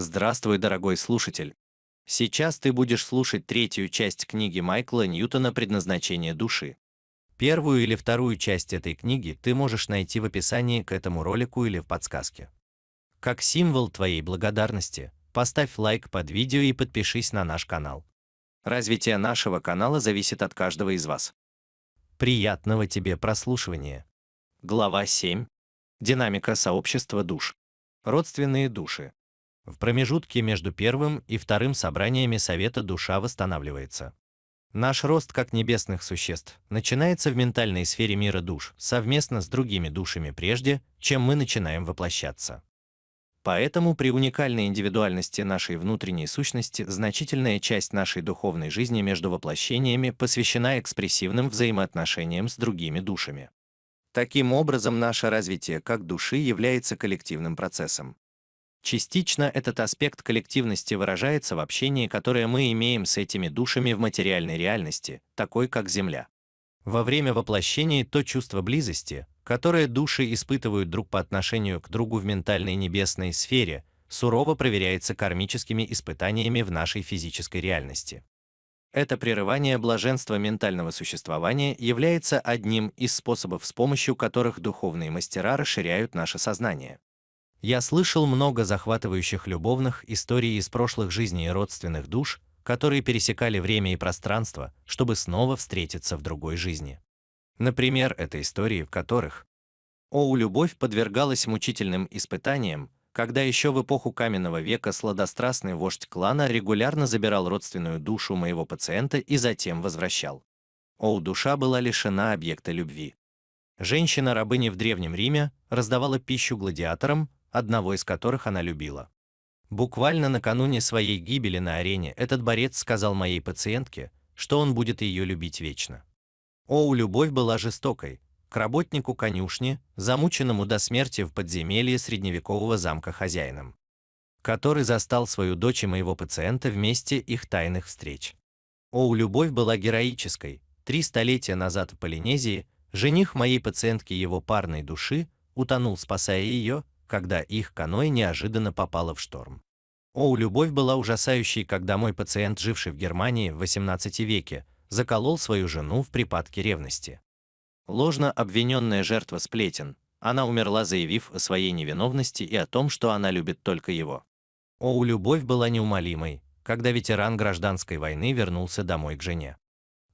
Здравствуй, дорогой слушатель! Сейчас ты будешь слушать третью часть книги Майкла Ньютона «Предназначение души». Первую или вторую часть этой книги ты можешь найти в описании к этому ролику или в подсказке. Как символ твоей благодарности, поставь лайк под видео и подпишись на наш канал. Развитие нашего канала зависит от каждого из вас. Приятного тебе прослушивания. Глава 7. Динамика сообщества душ. Родственные души. В промежутке между первым и вторым собраниями Совета душа восстанавливается. Наш рост как небесных существ начинается в ментальной сфере мира душ, совместно с другими душами прежде, чем мы начинаем воплощаться. Поэтому при уникальной индивидуальности нашей внутренней сущности значительная часть нашей духовной жизни между воплощениями посвящена экспрессивным взаимоотношениям с другими душами. Таким образом, наше развитие как души является коллективным процессом. Частично этот аспект коллективности выражается в общении, которое мы имеем с этими душами в материальной реальности, такой как Земля. Во время воплощения то чувство близости, которое души испытывают друг по отношению к другу в ментальной небесной сфере, сурово проверяется кармическими испытаниями в нашей физической реальности. Это прерывание блаженства ментального существования является одним из способов, с помощью которых духовные мастера расширяют наше сознание. Я слышал много захватывающих любовных историй из прошлых жизней и родственных душ, которые пересекали время и пространство, чтобы снова встретиться в другой жизни. Например, это истории, в которых Оу любовь подвергалась мучительным испытаниям, когда еще в эпоху каменного века сладострастный вождь клана регулярно забирал родственную душу моего пациента и затем возвращал. Оу душа была лишена объекта любви. Женщина-рабыня в Древнем Риме раздавала пищу гладиаторам, одного из которых она любила. Буквально накануне своей гибели на арене этот борец сказал моей пациентке, что он будет ее любить вечно. Оу любовь была жестокой, к работнику конюшни, замученному до смерти в подземелье средневекового замка хозяином, который застал свою дочь и моего пациента вместе их тайных встреч. Оу любовь была героической, три столетия назад в Полинезии, жених моей пациентки его парной души, утонул, спасая ее, когда их каноэ неожиданно попало в шторм. О, любовь была ужасающей, когда мой пациент, живший в Германии в 18 веке, заколол свою жену в припадке ревности. Ложно обвиненная жертва сплетен, она умерла, заявив о своей невиновности и о том, что она любит только его. О, любовь была неумолимой, когда ветеран гражданской войны вернулся домой к жене,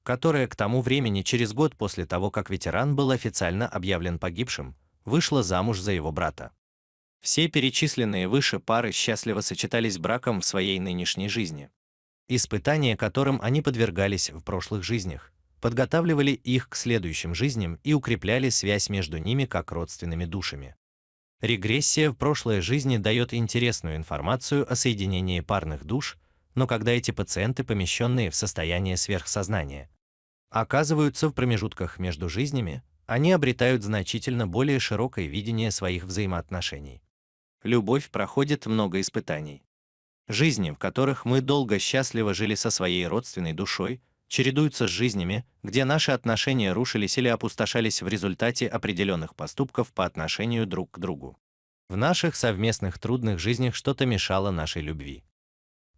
которая к тому времени, через год после того, как ветеран был официально объявлен погибшим, вышла замуж за его брата. Все перечисленные выше пары счастливо сочетались браком в своей нынешней жизни. Испытания, которым они подвергались в прошлых жизнях, подготавливали их к следующим жизням и укрепляли связь между ними как родственными душами. Регрессия в прошлой жизни дает интересную информацию о соединении парных душ, но когда эти пациенты, помещенные в состояние сверхсознания, оказываются в промежутках между жизнями, они обретают значительно более широкое видение своих взаимоотношений любовь проходит много испытаний. Жизни, в которых мы долго счастливо жили со своей родственной душой, чередуются с жизнями, где наши отношения рушились или опустошались в результате определенных поступков по отношению друг к другу. В наших совместных трудных жизнях что-то мешало нашей любви.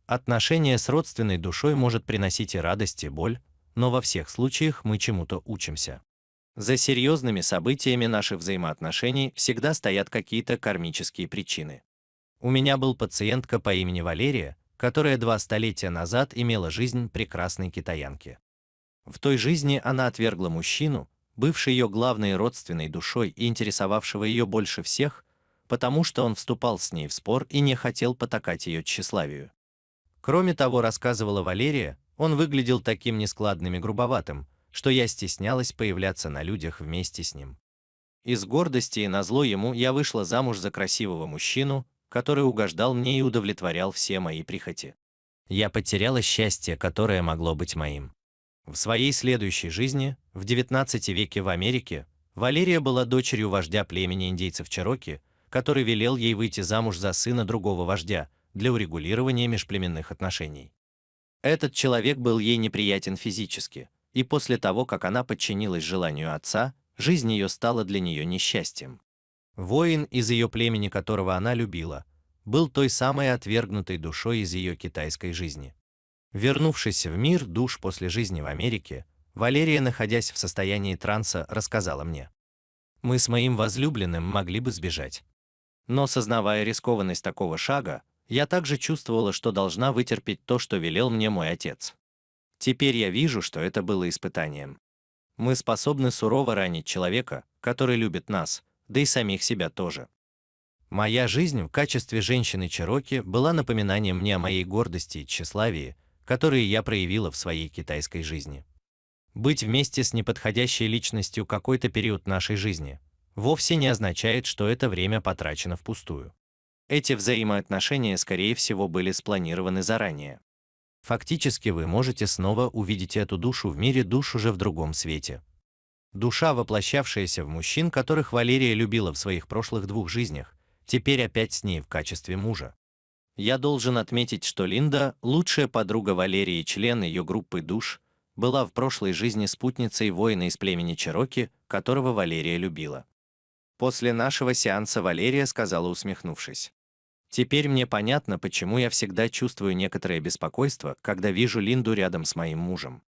Отношение с родственной душой может приносить и радость, и боль, но во всех случаях мы чему-то учимся. За серьезными событиями наших взаимоотношений всегда стоят какие-то кармические причины. У меня был пациентка по имени Валерия, которая два столетия назад имела жизнь прекрасной китаянки. В той жизни она отвергла мужчину, бывший ее главной родственной душой и интересовавшего ее больше всех, потому что он вступал с ней в спор и не хотел потакать ее тщеславию. Кроме того, рассказывала Валерия, он выглядел таким нескладным и грубоватым, что я стеснялась появляться на людях вместе с ним. Из гордости и назло ему я вышла замуж за красивого мужчину, который угождал мне и удовлетворял все мои прихоти. Я потеряла счастье, которое могло быть моим. В своей следующей жизни, в XIX веке в Америке, Валерия была дочерью вождя племени индейцев Чероки, который велел ей выйти замуж за сына другого вождя для урегулирования межплеменных отношений. Этот человек был ей неприятен физически, и после того, как она подчинилась желанию отца, жизнь ее стала для нее несчастьем. Воин из ее племени, которого она любила, был той самой отвергнутой душой из ее китайской жизни. Вернувшись в мир душ после жизни в Америке, Валерия, находясь в состоянии транса, рассказала мне. «Мы с моим возлюбленным могли бы сбежать. Но, сознавая рискованность такого шага, я также чувствовала, что должна вытерпеть то, что велел мне мой отец. Теперь я вижу, что это было испытанием. Мы способны сурово ранить человека, который любит нас, да и самих себя тоже. Моя жизнь в качестве женщины Чероки была напоминанием мне о моей гордости и тщеславии, которые я проявила в своей китайской жизни. Быть вместе с неподходящей личностью какой-то период нашей жизни вовсе не означает, что это время потрачено впустую. Эти взаимоотношения, скорее всего, были спланированы заранее. Фактически вы можете снова увидеть эту душу в мире душ уже в другом свете. Душа, воплощавшаяся в мужчин, которых Валерия любила в своих прошлых двух жизнях, теперь опять с ней в качестве мужа. Я должен отметить, что Линда, лучшая подруга Валерии и член ее группы душ, была в прошлой жизни спутницей воина из племени Чероки, которого Валерия любила. После нашего сеанса Валерия сказала, усмехнувшись. Теперь мне понятно, почему я всегда чувствую некоторое беспокойство, когда вижу Линду рядом с моим мужем.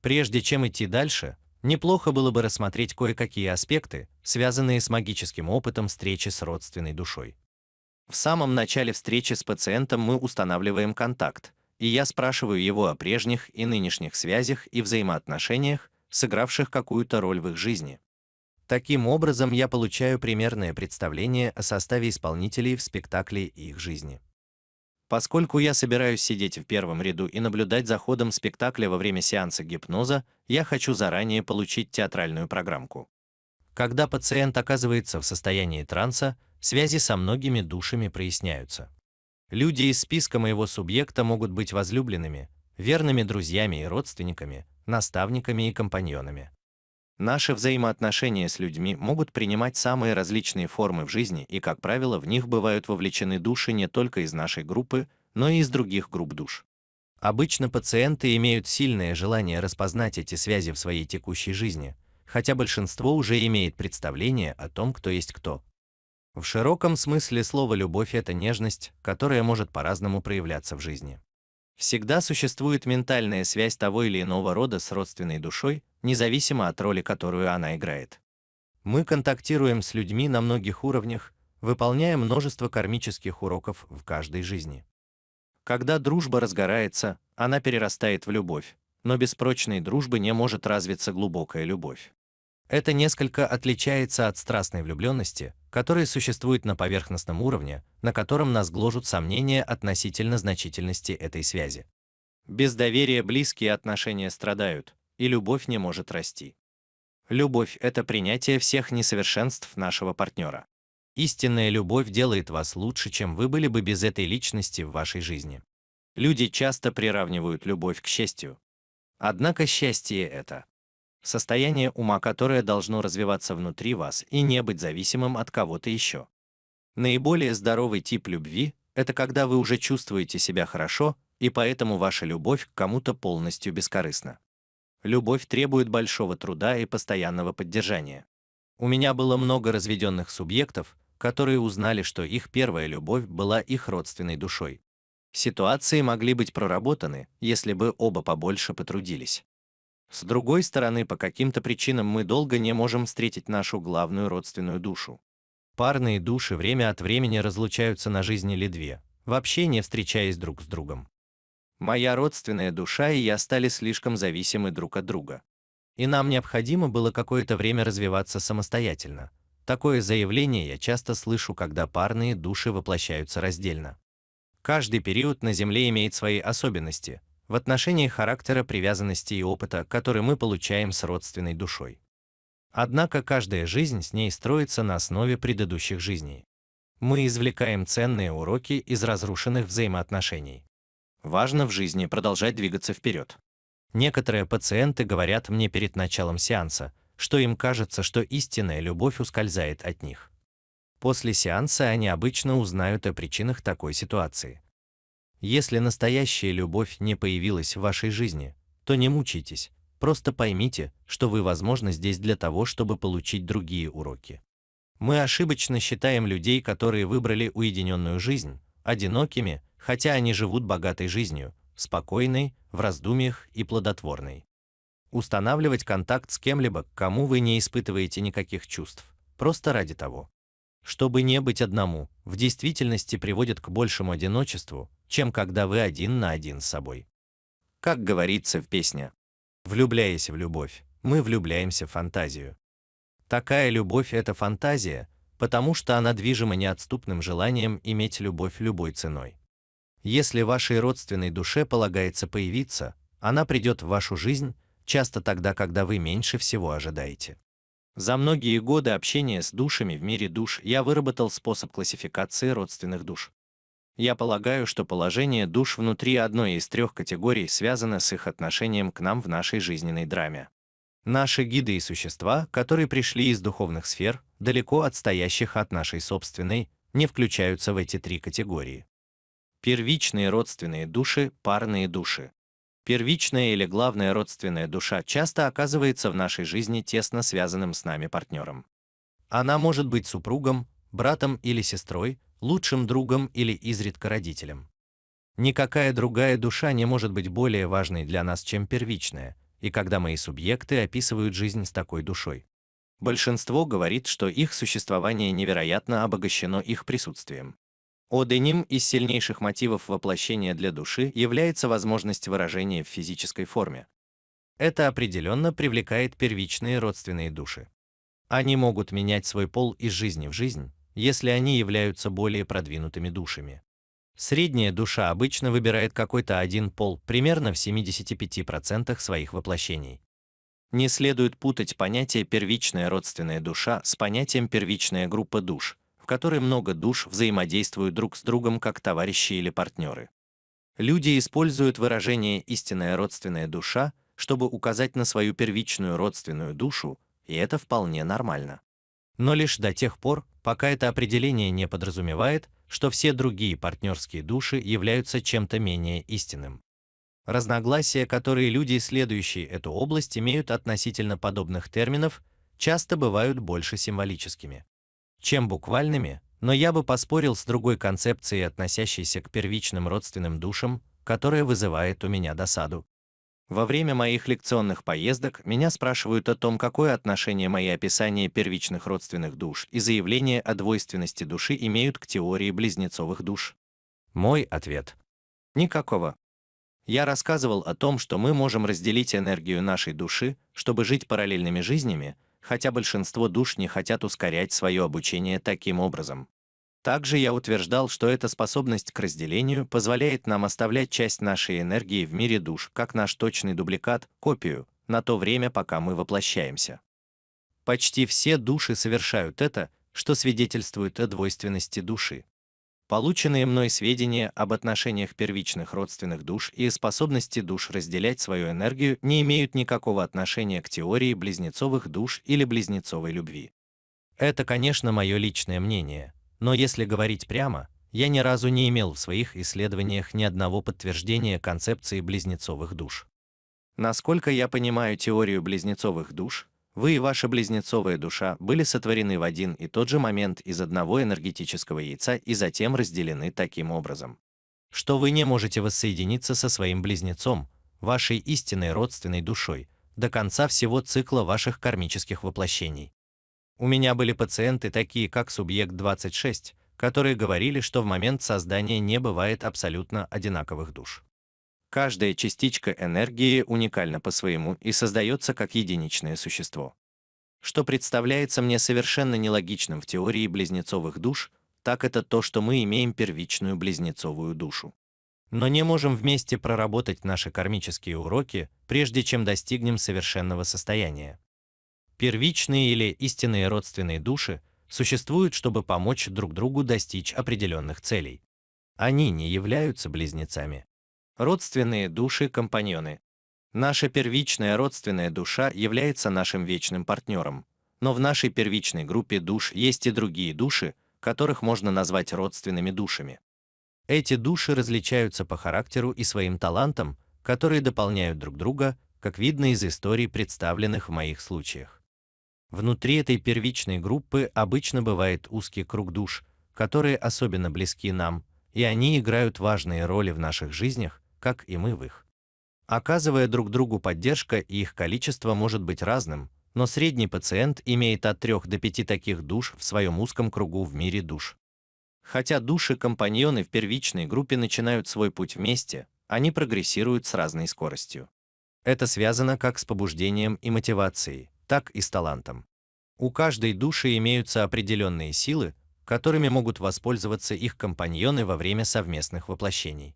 Прежде чем идти дальше, неплохо было бы рассмотреть кое-какие аспекты, связанные с магическим опытом встречи с родственной душой. В самом начале встречи с пациентом мы устанавливаем контакт, и я спрашиваю его о прежних и нынешних связях и взаимоотношениях, сыгравших какую-то роль в их жизни. Таким образом, я получаю примерное представление о составе исполнителей в спектакле и их жизни. Поскольку я собираюсь сидеть в первом ряду и наблюдать за ходом спектакля во время сеанса гипноза, я хочу заранее получить театральную программку. Когда пациент оказывается в состоянии транса, связи со многими душами проясняются. Люди из списка моего субъекта могут быть возлюбленными, верными друзьями и родственниками, наставниками и компаньонами. Наши взаимоотношения с людьми могут принимать самые различные формы в жизни, и, как правило, в них бывают вовлечены души не только из нашей группы, но и из других групп душ. Обычно пациенты имеют сильное желание распознать эти связи в своей текущей жизни, хотя большинство уже имеет представление о том, кто есть кто. В широком смысле слова «любовь» — это нежность, которая может по-разному проявляться в жизни. Всегда существует ментальная связь того или иного рода с родственной душой, независимо от роли, которую она играет. Мы контактируем с людьми на многих уровнях, выполняя множество кармических уроков в каждой жизни. Когда дружба разгорается, она перерастает в любовь, но без прочной дружбы не может развиться глубокая любовь. Это несколько отличается от страстной влюбленности, которая существует на поверхностном уровне, на котором нас гложут сомнения относительно значительности этой связи. Без доверия близкие отношения страдают, и любовь не может расти. Любовь – это принятие всех несовершенств нашего партнера. Истинная любовь делает вас лучше, чем вы были бы без этой личности в вашей жизни. Люди часто приравнивают любовь к счастью. Однако счастье – это состояние ума, которое должно развиваться внутри вас и не быть зависимым от кого-то еще. Наиболее здоровый тип любви – это когда вы уже чувствуете себя хорошо, и поэтому ваша любовь к кому-то полностью бескорыстна любовь требует большого труда и постоянного поддержания. У меня было много разведенных субъектов, которые узнали, что их первая любовь была их родственной душой. Ситуации могли быть проработаны, если бы оба побольше потрудились. С другой стороны, по каким-то причинам мы долго не можем встретить нашу главную родственную душу. Парные души время от времени разлучаются на жизни или две, вообще не встречаясь друг с другом. Моя родственная душа и я стали слишком зависимы друг от друга. И нам необходимо было какое-то время развиваться самостоятельно. Такое заявление я часто слышу, когда парные души воплощаются раздельно. Каждый период на Земле имеет свои особенности в отношении характера привязанности и опыта, который мы получаем с родственной душой. Однако каждая жизнь с ней строится на основе предыдущих жизней. Мы извлекаем ценные уроки из разрушенных взаимоотношений. Важно в жизни продолжать двигаться вперед. Некоторые пациенты говорят мне перед началом сеанса, что им кажется, что истинная любовь ускользает от них. После сеанса они обычно узнают о причинах такой ситуации. Если настоящая любовь не появилась в вашей жизни, то не мучитесь, просто поймите, что вы, возможно, здесь для того, чтобы получить другие уроки. Мы ошибочно считаем людей, которые выбрали уединенную жизнь, одинокими, хотя они живут богатой жизнью, спокойной, в раздумьях и плодотворной. Устанавливать контакт с кем-либо, к кому вы не испытываете никаких чувств, просто ради того, чтобы не быть одному, в действительности приводит к большему одиночеству, чем когда вы один на один с собой. Как говорится в песне, влюбляясь в любовь, мы влюбляемся в фантазию. Такая любовь – это фантазия, потому что она движима неотступным желанием иметь любовь любой ценой. Если вашей родственной душе полагается появиться, она придет в вашу жизнь часто тогда, когда вы меньше всего ожидаете. За многие годы общения с душами в мире душ я выработал способ классификации родственных душ. Я полагаю, что положение душ внутри одной из трех категорий связано с их отношением к нам в нашей жизненной драме. Наши гиды и существа, которые пришли из духовных сфер, далеко отстоящих от нашей собственной, не включаются в эти три категории. Первичные родственные души, парные души. Первичная или главная родственная душа часто оказывается в нашей жизни тесно связанным с нами партнером. Она может быть супругом, братом или сестрой, лучшим другом или изредка родителем. Никакая другая душа не может быть более важной для нас, чем первичная, и когда мои субъекты описывают жизнь с такой душой. Большинство говорит, что их существование невероятно обогащено их присутствием. Оденим из сильнейших мотивов воплощения для души является возможность выражения в физической форме. Это определенно привлекает первичные родственные души. Они могут менять свой пол из жизни в жизнь, если они являются более продвинутыми душами. Средняя душа обычно выбирает какой-то один пол примерно в 75% своих воплощений. Не следует путать понятие первичная родственная душа с понятием первичная группа душ, в которой много душ взаимодействуют друг с другом как товарищи или партнеры. Люди используют выражение истинная родственная душа, чтобы указать на свою первичную родственную душу, и это вполне нормально. Но лишь до тех пор, пока это определение не подразумевает, что все другие партнерские души являются чем-то менее истинным. Разногласия, которые люди, исследующие эту область, имеют относительно подобных терминов, часто бывают больше символическими, чем буквальными, но я бы поспорил с другой концепцией, относящейся к первичным родственным душам, которая вызывает у меня досаду. Во время моих лекционных поездок меня спрашивают о том, какое отношение мои описания первичных родственных душ и заявления о двойственности души имеют к теории близнецовых душ. Мой ответ – никакого. Я рассказывал о том, что мы можем разделить энергию нашей души, чтобы жить параллельными жизнями, хотя большинство душ не хотят ускорять свое обучение таким образом. Также я утверждал, что эта способность к разделению позволяет нам оставлять часть нашей энергии в мире душ, как наш точный дубликат, копию, на то время, пока мы воплощаемся. Почти все души совершают это, что свидетельствует о двойственности души. Полученные мной сведения об отношениях первичных родственных душ и способности душ разделять свою энергию не имеют никакого отношения к теории близнецовых душ или близнецовой любви. Это, конечно, мое личное мнение, но если говорить прямо, я ни разу не имел в своих исследованиях ни одного подтверждения концепции близнецовых душ. Насколько я понимаю теорию близнецовых душ, вы и ваша близнецовая душа были сотворены в один и тот же момент из одного энергетического яйца и затем разделены таким образом, что вы не можете воссоединиться со своим близнецом, вашей истинной родственной душой, до конца всего цикла ваших кармических воплощений. У меня были пациенты такие, как субъект 26, которые говорили, что в момент создания не бывает абсолютно одинаковых душ. Каждая частичка энергии уникальна по-своему и создается как единичное существо. Что представляется мне совершенно нелогичным в теории близнецовых душ, так это то, что мы имеем первичную близнецовую душу. Но не можем вместе проработать наши кармические уроки, прежде чем достигнем совершенного состояния. Первичные или истинные родственные души существуют, чтобы помочь друг другу достичь определенных целей. Они не являются близнецами. Родственные души – компаньоны. Наша первичная родственная душа является нашим вечным партнером, но в нашей первичной группе душ есть и другие души, которых можно назвать родственными душами. Эти души различаются по характеру и своим талантам, которые дополняют друг друга, как видно из истории представленных в моих случаях. Внутри этой первичной группы обычно бывает узкий круг душ, которые особенно близки нам, и они играют важные роли в наших жизнях, как и мы в их. Оказывая друг другу поддержка, их количество может быть разным, но средний пациент имеет от 3 до 5 таких душ в своем узком кругу в мире душ. Хотя души-компаньоны в первичной группе начинают свой путь вместе, они прогрессируют с разной скоростью. Это связано как с побуждением и мотивацией, так и с талантом. У каждой души имеются определенные силы, которыми могут воспользоваться их компаньоны во время совместных воплощений.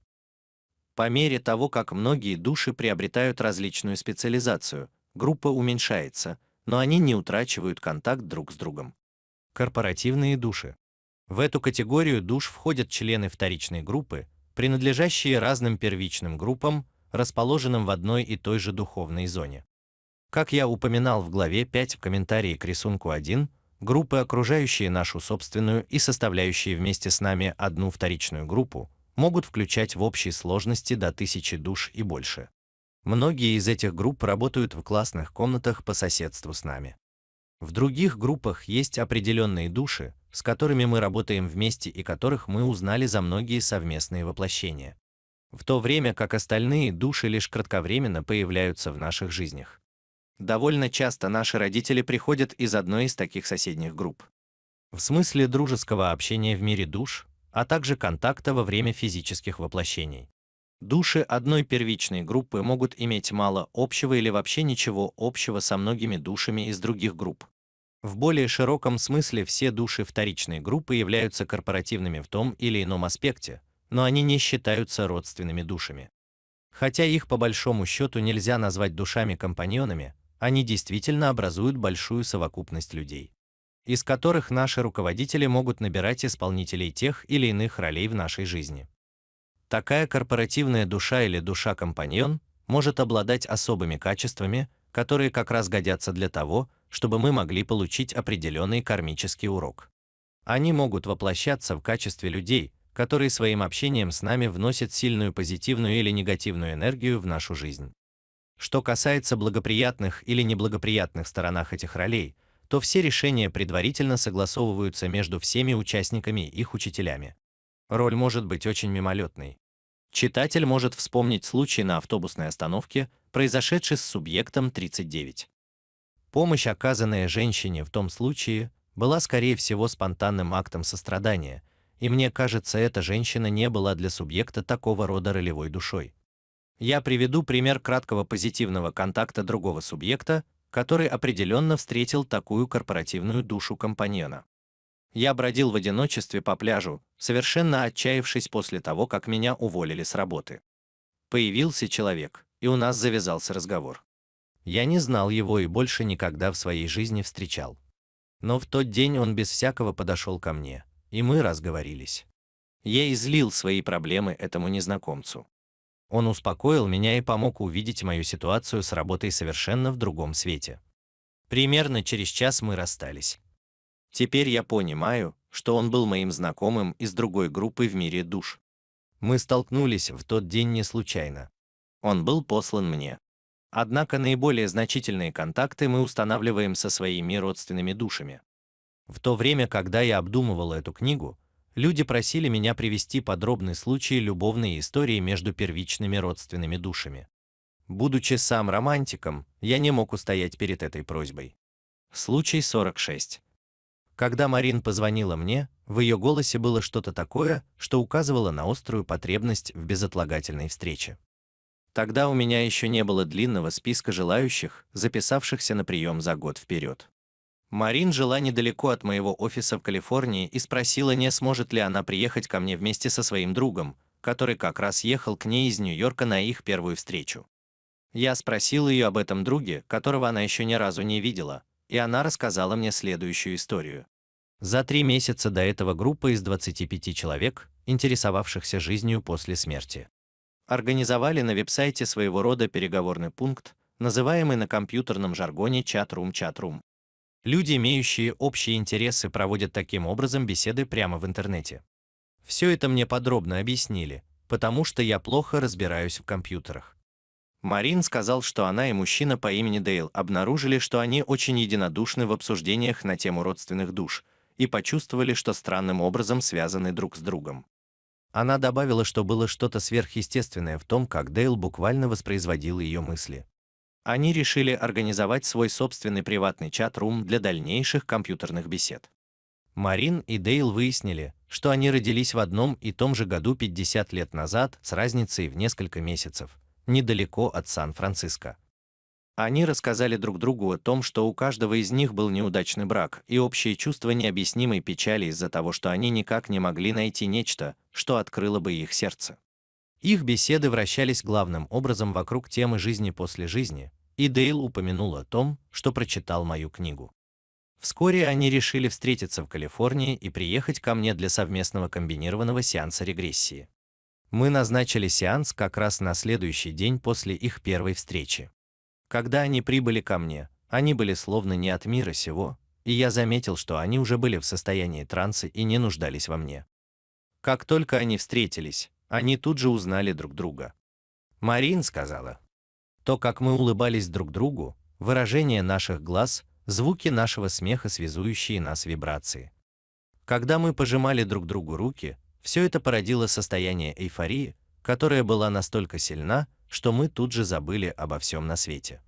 По мере того, как многие души приобретают различную специализацию, группа уменьшается, но они не утрачивают контакт друг с другом. Корпоративные души. В эту категорию душ входят члены вторичной группы, принадлежащие разным первичным группам, расположенным в одной и той же духовной зоне. Как я упоминал в главе 5 в комментарии к рисунку 1, группы, окружающие нашу собственную и составляющие вместе с нами одну вторичную группу, могут включать в общей сложности до 1000 душ и больше. Многие из этих групп работают в классных комнатах по соседству с нами. В других группах есть определенные души, с которыми мы работаем вместе и которых мы узнали за многие совместные воплощения. В то время как остальные души лишь кратковременно появляются в наших жизнях. Довольно часто наши родители приходят из одной из таких соседних групп. В смысле дружеского общения в мире душ, а также контакта во время физических воплощений. Души одной первичной группы могут иметь мало общего или вообще ничего общего со многими душами из других групп. В более широком смысле все души вторичной группы являются корпоративными в том или ином аспекте, но они не считаются родственными душами. Хотя их по большому счету нельзя назвать душами-компаньонами, они действительно образуют большую совокупность людей, из которых наши руководители могут набирать исполнителей тех или иных ролей в нашей жизни. Такая корпоративная душа или душа-компаньон может обладать особыми качествами, которые как раз годятся для того, чтобы мы могли получить определенный кармический урок. Они могут воплощаться в качестве людей, которые своим общением с нами вносят сильную позитивную или негативную энергию в нашу жизнь. Что касается благоприятных или неблагоприятных сторонах этих ролей, то все решения предварительно согласовываются между всеми участниками и их учителями. Роль может быть очень мимолетной. Читатель может вспомнить случай на автобусной остановке, произошедший с субъектом 39. Помощь, оказанная женщине в том случае, была скорее всего спонтанным актом сострадания, и мне кажется, эта женщина не была для субъекта такого рода ролевой душой. Я приведу пример краткого позитивного контакта другого субъекта, который определенно встретил такую корпоративную душу компаньона. Я бродил в одиночестве по пляжу, совершенно отчаявшись после того, как меня уволили с работы. Появился человек, и у нас завязался разговор. Я не знал его и больше никогда в своей жизни встречал. Но в тот день он без всякого подошел ко мне, и мы разговорились. Я излил свои проблемы этому незнакомцу. Он успокоил меня и помог увидеть мою ситуацию с работой совершенно в другом свете. Примерно через час мы расстались. Теперь я понимаю, что он был моим знакомым из другой группы в мире душ. Мы столкнулись в тот день не случайно. Он был послан мне. Однако наиболее значительные контакты мы устанавливаем со своими родственными душами. В то время, когда я обдумывал эту книгу, люди просили меня привести подробный случай любовной истории между первичными родственными душами. Будучи сам романтиком, я не мог устоять перед этой просьбой. Случай 46. Когда Марин позвонила мне, в ее голосе было что-то такое, что указывало на острую потребность в безотлагательной встрече. Тогда у меня еще не было длинного списка желающих, записавшихся на прием за год вперед. Марин жила недалеко от моего офиса в Калифорнии и спросила, не сможет ли она приехать ко мне вместе со своим другом, который как раз ехал к ней из Нью-Йорка на их первую встречу. Я спросил ее об этом друге, которого она еще ни разу не видела, и она рассказала мне следующую историю. За три месяца до этого группа из 25 человек, интересовавшихся жизнью после смерти, организовали на веб-сайте своего рода переговорный пункт, называемый на компьютерном жаргоне чат-рум чат-рум. Люди, имеющие общие интересы, проводят таким образом беседы прямо в интернете. Все это мне подробно объяснили, потому что я плохо разбираюсь в компьютерах. Марин сказал, что она и мужчина по имени Дейл обнаружили, что они очень единодушны в обсуждениях на тему родственных душ и почувствовали, что странным образом связаны друг с другом. Она добавила, что было что-то сверхъестественное в том, как Дейл буквально воспроизводил ее мысли. Они решили организовать свой собственный приватный чат-рум для дальнейших компьютерных бесед. Марин и Дейл выяснили, что они родились в одном и том же году 50 лет назад с разницей в несколько месяцев, недалеко от Сан-Франциско. Они рассказали друг другу о том, что у каждого из них был неудачный брак и общее чувство необъяснимой печали из-за того, что они никак не могли найти нечто, что открыло бы их сердце. Их беседы вращались главным образом вокруг темы жизни после жизни, и Дейл упомянул о том, что прочитал мою книгу. Вскоре они решили встретиться в Калифорнии и приехать ко мне для совместного комбинированного сеанса регрессии. Мы назначили сеанс как раз на следующий день после их первой встречи. Когда они прибыли ко мне, они были словно не от мира сего, и я заметил, что они уже были в состоянии транса и не нуждались во мне. Как только они встретились, они тут же узнали друг друга. Марин сказала. То, как мы улыбались друг другу, выражение наших глаз, звуки нашего смеха, связующие нас вибрации. Когда мы пожимали друг другу руки, все это породило состояние эйфории, которая была настолько сильна, что мы тут же забыли обо всем на свете.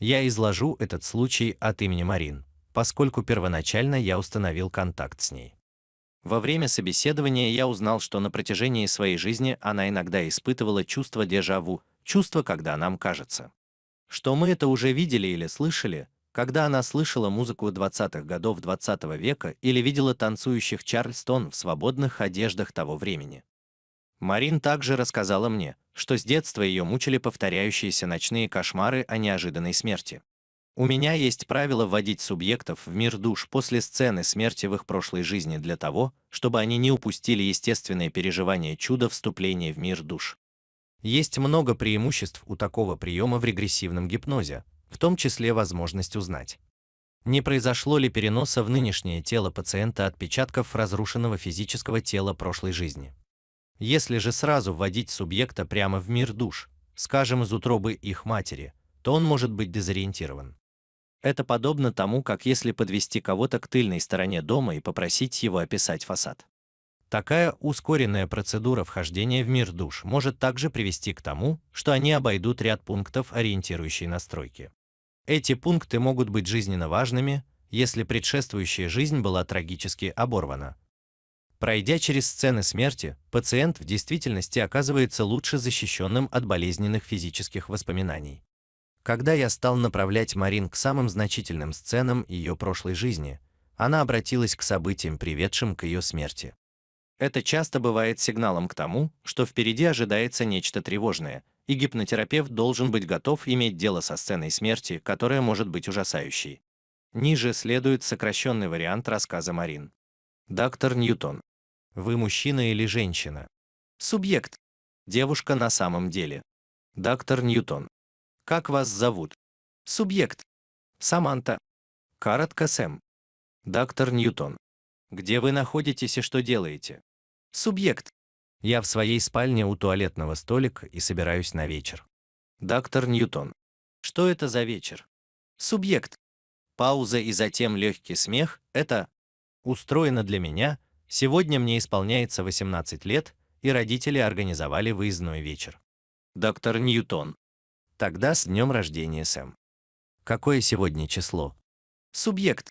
Я изложу этот случай от имени Марин, поскольку первоначально я установил контакт с ней. Во время собеседования я узнал, что на протяжении своей жизни она иногда испытывала чувство дежаву, чувство, когда нам кажется, что мы это уже видели или слышали, когда она слышала музыку 20-х годов 20 -го века или видела танцующих Чарльстон в свободных одеждах того времени. Марин также рассказала мне, что с детства ее мучили повторяющиеся ночные кошмары о неожиданной смерти. У меня есть правило вводить субъектов в мир душ после сцены смерти в их прошлой жизни для того, чтобы они не упустили естественное переживание чуда вступления в мир душ. Есть много преимуществ у такого приема в регрессивном гипнозе, в том числе возможность узнать, не произошло ли переноса в нынешнее тело пациента отпечатков разрушенного физического тела прошлой жизни. Если же сразу вводить субъекта прямо в мир душ, скажем, из утробы их матери, то он может быть дезориентирован. Это подобно тому, как если подвести кого-то к тыльной стороне дома и попросить его описать фасад. Такая ускоренная процедура вхождения в мир душ может также привести к тому, что они обойдут ряд пунктов ориентирующей настройки. Эти пункты могут быть жизненно важными, если предшествующая жизнь была трагически оборвана. Пройдя через сцены смерти, пациент в действительности оказывается лучше защищенным от болезненных физических воспоминаний. Когда я стал направлять Марин к самым значительным сценам ее прошлой жизни, она обратилась к событиям, приведшим к ее смерти. Это часто бывает сигналом к тому, что впереди ожидается нечто тревожное, и гипнотерапевт должен быть готов иметь дело со сценой смерти, которая может быть ужасающей. Ниже следует сокращенный вариант рассказа Марин. Доктор Ньютон. Вы мужчина или женщина? Субъект. Девушка на самом деле. Доктор Ньютон. Как вас зовут? Субъект. Саманта. Коротко Сэм. Доктор Ньютон. Где вы находитесь и что делаете? Субъект. Я в своей спальне у туалетного столика и собираюсь на вечер. Доктор Ньютон. Что это за вечер? Субъект. Пауза и затем легкий смех – это устроено для меня, сегодня мне исполняется 18 лет, и родители организовали выездной вечер. Доктор Ньютон. Тогда с днем рождения, Сэм. Какое сегодня число? Субъект.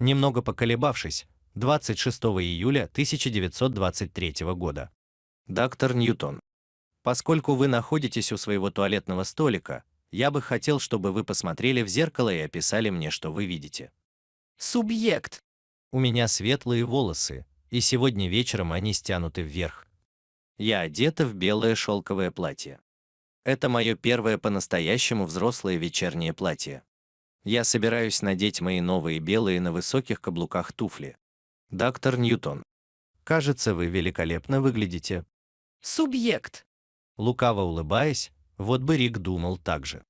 Немного поколебавшись, 26 июля 1923 года. Доктор Ньютон. Поскольку вы находитесь у своего туалетного столика, я бы хотел, чтобы вы посмотрели в зеркало и описали мне, что вы видите. Субъект. У меня светлые волосы, и сегодня вечером они стянуты вверх. Я одета в белое шелковое платье. Это мое первое по-настоящему взрослое вечернее платье. Я собираюсь надеть мои новые белые на высоких каблуках туфли. Доктор Ньютон. Кажется, вы великолепно выглядите. Субъект. Лукаво улыбаясь, вот бы Рик думал так же.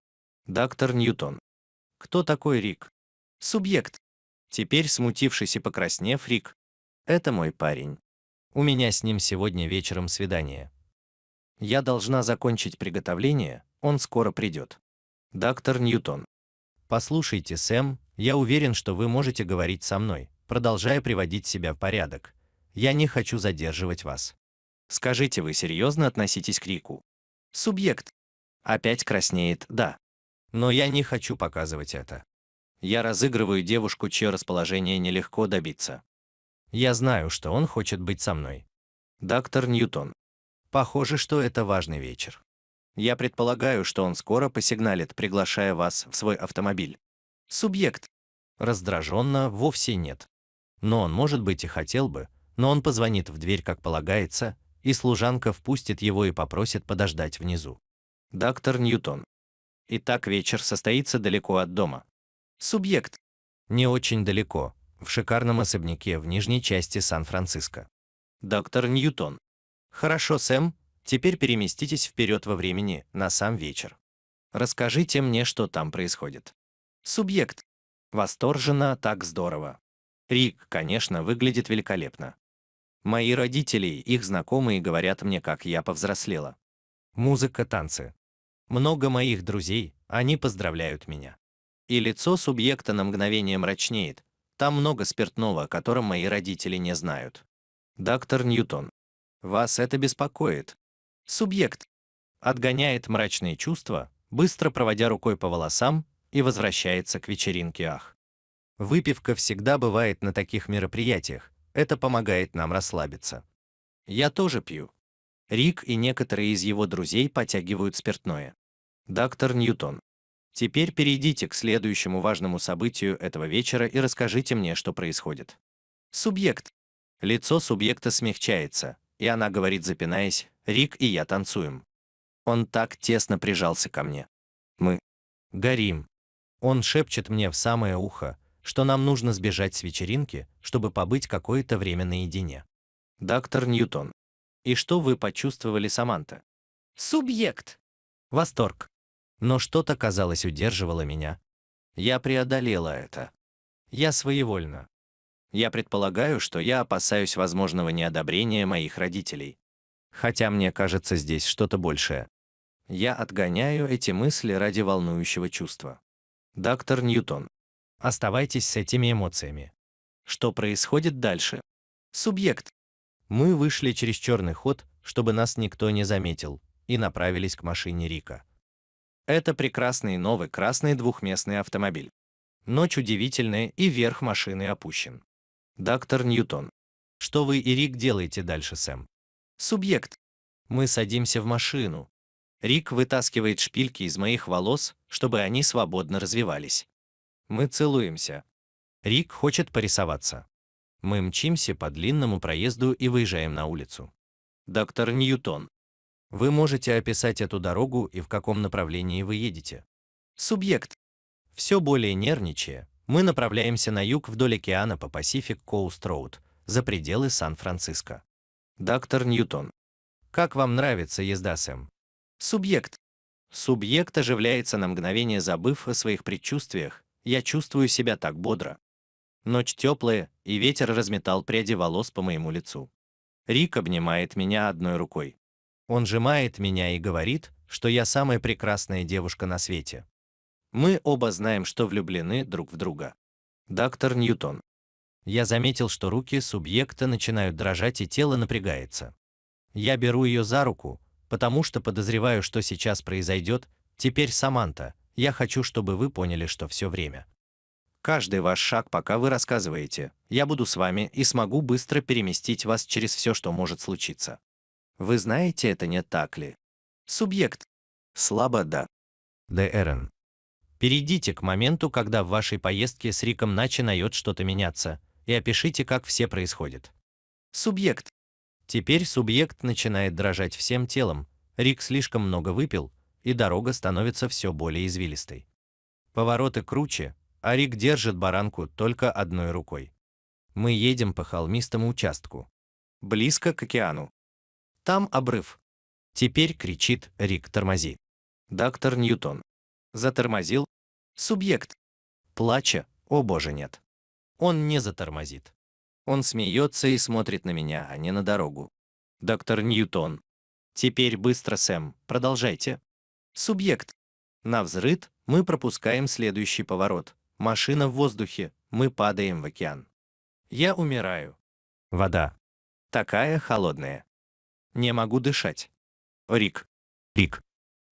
Доктор Ньютон. Кто такой Рик? Субъект. Теперь смутившись и покраснев, Рик. Это мой парень. У меня с ним сегодня вечером свидание. Я должна закончить приготовление, он скоро придет. Доктор Ньютон. Послушайте, Сэм, я уверен, что вы можете говорить со мной, продолжая приводить себя в порядок. Я не хочу задерживать вас. Скажите, вы серьезно относитесь к Рику? Субъект. Опять краснеет, да. Но я не хочу показывать это. Я разыгрываю девушку, чье расположение нелегко добиться. Я знаю, что он хочет быть со мной. Доктор Ньютон. Похоже, что это важный вечер. Я предполагаю, что он скоро посигналит, приглашая вас в свой автомобиль. Субъект. Раздраженно вовсе нет. Но он, может быть, и хотел бы, но он позвонит в дверь, как полагается, и служанка впустит его и попросит подождать внизу. Доктор Ньютон. Итак, вечер состоится далеко от дома. Субъект. Не очень далеко, в шикарном особняке в нижней части Сан-Франциско. Доктор Ньютон. Хорошо, Сэм, теперь переместитесь вперед во времени, на сам вечер. Расскажите мне, что там происходит. Субъект. Восторженно, так здорово. Рик, конечно, выглядит великолепно. Мои родители, их знакомые говорят мне, как я повзрослела. Музыка, танцы. Много моих друзей, они поздравляют меня. И лицо субъекта на мгновение мрачнеет. Там много спиртного, о котором мои родители не знают. Доктор Ньютон. Вас это беспокоит. Субъект отгоняет мрачные чувства, быстро проводя рукой по волосам и возвращается к вечеринке Ах. Выпивка всегда бывает на таких мероприятиях. Это помогает нам расслабиться. Я тоже пью. Рик и некоторые из его друзей потягивают спиртное. Доктор Ньютон. Теперь перейдите к следующему важному событию этого вечера и расскажите мне, что происходит. Субъект. Лицо субъекта смягчается, и она говорит, запинаясь, «Рик и я танцуем». Он так тесно прижался ко мне. Мы горим. Он шепчет мне в самое ухо, что нам нужно сбежать с вечеринки, чтобы побыть какое-то время наедине. Доктор Ньютон. И что вы почувствовали, Саманта? Субъект. Восторг. Но что-то, казалось, удерживало меня. Я преодолела это. Я своевольно, я предполагаю, что я опасаюсь возможного неодобрения моих родителей. Хотя мне кажется здесь что-то большее. Я отгоняю эти мысли ради волнующего чувства. Доктор Ньютон. Оставайтесь с этими эмоциями. Что происходит дальше? Субъект. Мы вышли через черный ход, чтобы нас никто не заметил, и направились к машине Рика. Это прекрасный новый красный двухместный автомобиль. Ночь удивительная, и верх машины опущен. Доктор Ньютон. Что вы и Рик делаете дальше, Сэм? Субъект. Мы садимся в машину. Рик вытаскивает шпильки из моих волос, чтобы они свободно развивались. Мы целуемся. Рик хочет порисоваться. Мы мчимся по длинному проезду и выезжаем на улицу. Доктор Ньютон. Вы можете описать эту дорогу и в каком направлении вы едете? Субъект. Все более нервничая, мы направляемся на юг вдоль океана по Pacific Coast Road, за пределы Сан-Франциско. Доктор Ньютон. Как вам нравится езда, Сэм? Субъект. Субъект оживляется на мгновение, забыв о своих предчувствиях. Я чувствую себя так бодро. Ночь теплая, и ветер разметал пряди волос по моему лицу. Рик обнимает меня одной рукой. Он сжимает меня и говорит, что я самая прекрасная девушка на свете. Мы оба знаем, что влюблены друг в друга. Доктор Ньютон. Я заметил, что руки субъекта начинают дрожать и тело напрягается. Я беру ее за руку, потому что подозреваю, что сейчас произойдет. Теперь, Саманта, я хочу, чтобы вы поняли, что все время. Каждый ваш шаг, пока вы рассказываете, я буду с вами и смогу быстро переместить вас через все, что может случиться. Вы знаете, это не так ли? Субъект. Слабо да. Эрен. Перейдите к моменту, когда в вашей поездке с Риком начинает что-то меняться, и опишите, как все происходит. Субъект. Теперь субъект начинает дрожать всем телом. Рик слишком много выпил, и дорога становится все более извилистой. Повороты круче, а Рик держит баранку только одной рукой. Мы едем по холмистому участку, близко к океану. Там обрыв. Теперь кричит Рик: "Тормози". Доктор Ньютон затормозил, Субъект. Плача, о боже, нет. Он не затормозит. Он смеется и смотрит на меня, а не на дорогу. Доктор Ньютон. Теперь быстро, Сэм, продолжайте. Субъект. На взрыд мы пропускаем следующий поворот. Машина в воздухе, мы падаем в океан. Я умираю. Вода. Такая холодная. Не могу дышать. Рик. Рик.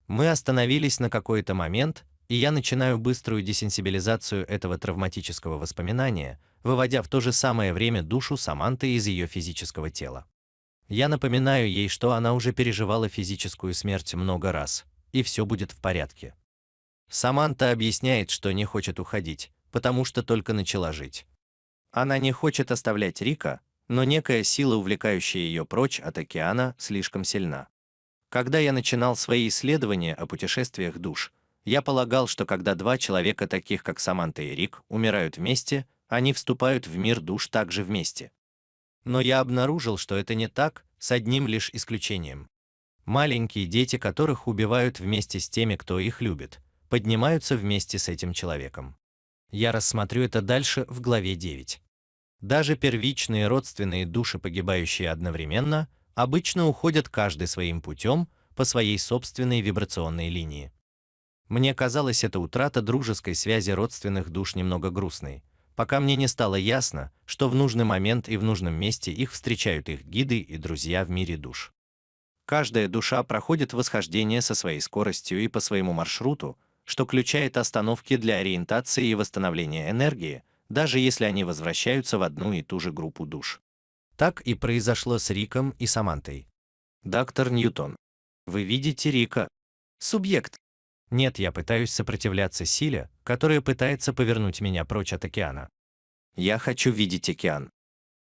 Мы остановились на какой-то момент, и я начинаю быструю десенсибилизацию этого травматического воспоминания, выводя в то же самое время душу Саманты из ее физического тела. Я напоминаю ей, что она уже переживала физическую смерть много раз, и все будет в порядке. Саманта объясняет, что не хочет уходить, потому что только начала жить. Она не хочет оставлять Рика, но некая сила, увлекающая ее прочь от океана, слишком сильна. Когда я начинал свои исследования о путешествиях душ, я полагал, что когда два человека, таких как Саманта и Рик, умирают вместе, они вступают в мир душ также вместе. Но я обнаружил, что это не так, с одним лишь исключением. Маленькие дети, которых убивают вместе с теми, кто их любит, поднимаются вместе с этим человеком. Я рассмотрю это дальше в главе 9. Даже первичные родственные души, погибающие одновременно, обычно уходят каждый своим путем по своей собственной вибрационной линии. Мне казалось эта утрата дружеской связи родственных душ немного грустной, пока мне не стало ясно, что в нужный момент и в нужном месте их встречают их гиды и друзья в мире душ. Каждая душа проходит восхождение со своей скоростью и по своему маршруту, что включает остановки для ориентации и восстановления энергии, даже если они возвращаются в одну и ту же группу душ. Так и произошло с Риком и Самантой. Доктор Ньютон. Вы видите Рика? Субъект. Нет, я пытаюсь сопротивляться силе, которая пытается повернуть меня прочь от океана. Я хочу видеть океан.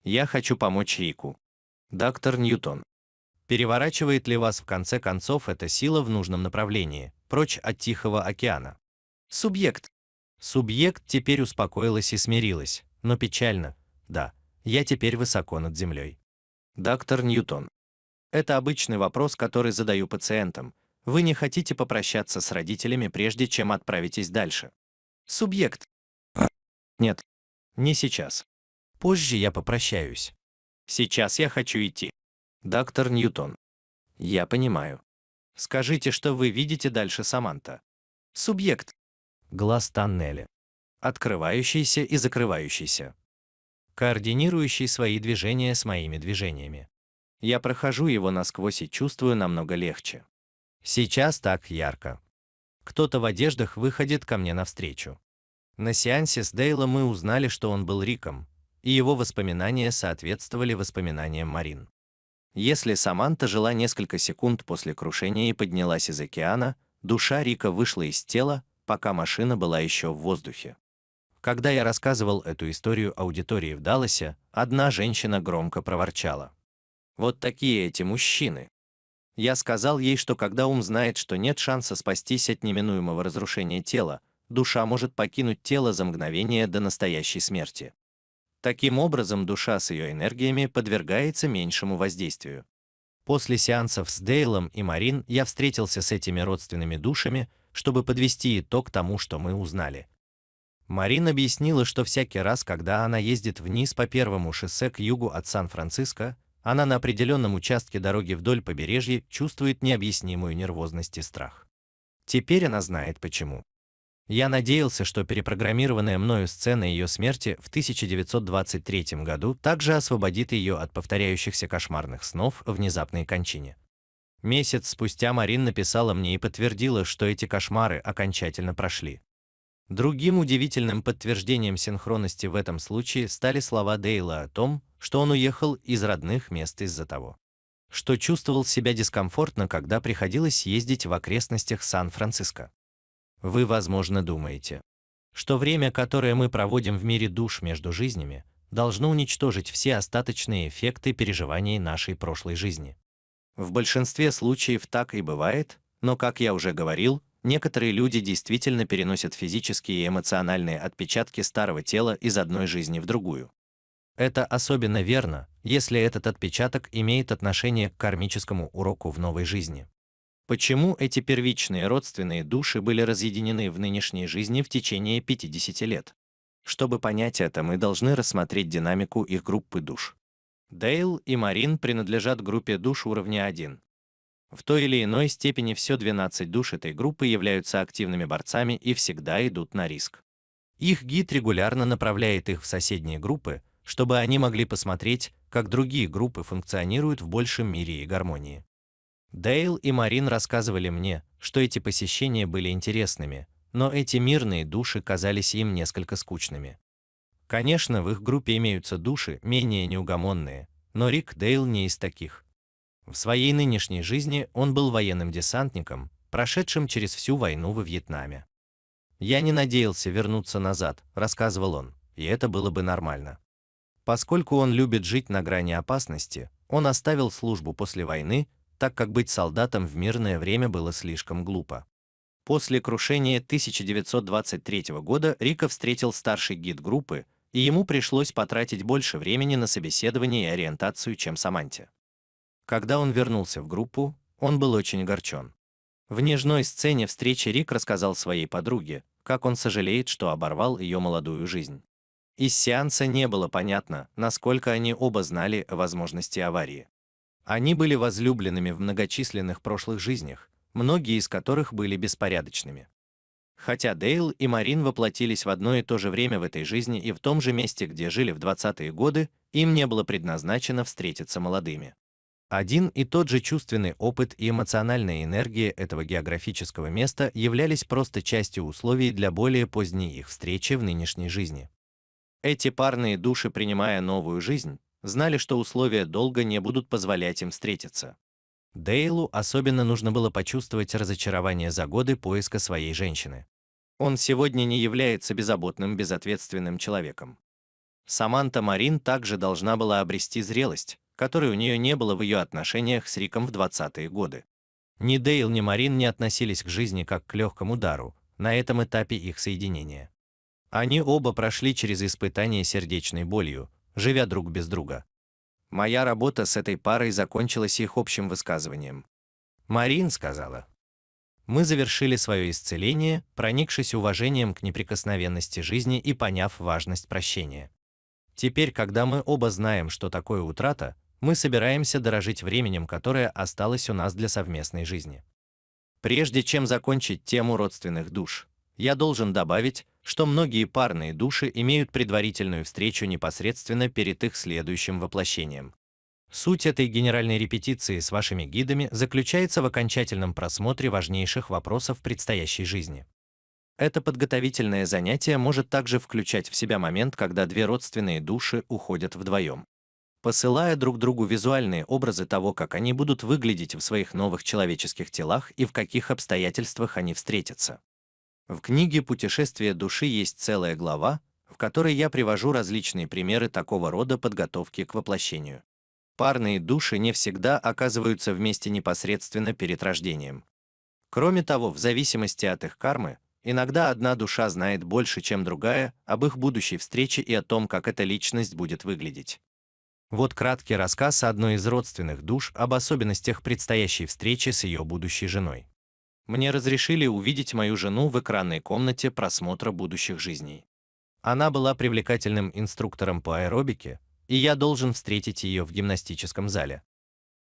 Я хочу помочь Рику. Доктор Ньютон. Переворачивает ли вас в конце концов эта сила в нужном направлении, прочь от Тихого океана? Субъект. Субъект теперь успокоилась и смирилась, но печально. Да, я теперь высоко над землей. Доктор Ньютон. Это обычный вопрос, который задаю пациентам, вы не хотите попрощаться с родителями, прежде чем отправитесь дальше. Субъект. А. Нет, не сейчас. Позже я попрощаюсь. Сейчас я хочу идти. Доктор Ньютон. Я понимаю. Скажите, что вы видите дальше, Саманта. Субъект. Глаз тоннеля. Открывающийся и закрывающийся. Координирующий свои движения с моими движениями. Я прохожу его насквозь и чувствую намного легче. Сейчас так ярко. Кто-то в одеждах выходит ко мне навстречу. На сеансе с Дейлом мы узнали, что он был Риком, и его воспоминания соответствовали воспоминаниям Марин. Если Саманта жила несколько секунд после крушения и поднялась из океана, душа Рика вышла из тела, пока машина была еще в воздухе. Когда я рассказывал эту историю аудитории в Далласе, одна женщина громко проворчала. «Вот такие эти мужчины. Я сказал ей, что когда ум знает, что нет шанса спастись от неминуемого разрушения тела, душа может покинуть тело за мгновение до настоящей смерти. Таким образом, душа с ее энергиями подвергается меньшему воздействию. После сеансов с Дейлом и Марин я встретился с этими родственными душами, чтобы подвести итог тому, что мы узнали. Марин объяснила, что всякий раз, когда она ездит вниз по первому шоссе к югу от Сан-Франциско, она на определенном участке дороги вдоль побережья чувствует необъяснимую нервозность и страх. Теперь она знает почему. Я надеялся, что перепрограммированная мною сцена ее смерти в 1923 году также освободит ее от повторяющихся кошмарных снов о внезапной кончине. Месяц спустя Марин написала мне и подтвердила, что эти кошмары окончательно прошли. Другим удивительным подтверждением синхронности в этом случае стали слова Дейла о том, что он уехал из родных мест из-за того, что чувствовал себя дискомфортно, когда приходилось ездить в окрестностях Сан-Франциско. Вы, возможно, думаете, что время, которое мы проводим в мире душ между жизнями, должно уничтожить все остаточные эффекты переживаний нашей прошлой жизни. В большинстве случаев так и бывает, но, как я уже говорил, некоторые люди действительно переносят физические и эмоциональные отпечатки старого тела из одной жизни в другую. Это особенно верно, если этот отпечаток имеет отношение к кармическому уроку в новой жизни. Почему эти первичные родственные души были разъединены в нынешней жизни в течение 50 лет? Чтобы понять это, мы должны рассмотреть динамику их группы душ. Дейл и Марин принадлежат группе душ уровня 1, в той или иной степени все 12 душ этой группы являются активными борцами и всегда идут на риск. Их гид регулярно направляет их в соседние группы, чтобы они могли посмотреть, как другие группы функционируют в большем мире и гармонии. Дейл и Марин рассказывали мне, что эти посещения были интересными, но эти мирные души казались им несколько скучными. Конечно, в их группе имеются души, менее неугомонные, но Рик Дейл не из таких. В своей нынешней жизни он был военным десантником, прошедшим через всю войну во Вьетнаме. «Я не надеялся вернуться назад», – рассказывал он, – «и это было бы нормально». Поскольку он любит жить на грани опасности, он оставил службу после войны, так как быть солдатом в мирное время было слишком глупо. После крушения 1923 года Рика встретил старший гид группы, и ему пришлось потратить больше времени на собеседование и ориентацию, чем Саманте. Когда он вернулся в группу, он был очень огорчен. В нежной сцене встречи Рик рассказал своей подруге, как он сожалеет, что оборвал ее молодую жизнь. Из сеанса не было понятно, насколько они оба знали о возможности аварии. Они были возлюбленными в многочисленных прошлых жизнях, многие из которых были беспорядочными. Хотя Дейл и Марин воплотились в одно и то же время в этой жизни и в том же месте, где жили в 20-е годы, им не было предназначено встретиться молодыми. Один и тот же чувственный опыт и эмоциональная энергия этого географического места являлись просто частью условий для более поздней их встречи в нынешней жизни. Эти парные души, принимая новую жизнь, знали, что условия долго не будут позволять им встретиться. Дейлу особенно нужно было почувствовать разочарование за годы поиска своей женщины. Он сегодня не является беззаботным, безответственным человеком. Саманта Марин также должна была обрести зрелость, которой у нее не было в ее отношениях с Риком в 20-е годы. Ни Дейл, ни Марин не относились к жизни как к легкому дару на этом этапе их соединения. Они оба прошли через испытание сердечной болью, живя друг без друга. Моя работа с этой парой закончилась их общим высказыванием. Марин сказала: "Мы завершили свое исцеление, проникшись уважением к неприкосновенности жизни и поняв важность прощения. Теперь, когда мы оба знаем, что такое утрата, мы собираемся дорожить временем, которое осталось у нас для совместной жизни. Прежде чем закончить тему родственных душ, я должен добавить, что многие парные души имеют предварительную встречу непосредственно перед их следующим воплощением. Суть этой генеральной репетиции с вашими гидами заключается в окончательном просмотре важнейших вопросов предстоящей жизни. Это подготовительное занятие может также включать в себя момент, когда две родственные души уходят вдвоем посылая друг другу визуальные образы того, как они будут выглядеть в своих новых человеческих телах и в каких обстоятельствах они встретятся. В книге «Путешествие души» есть целая глава, в которой я привожу различные примеры такого рода подготовки к воплощению. Парные души не всегда оказываются вместе непосредственно перед рождением. Кроме того, в зависимости от их кармы, иногда одна душа знает больше, чем другая, об их будущей встрече и о том, как эта личность будет выглядеть. Вот краткий рассказ одной из родственных душ об особенностях предстоящей встречи с ее будущей женой. Мне разрешили увидеть мою жену в экранной комнате просмотра будущих жизней. Она была привлекательным инструктором по аэробике, и я должен встретить ее в гимнастическом зале.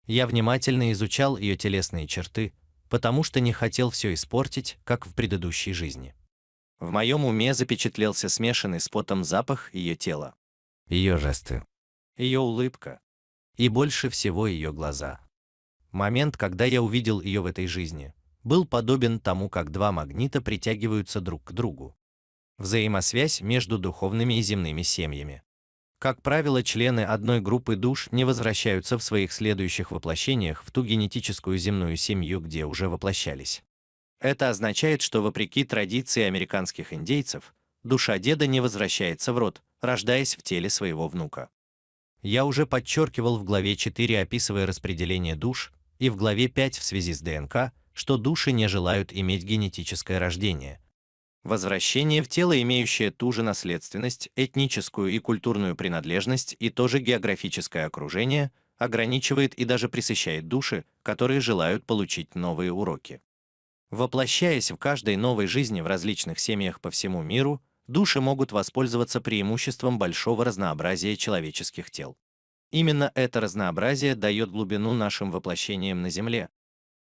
Я внимательно изучал ее телесные черты, потому что не хотел все испортить, как в предыдущей жизни. В моем уме запечатлелся смешанный с потом запах ее тела. Ее жесты ее улыбка. И больше всего ее глаза. Момент, когда я увидел ее в этой жизни, был подобен тому, как два магнита притягиваются друг к другу. Взаимосвязь между духовными и земными семьями. Как правило, члены одной группы душ не возвращаются в своих следующих воплощениях в ту генетическую земную семью, где уже воплощались. Это означает, что вопреки традиции американских индейцев, душа деда не возвращается в род, рождаясь в теле своего внука я уже подчеркивал в главе 4, описывая распределение душ, и в главе 5 в связи с ДНК, что души не желают иметь генетическое рождение. Возвращение в тело, имеющее ту же наследственность, этническую и культурную принадлежность и то же географическое окружение, ограничивает и даже присыщает души, которые желают получить новые уроки. Воплощаясь в каждой новой жизни в различных семьях по всему миру, души могут воспользоваться преимуществом большого разнообразия человеческих тел. Именно это разнообразие дает глубину нашим воплощениям на Земле.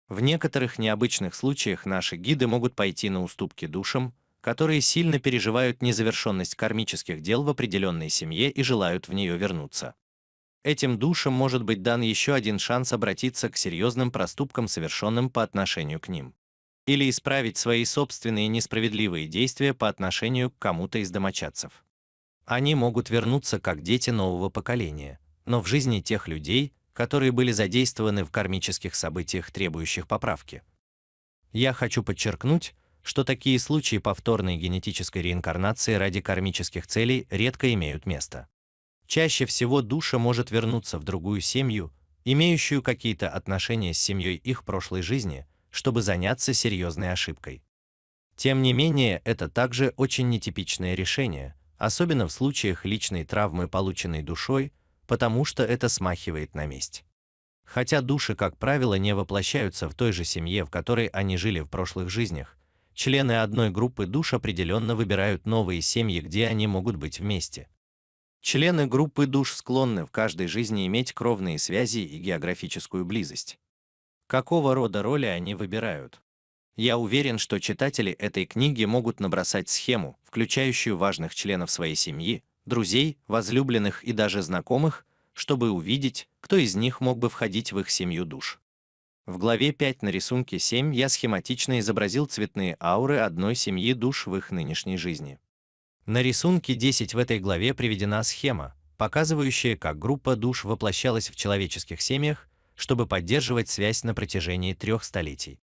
В некоторых необычных случаях наши гиды могут пойти на уступки душам, которые сильно переживают незавершенность кармических дел в определенной семье и желают в нее вернуться. Этим душам может быть дан еще один шанс обратиться к серьезным проступкам, совершенным по отношению к ним или исправить свои собственные несправедливые действия по отношению к кому-то из домочадцев. Они могут вернуться как дети нового поколения, но в жизни тех людей, которые были задействованы в кармических событиях, требующих поправки. Я хочу подчеркнуть, что такие случаи повторной генетической реинкарнации ради кармических целей редко имеют место. Чаще всего душа может вернуться в другую семью, имеющую какие-то отношения с семьей их прошлой жизни, чтобы заняться серьезной ошибкой. Тем не менее, это также очень нетипичное решение, особенно в случаях личной травмы, полученной душой, потому что это смахивает на месть. Хотя души, как правило, не воплощаются в той же семье, в которой они жили в прошлых жизнях, члены одной группы душ определенно выбирают новые семьи, где они могут быть вместе. Члены группы душ склонны в каждой жизни иметь кровные связи и географическую близость какого рода роли они выбирают. Я уверен, что читатели этой книги могут набросать схему, включающую важных членов своей семьи, друзей, возлюбленных и даже знакомых, чтобы увидеть, кто из них мог бы входить в их семью душ. В главе 5 на рисунке 7 я схематично изобразил цветные ауры одной семьи душ в их нынешней жизни. На рисунке 10 в этой главе приведена схема, показывающая, как группа душ воплощалась в человеческих семьях чтобы поддерживать связь на протяжении трех столетий.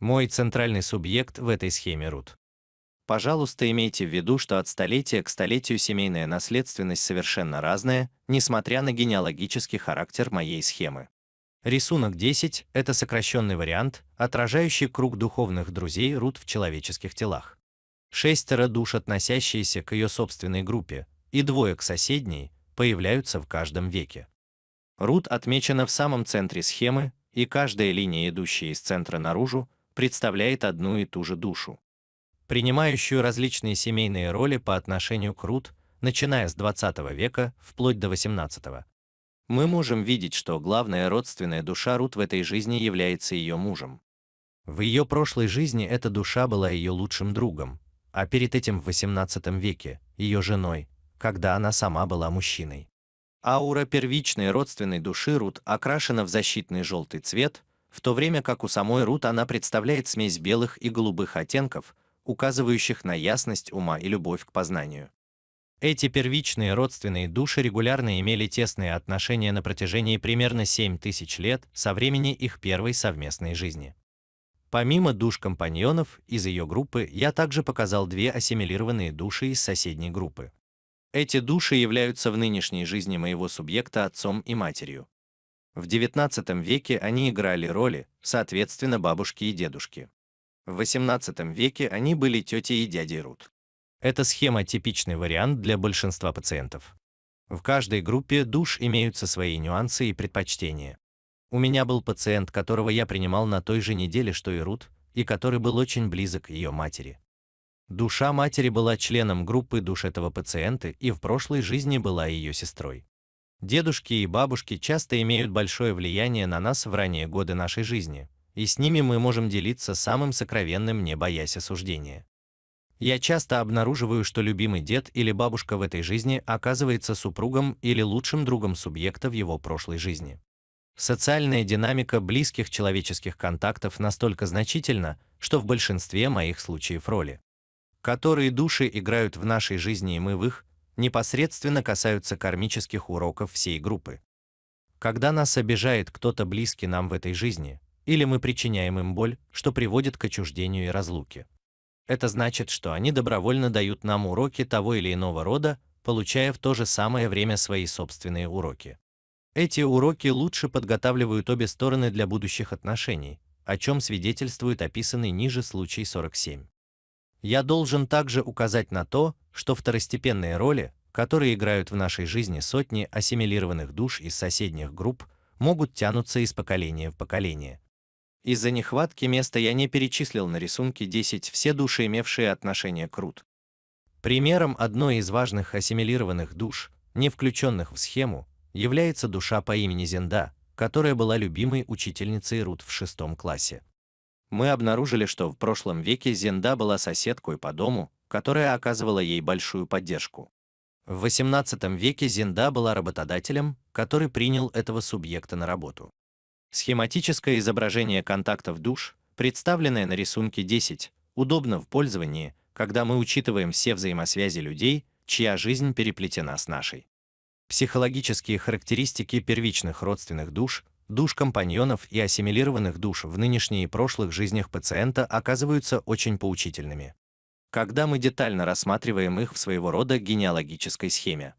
Мой центральный субъект в этой схеме рут. Пожалуйста, имейте в виду, что от столетия к столетию семейная наследственность совершенно разная, несмотря на генеалогический характер моей схемы. Рисунок 10 – это сокращенный вариант, отражающий круг духовных друзей Рут в человеческих телах. Шестеро душ, относящиеся к ее собственной группе, и двое к соседней, появляются в каждом веке. Рут отмечена в самом центре схемы, и каждая линия, идущая из центра наружу, представляет одну и ту же душу, принимающую различные семейные роли по отношению к Рут, начиная с 20 века вплоть до 18. Мы можем видеть, что главная родственная душа Рут в этой жизни является ее мужем. В ее прошлой жизни эта душа была ее лучшим другом, а перед этим в 18 веке ее женой, когда она сама была мужчиной. Аура первичной родственной души Рут окрашена в защитный желтый цвет, в то время как у самой Рут она представляет смесь белых и голубых оттенков, указывающих на ясность ума и любовь к познанию. Эти первичные родственные души регулярно имели тесные отношения на протяжении примерно 7000 лет со времени их первой совместной жизни. Помимо душ компаньонов из ее группы, я также показал две ассимилированные души из соседней группы. Эти души являются в нынешней жизни моего субъекта отцом и матерью. В XIX веке они играли роли, соответственно, бабушки и дедушки. В XVIII веке они были тетей и дядей Рут. Эта схема – типичный вариант для большинства пациентов. В каждой группе душ имеются свои нюансы и предпочтения. У меня был пациент, которого я принимал на той же неделе, что и Рут, и который был очень близок к ее матери. Душа матери была членом группы душ этого пациента и в прошлой жизни была ее сестрой. Дедушки и бабушки часто имеют большое влияние на нас в ранние годы нашей жизни, и с ними мы можем делиться самым сокровенным, не боясь осуждения. Я часто обнаруживаю, что любимый дед или бабушка в этой жизни оказывается супругом или лучшим другом субъекта в его прошлой жизни. Социальная динамика близких человеческих контактов настолько значительна, что в большинстве моих случаев роли, которые души играют в нашей жизни и мы в их, непосредственно касаются кармических уроков всей группы. Когда нас обижает кто-то близкий нам в этой жизни, или мы причиняем им боль, что приводит к отчуждению и разлуке. Это значит, что они добровольно дают нам уроки того или иного рода, получая в то же самое время свои собственные уроки. Эти уроки лучше подготавливают обе стороны для будущих отношений, о чем свидетельствует описанный ниже случай 47 я должен также указать на то, что второстепенные роли, которые играют в нашей жизни сотни ассимилированных душ из соседних групп, могут тянуться из поколения в поколение. Из-за нехватки места я не перечислил на рисунке 10 все души, имевшие отношение к Рут. Примером одной из важных ассимилированных душ, не включенных в схему, является душа по имени Зенда, которая была любимой учительницей Рут в шестом классе мы обнаружили, что в прошлом веке Зенда была соседкой по дому, которая оказывала ей большую поддержку. В XVIII веке Зенда была работодателем, который принял этого субъекта на работу. Схематическое изображение контактов душ, представленное на рисунке 10, удобно в пользовании, когда мы учитываем все взаимосвязи людей, чья жизнь переплетена с нашей. Психологические характеристики первичных родственных душ душ компаньонов и ассимилированных душ в нынешней и прошлых жизнях пациента оказываются очень поучительными. Когда мы детально рассматриваем их в своего рода генеалогической схеме.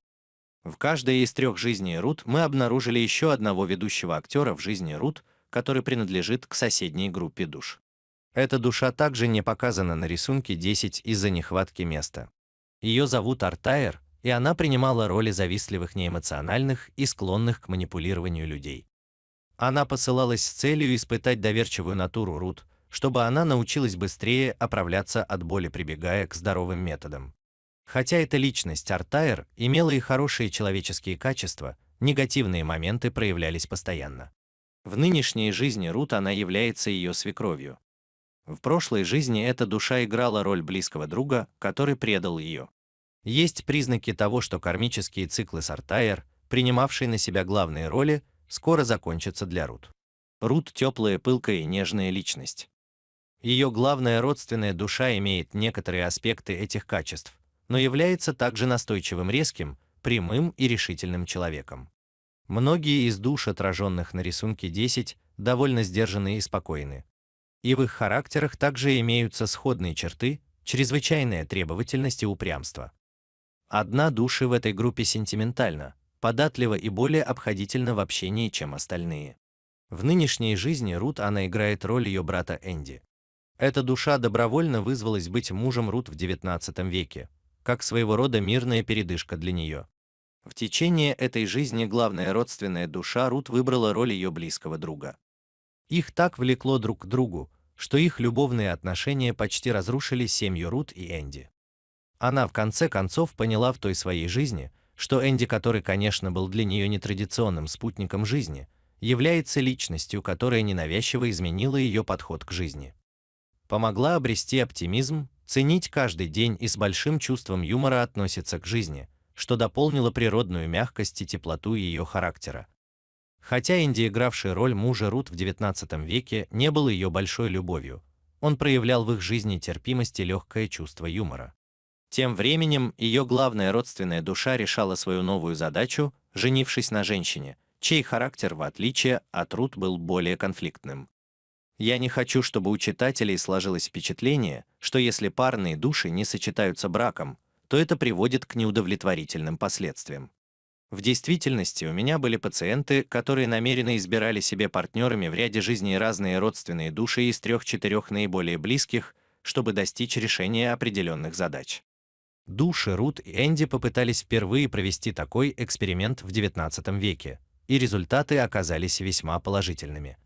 В каждой из трех жизней Рут мы обнаружили еще одного ведущего актера в жизни Рут, который принадлежит к соседней группе душ. Эта душа также не показана на рисунке 10 из-за нехватки места. Ее зовут Артайр, и она принимала роли завистливых неэмоциональных и склонных к манипулированию людей. Она посылалась с целью испытать доверчивую натуру Рут, чтобы она научилась быстрее оправляться от боли, прибегая к здоровым методам. Хотя эта личность Артайр имела и хорошие человеческие качества, негативные моменты проявлялись постоянно. В нынешней жизни Рут она является ее свекровью. В прошлой жизни эта душа играла роль близкого друга, который предал ее. Есть признаки того, что кармические циклы Сартайр, принимавшие на себя главные роли, скоро закончится для Рут. Рут теплая, пылкая и нежная личность. Ее главная родственная душа имеет некоторые аспекты этих качеств, но является также настойчивым, резким, прямым и решительным человеком. Многие из душ, отраженных на рисунке 10, довольно сдержанные и спокойны. И в их характерах также имеются сходные черты, чрезвычайная требовательность и упрямство. Одна души в этой группе сентиментальна, податлива и более обходительна в общении, чем остальные. В нынешней жизни Рут она играет роль ее брата Энди. Эта душа добровольно вызвалась быть мужем Рут в XIX веке, как своего рода мирная передышка для нее. В течение этой жизни главная родственная душа Рут выбрала роль ее близкого друга. Их так влекло друг к другу, что их любовные отношения почти разрушили семью Рут и Энди. Она в конце концов поняла в той своей жизни, что Энди, который, конечно, был для нее нетрадиционным спутником жизни, является личностью, которая ненавязчиво изменила ее подход к жизни. Помогла обрести оптимизм, ценить каждый день и с большим чувством юмора относиться к жизни, что дополнило природную мягкость и теплоту ее характера. Хотя Энди, игравший роль мужа Рут в XIX веке, не был ее большой любовью, он проявлял в их жизни терпимость и легкое чувство юмора. Тем временем ее главная родственная душа решала свою новую задачу, женившись на женщине, чей характер, в отличие от Рут, был более конфликтным. Я не хочу, чтобы у читателей сложилось впечатление, что если парные души не сочетаются браком, то это приводит к неудовлетворительным последствиям. В действительности у меня были пациенты, которые намеренно избирали себе партнерами в ряде жизней разные родственные души из трех-четырех наиболее близких, чтобы достичь решения определенных задач. Души Рут и Энди попытались впервые провести такой эксперимент в XIX веке, и результаты оказались весьма положительными.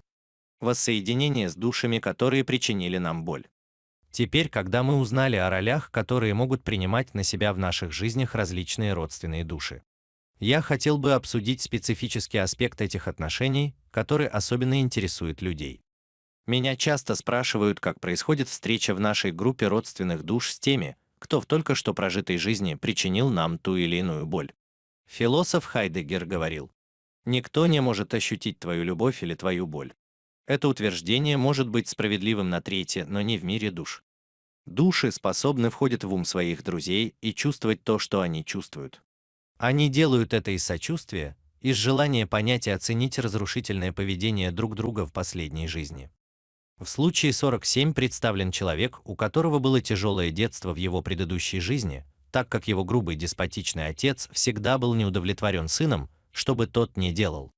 Воссоединение с душами, которые причинили нам боль. Теперь, когда мы узнали о ролях, которые могут принимать на себя в наших жизнях различные родственные души, я хотел бы обсудить специфический аспект этих отношений, который особенно интересует людей. Меня часто спрашивают, как происходит встреча в нашей группе родственных душ с теми, кто в только что прожитой жизни причинил нам ту или иную боль. Философ Хайдегер говорил, «Никто не может ощутить твою любовь или твою боль». Это утверждение может быть справедливым на третье, но не в мире душ. Души способны входить в ум своих друзей и чувствовать то, что они чувствуют. Они делают это из сочувствия, из желания понять и оценить разрушительное поведение друг друга в последней жизни. В случае 47 представлен человек, у которого было тяжелое детство в его предыдущей жизни, так как его грубый деспотичный отец всегда был неудовлетворен сыном, чтобы тот не делал.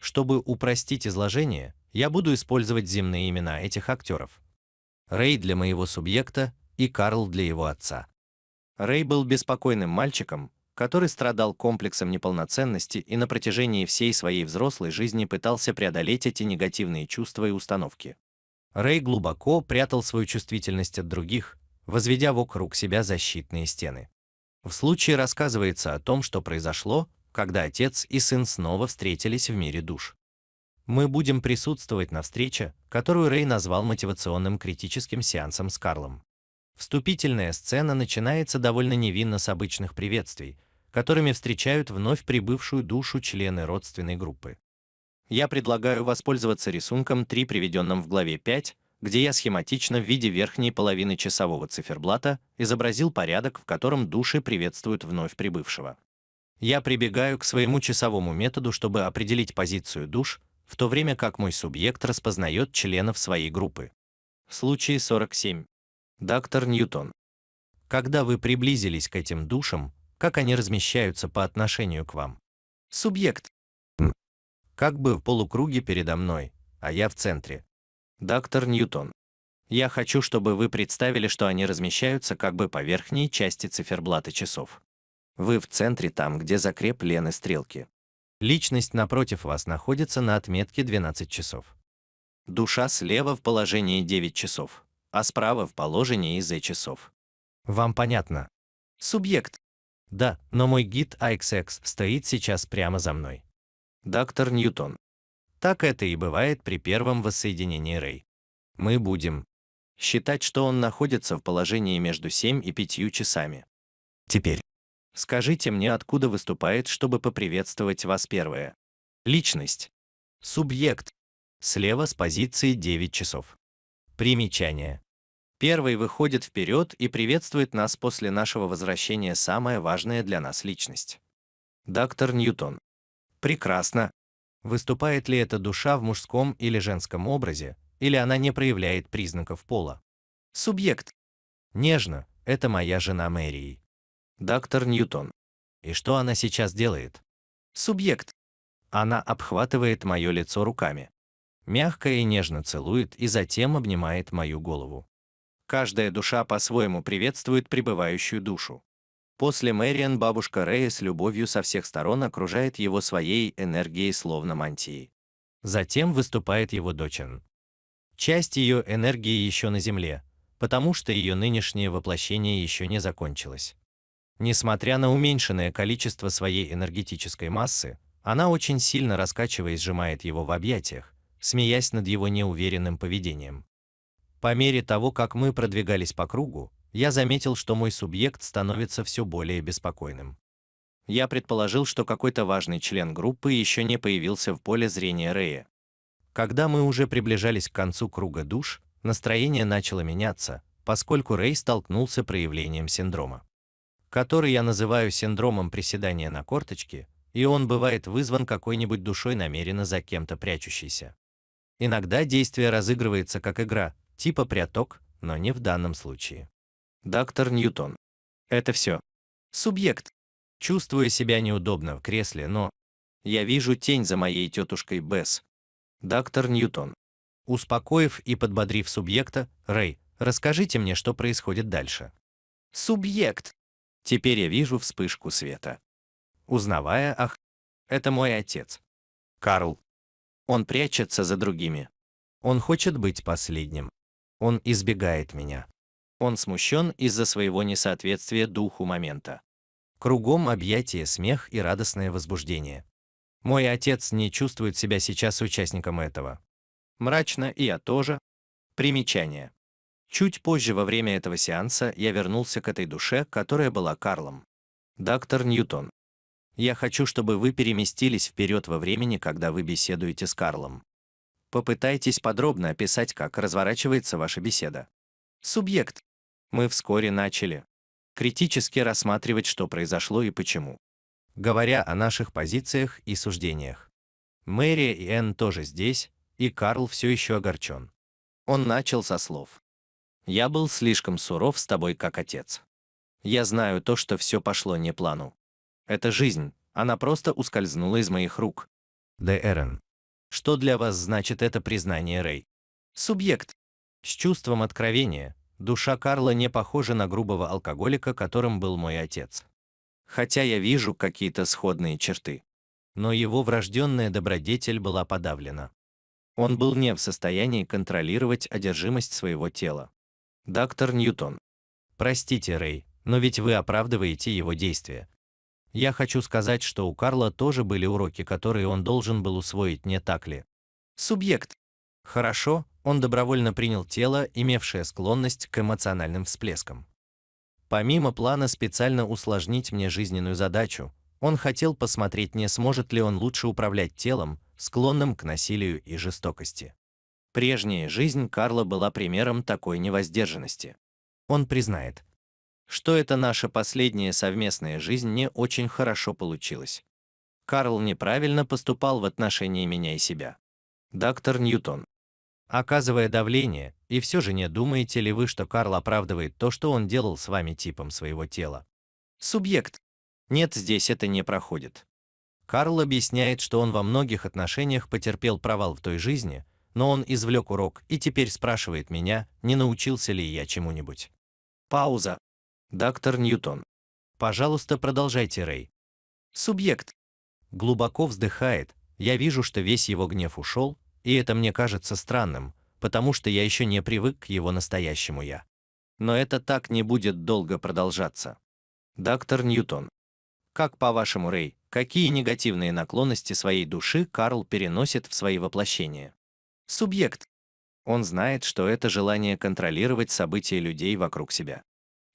Чтобы упростить изложение, я буду использовать земные имена этих актеров. Рэй для моего субъекта и Карл для его отца. Рэй был беспокойным мальчиком, который страдал комплексом неполноценности и на протяжении всей своей взрослой жизни пытался преодолеть эти негативные чувства и установки. Рэй глубоко прятал свою чувствительность от других, возведя вокруг себя защитные стены. В случае рассказывается о том, что произошло, когда отец и сын снова встретились в мире душ. Мы будем присутствовать на встрече, которую Рэй назвал мотивационным критическим сеансом с Карлом. Вступительная сцена начинается довольно невинно с обычных приветствий, которыми встречают вновь прибывшую душу члены родственной группы. Я предлагаю воспользоваться рисунком 3, приведенным в главе 5, где я схематично в виде верхней половины часового циферблата изобразил порядок, в котором души приветствуют вновь прибывшего. Я прибегаю к своему часовому методу, чтобы определить позицию душ, в то время как мой субъект распознает членов своей группы. Случай 47. Доктор Ньютон. Когда вы приблизились к этим душам, как они размещаются по отношению к вам? Субъект как бы в полукруге передо мной, а я в центре. Доктор Ньютон. Я хочу, чтобы вы представили, что они размещаются как бы по верхней части циферблата часов. Вы в центре там, где закреплены стрелки. Личность напротив вас находится на отметке 12 часов. Душа слева в положении 9 часов, а справа в положении z часов. Вам понятно? Субъект. Да, но мой гид AXX стоит сейчас прямо за мной доктор Ньютон. Так это и бывает при первом воссоединении Рэй. Мы будем считать, что он находится в положении между 7 и 5 часами. Теперь скажите мне, откуда выступает, чтобы поприветствовать вас первое. Личность. Субъект. Слева с позиции 9 часов. Примечание. Первый выходит вперед и приветствует нас после нашего возвращения самая важная для нас личность. Доктор Ньютон. Прекрасно. Выступает ли эта душа в мужском или женском образе, или она не проявляет признаков пола? Субъект. Нежно, это моя жена Мэрии. Доктор Ньютон. И что она сейчас делает? Субъект. Она обхватывает мое лицо руками. Мягко и нежно целует и затем обнимает мою голову. Каждая душа по-своему приветствует пребывающую душу. После Мэриан бабушка Рэя с любовью со всех сторон окружает его своей энергией словно мантией. Затем выступает его дочерь. Часть ее энергии еще на Земле, потому что ее нынешнее воплощение еще не закончилось. Несмотря на уменьшенное количество своей энергетической массы, она очень сильно раскачивая сжимает его в объятиях, смеясь над его неуверенным поведением. По мере того, как мы продвигались по кругу, я заметил, что мой субъект становится все более беспокойным. Я предположил, что какой-то важный член группы еще не появился в поле зрения Рэя. Когда мы уже приближались к концу круга душ, настроение начало меняться, поскольку Рэй столкнулся проявлением синдрома, который я называю синдромом приседания на корточке, и он бывает вызван какой-нибудь душой намеренно за кем-то прячущейся. Иногда действие разыгрывается как игра, типа пряток, но не в данном случае. Доктор Ньютон. Это все. Субъект. Чувствую себя неудобно в кресле, но... Я вижу тень за моей тетушкой Бесс. Доктор Ньютон. Успокоив и подбодрив субъекта, Рэй, расскажите мне, что происходит дальше. Субъект. Теперь я вижу вспышку света. Узнавая, ах, это мой отец. Карл. Он прячется за другими. Он хочет быть последним. Он избегает меня. Он смущен из-за своего несоответствия духу момента. Кругом объятия, смех и радостное возбуждение. Мой отец не чувствует себя сейчас участником этого. Мрачно и я тоже. Примечание. Чуть позже во время этого сеанса я вернулся к этой душе, которая была Карлом. Доктор Ньютон. Я хочу, чтобы вы переместились вперед во времени, когда вы беседуете с Карлом. Попытайтесь подробно описать, как разворачивается ваша беседа. Субъект мы вскоре начали критически рассматривать, что произошло и почему. Говоря о наших позициях и суждениях. Мэри и Энн тоже здесь, и Карл все еще огорчен. Он начал со слов. «Я был слишком суров с тобой, как отец. Я знаю то, что все пошло не плану. Это жизнь, она просто ускользнула из моих рук». Де Эрен. Что для вас значит это признание, Рэй? Субъект. С чувством откровения, Душа Карла не похожа на грубого алкоголика, которым был мой отец. Хотя я вижу какие-то сходные черты. Но его врожденная добродетель была подавлена. Он был не в состоянии контролировать одержимость своего тела. Доктор Ньютон. Простите, Рэй, но ведь вы оправдываете его действия. Я хочу сказать, что у Карла тоже были уроки, которые он должен был усвоить, не так ли? Субъект. Хорошо, он добровольно принял тело, имевшее склонность к эмоциональным всплескам. Помимо плана специально усложнить мне жизненную задачу, он хотел посмотреть, не сможет ли он лучше управлять телом, склонным к насилию и жестокости. Прежняя жизнь Карла была примером такой невоздержанности. Он признает, что эта наша последняя совместная жизнь не очень хорошо получилась. Карл неправильно поступал в отношении меня и себя. Доктор Ньютон оказывая давление, и все же не думаете ли вы, что Карл оправдывает то, что он делал с вами типом своего тела? Субъект. Нет, здесь это не проходит. Карл объясняет, что он во многих отношениях потерпел провал в той жизни, но он извлек урок и теперь спрашивает меня, не научился ли я чему-нибудь. Пауза. Доктор Ньютон. Пожалуйста, продолжайте, Рэй. Субъект. Глубоко вздыхает. Я вижу, что весь его гнев ушел, и это мне кажется странным, потому что я еще не привык к его настоящему «я». Но это так не будет долго продолжаться. Доктор Ньютон. Как по-вашему, Рэй, какие негативные наклонности своей души Карл переносит в свои воплощения? Субъект. Он знает, что это желание контролировать события людей вокруг себя.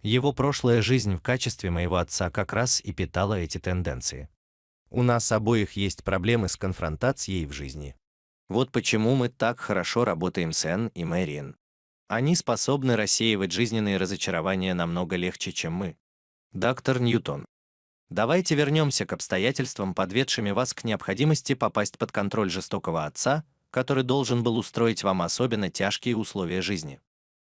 Его прошлая жизнь в качестве моего отца как раз и питала эти тенденции. У нас обоих есть проблемы с конфронтацией в жизни. Вот почему мы так хорошо работаем с Энн и Мэриэн. Они способны рассеивать жизненные разочарования намного легче, чем мы. Доктор Ньютон. Давайте вернемся к обстоятельствам, подведшими вас к необходимости попасть под контроль жестокого отца, который должен был устроить вам особенно тяжкие условия жизни.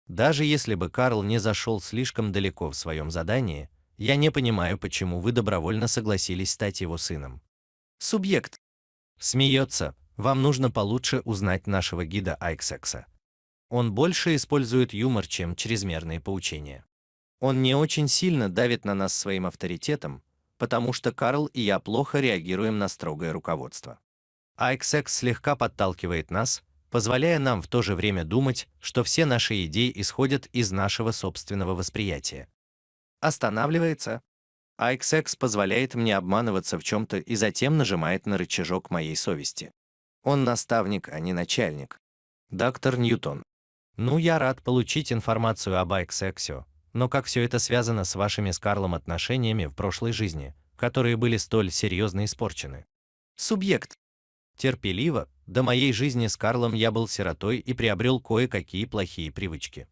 Даже если бы Карл не зашел слишком далеко в своем задании, я не понимаю, почему вы добровольно согласились стать его сыном. Субъект. Смеется, вам нужно получше узнать нашего гида Айксекса. Он больше использует юмор, чем чрезмерные поучения. Он не очень сильно давит на нас своим авторитетом, потому что Карл и я плохо реагируем на строгое руководство. Айксекс слегка подталкивает нас, позволяя нам в то же время думать, что все наши идеи исходят из нашего собственного восприятия. Останавливается. Айксекс позволяет мне обманываться в чем-то и затем нажимает на рычажок моей совести. Он наставник, а не начальник. Доктор Ньютон. Ну, я рад получить информацию об Айксексио, но как все это связано с вашими с Карлом отношениями в прошлой жизни, которые были столь серьезно испорчены? Субъект. Терпеливо, до моей жизни с Карлом я был сиротой и приобрел кое-какие плохие привычки.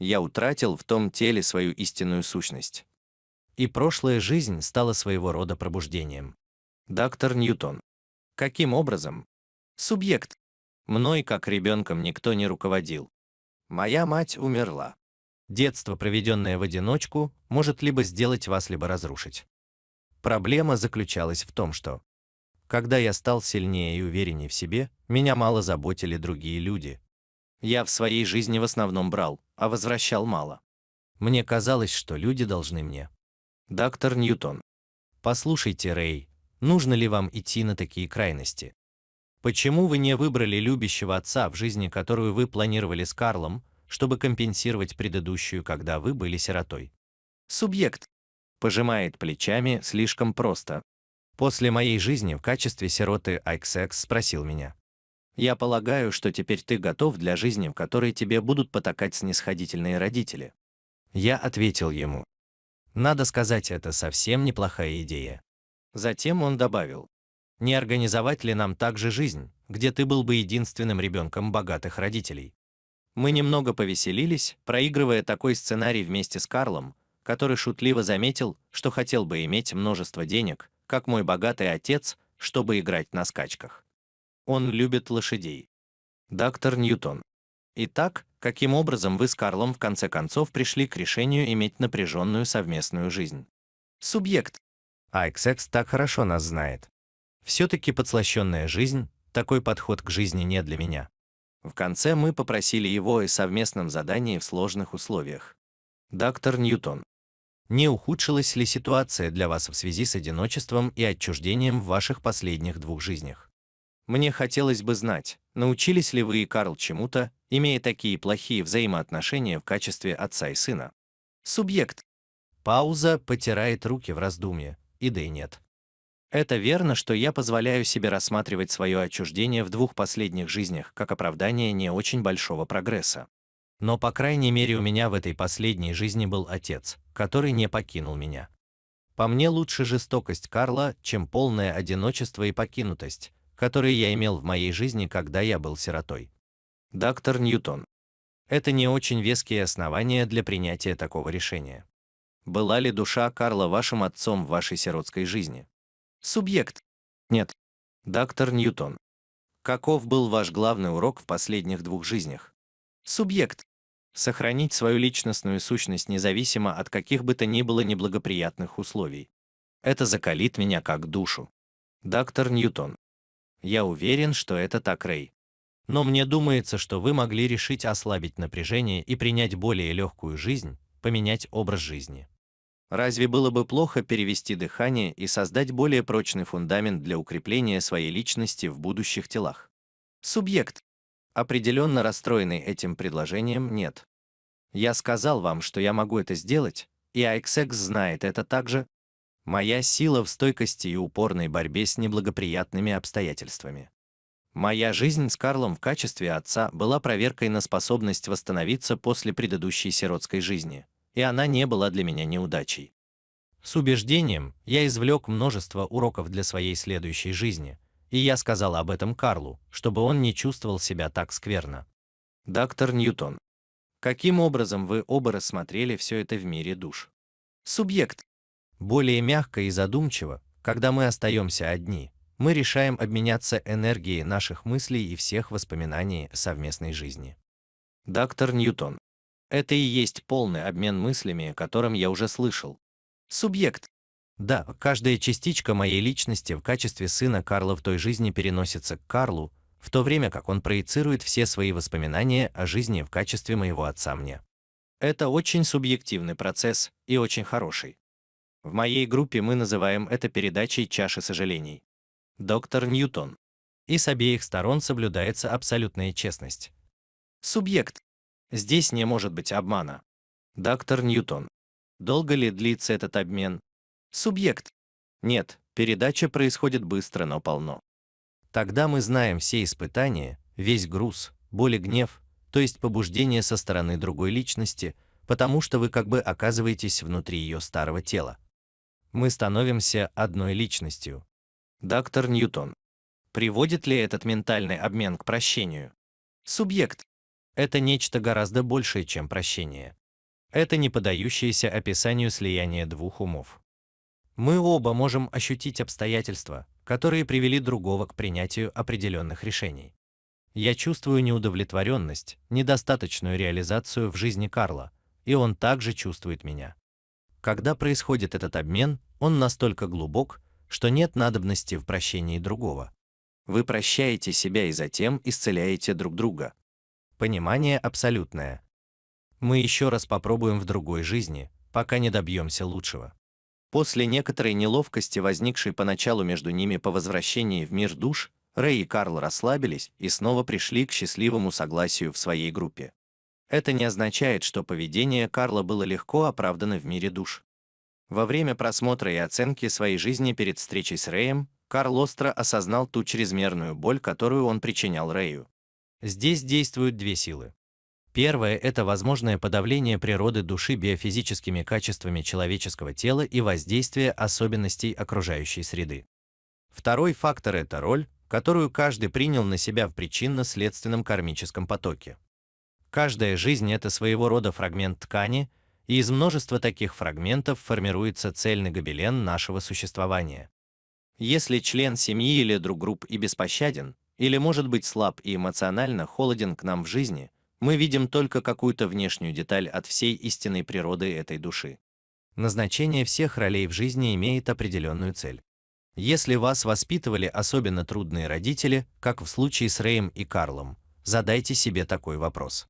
Я утратил в том теле свою истинную сущность. И прошлая жизнь стала своего рода пробуждением. Доктор Ньютон. Каким образом? Субъект. Мной как ребенком никто не руководил. Моя мать умерла. Детство, проведенное в одиночку, может либо сделать вас, либо разрушить. Проблема заключалась в том, что когда я стал сильнее и увереннее в себе, меня мало заботили другие люди. Я в своей жизни в основном брал, а возвращал мало. Мне казалось, что люди должны мне. Доктор Ньютон. Послушайте, Рэй, нужно ли вам идти на такие крайности? Почему вы не выбрали любящего отца, в жизни которую вы планировали с Карлом, чтобы компенсировать предыдущую, когда вы были сиротой? Субъект. Пожимает плечами слишком просто. После моей жизни в качестве сироты XX спросил меня. Я полагаю, что теперь ты готов для жизни, в которой тебе будут потакать снисходительные родители. Я ответил ему. Надо сказать, это совсем неплохая идея. Затем он добавил. Не организовать ли нам также жизнь, где ты был бы единственным ребенком богатых родителей? Мы немного повеселились, проигрывая такой сценарий вместе с Карлом, который шутливо заметил, что хотел бы иметь множество денег, как мой богатый отец, чтобы играть на скачках. Он любит лошадей. Доктор Ньютон. Итак, каким образом вы с Карлом в конце концов пришли к решению иметь напряженную совместную жизнь? Субъект. Айксекс так хорошо нас знает. Все-таки подслащенная жизнь, такой подход к жизни не для меня. В конце мы попросили его и совместном задании в сложных условиях. Доктор Ньютон, не ухудшилась ли ситуация для вас в связи с одиночеством и отчуждением в ваших последних двух жизнях? Мне хотелось бы знать, научились ли вы и Карл чему-то, имея такие плохие взаимоотношения в качестве отца и сына? Субъект. Пауза потирает руки в раздумье. И да и нет. Это верно, что я позволяю себе рассматривать свое отчуждение в двух последних жизнях как оправдание не очень большого прогресса. Но по крайней мере у меня в этой последней жизни был отец, который не покинул меня. По мне лучше жестокость Карла, чем полное одиночество и покинутость, которые я имел в моей жизни, когда я был сиротой. Доктор Ньютон. Это не очень веские основания для принятия такого решения. Была ли душа Карла вашим отцом в вашей сиротской жизни? Субъект. Нет. Доктор Ньютон. Каков был ваш главный урок в последних двух жизнях? Субъект. Сохранить свою личностную сущность независимо от каких бы то ни было неблагоприятных условий. Это закалит меня как душу. Доктор Ньютон. Я уверен, что это так, Рэй. Но мне думается, что вы могли решить ослабить напряжение и принять более легкую жизнь, поменять образ жизни. Разве было бы плохо перевести дыхание и создать более прочный фундамент для укрепления своей личности в будущих телах? Субъект. Определенно расстроенный этим предложением нет. Я сказал вам, что я могу это сделать, и AXX знает это также. Моя сила в стойкости и упорной борьбе с неблагоприятными обстоятельствами. Моя жизнь с Карлом в качестве отца была проверкой на способность восстановиться после предыдущей сиротской жизни, и она не была для меня неудачей. С убеждением я извлек множество уроков для своей следующей жизни, и я сказал об этом Карлу, чтобы он не чувствовал себя так скверно. Доктор Ньютон. Каким образом вы оба рассмотрели все это в мире душ? Субъект. Более мягко и задумчиво, когда мы остаемся одни, мы решаем обменяться энергией наших мыслей и всех воспоминаний совместной жизни. Доктор Ньютон. Это и есть полный обмен мыслями, о котором я уже слышал. Субъект. Да, каждая частичка моей личности в качестве сына Карла в той жизни переносится к Карлу, в то время как он проецирует все свои воспоминания о жизни в качестве моего отца мне. Это очень субъективный процесс и очень хороший. В моей группе мы называем это передачей чаши сожалений. Доктор Ньютон. И с обеих сторон соблюдается абсолютная честность. Субъект. Здесь не может быть обмана. Доктор Ньютон. Долго ли длится этот обмен? Субъект. Нет, передача происходит быстро, но полно. Тогда мы знаем все испытания, весь груз, боль и гнев, то есть побуждение со стороны другой личности, потому что вы как бы оказываетесь внутри ее старого тела. Мы становимся одной личностью. Доктор Ньютон. Приводит ли этот ментальный обмен к прощению? Субъект это нечто гораздо большее, чем прощение. Это не поддающееся описанию слияние двух умов. Мы оба можем ощутить обстоятельства, которые привели другого к принятию определенных решений. Я чувствую неудовлетворенность, недостаточную реализацию в жизни Карла, и он также чувствует меня. Когда происходит этот обмен, он настолько глубок, что нет надобности в прощении другого. Вы прощаете себя и затем исцеляете друг друга, понимание абсолютное. Мы еще раз попробуем в другой жизни, пока не добьемся лучшего. После некоторой неловкости, возникшей поначалу между ними по возвращении в мир душ, Рэй и Карл расслабились и снова пришли к счастливому согласию в своей группе. Это не означает, что поведение Карла было легко оправдано в мире душ. Во время просмотра и оценки своей жизни перед встречей с Рэем, Карл остро осознал ту чрезмерную боль, которую он причинял Рэю. Здесь действуют две силы. Первое – это возможное подавление природы души биофизическими качествами человеческого тела и воздействие особенностей окружающей среды. Второй фактор – это роль, которую каждый принял на себя в причинно-следственном кармическом потоке. Каждая жизнь – это своего рода фрагмент ткани, и из множества таких фрагментов формируется цельный гобелен нашего существования. Если член семьи или друг групп и беспощаден, или, может быть, слаб и эмоционально холоден к нам в жизни, мы видим только какую-то внешнюю деталь от всей истинной природы этой души. Назначение всех ролей в жизни имеет определенную цель. Если вас воспитывали особенно трудные родители, как в случае с Рэем и Карлом, задайте себе такой вопрос.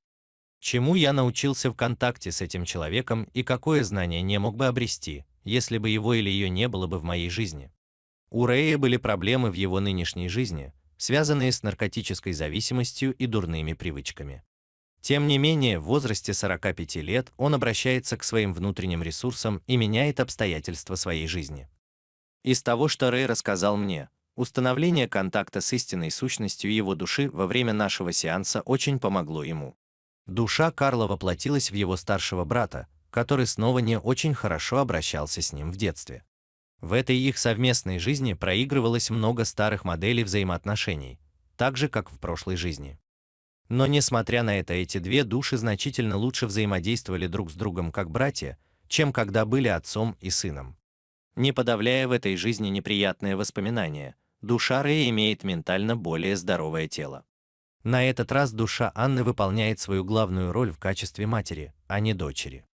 Чему я научился в контакте с этим человеком и какое знание не мог бы обрести, если бы его или ее не было бы в моей жизни? У Рэя были проблемы в его нынешней жизни, связанные с наркотической зависимостью и дурными привычками. Тем не менее, в возрасте 45 лет он обращается к своим внутренним ресурсам и меняет обстоятельства своей жизни. Из того, что Рэй рассказал мне, установление контакта с истинной сущностью его души во время нашего сеанса очень помогло ему. Душа Карла воплотилась в его старшего брата, который снова не очень хорошо обращался с ним в детстве. В этой их совместной жизни проигрывалось много старых моделей взаимоотношений, так же, как в прошлой жизни. Но несмотря на это, эти две души значительно лучше взаимодействовали друг с другом как братья, чем когда были отцом и сыном. Не подавляя в этой жизни неприятные воспоминания, душа Рэя имеет ментально более здоровое тело. На этот раз душа Анны выполняет свою главную роль в качестве матери, а не дочери.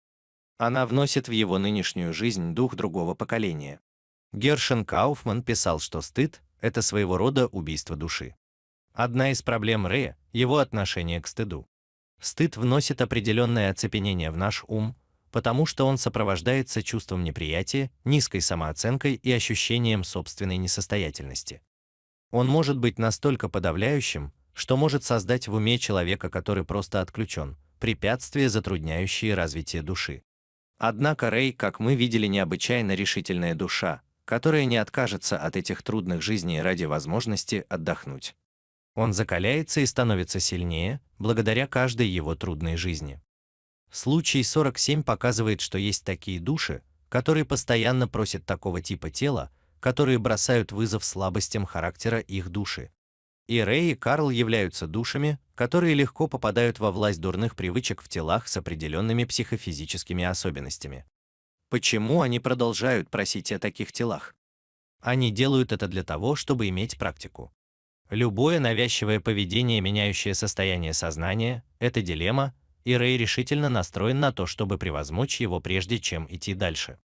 Она вносит в его нынешнюю жизнь дух другого поколения, Гершен Кауфман писал, что стыд – это своего рода убийство души. Одна из проблем Рэя – его отношение к стыду. Стыд вносит определенное оцепенение в наш ум, потому что он сопровождается чувством неприятия, низкой самооценкой и ощущением собственной несостоятельности. Он может быть настолько подавляющим, что может создать в уме человека, который просто отключен, препятствия, затрудняющие развитие души. Однако Рэй, как мы видели, необычайно решительная душа, которая не откажется от этих трудных жизней ради возможности отдохнуть. Он закаляется и становится сильнее, благодаря каждой его трудной жизни. Случай 47 показывает, что есть такие души, которые постоянно просят такого типа тела, которые бросают вызов слабостям характера их души. И Рэй и Карл являются душами, которые легко попадают во власть дурных привычек в телах с определенными психофизическими особенностями. Почему они продолжают просить о таких телах? Они делают это для того, чтобы иметь практику. Любое навязчивое поведение, меняющее состояние сознания – это дилемма, и Рэй решительно настроен на то, чтобы превозмочь его прежде, чем идти дальше.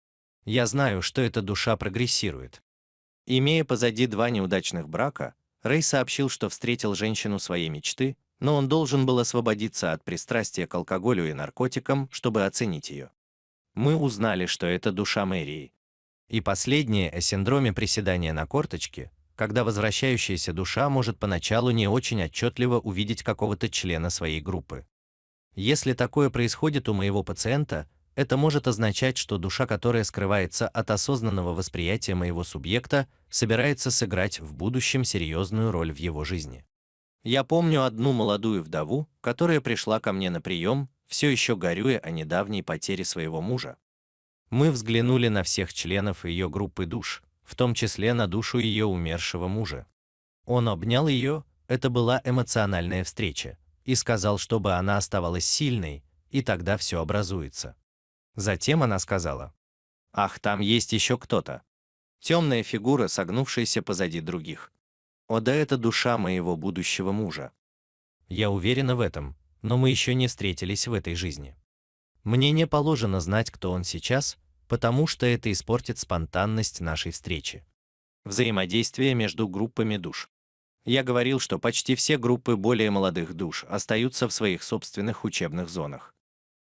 Я знаю, что эта душа прогрессирует. Имея позади два неудачных брака, Рэй сообщил, что встретил женщину своей мечты, но он должен был освободиться от пристрастия к алкоголю и наркотикам, чтобы оценить ее мы узнали, что это душа мэрии. И последнее о синдроме приседания на корточке, когда возвращающаяся душа может поначалу не очень отчетливо увидеть какого-то члена своей группы. Если такое происходит у моего пациента, это может означать, что душа, которая скрывается от осознанного восприятия моего субъекта, собирается сыграть в будущем серьезную роль в его жизни. Я помню одну молодую вдову, которая пришла ко мне на прием все еще горюя о недавней потере своего мужа. Мы взглянули на всех членов ее группы душ, в том числе на душу ее умершего мужа. Он обнял ее, это была эмоциональная встреча, и сказал, чтобы она оставалась сильной, и тогда все образуется. Затем она сказала: "Ах, там есть еще кто-то". Темная фигура, согнувшаяся позади других. "О да, это душа моего будущего мужа". Я уверена в этом, но мы еще не встретились в этой жизни. Мне не положено знать, кто он сейчас, потому что это испортит спонтанность нашей встречи. Взаимодействие между группами душ. Я говорил, что почти все группы более молодых душ остаются в своих собственных учебных зонах.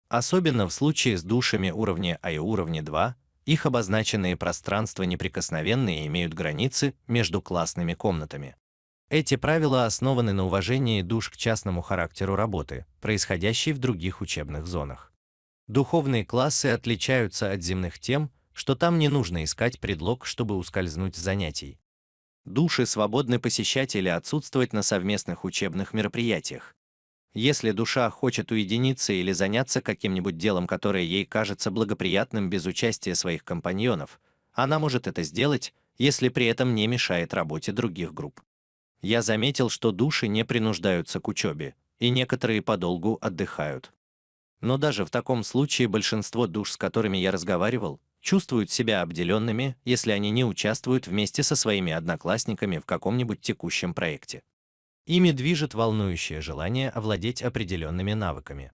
Особенно в случае с душами уровня А и уровня 2, их обозначенные пространства неприкосновенные имеют границы между классными комнатами. Эти правила основаны на уважении душ к частному характеру работы, происходящей в других учебных зонах. Духовные классы отличаются от земных тем, что там не нужно искать предлог, чтобы ускользнуть с занятий. Души свободны посещать или отсутствовать на совместных учебных мероприятиях. Если душа хочет уединиться или заняться каким-нибудь делом, которое ей кажется благоприятным без участия своих компаньонов, она может это сделать, если при этом не мешает работе других групп. Я заметил, что души не принуждаются к учебе, и некоторые подолгу отдыхают. Но даже в таком случае большинство душ, с которыми я разговаривал, чувствуют себя обделенными, если они не участвуют вместе со своими одноклассниками в каком-нибудь текущем проекте. Ими движет волнующее желание овладеть определенными навыками.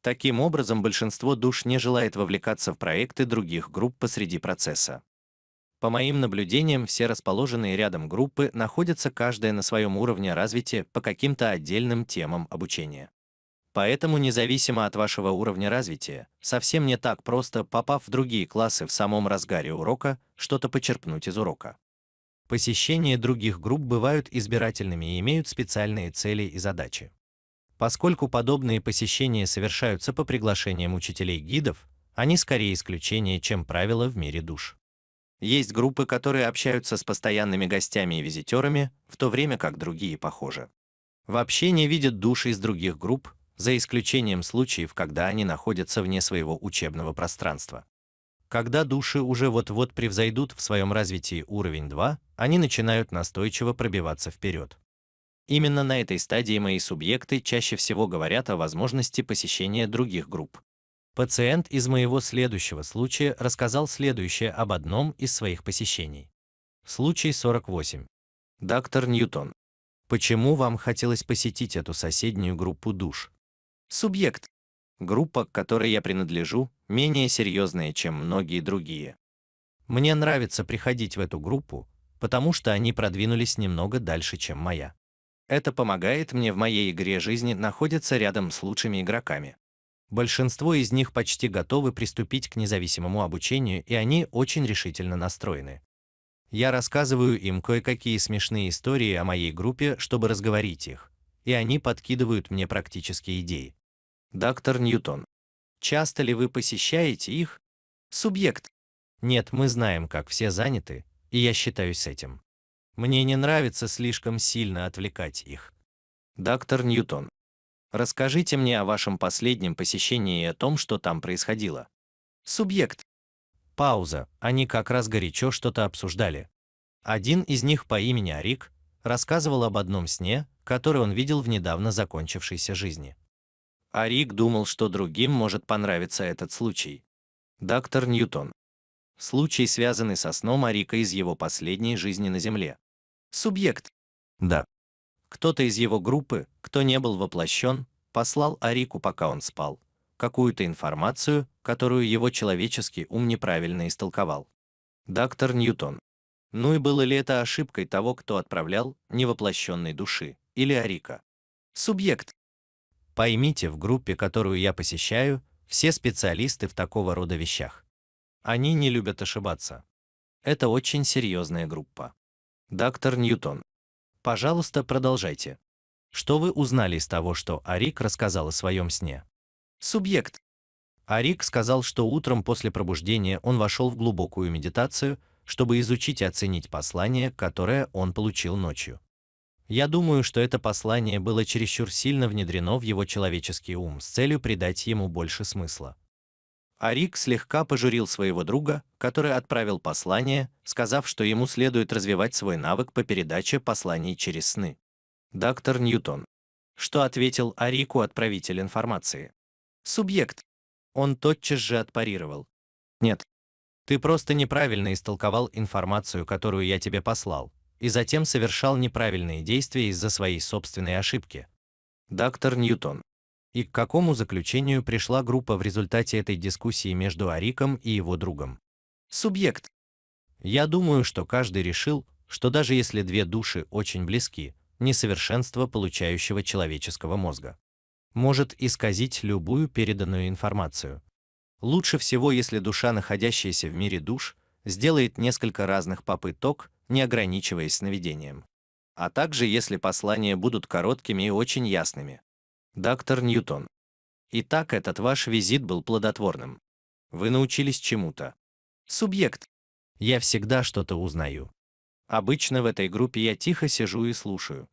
Таким образом, большинство душ не желает вовлекаться в проекты других групп посреди процесса. По моим наблюдениям, все расположенные рядом группы находятся каждая на своем уровне развития по каким-то отдельным темам обучения. Поэтому, независимо от вашего уровня развития, совсем не так просто, попав в другие классы в самом разгаре урока, что-то почерпнуть из урока. Посещения других групп бывают избирательными и имеют специальные цели и задачи. Поскольку подобные посещения совершаются по приглашениям учителей-гидов, они скорее исключение, чем правило в мире душ. Есть группы, которые общаются с постоянными гостями и визитерами, в то время как другие похожи. Вообще не видят души из других групп, за исключением случаев, когда они находятся вне своего учебного пространства. Когда души уже вот-вот превзойдут в своем развитии уровень 2, они начинают настойчиво пробиваться вперед. Именно на этой стадии мои субъекты чаще всего говорят о возможности посещения других групп. Пациент из моего следующего случая рассказал следующее об одном из своих посещений. Случай 48. Доктор Ньютон. Почему вам хотелось посетить эту соседнюю группу душ? Субъект. Группа, к которой я принадлежу, менее серьезная, чем многие другие. Мне нравится приходить в эту группу, потому что они продвинулись немного дальше, чем моя. Это помогает мне в моей игре жизни находиться рядом с лучшими игроками. Большинство из них почти готовы приступить к независимому обучению, и они очень решительно настроены. Я рассказываю им кое-какие смешные истории о моей группе, чтобы разговорить их, и они подкидывают мне практические идеи. Доктор Ньютон. Часто ли вы посещаете их? Субъект. Нет, мы знаем, как все заняты, и я считаюсь этим. Мне не нравится слишком сильно отвлекать их. Доктор Ньютон. Расскажите мне о вашем последнем посещении и о том, что там происходило. Субъект. Пауза. Они как раз горячо что-то обсуждали. Один из них по имени Арик рассказывал об одном сне, который он видел в недавно закончившейся жизни. Арик думал, что другим может понравиться этот случай. Доктор Ньютон. Случай, связанный со сном Арика из его последней жизни на Земле. Субъект. Да. Кто-то из его группы, кто не был воплощен, послал Арику, пока он спал, какую-то информацию, которую его человеческий ум неправильно истолковал. Доктор Ньютон. Ну и было ли это ошибкой того, кто отправлял невоплощенной души, или Арика? Субъект. Поймите, в группе, которую я посещаю, все специалисты в такого рода вещах. Они не любят ошибаться. Это очень серьезная группа. Доктор Ньютон. Пожалуйста, продолжайте. Что вы узнали из того, что Арик рассказал о своем сне? Субъект. Арик сказал, что утром после пробуждения он вошел в глубокую медитацию, чтобы изучить и оценить послание, которое он получил ночью. Я думаю, что это послание было чересчур сильно внедрено в его человеческий ум с целью придать ему больше смысла. Арик слегка пожурил своего друга, который отправил послание, сказав, что ему следует развивать свой навык по передаче посланий через сны. Доктор Ньютон. Что ответил Арику отправитель информации? Субъект. Он тотчас же отпарировал. Нет. Ты просто неправильно истолковал информацию, которую я тебе послал, и затем совершал неправильные действия из-за своей собственной ошибки. Доктор Ньютон и к какому заключению пришла группа в результате этой дискуссии между Ариком и его другом. Субъект. Я думаю, что каждый решил, что даже если две души очень близки, несовершенство получающего человеческого мозга может исказить любую переданную информацию. Лучше всего, если душа, находящаяся в мире душ, сделает несколько разных попыток, не ограничиваясь сновидением. А также, если послания будут короткими и очень ясными. Доктор Ньютон. Итак, этот ваш визит был плодотворным. Вы научились чему-то. Субъект. Я всегда что-то узнаю. Обычно в этой группе я тихо сижу и слушаю.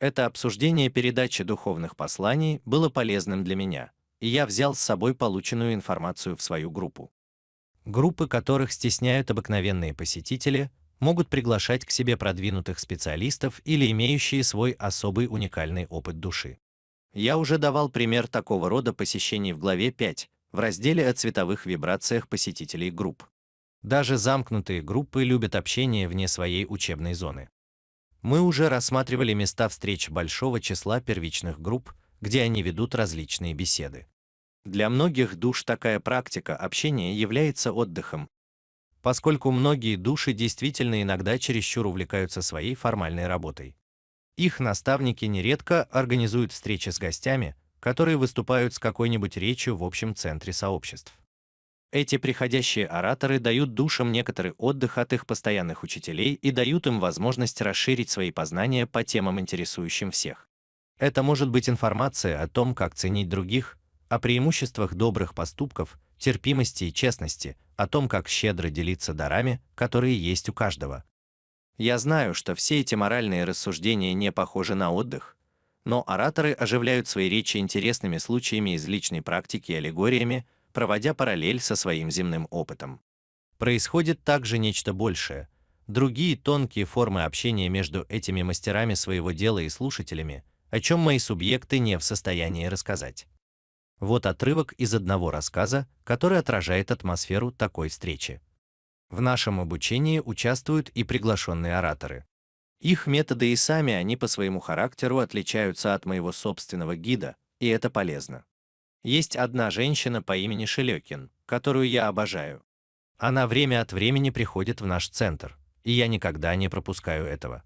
Это обсуждение передачи духовных посланий было полезным для меня, и я взял с собой полученную информацию в свою группу. Группы, которых стесняют обыкновенные посетители, могут приглашать к себе продвинутых специалистов или имеющие свой особый уникальный опыт души. Я уже давал пример такого рода посещений в главе 5, в разделе о цветовых вибрациях посетителей групп. Даже замкнутые группы любят общение вне своей учебной зоны. Мы уже рассматривали места встреч большого числа первичных групп, где они ведут различные беседы. Для многих душ такая практика общения является отдыхом, поскольку многие души действительно иногда чересчур увлекаются своей формальной работой. Их наставники нередко организуют встречи с гостями, которые выступают с какой-нибудь речью в общем центре сообществ. Эти приходящие ораторы дают душам некоторый отдых от их постоянных учителей и дают им возможность расширить свои познания по темам, интересующим всех. Это может быть информация о том, как ценить других, о преимуществах добрых поступков, терпимости и честности, о том, как щедро делиться дарами, которые есть у каждого, я знаю, что все эти моральные рассуждения не похожи на отдых, но ораторы оживляют свои речи интересными случаями из личной практики и аллегориями, проводя параллель со своим земным опытом. Происходит также нечто большее. Другие тонкие формы общения между этими мастерами своего дела и слушателями, о чем мои субъекты не в состоянии рассказать. Вот отрывок из одного рассказа, который отражает атмосферу такой встречи. В нашем обучении участвуют и приглашенные ораторы. Их методы и сами они по своему характеру отличаются от моего собственного гида, и это полезно. Есть одна женщина по имени Шелекин, которую я обожаю. Она время от времени приходит в наш центр, и я никогда не пропускаю этого.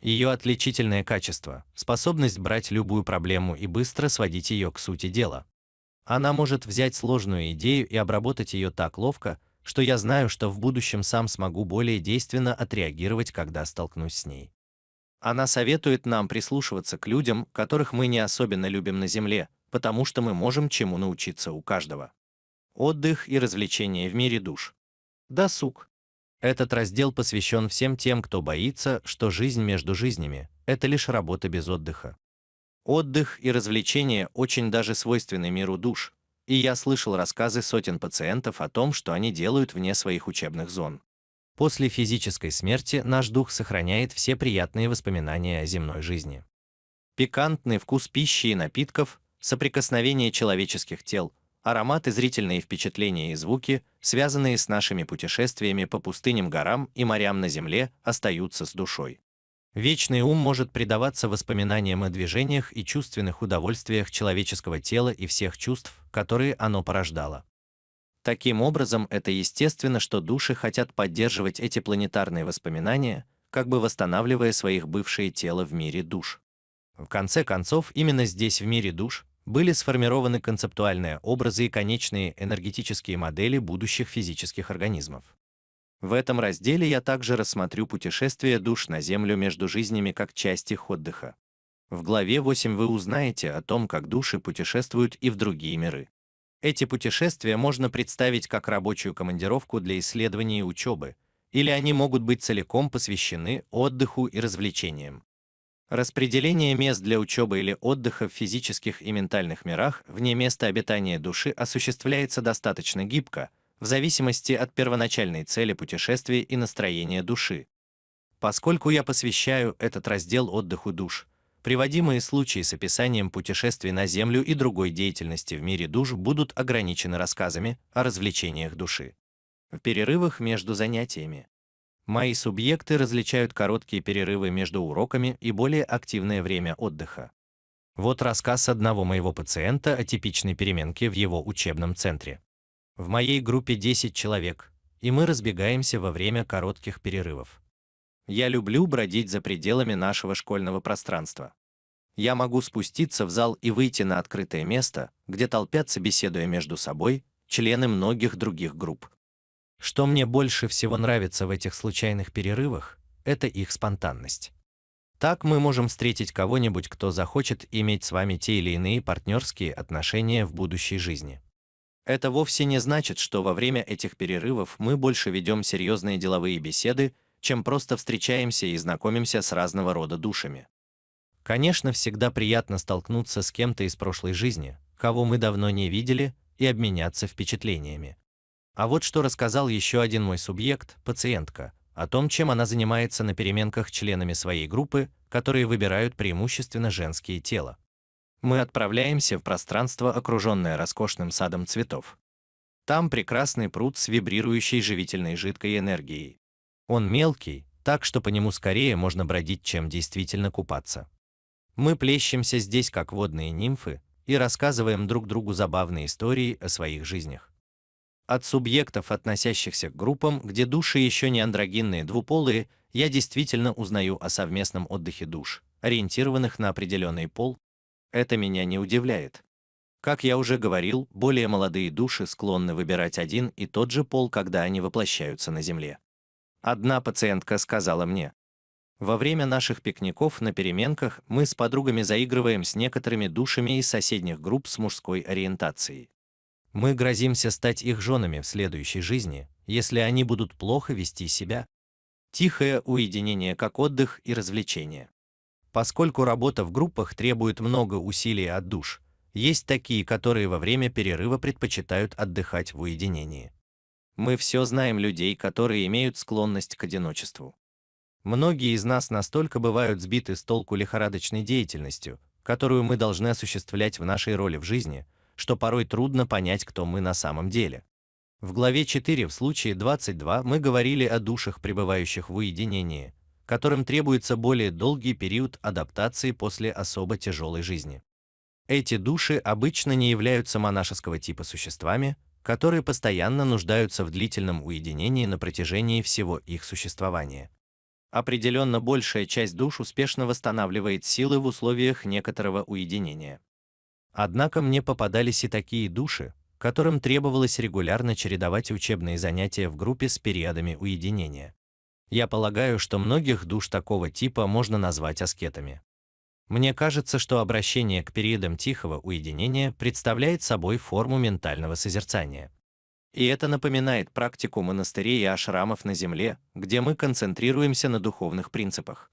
Ее отличительное качество – способность брать любую проблему и быстро сводить ее к сути дела. Она может взять сложную идею и обработать ее так ловко, что я знаю, что в будущем сам смогу более действенно отреагировать, когда столкнусь с ней. Она советует нам прислушиваться к людям, которых мы не особенно любим на Земле, потому что мы можем чему научиться у каждого. Отдых и развлечения в мире душ. Досуг. Этот раздел посвящен всем тем, кто боится, что жизнь между жизнями – это лишь работа без отдыха. Отдых и развлечения очень даже свойственны миру душ, и я слышал рассказы сотен пациентов о том, что они делают вне своих учебных зон. После физической смерти наш дух сохраняет все приятные воспоминания о земной жизни. Пикантный вкус пищи и напитков, соприкосновение человеческих тел, ароматы, зрительные впечатления и звуки, связанные с нашими путешествиями по пустыням, горам и морям на земле, остаются с душой. Вечный ум может предаваться воспоминаниям о движениях и чувственных удовольствиях человеческого тела и всех чувств, которые оно порождало. Таким образом, это естественно, что души хотят поддерживать эти планетарные воспоминания, как бы восстанавливая своих бывшие тела в мире душ. В конце концов, именно здесь, в мире душ, были сформированы концептуальные образы и конечные энергетические модели будущих физических организмов. В этом разделе я также рассмотрю путешествие душ на Землю между жизнями как часть их отдыха. В главе 8 вы узнаете о том, как души путешествуют и в другие миры. Эти путешествия можно представить как рабочую командировку для исследований и учебы, или они могут быть целиком посвящены отдыху и развлечениям. Распределение мест для учебы или отдыха в физических и ментальных мирах вне места обитания души осуществляется достаточно гибко – в зависимости от первоначальной цели путешествия и настроения души. Поскольку я посвящаю этот раздел отдыху душ, приводимые случаи с описанием путешествий на Землю и другой деятельности в мире душ будут ограничены рассказами о развлечениях души. В перерывах между занятиями. Мои субъекты различают короткие перерывы между уроками и более активное время отдыха. Вот рассказ одного моего пациента о типичной переменке в его учебном центре. В моей группе 10 человек, и мы разбегаемся во время коротких перерывов. Я люблю бродить за пределами нашего школьного пространства. Я могу спуститься в зал и выйти на открытое место, где толпятся, беседуя между собой, члены многих других групп. Что мне больше всего нравится в этих случайных перерывах, это их спонтанность. Так мы можем встретить кого-нибудь, кто захочет иметь с вами те или иные партнерские отношения в будущей жизни. Это вовсе не значит, что во время этих перерывов мы больше ведем серьезные деловые беседы, чем просто встречаемся и знакомимся с разного рода душами. Конечно, всегда приятно столкнуться с кем-то из прошлой жизни, кого мы давно не видели, и обменяться впечатлениями. А вот что рассказал еще один мой субъект, пациентка, о том, чем она занимается на переменках членами своей группы, которые выбирают преимущественно женские тела мы отправляемся в пространство, окруженное роскошным садом цветов. Там прекрасный пруд с вибрирующей живительной жидкой энергией. Он мелкий, так что по нему скорее можно бродить, чем действительно купаться. Мы плещемся здесь как водные нимфы и рассказываем друг другу забавные истории о своих жизнях. От субъектов, относящихся к группам, где души еще не андрогинные двуполые, я действительно узнаю о совместном отдыхе душ, ориентированных на определенный пол, это меня не удивляет. Как я уже говорил, более молодые души склонны выбирать один и тот же пол, когда они воплощаются на Земле. Одна пациентка сказала мне, во время наших пикников на переменках мы с подругами заигрываем с некоторыми душами из соседних групп с мужской ориентацией. Мы грозимся стать их женами в следующей жизни, если они будут плохо вести себя. Тихое уединение как отдых и развлечение поскольку работа в группах требует много усилий от душ. Есть такие, которые во время перерыва предпочитают отдыхать в уединении. Мы все знаем людей, которые имеют склонность к одиночеству. Многие из нас настолько бывают сбиты с толку лихорадочной деятельностью, которую мы должны осуществлять в нашей роли в жизни, что порой трудно понять, кто мы на самом деле. В главе 4 в случае 22 мы говорили о душах, пребывающих в уединении, которым требуется более долгий период адаптации после особо тяжелой жизни. Эти души обычно не являются монашеского типа существами, которые постоянно нуждаются в длительном уединении на протяжении всего их существования. Определенно большая часть душ успешно восстанавливает силы в условиях некоторого уединения. Однако мне попадались и такие души, которым требовалось регулярно чередовать учебные занятия в группе с периодами уединения. Я полагаю, что многих душ такого типа можно назвать аскетами. Мне кажется, что обращение к периодам тихого уединения представляет собой форму ментального созерцания. И это напоминает практику монастырей и ашрамов на земле, где мы концентрируемся на духовных принципах.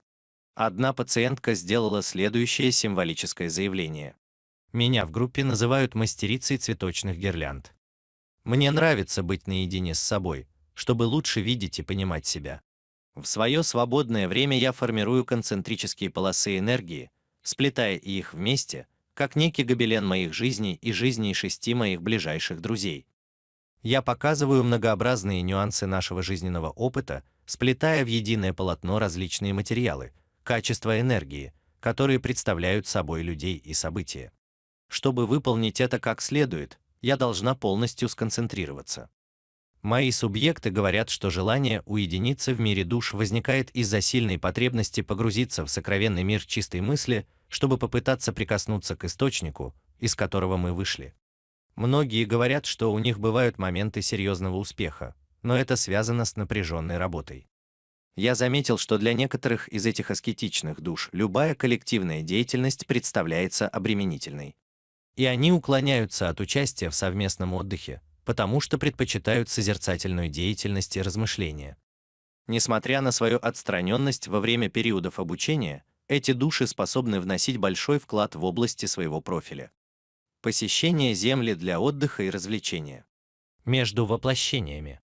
Одна пациентка сделала следующее символическое заявление. Меня в группе называют мастерицей цветочных гирлянд. Мне нравится быть наедине с собой, чтобы лучше видеть и понимать себя. В свое свободное время я формирую концентрические полосы энергии, сплетая их вместе, как некий гобелен моих жизней и жизней шести моих ближайших друзей. Я показываю многообразные нюансы нашего жизненного опыта, сплетая в единое полотно различные материалы, качества энергии, которые представляют собой людей и события. Чтобы выполнить это как следует, я должна полностью сконцентрироваться. Мои субъекты говорят, что желание уединиться в мире душ возникает из-за сильной потребности погрузиться в сокровенный мир чистой мысли, чтобы попытаться прикоснуться к источнику, из которого мы вышли. Многие говорят, что у них бывают моменты серьезного успеха, но это связано с напряженной работой. Я заметил, что для некоторых из этих аскетичных душ любая коллективная деятельность представляется обременительной. И они уклоняются от участия в совместном отдыхе, потому что предпочитают созерцательную деятельность и размышления. Несмотря на свою отстраненность во время периодов обучения, эти души способны вносить большой вклад в области своего профиля. Посещение Земли для отдыха и развлечения. Между воплощениями.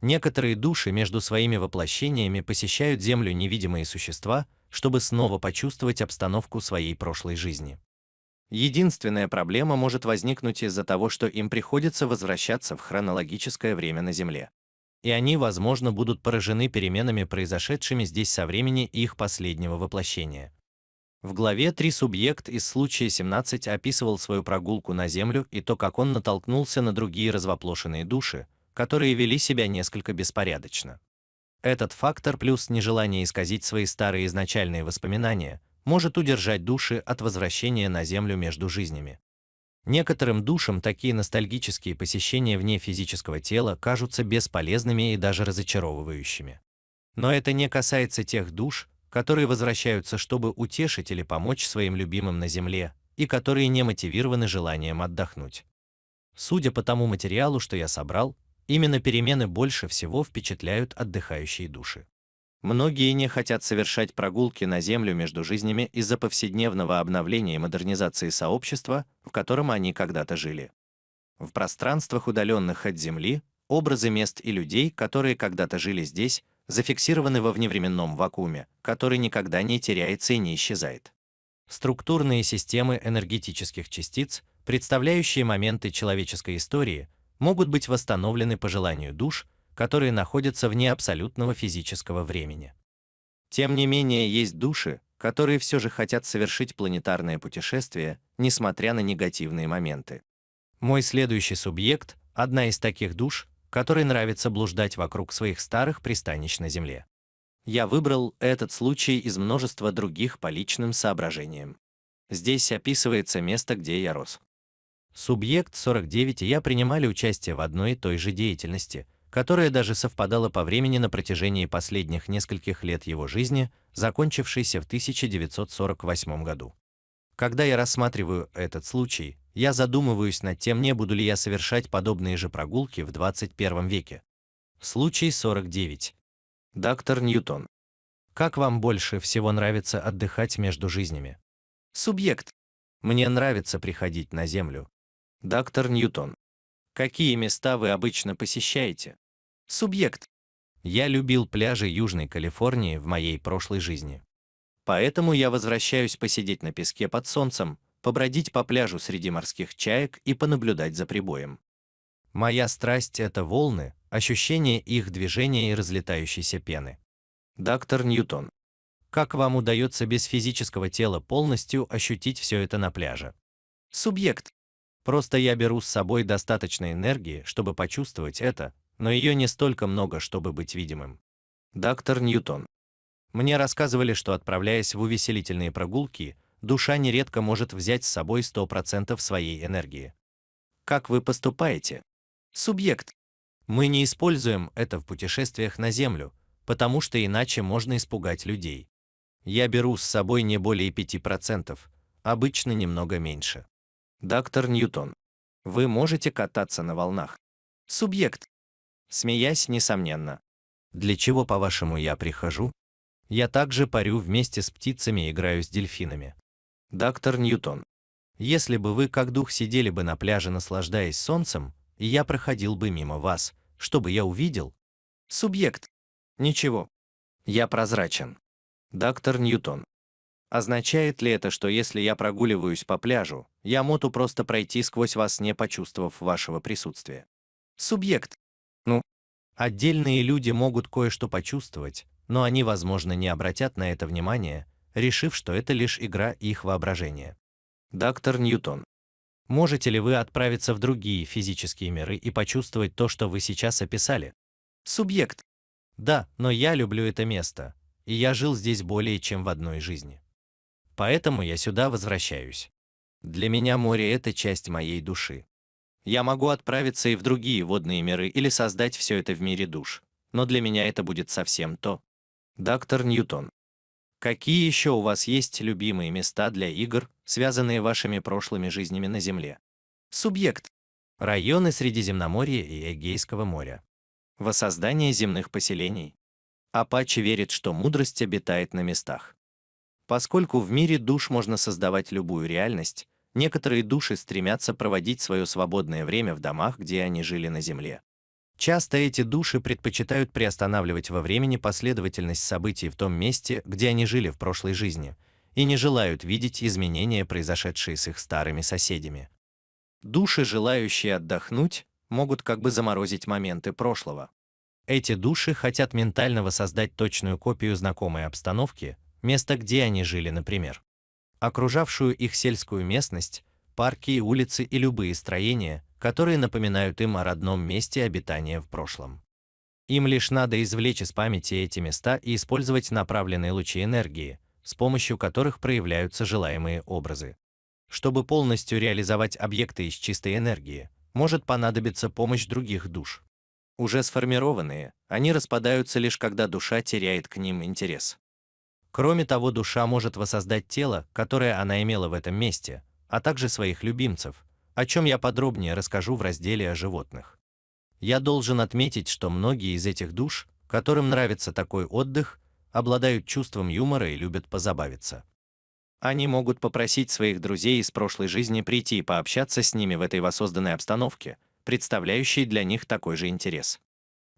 Некоторые души между своими воплощениями посещают Землю невидимые существа, чтобы снова почувствовать обстановку своей прошлой жизни. Единственная проблема может возникнуть из-за того, что им приходится возвращаться в хронологическое время на Земле. И они, возможно, будут поражены переменами, произошедшими здесь со времени их последнего воплощения. В главе 3 субъект из случая 17 описывал свою прогулку на Землю и то, как он натолкнулся на другие развоплошенные души, которые вели себя несколько беспорядочно. Этот фактор плюс нежелание исказить свои старые изначальные воспоминания – может удержать души от возвращения на Землю между жизнями. Некоторым душам такие ностальгические посещения вне физического тела кажутся бесполезными и даже разочаровывающими. Но это не касается тех душ, которые возвращаются, чтобы утешить или помочь своим любимым на Земле, и которые не мотивированы желанием отдохнуть. Судя по тому материалу, что я собрал, именно перемены больше всего впечатляют отдыхающие души. Многие не хотят совершать прогулки на Землю между жизнями из-за повседневного обновления и модернизации сообщества, в котором они когда-то жили. В пространствах, удаленных от Земли, образы мест и людей, которые когда-то жили здесь, зафиксированы во вневременном вакууме, который никогда не теряется и не исчезает. Структурные системы энергетических частиц, представляющие моменты человеческой истории, могут быть восстановлены по желанию душ – которые находятся вне абсолютного физического времени. Тем не менее, есть души, которые все же хотят совершить планетарное путешествие, несмотря на негативные моменты. Мой следующий субъект – одна из таких душ, которой нравится блуждать вокруг своих старых пристанищ на Земле. Я выбрал этот случай из множества других по личным соображениям. Здесь описывается место, где я рос. Субъект 49 и я принимали участие в одной и той же деятельности, которая даже совпадала по времени на протяжении последних нескольких лет его жизни, закончившейся в 1948 году. Когда я рассматриваю этот случай, я задумываюсь над тем, не буду ли я совершать подобные же прогулки в 21 веке. Случай 49. Доктор Ньютон. Как вам больше всего нравится отдыхать между жизнями? Субъект. Мне нравится приходить на Землю. Доктор Ньютон. Какие места вы обычно посещаете? Субъект. Я любил пляжи Южной Калифорнии в моей прошлой жизни. Поэтому я возвращаюсь посидеть на песке под солнцем, побродить по пляжу среди морских чаек и понаблюдать за прибоем. Моя страсть – это волны, ощущение их движения и разлетающейся пены. Доктор Ньютон. Как вам удается без физического тела полностью ощутить все это на пляже? Субъект. Просто я беру с собой достаточно энергии, чтобы почувствовать это, но ее не столько много, чтобы быть видимым. Доктор Ньютон. Мне рассказывали, что отправляясь в увеселительные прогулки, душа нередко может взять с собой 100% своей энергии. Как вы поступаете? Субъект. Мы не используем это в путешествиях на Землю, потому что иначе можно испугать людей. Я беру с собой не более 5%, обычно немного меньше. Доктор Ньютон. Вы можете кататься на волнах. Субъект. Смеясь, несомненно. Для чего, по-вашему, я прихожу? Я также парю вместе с птицами и играю с дельфинами. Доктор Ньютон. Если бы вы, как дух, сидели бы на пляже, наслаждаясь солнцем, и я проходил бы мимо вас, чтобы я увидел? Субъект. Ничего. Я прозрачен. Доктор Ньютон. Означает ли это, что если я прогуливаюсь по пляжу, я могу просто пройти сквозь вас, не почувствовав вашего присутствия? Субъект. Ну, отдельные люди могут кое-что почувствовать, но они, возможно, не обратят на это внимания, решив, что это лишь игра их воображения. Доктор Ньютон. Можете ли вы отправиться в другие физические миры и почувствовать то, что вы сейчас описали? Субъект. Да, но я люблю это место, и я жил здесь более чем в одной жизни. Поэтому я сюда возвращаюсь. Для меня море – это часть моей души. Я могу отправиться и в другие водные миры или создать все это в мире душ. Но для меня это будет совсем то. Доктор Ньютон. Какие еще у вас есть любимые места для игр, связанные вашими прошлыми жизнями на Земле? Субъект. Районы Средиземноморья и Эгейского моря. Воссоздание земных поселений. Апачи верит, что мудрость обитает на местах. Поскольку в мире душ можно создавать любую реальность, Некоторые души стремятся проводить свое свободное время в домах, где они жили на Земле. Часто эти души предпочитают приостанавливать во времени последовательность событий в том месте, где они жили в прошлой жизни, и не желают видеть изменения, произошедшие с их старыми соседями. Души, желающие отдохнуть, могут как бы заморозить моменты прошлого. Эти души хотят ментально воссоздать точную копию знакомой обстановки, места, где они жили, например окружавшую их сельскую местность, парки и улицы и любые строения, которые напоминают им о родном месте обитания в прошлом. Им лишь надо извлечь из памяти эти места и использовать направленные лучи энергии, с помощью которых проявляются желаемые образы. Чтобы полностью реализовать объекты из чистой энергии, может понадобиться помощь других душ. Уже сформированные, они распадаются лишь когда душа теряет к ним интерес. Кроме того, душа может воссоздать тело, которое она имела в этом месте, а также своих любимцев, о чем я подробнее расскажу в разделе о животных. Я должен отметить, что многие из этих душ, которым нравится такой отдых, обладают чувством юмора и любят позабавиться. Они могут попросить своих друзей из прошлой жизни прийти и пообщаться с ними в этой воссозданной обстановке, представляющей для них такой же интерес.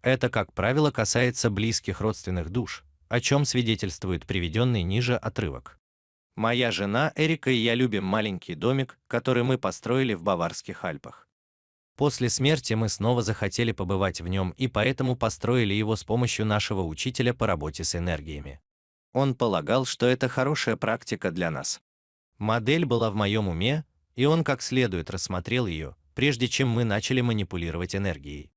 Это, как правило, касается близких родственных душ, о чем свидетельствует приведенный ниже отрывок. Моя жена Эрика и я любим маленький домик, который мы построили в Баварских Альпах. После смерти мы снова захотели побывать в нем и поэтому построили его с помощью нашего учителя по работе с энергиями. Он полагал, что это хорошая практика для нас. Модель была в моем уме, и он как следует рассмотрел ее, прежде чем мы начали манипулировать энергией.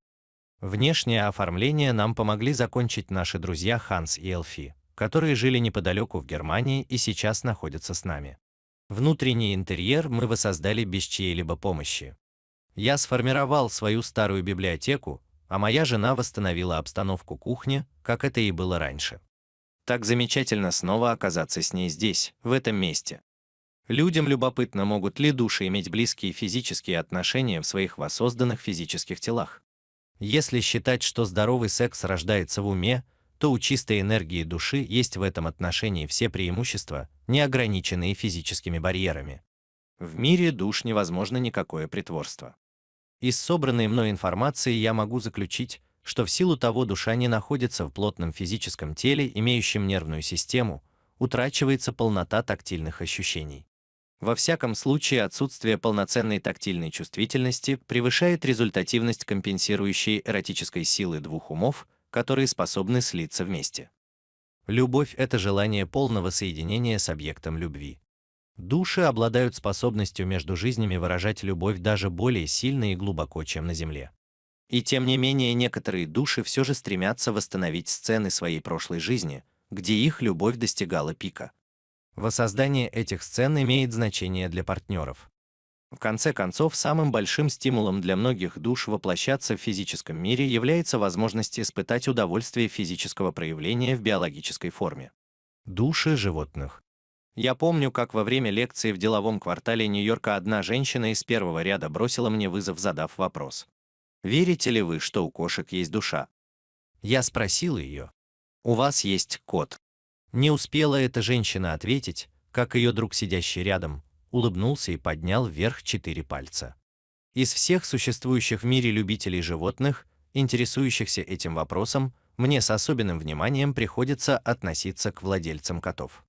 Внешнее оформление нам помогли закончить наши друзья Ханс и Элфи, которые жили неподалеку в Германии и сейчас находятся с нами. Внутренний интерьер мы воссоздали без чьей-либо помощи. Я сформировал свою старую библиотеку, а моя жена восстановила обстановку кухни, как это и было раньше. Так замечательно снова оказаться с ней здесь, в этом месте. Людям любопытно, могут ли души иметь близкие физические отношения в своих воссозданных физических телах. Если считать, что здоровый секс рождается в уме, то у чистой энергии души есть в этом отношении все преимущества, не ограниченные физическими барьерами. В мире душ невозможно никакое притворство. Из собранной мной информации я могу заключить, что в силу того душа не находится в плотном физическом теле, имеющем нервную систему, утрачивается полнота тактильных ощущений. Во всяком случае отсутствие полноценной тактильной чувствительности превышает результативность компенсирующей эротической силы двух умов, которые способны слиться вместе. Любовь – это желание полного соединения с объектом любви. Души обладают способностью между жизнями выражать любовь даже более сильно и глубоко, чем на Земле. И тем не менее некоторые души все же стремятся восстановить сцены своей прошлой жизни, где их любовь достигала пика. Воссоздание этих сцен имеет значение для партнеров. В конце концов, самым большим стимулом для многих душ воплощаться в физическом мире является возможность испытать удовольствие физического проявления в биологической форме. Души животных. Я помню, как во время лекции в деловом квартале Нью-Йорка одна женщина из первого ряда бросила мне вызов, задав вопрос. «Верите ли вы, что у кошек есть душа?» Я спросил ее. «У вас есть кот?» Не успела эта женщина ответить, как ее друг, сидящий рядом, улыбнулся и поднял вверх четыре пальца. Из всех существующих в мире любителей животных, интересующихся этим вопросом, мне с особенным вниманием приходится относиться к владельцам котов.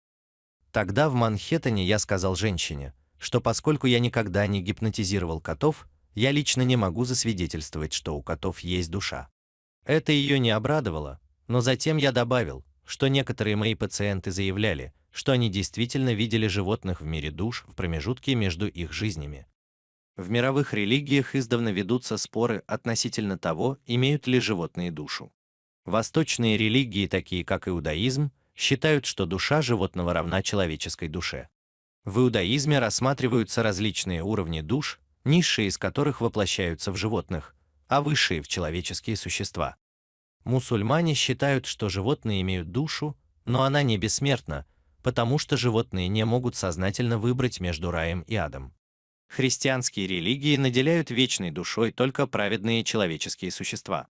Тогда в Манхэттене я сказал женщине, что поскольку я никогда не гипнотизировал котов, я лично не могу засвидетельствовать, что у котов есть душа. Это ее не обрадовало, но затем я добавил, что некоторые мои пациенты заявляли, что они действительно видели животных в мире душ в промежутке между их жизнями. В мировых религиях издавна ведутся споры относительно того, имеют ли животные душу. Восточные религии, такие как иудаизм, считают, что душа животного равна человеческой душе. В иудаизме рассматриваются различные уровни душ, низшие из которых воплощаются в животных, а высшие в человеческие существа. Мусульмане считают, что животные имеют душу, но она не бессмертна, потому что животные не могут сознательно выбрать между раем и адом. Христианские религии наделяют вечной душой только праведные человеческие существа.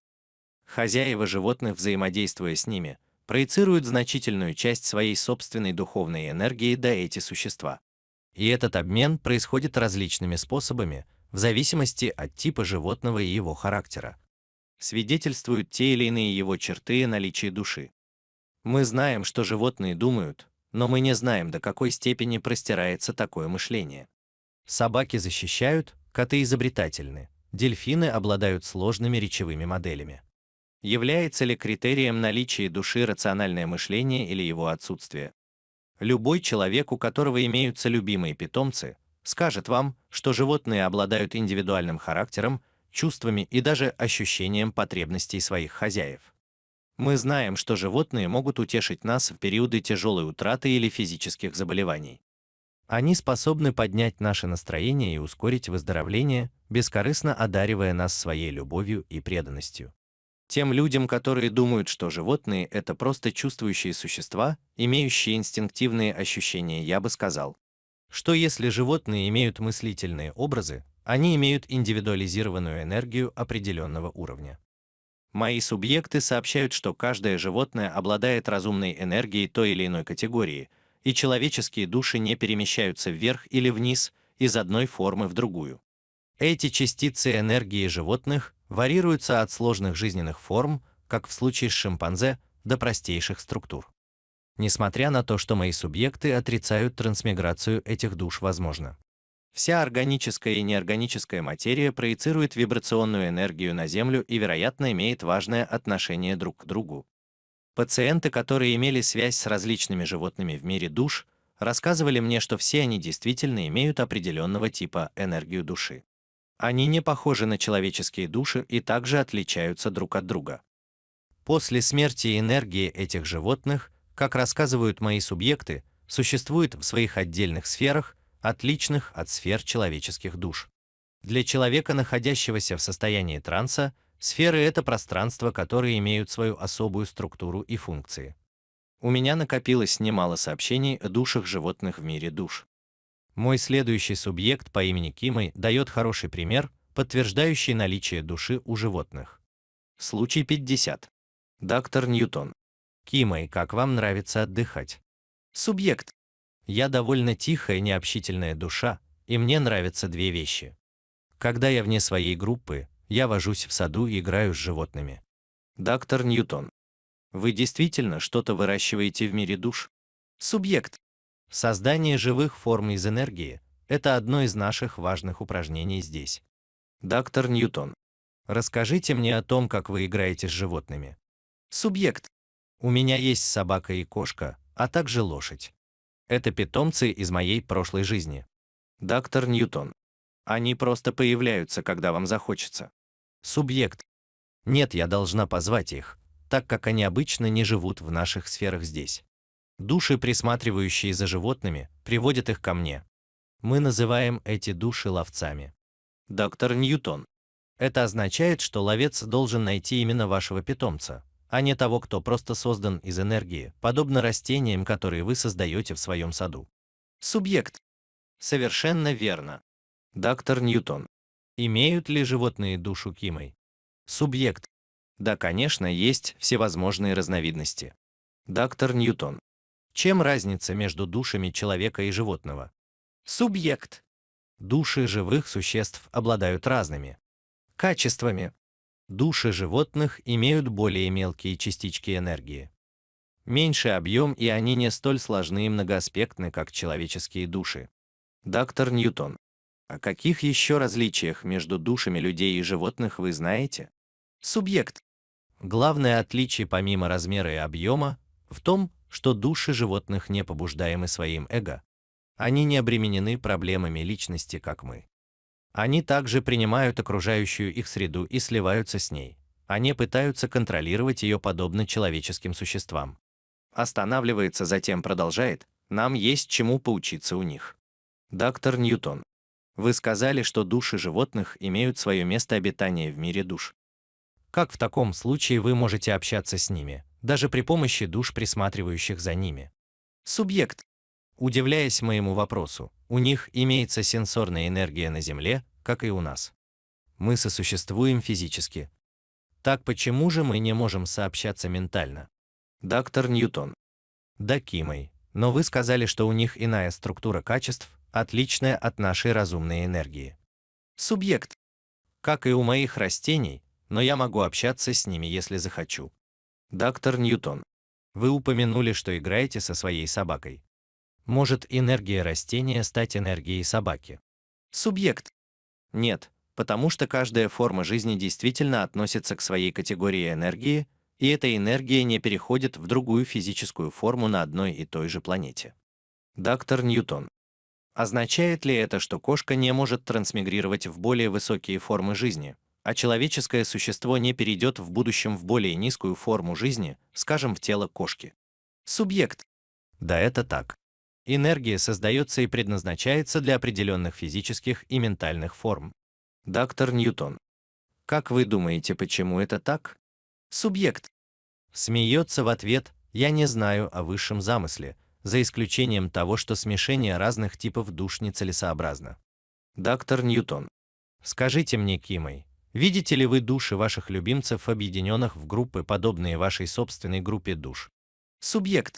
Хозяева животных, взаимодействуя с ними, проецируют значительную часть своей собственной духовной энергии до эти существа. И этот обмен происходит различными способами, в зависимости от типа животного и его характера свидетельствуют те или иные его черты и наличие души. Мы знаем, что животные думают, но мы не знаем, до какой степени простирается такое мышление. Собаки защищают, коты изобретательны, дельфины обладают сложными речевыми моделями. Является ли критерием наличия души рациональное мышление или его отсутствие? Любой человек, у которого имеются любимые питомцы, скажет вам, что животные обладают индивидуальным характером чувствами и даже ощущением потребностей своих хозяев. Мы знаем, что животные могут утешить нас в периоды тяжелой утраты или физических заболеваний. Они способны поднять наше настроение и ускорить выздоровление, бескорыстно одаривая нас своей любовью и преданностью. Тем людям, которые думают, что животные – это просто чувствующие существа, имеющие инстинктивные ощущения, я бы сказал, что если животные имеют мыслительные образы, они имеют индивидуализированную энергию определенного уровня. Мои субъекты сообщают, что каждое животное обладает разумной энергией той или иной категории, и человеческие души не перемещаются вверх или вниз, из одной формы в другую. Эти частицы энергии животных варьируются от сложных жизненных форм, как в случае с шимпанзе, до простейших структур. Несмотря на то, что мои субъекты отрицают трансмиграцию этих душ возможно. Вся органическая и неорганическая материя проецирует вибрационную энергию на Землю и, вероятно, имеет важное отношение друг к другу. Пациенты, которые имели связь с различными животными в мире душ, рассказывали мне, что все они действительно имеют определенного типа энергию души. Они не похожи на человеческие души и также отличаются друг от друга. После смерти энергии этих животных, как рассказывают мои субъекты, существует в своих отдельных сферах, отличных от сфер человеческих душ. Для человека, находящегося в состоянии транса, сферы – это пространство, которые имеют свою особую структуру и функции. У меня накопилось немало сообщений о душах животных в мире душ. Мой следующий субъект по имени Кимой дает хороший пример, подтверждающий наличие души у животных. Случай 50. Доктор Ньютон. Кимой, как вам нравится отдыхать? Субъект. Я довольно тихая, необщительная душа, и мне нравятся две вещи. Когда я вне своей группы, я вожусь в саду и играю с животными. Доктор Ньютон. Вы действительно что-то выращиваете в мире душ? Субъект. Создание живых форм из энергии – это одно из наших важных упражнений здесь. Доктор Ньютон. Расскажите мне о том, как вы играете с животными. Субъект. У меня есть собака и кошка, а также лошадь. Это питомцы из моей прошлой жизни. Доктор Ньютон. Они просто появляются, когда вам захочется. Субъект. Нет, я должна позвать их, так как они обычно не живут в наших сферах здесь. Души, присматривающие за животными, приводят их ко мне. Мы называем эти души ловцами. Доктор Ньютон. Это означает, что ловец должен найти именно вашего питомца, а не того, кто просто создан из энергии, подобно растениям, которые вы создаете в своем саду. Субъект. Совершенно верно. Доктор Ньютон. Имеют ли животные душу Кимой? Субъект. Да, конечно, есть всевозможные разновидности. Доктор Ньютон. Чем разница между душами человека и животного? Субъект. Души живых существ обладают разными качествами, Души животных имеют более мелкие частички энергии. Меньше объем, и они не столь сложны и многоаспектны, как человеческие души. Доктор Ньютон. О каких еще различиях между душами людей и животных вы знаете? Субъект. Главное отличие помимо размера и объема в том, что души животных не побуждаемы своим эго. Они не обременены проблемами личности, как мы. Они также принимают окружающую их среду и сливаются с ней. Они пытаются контролировать ее подобно человеческим существам. Останавливается, затем продолжает, нам есть чему поучиться у них. Доктор Ньютон. Вы сказали, что души животных имеют свое место обитания в мире душ. Как в таком случае вы можете общаться с ними, даже при помощи душ, присматривающих за ними? Субъект. Удивляясь моему вопросу, у них имеется сенсорная энергия на Земле, как и у нас. Мы сосуществуем физически. Так почему же мы не можем сообщаться ментально? Доктор Ньютон. Да, Кимой, но вы сказали, что у них иная структура качеств, отличная от нашей разумной энергии. Субъект. Как и у моих растений, но я могу общаться с ними, если захочу. Доктор Ньютон. Вы упомянули, что играете со своей собакой. Может энергия растения стать энергией собаки? Субъект. Нет, потому что каждая форма жизни действительно относится к своей категории энергии, и эта энергия не переходит в другую физическую форму на одной и той же планете. Доктор Ньютон. Означает ли это, что кошка не может трансмигрировать в более высокие формы жизни, а человеческое существо не перейдет в будущем в более низкую форму жизни, скажем, в тело кошки? Субъект. Да это так. Энергия создается и предназначается для определенных физических и ментальных форм. Доктор Ньютон. Как вы думаете, почему это так? Субъект. Смеется в ответ «Я не знаю о высшем замысле», за исключением того, что смешение разных типов душ нецелесообразно. Доктор Ньютон. Скажите мне, Кимой, видите ли вы души ваших любимцев, объединенных в группы, подобные вашей собственной группе душ? Субъект.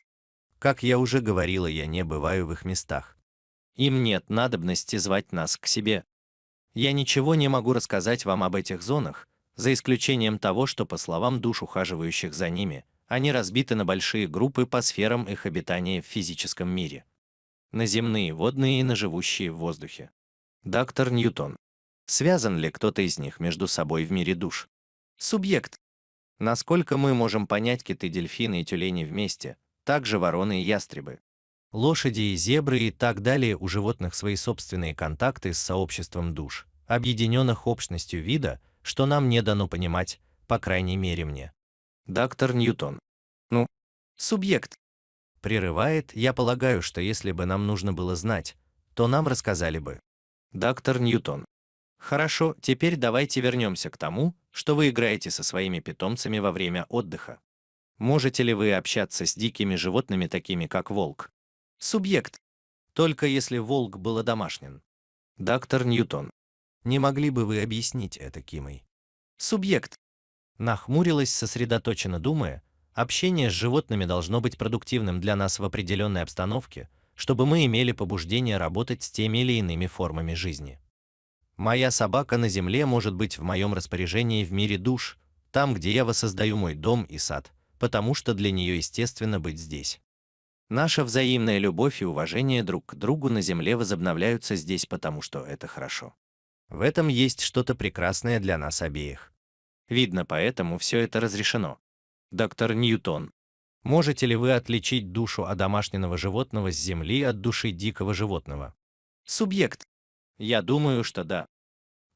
Как я уже говорила, я не бываю в их местах. Им нет надобности звать нас к себе. Я ничего не могу рассказать вам об этих зонах, за исключением того, что, по словам душ ухаживающих за ними, они разбиты на большие группы по сферам их обитания в физическом мире. На земные, водные и на живущие в воздухе. Доктор Ньютон. Связан ли кто-то из них между собой в мире душ? Субъект. Насколько мы можем понять киты, дельфины и тюлени вместе, также вороны и ястребы. Лошади и зебры и так далее у животных свои собственные контакты с сообществом душ, объединенных общностью вида, что нам не дано понимать, по крайней мере мне. Доктор Ньютон. Ну, субъект. Прерывает, я полагаю, что если бы нам нужно было знать, то нам рассказали бы. Доктор Ньютон. Хорошо, теперь давайте вернемся к тому, что вы играете со своими питомцами во время отдыха. Можете ли вы общаться с дикими животными, такими как волк? Субъект. Только если волк был домашним. Доктор Ньютон. Не могли бы вы объяснить это, Кимой? Субъект. Нахмурилась, сосредоточенно думая, общение с животными должно быть продуктивным для нас в определенной обстановке, чтобы мы имели побуждение работать с теми или иными формами жизни. Моя собака на земле может быть в моем распоряжении в мире душ, там, где я воссоздаю мой дом и сад потому что для нее естественно быть здесь. Наша взаимная любовь и уважение друг к другу на Земле возобновляются здесь, потому что это хорошо. В этом есть что-то прекрасное для нас обеих. Видно, поэтому все это разрешено. Доктор Ньютон, можете ли вы отличить душу одомашненного животного с Земли от души дикого животного? Субъект. Я думаю, что да.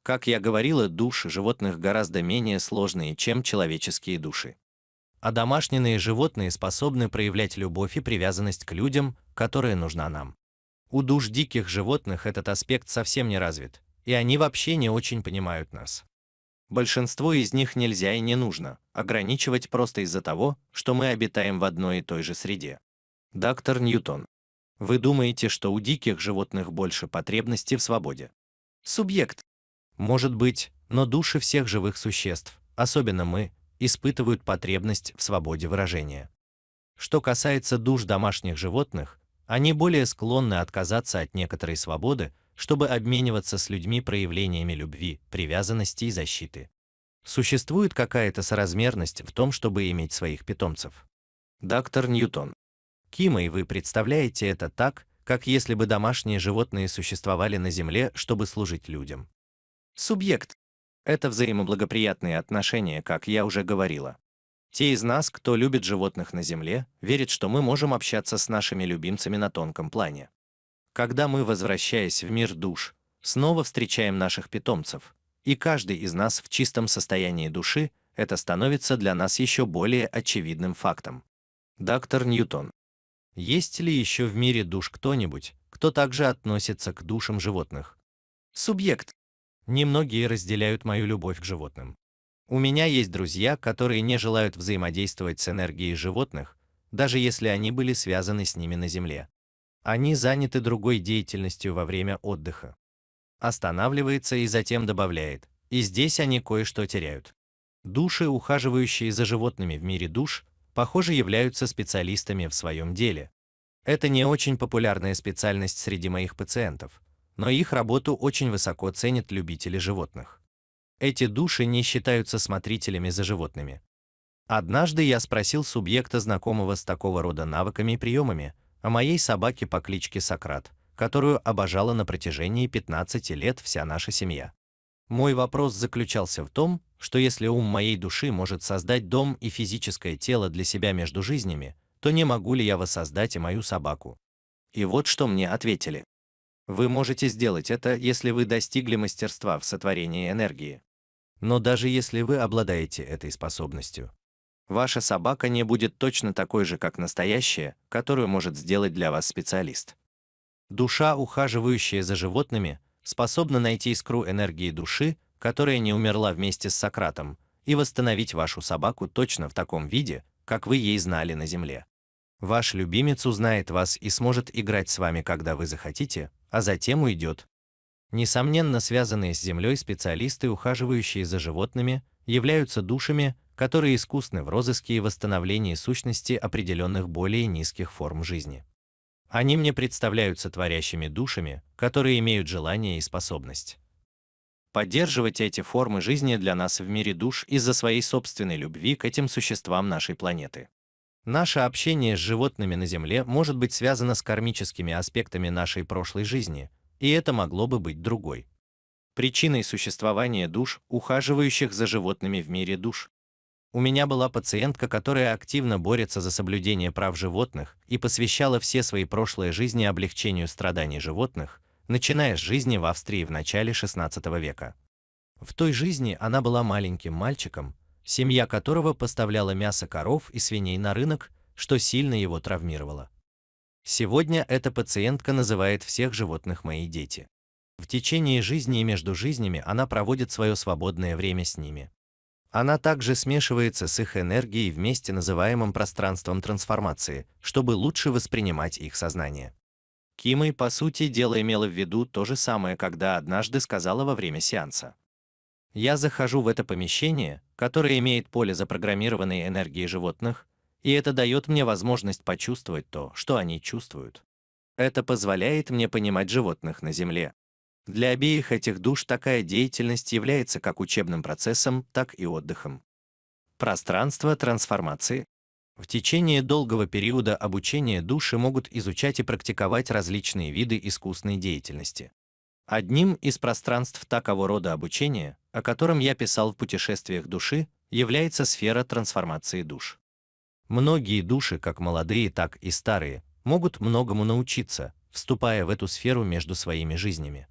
Как я говорила, души животных гораздо менее сложные, чем человеческие души а домашние животные способны проявлять любовь и привязанность к людям, которая нужна нам. У душ диких животных этот аспект совсем не развит, и они вообще не очень понимают нас. Большинство из них нельзя и не нужно ограничивать просто из-за того, что мы обитаем в одной и той же среде. Доктор Ньютон. Вы думаете, что у диких животных больше потребности в свободе? Субъект. Может быть, но души всех живых существ, особенно мы, испытывают потребность в свободе выражения. Что касается душ домашних животных, они более склонны отказаться от некоторой свободы, чтобы обмениваться с людьми проявлениями любви, привязанности и защиты. Существует какая-то соразмерность в том, чтобы иметь своих питомцев. Доктор Ньютон. Кима, и вы представляете это так, как если бы домашние животные существовали на Земле, чтобы служить людям. Субъект. Это взаимоблагоприятные отношения, как я уже говорила. Те из нас, кто любит животных на Земле, верят, что мы можем общаться с нашими любимцами на тонком плане. Когда мы, возвращаясь в мир душ, снова встречаем наших питомцев, и каждый из нас в чистом состоянии души, это становится для нас еще более очевидным фактом. Доктор Ньютон. Есть ли еще в мире душ кто-нибудь, кто также относится к душам животных? Субъект. Немногие разделяют мою любовь к животным. У меня есть друзья, которые не желают взаимодействовать с энергией животных, даже если они были связаны с ними на Земле. Они заняты другой деятельностью во время отдыха. Останавливается и затем добавляет, и здесь они кое-что теряют. Души, ухаживающие за животными в мире душ, похоже, являются специалистами в своем деле. Это не очень популярная специальность среди моих пациентов, но их работу очень высоко ценят любители животных. Эти души не считаются смотрителями за животными. Однажды я спросил субъекта, знакомого с такого рода навыками и приемами, о моей собаке по кличке Сократ, которую обожала на протяжении 15 лет вся наша семья. Мой вопрос заключался в том, что если ум моей души может создать дом и физическое тело для себя между жизнями, то не могу ли я воссоздать и мою собаку? И вот что мне ответили. Вы можете сделать это, если вы достигли мастерства в сотворении энергии. Но даже если вы обладаете этой способностью, ваша собака не будет точно такой же, как настоящая, которую может сделать для вас специалист. Душа, ухаживающая за животными, способна найти искру энергии души, которая не умерла вместе с Сократом, и восстановить вашу собаку точно в таком виде, как вы ей знали на Земле. Ваш любимец узнает вас и сможет играть с вами, когда вы захотите, а затем уйдет. Несомненно, связанные с землей специалисты, ухаживающие за животными, являются душами, которые искусны в розыске и восстановлении сущности определенных более низких форм жизни. Они мне представляются творящими душами, которые имеют желание и способность. Поддерживать эти формы жизни для нас в мире душ из-за своей собственной любви к этим существам нашей планеты. Наше общение с животными на Земле может быть связано с кармическими аспектами нашей прошлой жизни, и это могло бы быть другой. Причиной существования душ, ухаживающих за животными в мире душ. У меня была пациентка, которая активно борется за соблюдение прав животных и посвящала все свои прошлые жизни облегчению страданий животных, начиная с жизни в Австрии в начале XVI века. В той жизни она была маленьким мальчиком, семья которого поставляла мясо коров и свиней на рынок, что сильно его травмировало. Сегодня эта пациентка называет всех животных «мои дети». В течение жизни и между жизнями она проводит свое свободное время с ними. Она также смешивается с их энергией вместе называемым пространством трансформации, чтобы лучше воспринимать их сознание. Кимой, по сути дела, имела в виду то же самое, когда однажды сказала во время сеанса. «Я захожу в это помещение, который имеет поле запрограммированной энергии животных, и это дает мне возможность почувствовать то, что они чувствуют. Это позволяет мне понимать животных на Земле. Для обеих этих душ такая деятельность является как учебным процессом, так и отдыхом. Пространство трансформации. В течение долгого периода обучения души могут изучать и практиковать различные виды искусной деятельности. Одним из пространств такого рода обучения, о котором я писал в «Путешествиях души», является сфера трансформации душ. Многие души, как молодые, так и старые, могут многому научиться, вступая в эту сферу между своими жизнями.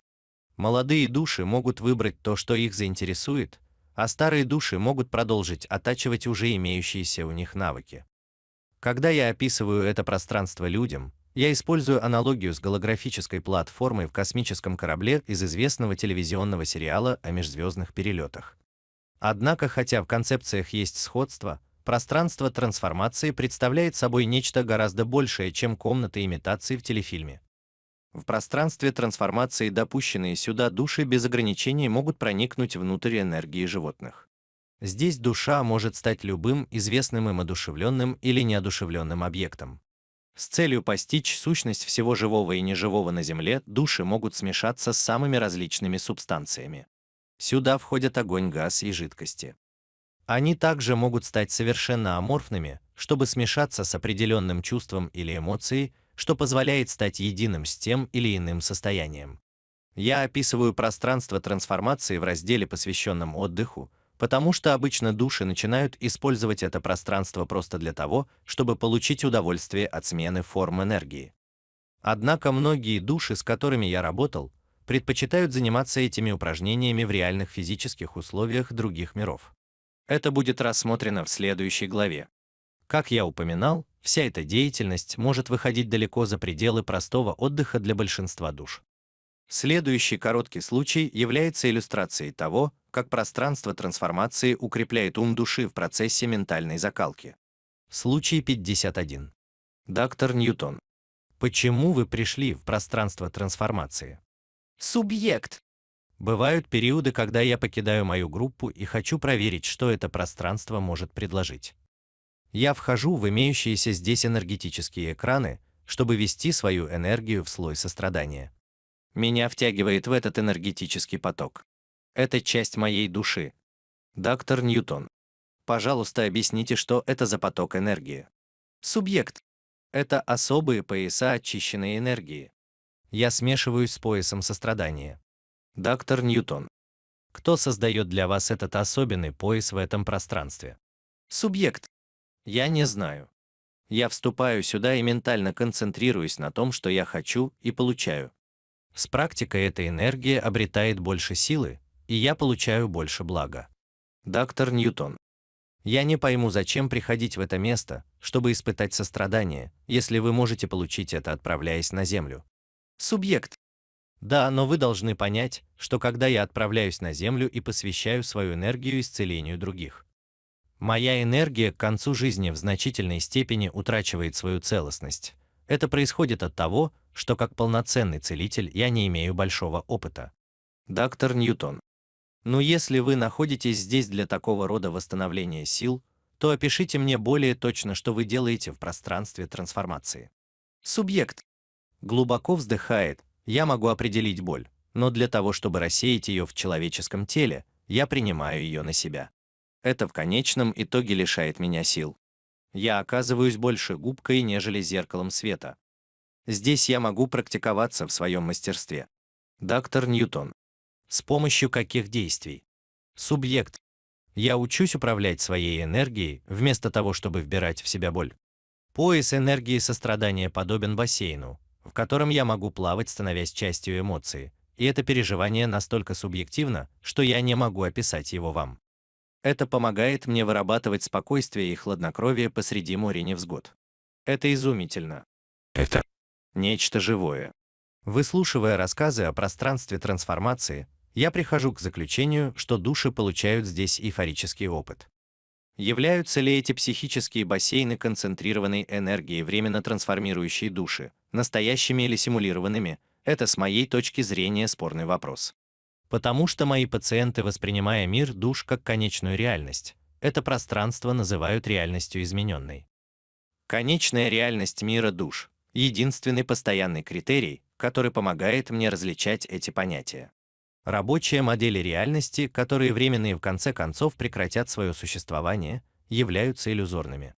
Молодые души могут выбрать то, что их заинтересует, а старые души могут продолжить оттачивать уже имеющиеся у них навыки. Когда я описываю это пространство людям, я использую аналогию с голографической платформой в космическом корабле из известного телевизионного сериала о межзвездных перелетах. Однако, хотя в концепциях есть сходство, пространство трансформации представляет собой нечто гораздо большее, чем комната имитации в телефильме. В пространстве трансформации допущенные сюда души без ограничений могут проникнуть внутрь энергии животных. Здесь душа может стать любым известным им одушевленным или неодушевленным объектом. С целью постичь сущность всего живого и неживого на Земле, души могут смешаться с самыми различными субстанциями. Сюда входят огонь, газ и жидкости. Они также могут стать совершенно аморфными, чтобы смешаться с определенным чувством или эмоцией, что позволяет стать единым с тем или иным состоянием. Я описываю пространство трансформации в разделе, посвященном отдыху, потому что обычно души начинают использовать это пространство просто для того, чтобы получить удовольствие от смены форм энергии. Однако многие души, с которыми я работал, предпочитают заниматься этими упражнениями в реальных физических условиях других миров. Это будет рассмотрено в следующей главе. Как я упоминал, вся эта деятельность может выходить далеко за пределы простого отдыха для большинства душ. Следующий короткий случай является иллюстрацией того, как пространство трансформации укрепляет ум души в процессе ментальной закалки. Случай 51. Доктор Ньютон. Почему вы пришли в пространство трансформации? Субъект. Бывают периоды, когда я покидаю мою группу и хочу проверить, что это пространство может предложить. Я вхожу в имеющиеся здесь энергетические экраны, чтобы вести свою энергию в слой сострадания. Меня втягивает в этот энергетический поток. Это часть моей души. Доктор Ньютон. Пожалуйста, объясните, что это за поток энергии. Субъект. Это особые пояса очищенной энергии. Я смешиваюсь с поясом сострадания. Доктор Ньютон. Кто создает для вас этот особенный пояс в этом пространстве? Субъект. Я не знаю. Я вступаю сюда и ментально концентрируюсь на том, что я хочу и получаю. С практикой эта энергия обретает больше силы, и я получаю больше блага. Доктор Ньютон. Я не пойму, зачем приходить в это место, чтобы испытать сострадание, если вы можете получить это, отправляясь на землю. Субъект. Да, но вы должны понять, что когда я отправляюсь на землю и посвящаю свою энергию исцелению других, моя энергия к концу жизни в значительной степени утрачивает свою целостность. Это происходит от того, что как полноценный целитель я не имею большого опыта. Доктор Ньютон. Но ну если вы находитесь здесь для такого рода восстановления сил, то опишите мне более точно, что вы делаете в пространстве трансформации. Субъект глубоко вздыхает. Я могу определить боль, но для того, чтобы рассеять ее в человеческом теле, я принимаю ее на себя. Это в конечном итоге лишает меня сил. Я оказываюсь больше губкой, нежели зеркалом света. Здесь я могу практиковаться в своем мастерстве. Доктор Ньютон. С помощью каких действий? Субъект. Я учусь управлять своей энергией, вместо того, чтобы вбирать в себя боль. Пояс энергии сострадания подобен бассейну, в котором я могу плавать, становясь частью эмоции, и это переживание настолько субъективно, что я не могу описать его вам. Это помогает мне вырабатывать спокойствие и хладнокровие посреди моря невзгод. Это изумительно. Это Нечто живое. Выслушивая рассказы о пространстве трансформации, я прихожу к заключению, что души получают здесь эйфорический опыт. Являются ли эти психические бассейны концентрированной энергии, временно трансформирующей души, настоящими или симулированными, это с моей точки зрения спорный вопрос. Потому что мои пациенты, воспринимая мир душ как конечную реальность, это пространство называют реальностью измененной. Конечная реальность мира душ единственный постоянный критерий, который помогает мне различать эти понятия. Рабочие модели реальности, которые временные в конце концов прекратят свое существование, являются иллюзорными.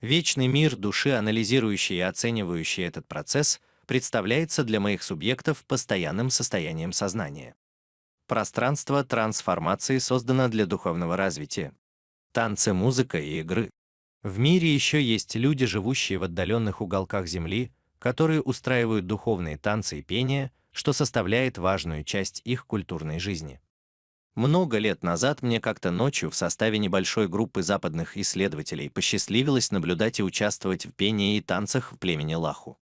Вечный мир души, анализирующий и оценивающий этот процесс, представляется для моих субъектов постоянным состоянием сознания. Пространство трансформации создано для духовного развития. Танцы, музыка и игры. В мире еще есть люди, живущие в отдаленных уголках Земли, которые устраивают духовные танцы и пение, что составляет важную часть их культурной жизни. Много лет назад мне как-то ночью в составе небольшой группы западных исследователей посчастливилось наблюдать и участвовать в пении и танцах в племени Лаху.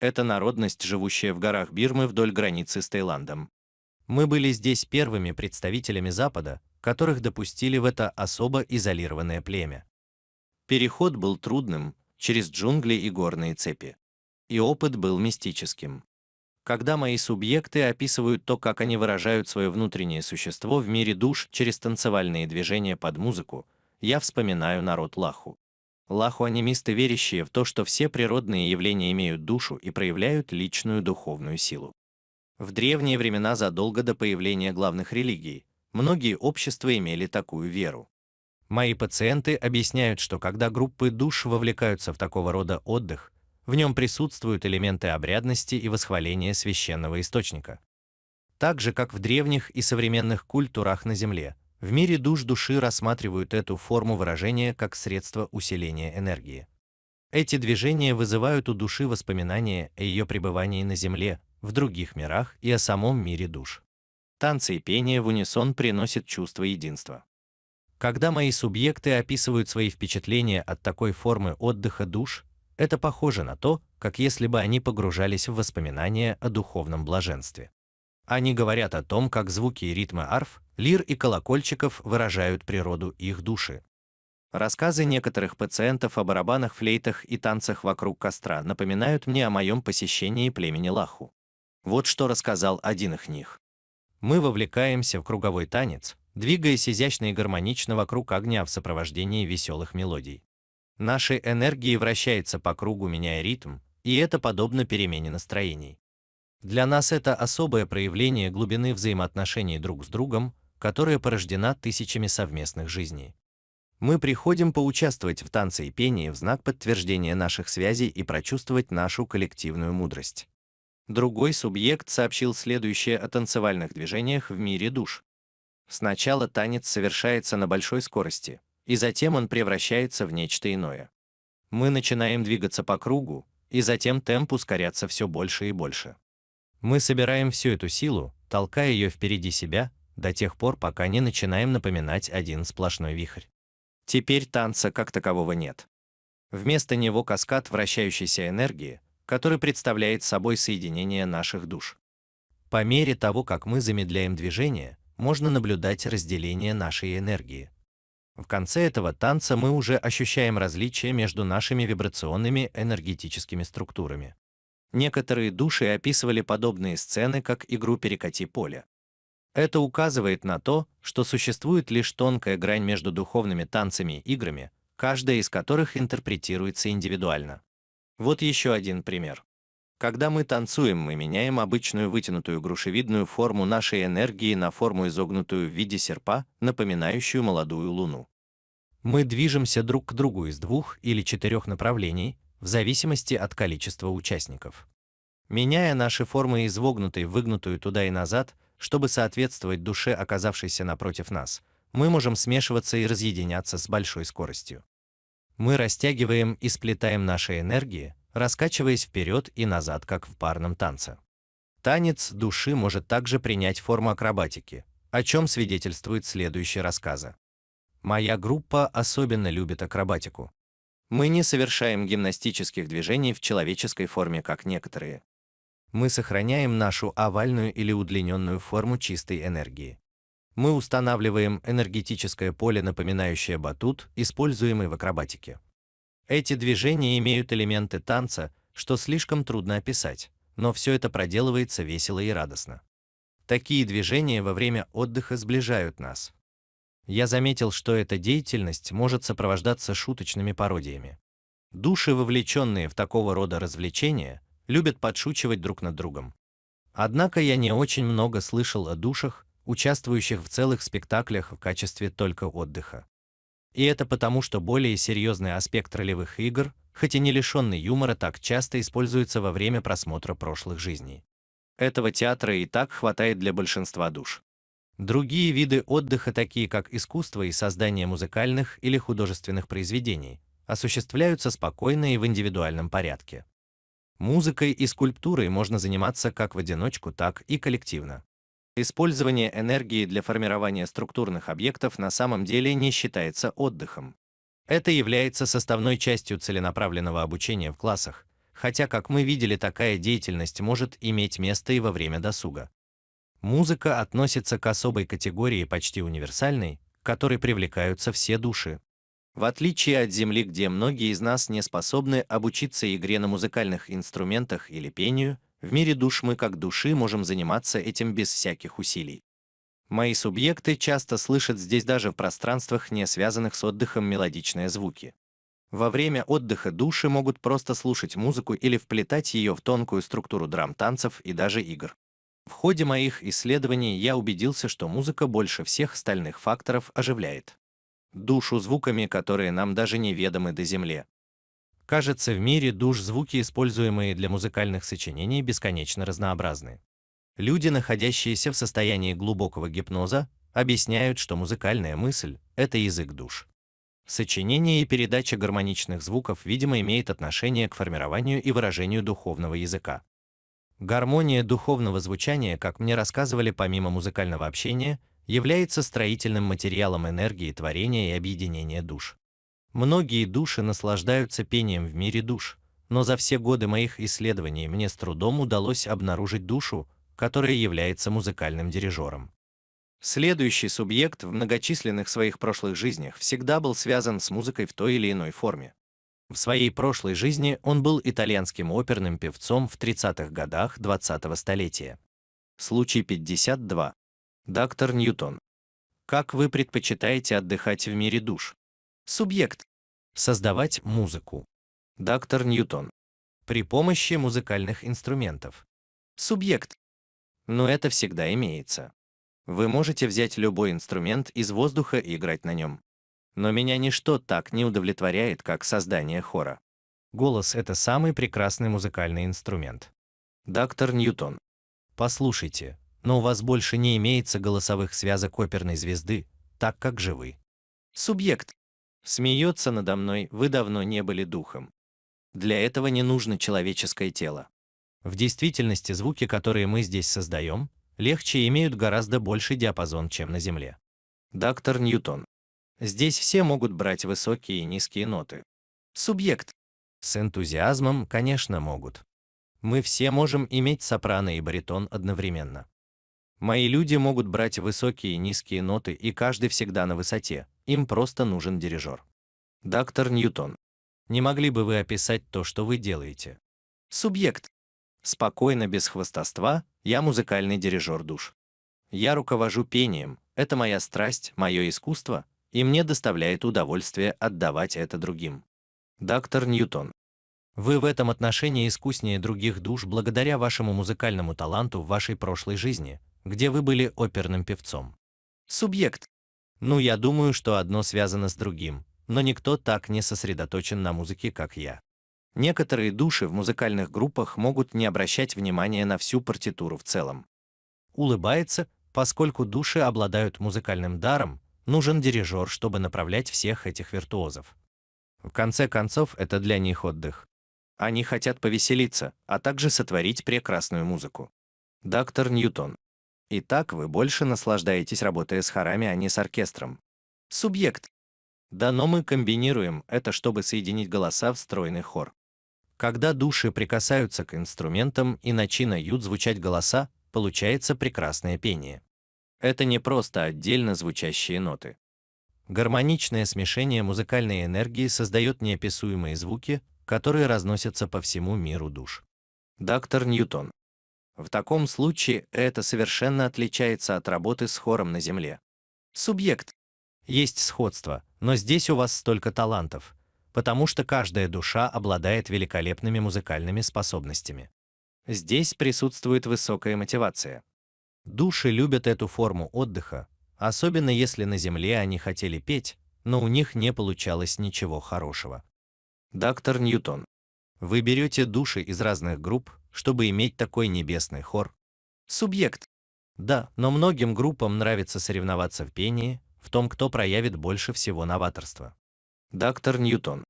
Это народность, живущая в горах Бирмы вдоль границы с Таиландом. Мы были здесь первыми представителями Запада, которых допустили в это особо изолированное племя. Переход был трудным, через джунгли и горные цепи и опыт был мистическим. Когда мои субъекты описывают то, как они выражают свое внутреннее существо в мире душ через танцевальные движения под музыку, я вспоминаю народ Лаху. Лаху-анимисты, верящие в то, что все природные явления имеют душу и проявляют личную духовную силу. В древние времена задолго до появления главных религий, многие общества имели такую веру. Мои пациенты объясняют, что когда группы душ вовлекаются в такого рода отдых, в нем присутствуют элементы обрядности и восхваления священного источника. Так же, как в древних и современных культурах на Земле, в мире душ души рассматривают эту форму выражения как средство усиления энергии. Эти движения вызывают у души воспоминания о ее пребывании на Земле, в других мирах и о самом мире душ. Танцы и пение в унисон приносят чувство единства. Когда мои субъекты описывают свои впечатления от такой формы отдыха душ, это похоже на то, как если бы они погружались в воспоминания о духовном блаженстве. Они говорят о том, как звуки и ритмы арф, лир и колокольчиков выражают природу их души. Рассказы некоторых пациентов о барабанах, флейтах и танцах вокруг костра напоминают мне о моем посещении племени Лаху. Вот что рассказал один из них. Мы вовлекаемся в круговой танец, двигаясь изящно и гармонично вокруг огня в сопровождении веселых мелодий нашей энергии вращается по кругу, меняя ритм, и это подобно перемене настроений. Для нас это особое проявление глубины взаимоотношений друг с другом, которая порождена тысячами совместных жизней. Мы приходим поучаствовать в танце и пении в знак подтверждения наших связей и прочувствовать нашу коллективную мудрость. Другой субъект сообщил следующее о танцевальных движениях в мире душ. Сначала танец совершается на большой скорости, и затем он превращается в нечто иное. Мы начинаем двигаться по кругу, и затем темп ускоряется все больше и больше. Мы собираем всю эту силу, толкая ее впереди себя, до тех пор, пока не начинаем напоминать один сплошной вихрь. Теперь танца как такового нет. Вместо него каскад вращающейся энергии, который представляет собой соединение наших душ. По мере того, как мы замедляем движение, можно наблюдать разделение нашей энергии, в конце этого танца мы уже ощущаем различия между нашими вибрационными энергетическими структурами. Некоторые души описывали подобные сцены как игру «Перекати поля. Это указывает на то, что существует лишь тонкая грань между духовными танцами и играми, каждая из которых интерпретируется индивидуально. Вот еще один пример. Когда мы танцуем, мы меняем обычную вытянутую грушевидную форму нашей энергии на форму изогнутую в виде серпа, напоминающую молодую луну. Мы движемся друг к другу из двух или четырех направлений, в зависимости от количества участников. Меняя наши формы изогнутой, выгнутую туда и назад, чтобы соответствовать душе, оказавшейся напротив нас, мы можем смешиваться и разъединяться с большой скоростью. Мы растягиваем и сплетаем наши энергии, раскачиваясь вперед и назад, как в парном танце. Танец души может также принять форму акробатики, о чем свидетельствуют следующие рассказы. Моя группа особенно любит акробатику. Мы не совершаем гимнастических движений в человеческой форме, как некоторые. Мы сохраняем нашу овальную или удлиненную форму чистой энергии. Мы устанавливаем энергетическое поле, напоминающее батут, используемый в акробатике. Эти движения имеют элементы танца, что слишком трудно описать, но все это проделывается весело и радостно. Такие движения во время отдыха сближают нас. Я заметил, что эта деятельность может сопровождаться шуточными пародиями. Души, вовлеченные в такого рода развлечения, любят подшучивать друг над другом. Однако я не очень много слышал о душах, участвующих в целых спектаклях в качестве только отдыха. И это потому, что более серьезный аспект ролевых игр, хоть и не лишенный юмора, так часто используется во время просмотра прошлых жизней. Этого театра и так хватает для большинства душ. Другие виды отдыха, такие как искусство и создание музыкальных или художественных произведений, осуществляются спокойно и в индивидуальном порядке. Музыкой и скульптурой можно заниматься как в одиночку, так и коллективно. Использование энергии для формирования структурных объектов на самом деле не считается отдыхом. Это является составной частью целенаправленного обучения в классах, хотя, как мы видели, такая деятельность может иметь место и во время досуга. Музыка относится к особой категории почти универсальной, к которой привлекаются все души. В отличие от Земли, где многие из нас не способны обучиться игре на музыкальных инструментах или пению, в мире душ мы как души можем заниматься этим без всяких усилий. Мои субъекты часто слышат здесь даже в пространствах, не связанных с отдыхом, мелодичные звуки. Во время отдыха души могут просто слушать музыку или вплетать ее в тонкую структуру драм-танцев и даже игр. В ходе моих исследований я убедился, что музыка больше всех остальных факторов оживляет душу звуками, которые нам даже неведомы до земле. Кажется, в мире душ звуки, используемые для музыкальных сочинений, бесконечно разнообразны. Люди, находящиеся в состоянии глубокого гипноза, объясняют, что музыкальная мысль – это язык душ. Сочинение и передача гармоничных звуков, видимо, имеет отношение к формированию и выражению духовного языка. Гармония духовного звучания, как мне рассказывали помимо музыкального общения, является строительным материалом энергии творения и объединения душ. Многие души наслаждаются пением в мире душ, но за все годы моих исследований мне с трудом удалось обнаружить душу, которая является музыкальным дирижером. Следующий субъект в многочисленных своих прошлых жизнях всегда был связан с музыкой в той или иной форме. В своей прошлой жизни он был итальянским оперным певцом в 30-х годах 20-го столетия. Случай 52. Доктор Ньютон. Как вы предпочитаете отдыхать в мире душ? Субъект. Создавать музыку. Доктор Ньютон. При помощи музыкальных инструментов. Субъект. Но это всегда имеется. Вы можете взять любой инструмент из воздуха и играть на нем. Но меня ничто так не удовлетворяет, как создание хора. Голос – это самый прекрасный музыкальный инструмент. Доктор Ньютон. Послушайте, но у вас больше не имеется голосовых связок оперной звезды, так как живы. Субъект. Смеется надо мной, вы давно не были духом. Для этого не нужно человеческое тело. В действительности звуки, которые мы здесь создаем, легче и имеют гораздо больший диапазон, чем на Земле. Доктор Ньютон. Здесь все могут брать высокие и низкие ноты. Субъект. С энтузиазмом, конечно, могут. Мы все можем иметь сопрано и баритон одновременно. Мои люди могут брать высокие и низкие ноты, и каждый всегда на высоте, им просто нужен дирижер. Доктор Ньютон, не могли бы вы описать то, что вы делаете? Субъект. Спокойно, без хвостовства, я музыкальный дирижер душ. Я руковожу пением, это моя страсть, мое искусство, и мне доставляет удовольствие отдавать это другим. Доктор Ньютон. Вы в этом отношении искуснее других душ благодаря вашему музыкальному таланту в вашей прошлой жизни, где вы были оперным певцом. Субъект. Ну, я думаю, что одно связано с другим, но никто так не сосредоточен на музыке, как я. Некоторые души в музыкальных группах могут не обращать внимания на всю партитуру в целом. Улыбается, поскольку души обладают музыкальным даром, нужен дирижер, чтобы направлять всех этих виртуозов. В конце концов, это для них отдых. Они хотят повеселиться, а также сотворить прекрасную музыку. Доктор Ньютон. Итак, вы больше наслаждаетесь работой с хорами, а не с оркестром. Субъект. Да, но мы комбинируем это, чтобы соединить голоса в стройный хор. Когда души прикасаются к инструментам и начинают звучать голоса, получается прекрасное пение. Это не просто отдельно звучащие ноты. Гармоничное смешение музыкальной энергии создает неописуемые звуки, которые разносятся по всему миру душ. Доктор Ньютон в таком случае это совершенно отличается от работы с хором на Земле. Субъект. Есть сходство, но здесь у вас столько талантов, потому что каждая душа обладает великолепными музыкальными способностями. Здесь присутствует высокая мотивация. Души любят эту форму отдыха, особенно если на Земле они хотели петь, но у них не получалось ничего хорошего. Доктор Ньютон. Вы берете души из разных групп, чтобы иметь такой небесный хор. Субъект. Да, но многим группам нравится соревноваться в пении, в том, кто проявит больше всего новаторства. Доктор Ньютон.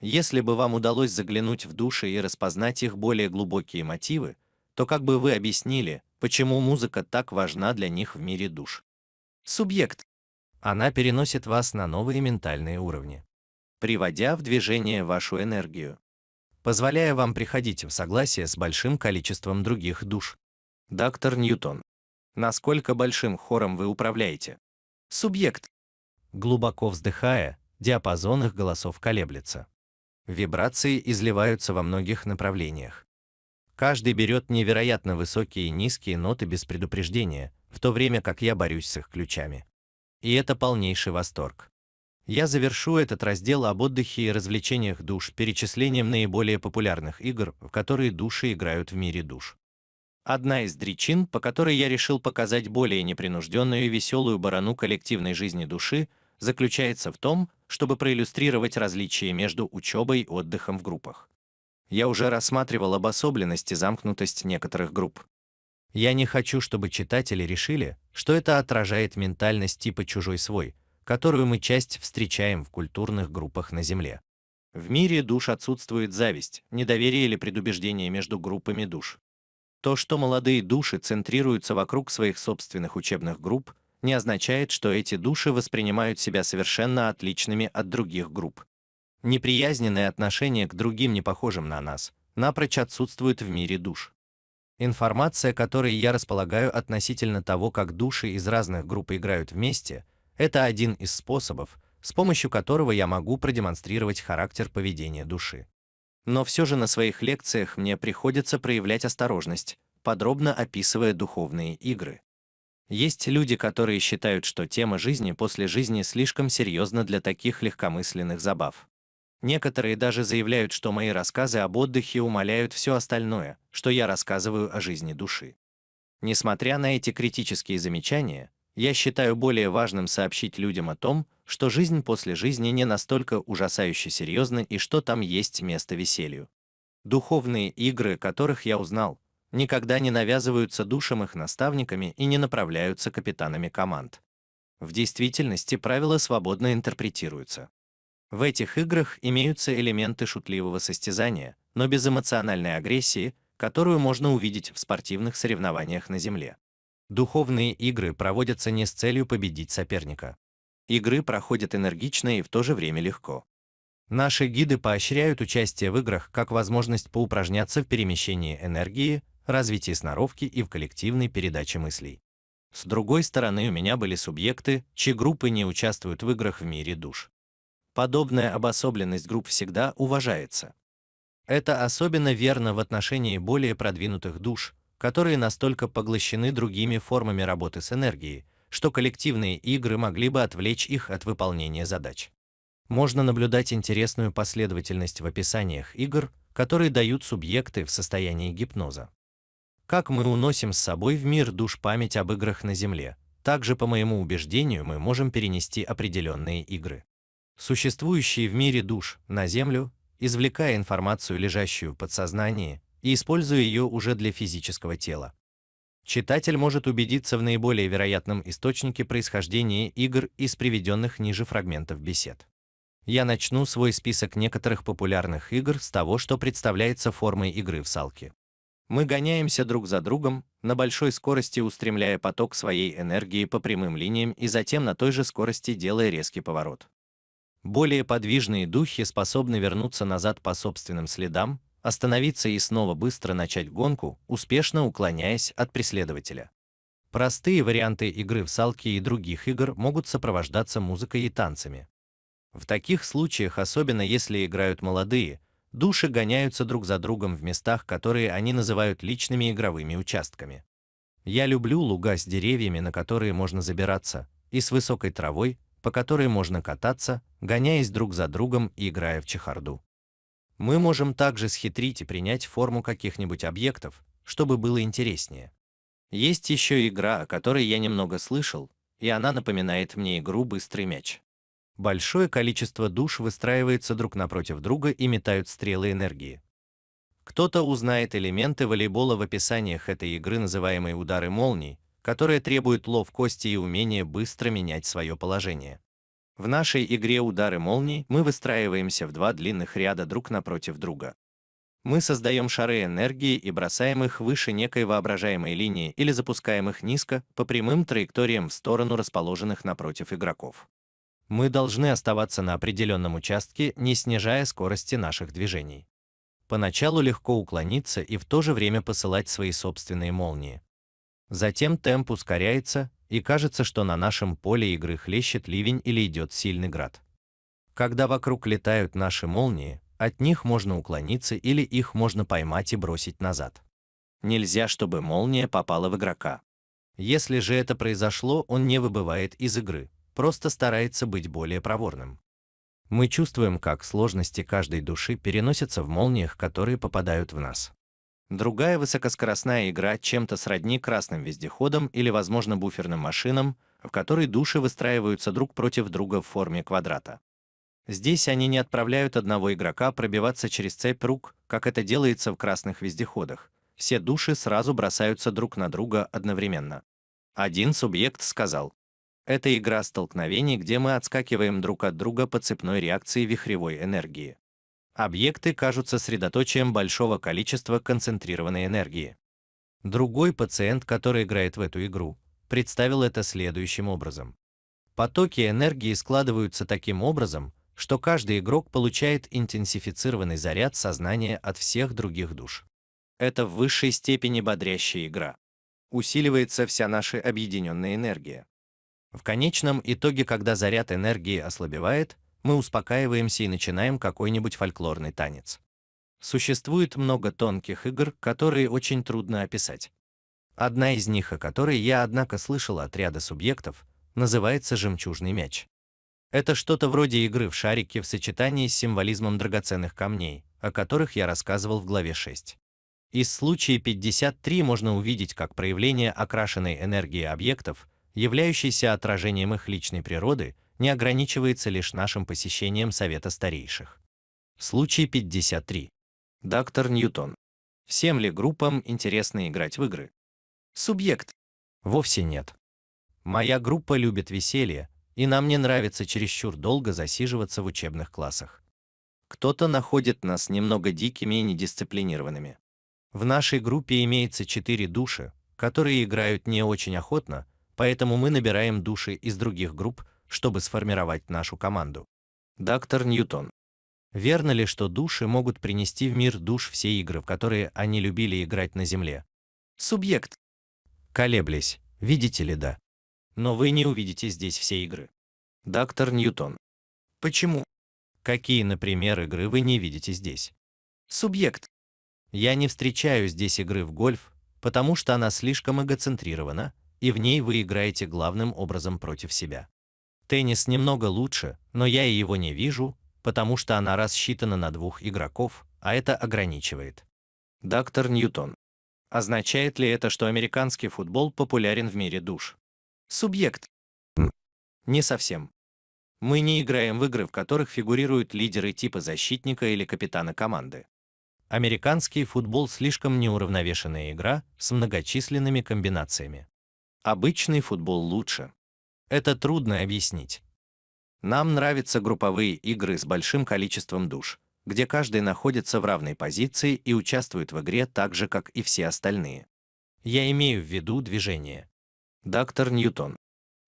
Если бы вам удалось заглянуть в души и распознать их более глубокие мотивы, то как бы вы объяснили, почему музыка так важна для них в мире душ? Субъект. Она переносит вас на новые ментальные уровни, приводя в движение вашу энергию, позволяя вам приходить в согласие с большим количеством других душ. Доктор Ньютон. Насколько большим хором вы управляете? Субъект. Глубоко вздыхая, диапазон их голосов колеблется. Вибрации изливаются во многих направлениях. Каждый берет невероятно высокие и низкие ноты без предупреждения, в то время как я борюсь с их ключами. И это полнейший восторг. Я завершу этот раздел об отдыхе и развлечениях душ перечислением наиболее популярных игр, в которые души играют в мире душ. Одна из причин, по которой я решил показать более непринужденную и веселую барану коллективной жизни души, заключается в том, чтобы проиллюстрировать различия между учебой и отдыхом в группах. Я уже рассматривал обособленность и замкнутость некоторых групп. Я не хочу, чтобы читатели решили, что это отражает ментальность типа «чужой свой», которую мы часть встречаем в культурных группах на Земле. В мире душ отсутствует зависть, недоверие или предубеждение между группами душ. То, что молодые души центрируются вокруг своих собственных учебных групп, не означает, что эти души воспринимают себя совершенно отличными от других групп. Неприязненное отношение к другим не похожим на нас, напрочь отсутствует в мире душ. Информация, которой я располагаю относительно того, как души из разных групп играют вместе, это один из способов, с помощью которого я могу продемонстрировать характер поведения души. Но все же на своих лекциях мне приходится проявлять осторожность, подробно описывая духовные игры. Есть люди, которые считают, что тема жизни после жизни слишком серьезна для таких легкомысленных забав. Некоторые даже заявляют, что мои рассказы об отдыхе умаляют все остальное, что я рассказываю о жизни души. Несмотря на эти критические замечания, я считаю более важным сообщить людям о том, что жизнь после жизни не настолько ужасающе серьезна и что там есть место веселью. Духовные игры, которых я узнал, никогда не навязываются душам их наставниками и не направляются капитанами команд. В действительности правила свободно интерпретируются. В этих играх имеются элементы шутливого состязания, но без эмоциональной агрессии, которую можно увидеть в спортивных соревнованиях на земле. Духовные игры проводятся не с целью победить соперника. Игры проходят энергично и в то же время легко. Наши гиды поощряют участие в играх как возможность поупражняться в перемещении энергии, развитии сноровки и в коллективной передаче мыслей. С другой стороны, у меня были субъекты, чьи группы не участвуют в играх в мире душ. Подобная обособленность групп всегда уважается. Это особенно верно в отношении более продвинутых душ, которые настолько поглощены другими формами работы с энергией, что коллективные игры могли бы отвлечь их от выполнения задач. Можно наблюдать интересную последовательность в описаниях игр, которые дают субъекты в состоянии гипноза. Как мы уносим с собой в мир душ память об играх на Земле, также, по моему убеждению, мы можем перенести определенные игры. Существующие в мире душ на Землю, извлекая информацию, лежащую в подсознании, и используя ее уже для физического тела. Читатель может убедиться в наиболее вероятном источнике происхождения игр из приведенных ниже фрагментов бесед. Я начну свой список некоторых популярных игр с того, что представляется формой игры в салки. Мы гоняемся друг за другом, на большой скорости устремляя поток своей энергии по прямым линиям и затем на той же скорости делая резкий поворот. Более подвижные духи способны вернуться назад по собственным следам, остановиться и снова быстро начать гонку, успешно уклоняясь от преследователя. Простые варианты игры в салки и других игр могут сопровождаться музыкой и танцами. В таких случаях, особенно если играют молодые, души гоняются друг за другом в местах, которые они называют личными игровыми участками. Я люблю луга с деревьями, на которые можно забираться, и с высокой травой, по которой можно кататься, гоняясь друг за другом и играя в чехарду. Мы можем также схитрить и принять форму каких-нибудь объектов, чтобы было интереснее. Есть еще игра, о которой я немного слышал, и она напоминает мне игру «Быстрый мяч». Большое количество душ выстраивается друг напротив друга и метают стрелы энергии. Кто-то узнает элементы волейбола в описаниях этой игры, называемой удары молний, которая требует ловкости и умения быстро менять свое положение. В нашей игре удары молний мы выстраиваемся в два длинных ряда друг напротив друга. Мы создаем шары энергии и бросаем их выше некой воображаемой линии или запускаем их низко, по прямым траекториям в сторону расположенных напротив игроков. Мы должны оставаться на определенном участке, не снижая скорости наших движений. Поначалу легко уклониться и в то же время посылать свои собственные молнии. Затем темп ускоряется, и кажется, что на нашем поле игры хлещет ливень или идет сильный град. Когда вокруг летают наши молнии, от них можно уклониться или их можно поймать и бросить назад. Нельзя, чтобы молния попала в игрока. Если же это произошло, он не выбывает из игры, просто старается быть более проворным. Мы чувствуем, как сложности каждой души переносятся в молниях, которые попадают в нас. Другая высокоскоростная игра чем-то сродни красным вездеходам или, возможно, буферным машинам, в которой души выстраиваются друг против друга в форме квадрата. Здесь они не отправляют одного игрока пробиваться через цепь рук, как это делается в красных вездеходах. Все души сразу бросаются друг на друга одновременно. Один субъект сказал, «Это игра столкновений, где мы отскакиваем друг от друга по цепной реакции вихревой энергии». Объекты кажутся средоточием большого количества концентрированной энергии. Другой пациент, который играет в эту игру, представил это следующим образом. Потоки энергии складываются таким образом, что каждый игрок получает интенсифицированный заряд сознания от всех других душ. Это в высшей степени бодрящая игра. Усиливается вся наша объединенная энергия. В конечном итоге, когда заряд энергии ослабевает, мы успокаиваемся и начинаем какой-нибудь фольклорный танец. Существует много тонких игр, которые очень трудно описать. Одна из них, о которой я однако слышал от ряда субъектов, называется жемчужный мяч. Это что-то вроде игры в шарики в сочетании с символизмом драгоценных камней, о которых я рассказывал в главе 6. Из случая 53 можно увидеть как проявление окрашенной энергии объектов, являющейся отражением их личной природы, не ограничивается лишь нашим посещением Совета Старейших. Случай 53. Доктор Ньютон. Всем ли группам интересно играть в игры? Субъект. Вовсе нет. Моя группа любит веселье, и нам не нравится чересчур долго засиживаться в учебных классах. Кто-то находит нас немного дикими и недисциплинированными. В нашей группе имеется четыре души, которые играют не очень охотно, поэтому мы набираем души из других групп, чтобы сформировать нашу команду. Доктор Ньютон. Верно ли, что души могут принести в мир душ все игры, в которые они любили играть на Земле? Субъект. Колеблись, видите ли, да. Но вы не увидите здесь все игры. Доктор Ньютон. Почему? Какие, например, игры вы не видите здесь? Субъект. Я не встречаю здесь игры в гольф, потому что она слишком эгоцентрирована, и в ней вы играете главным образом против себя. Теннис немного лучше, но я и его не вижу, потому что она рассчитана на двух игроков, а это ограничивает. Доктор Ньютон. Означает ли это, что американский футбол популярен в мире душ? Субъект. Не совсем. Мы не играем в игры, в которых фигурируют лидеры типа защитника или капитана команды. Американский футбол слишком неуравновешенная игра с многочисленными комбинациями. Обычный футбол лучше. Это трудно объяснить. Нам нравятся групповые игры с большим количеством душ, где каждый находится в равной позиции и участвует в игре так же, как и все остальные. Я имею в виду движение. Доктор Ньютон.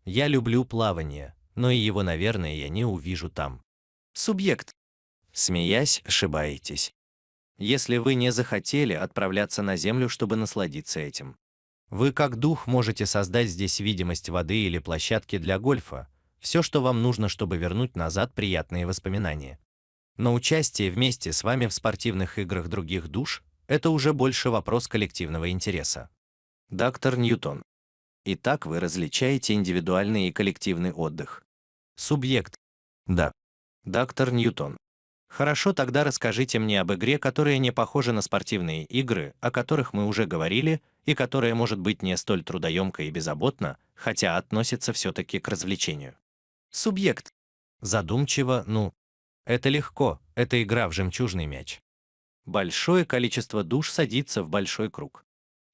Я люблю плавание, но и его, наверное, я не увижу там. Субъект. Смеясь, ошибаетесь. Если вы не захотели отправляться на Землю, чтобы насладиться этим, вы как дух можете создать здесь видимость воды или площадки для гольфа, все, что вам нужно, чтобы вернуть назад приятные воспоминания. Но участие вместе с вами в спортивных играх других душ – это уже больше вопрос коллективного интереса. Доктор Ньютон. Итак, вы различаете индивидуальный и коллективный отдых. Субъект. Да. Доктор Ньютон. Хорошо, тогда расскажите мне об игре, которая не похожа на спортивные игры, о которых мы уже говорили, и которая может быть не столь трудоемка и беззаботна, хотя относится все-таки к развлечению. Субъект. Задумчиво, ну. Это легко, это игра в жемчужный мяч. Большое количество душ садится в большой круг.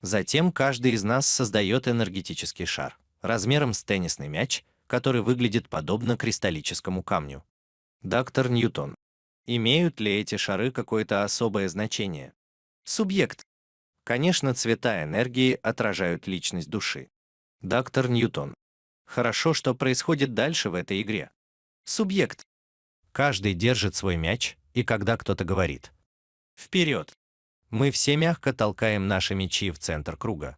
Затем каждый из нас создает энергетический шар, размером с теннисный мяч, который выглядит подобно кристаллическому камню. Доктор Ньютон. Имеют ли эти шары какое-то особое значение? Субъект. Конечно, цвета энергии отражают личность души. Доктор Ньютон. Хорошо, что происходит дальше в этой игре. Субъект. Каждый держит свой мяч, и когда кто-то говорит «Вперед!», мы все мягко толкаем наши мячи в центр круга.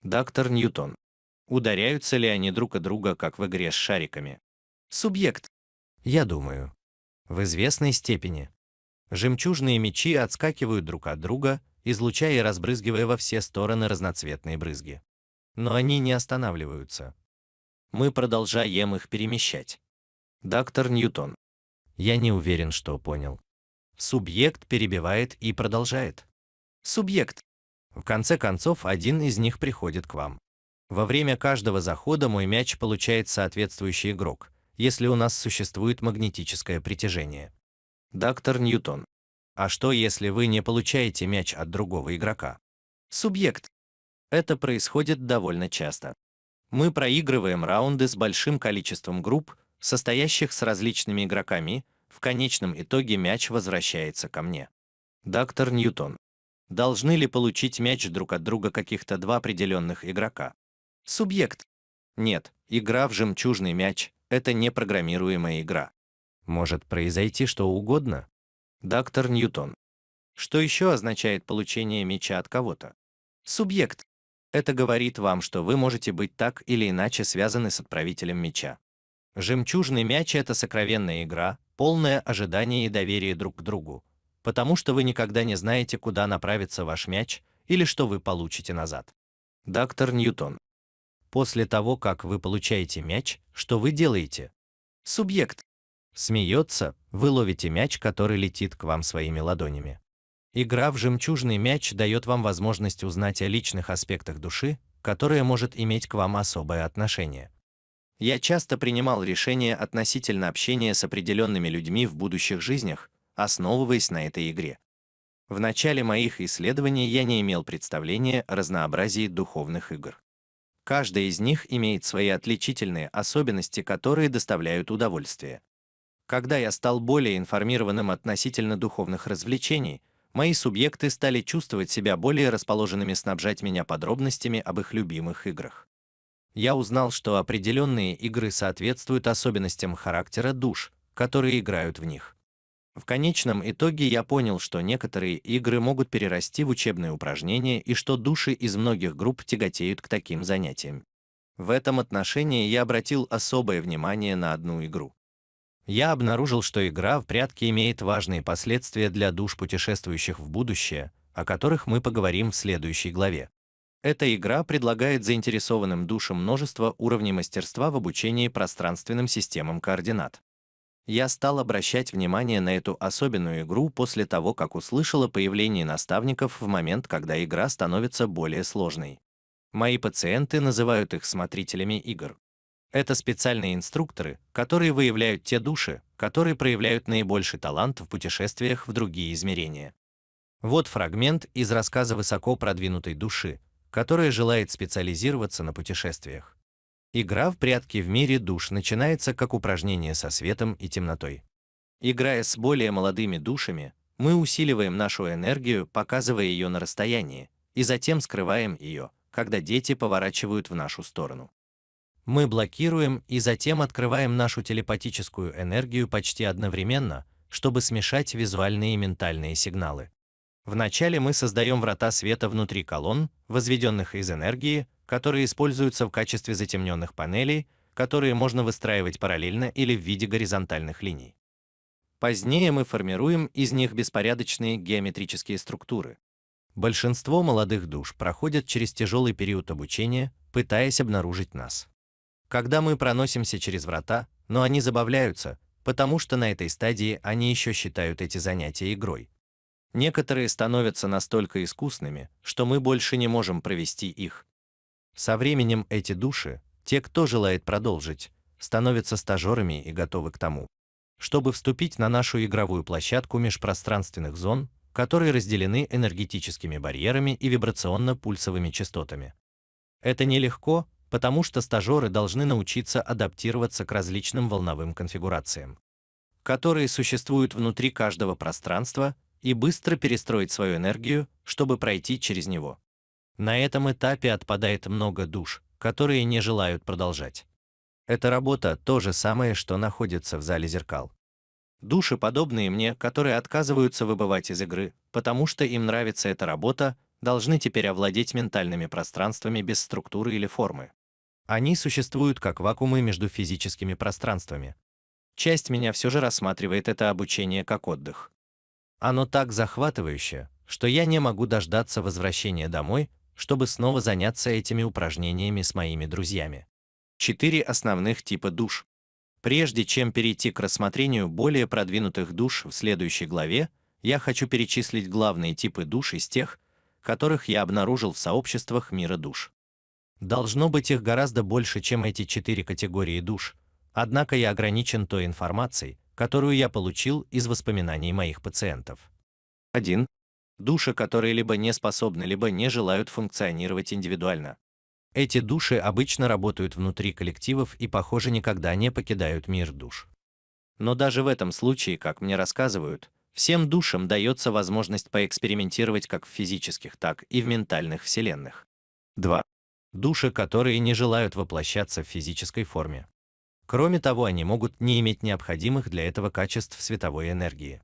Доктор Ньютон. Ударяются ли они друг от друга, как в игре с шариками? Субъект. Я думаю, в известной степени. Жемчужные мечи отскакивают друг от друга, излучая и разбрызгивая во все стороны разноцветные брызги. Но они не останавливаются. Мы продолжаем их перемещать. Доктор Ньютон. Я не уверен, что понял. Субъект перебивает и продолжает. Субъект. В конце концов, один из них приходит к вам. Во время каждого захода мой мяч получает соответствующий игрок если у нас существует магнетическое притяжение. Доктор Ньютон. А что, если вы не получаете мяч от другого игрока? Субъект. Это происходит довольно часто. Мы проигрываем раунды с большим количеством групп, состоящих с различными игроками, в конечном итоге мяч возвращается ко мне. Доктор Ньютон. Должны ли получить мяч друг от друга каких-то два определенных игрока? Субъект. Нет, игра в жемчужный мяч это не программируемая игра. Может произойти что угодно. Доктор Ньютон. Что еще означает получение меча от кого-то? Субъект. Это говорит вам, что вы можете быть так или иначе связаны с отправителем меча. Жемчужный мяч – это сокровенная игра, полное ожидание и доверие друг к другу, потому что вы никогда не знаете, куда направится ваш мяч или что вы получите назад. Доктор Ньютон. После того, как вы получаете мяч, что вы делаете? Субъект смеется, вы ловите мяч, который летит к вам своими ладонями. Игра в жемчужный мяч дает вам возможность узнать о личных аспектах души, которая может иметь к вам особое отношение. Я часто принимал решения относительно общения с определенными людьми в будущих жизнях, основываясь на этой игре. В начале моих исследований я не имел представления о разнообразии духовных игр. Каждая из них имеет свои отличительные особенности, которые доставляют удовольствие. Когда я стал более информированным относительно духовных развлечений, мои субъекты стали чувствовать себя более расположенными снабжать меня подробностями об их любимых играх. Я узнал, что определенные игры соответствуют особенностям характера душ, которые играют в них. В конечном итоге я понял, что некоторые игры могут перерасти в учебные упражнения и что души из многих групп тяготеют к таким занятиям. В этом отношении я обратил особое внимание на одну игру. Я обнаружил, что игра в прятки имеет важные последствия для душ путешествующих в будущее, о которых мы поговорим в следующей главе. Эта игра предлагает заинтересованным душам множество уровней мастерства в обучении пространственным системам координат. Я стал обращать внимание на эту особенную игру после того, как услышал о появлении наставников в момент, когда игра становится более сложной. Мои пациенты называют их смотрителями игр. Это специальные инструкторы, которые выявляют те души, которые проявляют наибольший талант в путешествиях в другие измерения. Вот фрагмент из рассказа высоко продвинутой души, которая желает специализироваться на путешествиях. Игра в прятки в мире душ начинается как упражнение со светом и темнотой. Играя с более молодыми душами, мы усиливаем нашу энергию, показывая ее на расстоянии, и затем скрываем ее, когда дети поворачивают в нашу сторону. Мы блокируем и затем открываем нашу телепатическую энергию почти одновременно, чтобы смешать визуальные и ментальные сигналы. Вначале мы создаем врата света внутри колонн, возведенных из энергии, которые используются в качестве затемненных панелей, которые можно выстраивать параллельно или в виде горизонтальных линий. Позднее мы формируем из них беспорядочные геометрические структуры. Большинство молодых душ проходят через тяжелый период обучения, пытаясь обнаружить нас. Когда мы проносимся через врата, но они забавляются, потому что на этой стадии они еще считают эти занятия игрой. Некоторые становятся настолько искусными, что мы больше не можем провести их, со временем эти души, те, кто желает продолжить, становятся стажерами и готовы к тому, чтобы вступить на нашу игровую площадку межпространственных зон, которые разделены энергетическими барьерами и вибрационно-пульсовыми частотами. Это нелегко, потому что стажеры должны научиться адаптироваться к различным волновым конфигурациям, которые существуют внутри каждого пространства, и быстро перестроить свою энергию, чтобы пройти через него. На этом этапе отпадает много душ, которые не желают продолжать. Эта работа – то же самое, что находится в зале зеркал. Души, подобные мне, которые отказываются выбывать из игры, потому что им нравится эта работа, должны теперь овладеть ментальными пространствами без структуры или формы. Они существуют как вакуумы между физическими пространствами. Часть меня все же рассматривает это обучение как отдых. Оно так захватывающе, что я не могу дождаться возвращения домой, чтобы снова заняться этими упражнениями с моими друзьями. Четыре основных типа душ. Прежде чем перейти к рассмотрению более продвинутых душ в следующей главе, я хочу перечислить главные типы душ из тех, которых я обнаружил в сообществах мира душ. Должно быть их гораздо больше, чем эти четыре категории душ, однако я ограничен той информацией, которую я получил из воспоминаний моих пациентов. 1 души, которые либо не способны, либо не желают функционировать индивидуально. Эти души обычно работают внутри коллективов и, похоже, никогда не покидают мир душ. Но даже в этом случае, как мне рассказывают, всем душам дается возможность поэкспериментировать как в физических, так и в ментальных вселенных. 2. Души, которые не желают воплощаться в физической форме. Кроме того, они могут не иметь необходимых для этого качеств световой энергии.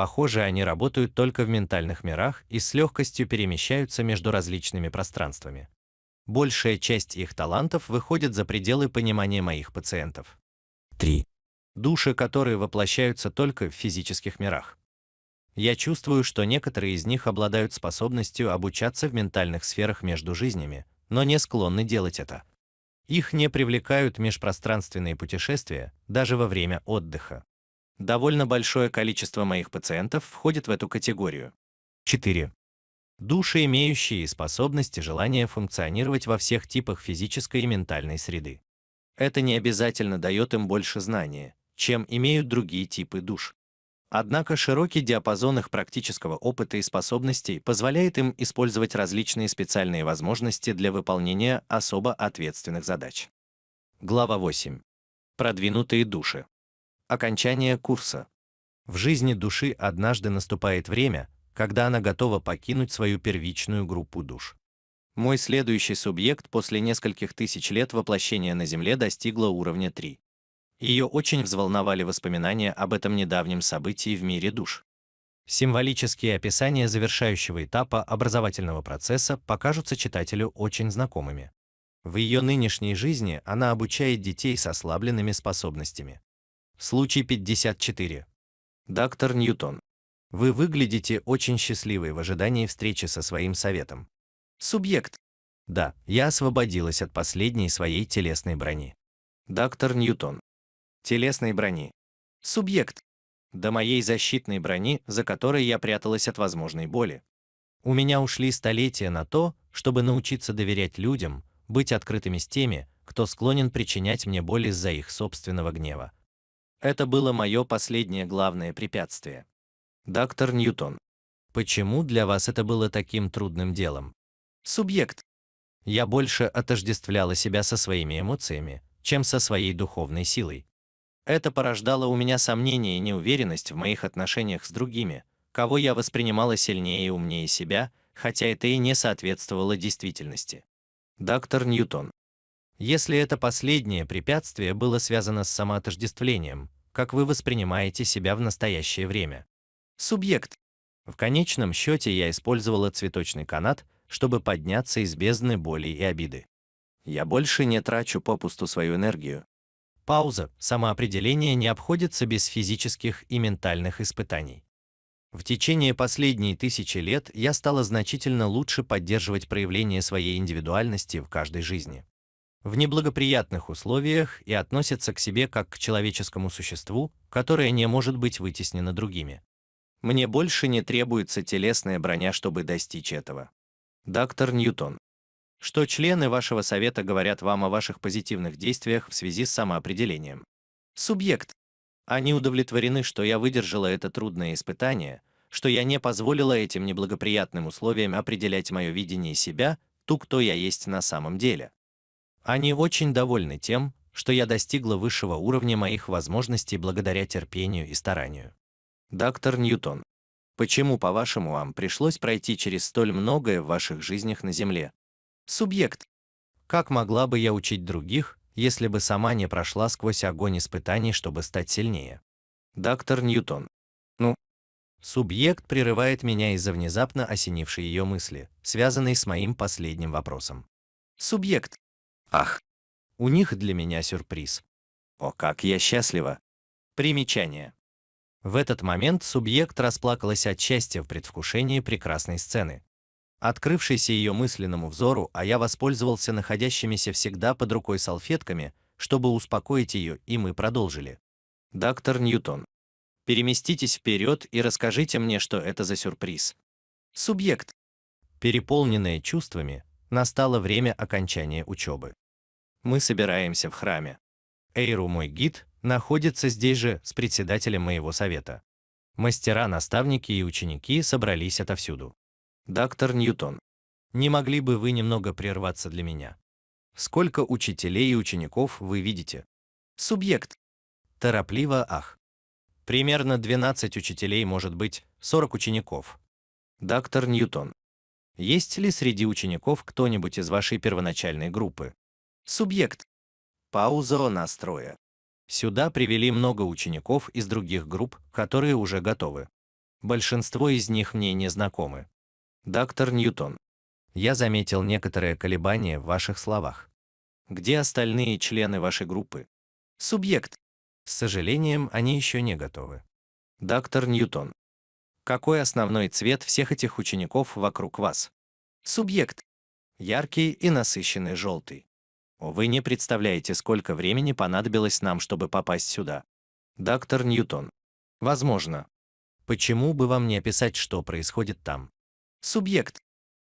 Похоже, они работают только в ментальных мирах и с легкостью перемещаются между различными пространствами. Большая часть их талантов выходит за пределы понимания моих пациентов. 3. Души, которые воплощаются только в физических мирах. Я чувствую, что некоторые из них обладают способностью обучаться в ментальных сферах между жизнями, но не склонны делать это. Их не привлекают межпространственные путешествия, даже во время отдыха. Довольно большое количество моих пациентов входит в эту категорию. 4. Души, имеющие способность и желание функционировать во всех типах физической и ментальной среды. Это не обязательно дает им больше знания, чем имеют другие типы душ. Однако широкий диапазон их практического опыта и способностей позволяет им использовать различные специальные возможности для выполнения особо ответственных задач. Глава 8. Продвинутые души. Окончание курса. В жизни души однажды наступает время, когда она готова покинуть свою первичную группу душ. Мой следующий субъект после нескольких тысяч лет воплощения на Земле достигла уровня 3. Ее очень взволновали воспоминания об этом недавнем событии в мире душ. Символические описания завершающего этапа образовательного процесса покажутся читателю очень знакомыми. В ее нынешней жизни она обучает детей с ослабленными способностями. Случай 54. Доктор Ньютон. Вы выглядите очень счастливой в ожидании встречи со своим советом. Субъект. Да, я освободилась от последней своей телесной брони. Доктор Ньютон. Телесной брони. Субъект. До моей защитной брони, за которой я пряталась от возможной боли. У меня ушли столетия на то, чтобы научиться доверять людям, быть открытыми с теми, кто склонен причинять мне боль из-за их собственного гнева, это было мое последнее главное препятствие. Доктор Ньютон. Почему для вас это было таким трудным делом? Субъект. Я больше отождествляла себя со своими эмоциями, чем со своей духовной силой. Это порождало у меня сомнения и неуверенность в моих отношениях с другими, кого я воспринимала сильнее и умнее себя, хотя это и не соответствовало действительности. Доктор Ньютон. Если это последнее препятствие было связано с самоотождествлением, как вы воспринимаете себя в настоящее время? Субъект. В конечном счете я использовала цветочный канат, чтобы подняться из бездны боли и обиды. Я больше не трачу попусту свою энергию. Пауза, самоопределение не обходится без физических и ментальных испытаний. В течение последней тысячи лет я стала значительно лучше поддерживать проявление своей индивидуальности в каждой жизни в неблагоприятных условиях и относятся к себе как к человеческому существу, которое не может быть вытеснено другими. Мне больше не требуется телесная броня, чтобы достичь этого. Доктор Ньютон. Что члены вашего совета говорят вам о ваших позитивных действиях в связи с самоопределением? Субъект. Они удовлетворены, что я выдержала это трудное испытание, что я не позволила этим неблагоприятным условиям определять мое видение себя, ту, кто я есть на самом деле. Они очень довольны тем, что я достигла высшего уровня моих возможностей благодаря терпению и старанию. Доктор Ньютон, почему, по-вашему, вам пришлось пройти через столь многое в ваших жизнях на Земле? Субъект. Как могла бы я учить других, если бы сама не прошла сквозь огонь испытаний, чтобы стать сильнее? Доктор Ньютон. Ну? Субъект прерывает меня из-за внезапно осенившей ее мысли, связанной с моим последним вопросом. Субъект. Ах, у них для меня сюрприз. О, как я счастлива. Примечание. В этот момент субъект расплакалась от счастья в предвкушении прекрасной сцены. Открывшейся ее мысленному взору, а я воспользовался находящимися всегда под рукой салфетками, чтобы успокоить ее, и мы продолжили. Доктор Ньютон, переместитесь вперед и расскажите мне, что это за сюрприз. Субъект, переполненная чувствами, Настало время окончания учебы. Мы собираемся в храме. Эйру, мой гид, находится здесь же с председателем моего совета. Мастера, наставники и ученики собрались отовсюду. Доктор Ньютон, не могли бы вы немного прерваться для меня? Сколько учителей и учеников вы видите? Субъект. Торопливо ах. Примерно 12 учителей, может быть, 40 учеников. Доктор Ньютон. Есть ли среди учеников кто-нибудь из вашей первоначальной группы? Субъект. Пауза настроя. Сюда привели много учеников из других групп, которые уже готовы. Большинство из них мне не знакомы. Доктор Ньютон. Я заметил некоторое колебание в ваших словах. Где остальные члены вашей группы? Субъект. С сожалением, они еще не готовы. Доктор Ньютон. Какой основной цвет всех этих учеников вокруг вас? Субъект. Яркий и насыщенный желтый. Вы не представляете, сколько времени понадобилось нам, чтобы попасть сюда. Доктор Ньютон. Возможно. Почему бы вам не описать, что происходит там? Субъект.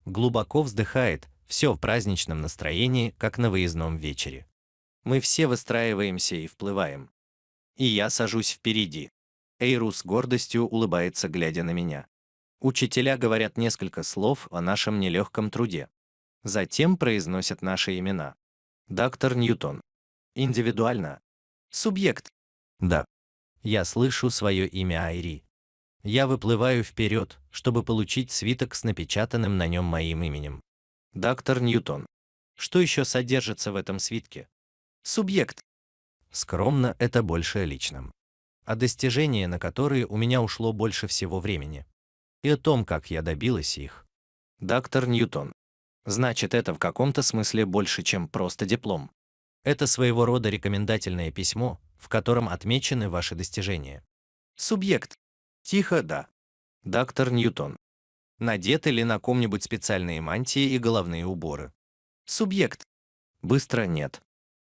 Глубоко вздыхает, все в праздничном настроении, как на выездном вечере. Мы все выстраиваемся и вплываем. И я сажусь впереди. Эйру с гордостью улыбается, глядя на меня. Учителя говорят несколько слов о нашем нелегком труде. Затем произносят наши имена. Доктор Ньютон. Индивидуально. Субъект. Да. Я слышу свое имя Айри. Я выплываю вперед, чтобы получить свиток с напечатанным на нем моим именем. Доктор Ньютон. Что еще содержится в этом свитке? Субъект. Скромно это больше о личном о достижении, на которые у меня ушло больше всего времени, и о том, как я добилась их. Доктор Ньютон. Значит, это в каком-то смысле больше, чем просто диплом. Это своего рода рекомендательное письмо, в котором отмечены ваши достижения. Субъект. Тихо, да. Доктор Ньютон. Надеты ли на ком-нибудь специальные мантии и головные уборы? Субъект. Быстро нет.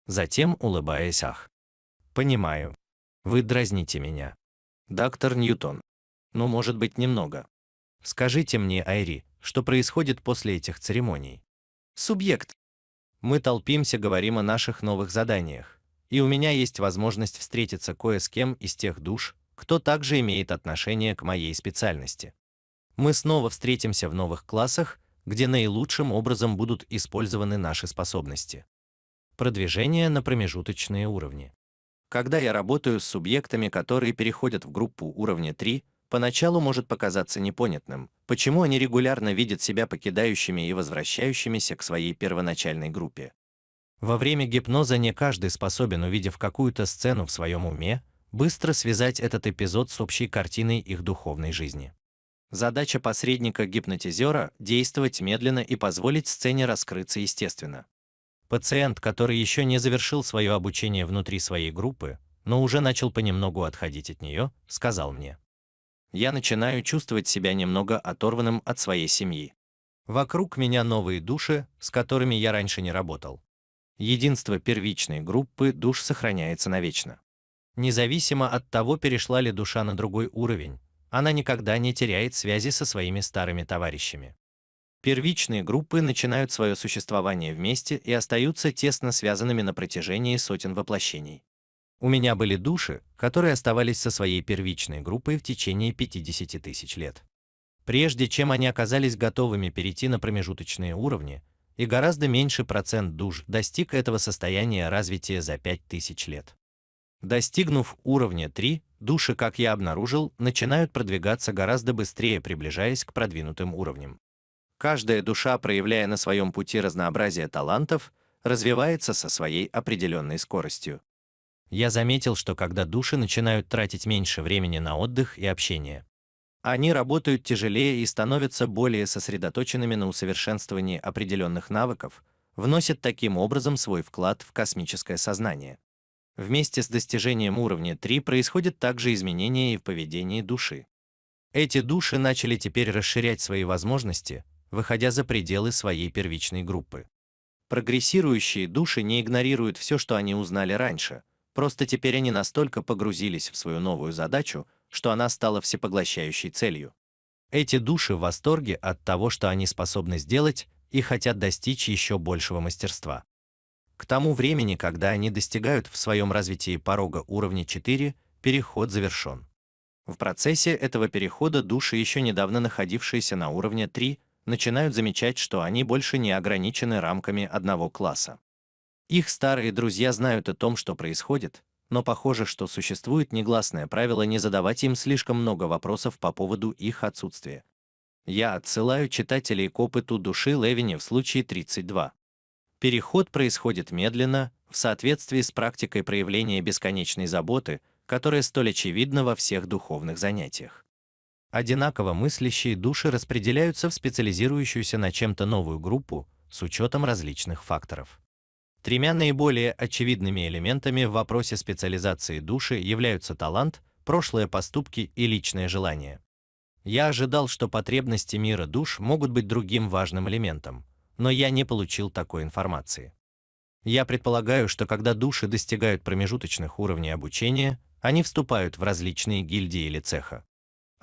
Затем, улыбаясь, ах. Понимаю. Вы дразните меня. Доктор Ньютон. Ну, может быть, немного. Скажите мне, Айри, что происходит после этих церемоний? Субъект. Мы толпимся, говорим о наших новых заданиях. И у меня есть возможность встретиться кое с кем из тех душ, кто также имеет отношение к моей специальности. Мы снова встретимся в новых классах, где наилучшим образом будут использованы наши способности. Продвижение на промежуточные уровни. Когда я работаю с субъектами, которые переходят в группу уровня 3, поначалу может показаться непонятным, почему они регулярно видят себя покидающими и возвращающимися к своей первоначальной группе. Во время гипноза не каждый способен, увидев какую-то сцену в своем уме, быстро связать этот эпизод с общей картиной их духовной жизни. Задача посредника-гипнотизера – действовать медленно и позволить сцене раскрыться естественно. Пациент, который еще не завершил свое обучение внутри своей группы, но уже начал понемногу отходить от нее, сказал мне. Я начинаю чувствовать себя немного оторванным от своей семьи. Вокруг меня новые души, с которыми я раньше не работал. Единство первичной группы душ сохраняется навечно. Независимо от того, перешла ли душа на другой уровень, она никогда не теряет связи со своими старыми товарищами. Первичные группы начинают свое существование вместе и остаются тесно связанными на протяжении сотен воплощений. У меня были души, которые оставались со своей первичной группой в течение 50 тысяч лет. Прежде чем они оказались готовыми перейти на промежуточные уровни, и гораздо меньше процент душ достиг этого состояния развития за 5000 лет. Достигнув уровня 3, души, как я обнаружил, начинают продвигаться гораздо быстрее, приближаясь к продвинутым уровням. Каждая душа, проявляя на своем пути разнообразие талантов, развивается со своей определенной скоростью. Я заметил, что когда души начинают тратить меньше времени на отдых и общение, они работают тяжелее и становятся более сосредоточенными на усовершенствовании определенных навыков, вносят таким образом свой вклад в космическое сознание. Вместе с достижением уровня 3 происходит также изменение и в поведении души. Эти души начали теперь расширять свои возможности, выходя за пределы своей первичной группы. Прогрессирующие души не игнорируют все, что они узнали раньше, просто теперь они настолько погрузились в свою новую задачу, что она стала всепоглощающей целью. Эти души в восторге от того, что они способны сделать, и хотят достичь еще большего мастерства. К тому времени, когда они достигают в своем развитии порога уровня 4, переход завершен. В процессе этого перехода души, еще недавно находившиеся на уровне 3, начинают замечать, что они больше не ограничены рамками одного класса. Их старые друзья знают о том, что происходит, но похоже, что существует негласное правило не задавать им слишком много вопросов по поводу их отсутствия. Я отсылаю читателей к опыту души Левини в случае 32. Переход происходит медленно, в соответствии с практикой проявления бесконечной заботы, которая столь очевидна во всех духовных занятиях одинаково мыслящие души распределяются в специализирующуюся на чем-то новую группу с учетом различных факторов. Тремя наиболее очевидными элементами в вопросе специализации души являются талант, прошлые поступки и личное желание. Я ожидал, что потребности мира душ могут быть другим важным элементом, но я не получил такой информации. Я предполагаю, что когда души достигают промежуточных уровней обучения, они вступают в различные гильдии или цеха.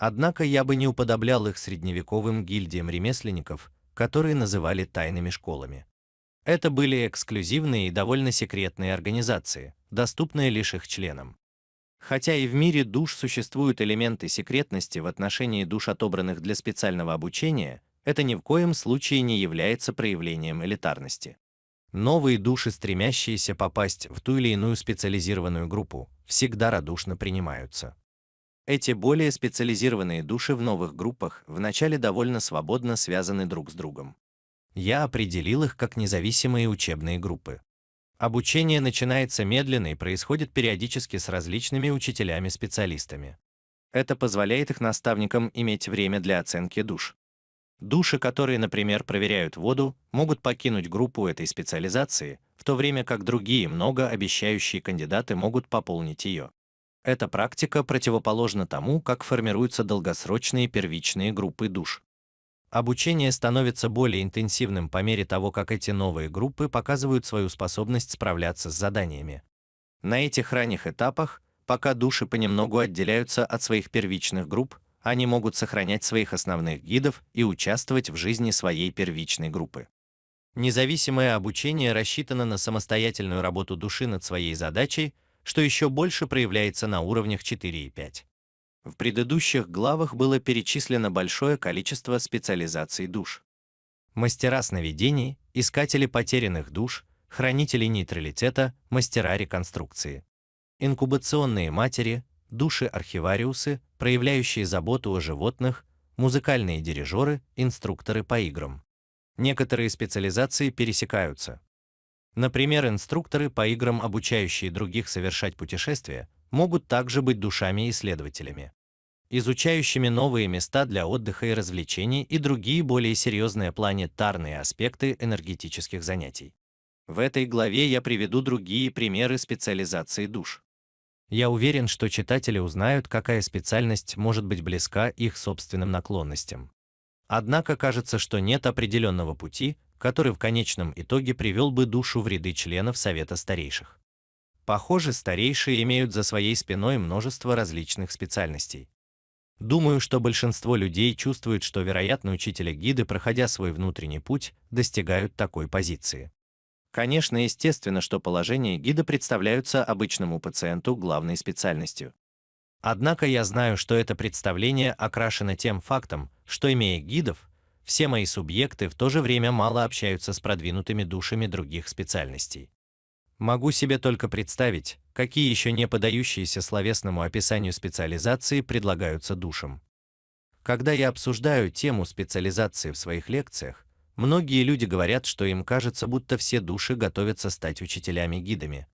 Однако я бы не уподоблял их средневековым гильдиям ремесленников, которые называли тайными школами. Это были эксклюзивные и довольно секретные организации, доступные лишь их членам. Хотя и в мире душ существуют элементы секретности в отношении душ, отобранных для специального обучения, это ни в коем случае не является проявлением элитарности. Новые души, стремящиеся попасть в ту или иную специализированную группу, всегда радушно принимаются. Эти более специализированные души в новых группах вначале довольно свободно связаны друг с другом. Я определил их как независимые учебные группы. Обучение начинается медленно и происходит периодически с различными учителями-специалистами. Это позволяет их наставникам иметь время для оценки душ. Души, которые, например, проверяют воду, могут покинуть группу этой специализации, в то время как другие многообещающие кандидаты могут пополнить ее. Эта практика противоположна тому, как формируются долгосрочные первичные группы душ. Обучение становится более интенсивным по мере того, как эти новые группы показывают свою способность справляться с заданиями. На этих ранних этапах, пока души понемногу отделяются от своих первичных групп, они могут сохранять своих основных гидов и участвовать в жизни своей первичной группы. Независимое обучение рассчитано на самостоятельную работу души над своей задачей, что еще больше проявляется на уровнях 4 и 5. В предыдущих главах было перечислено большое количество специализаций душ. Мастера сновидений, искатели потерянных душ, хранители нейтралитета, мастера реконструкции. Инкубационные матери, души-архивариусы, проявляющие заботу о животных, музыкальные дирижеры, инструкторы по играм. Некоторые специализации пересекаются, Например, инструкторы по играм, обучающие других совершать путешествия, могут также быть душами-исследователями, изучающими новые места для отдыха и развлечений и другие более серьезные планетарные аспекты энергетических занятий. В этой главе я приведу другие примеры специализации душ. Я уверен, что читатели узнают, какая специальность может быть близка их собственным наклонностям. Однако кажется, что нет определенного пути, который в конечном итоге привел бы душу в ряды членов Совета старейших. Похоже, старейшие имеют за своей спиной множество различных специальностей. Думаю, что большинство людей чувствует, что, вероятно, учителя-гиды, проходя свой внутренний путь, достигают такой позиции. Конечно, естественно, что положение гида представляются обычному пациенту главной специальностью. Однако я знаю, что это представление окрашено тем фактом, что имея гидов, все мои субъекты в то же время мало общаются с продвинутыми душами других специальностей. Могу себе только представить, какие еще не подающиеся словесному описанию специализации предлагаются душам. Когда я обсуждаю тему специализации в своих лекциях, многие люди говорят, что им кажется, будто все души готовятся стать учителями-гидами.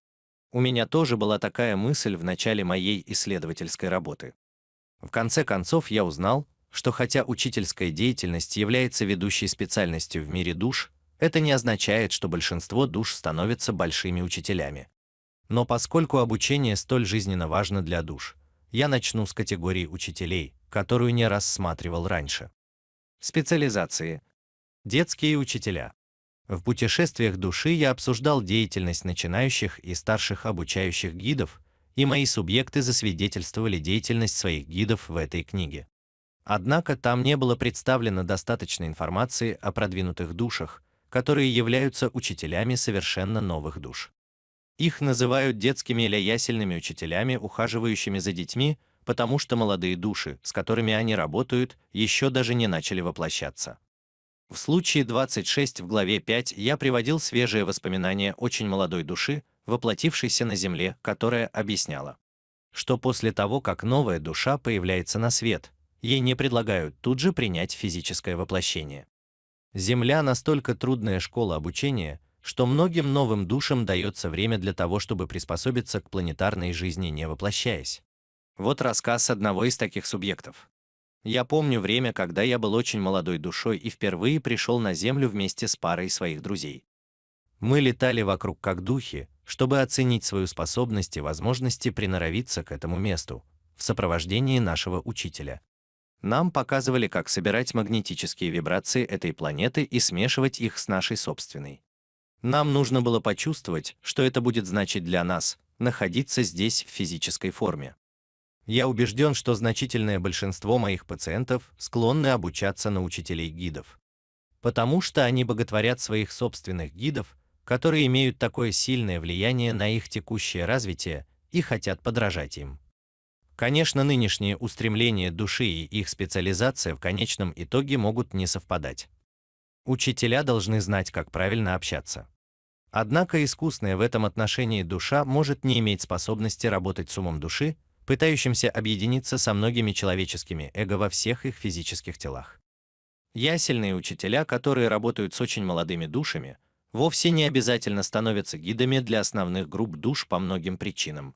У меня тоже была такая мысль в начале моей исследовательской работы. В конце концов я узнал, что хотя учительская деятельность является ведущей специальностью в мире душ, это не означает, что большинство душ становятся большими учителями. Но поскольку обучение столь жизненно важно для душ, я начну с категории учителей, которую не рассматривал раньше. Специализации. Детские учителя. В путешествиях души я обсуждал деятельность начинающих и старших обучающих гидов, и мои субъекты засвидетельствовали деятельность своих гидов в этой книге. Однако там не было представлено достаточной информации о продвинутых душах, которые являются учителями совершенно новых душ. Их называют детскими или ясельными учителями, ухаживающими за детьми, потому что молодые души, с которыми они работают, еще даже не начали воплощаться. В случае 26 в главе 5 я приводил свежие воспоминания очень молодой души, воплотившейся на земле, которая объясняла, что после того, как новая душа появляется на свет, ей не предлагают тут же принять физическое воплощение. Земля настолько трудная школа обучения, что многим новым душам дается время для того, чтобы приспособиться к планетарной жизни, не воплощаясь. Вот рассказ одного из таких субъектов. Я помню время, когда я был очень молодой душой и впервые пришел на Землю вместе с парой своих друзей. Мы летали вокруг как духи, чтобы оценить свою способность и возможности приноровиться к этому месту, в сопровождении нашего учителя. Нам показывали, как собирать магнетические вибрации этой планеты и смешивать их с нашей собственной. Нам нужно было почувствовать, что это будет значить для нас, находиться здесь в физической форме. Я убежден, что значительное большинство моих пациентов склонны обучаться на учителей-гидов. Потому что они боготворят своих собственных гидов, которые имеют такое сильное влияние на их текущее развитие и хотят подражать им. Конечно, нынешние устремления души и их специализация в конечном итоге могут не совпадать. Учителя должны знать, как правильно общаться. Однако искусная в этом отношении душа может не иметь способности работать с умом души, пытающимся объединиться со многими человеческими эго во всех их физических телах. Ясельные учителя, которые работают с очень молодыми душами, вовсе не обязательно становятся гидами для основных групп душ по многим причинам,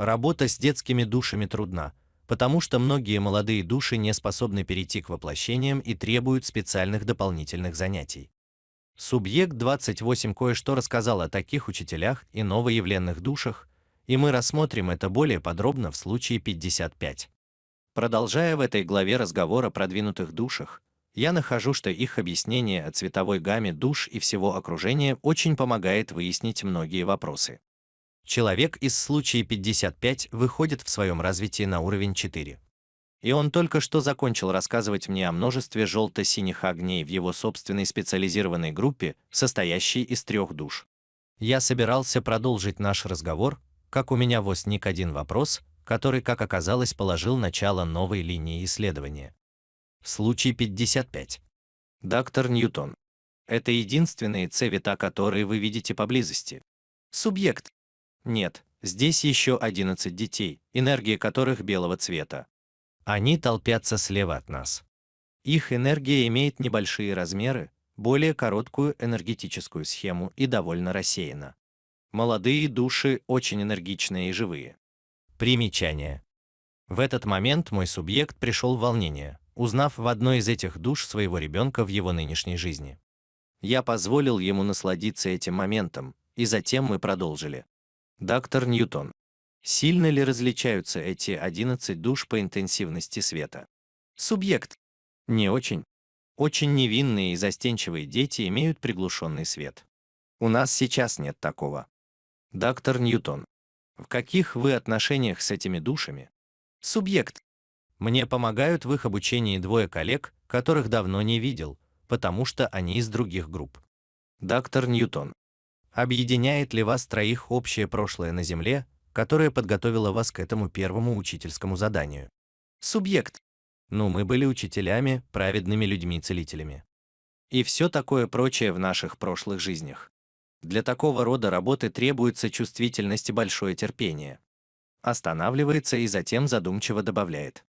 Работа с детскими душами трудна, потому что многие молодые души не способны перейти к воплощениям и требуют специальных дополнительных занятий. Субъект 28 кое-что рассказал о таких учителях и новоявленных душах, и мы рассмотрим это более подробно в случае 55. Продолжая в этой главе разговор о продвинутых душах, я нахожу, что их объяснение о цветовой гамме душ и всего окружения очень помогает выяснить многие вопросы человек из случая 55 выходит в своем развитии на уровень 4. И он только что закончил рассказывать мне о множестве желто-синих огней в его собственной специализированной группе, состоящей из трех душ. Я собирался продолжить наш разговор, как у меня возник один вопрос, который, как оказалось, положил начало новой линии исследования. Случай 55. Доктор Ньютон. Это единственные цвета, которые вы видите поблизости. Субъект нет, здесь еще 11 детей, энергия которых белого цвета. Они толпятся слева от нас. Их энергия имеет небольшие размеры, более короткую энергетическую схему и довольно рассеяна. Молодые души очень энергичные и живые. Примечание. В этот момент мой субъект пришел в волнение, узнав в одной из этих душ своего ребенка в его нынешней жизни. Я позволил ему насладиться этим моментом, и затем мы продолжили. Доктор Ньютон. Сильно ли различаются эти 11 душ по интенсивности света? Субъект. Не очень. Очень невинные и застенчивые дети имеют приглушенный свет. У нас сейчас нет такого. Доктор Ньютон. В каких вы отношениях с этими душами? Субъект. Мне помогают в их обучении двое коллег, которых давно не видел, потому что они из других групп. Доктор Ньютон. Объединяет ли вас троих общее прошлое на Земле, которое подготовило вас к этому первому учительскому заданию? Субъект. Ну, мы были учителями, праведными людьми-целителями. И все такое прочее в наших прошлых жизнях. Для такого рода работы требуется чувствительность и большое терпение. Останавливается и затем задумчиво добавляет.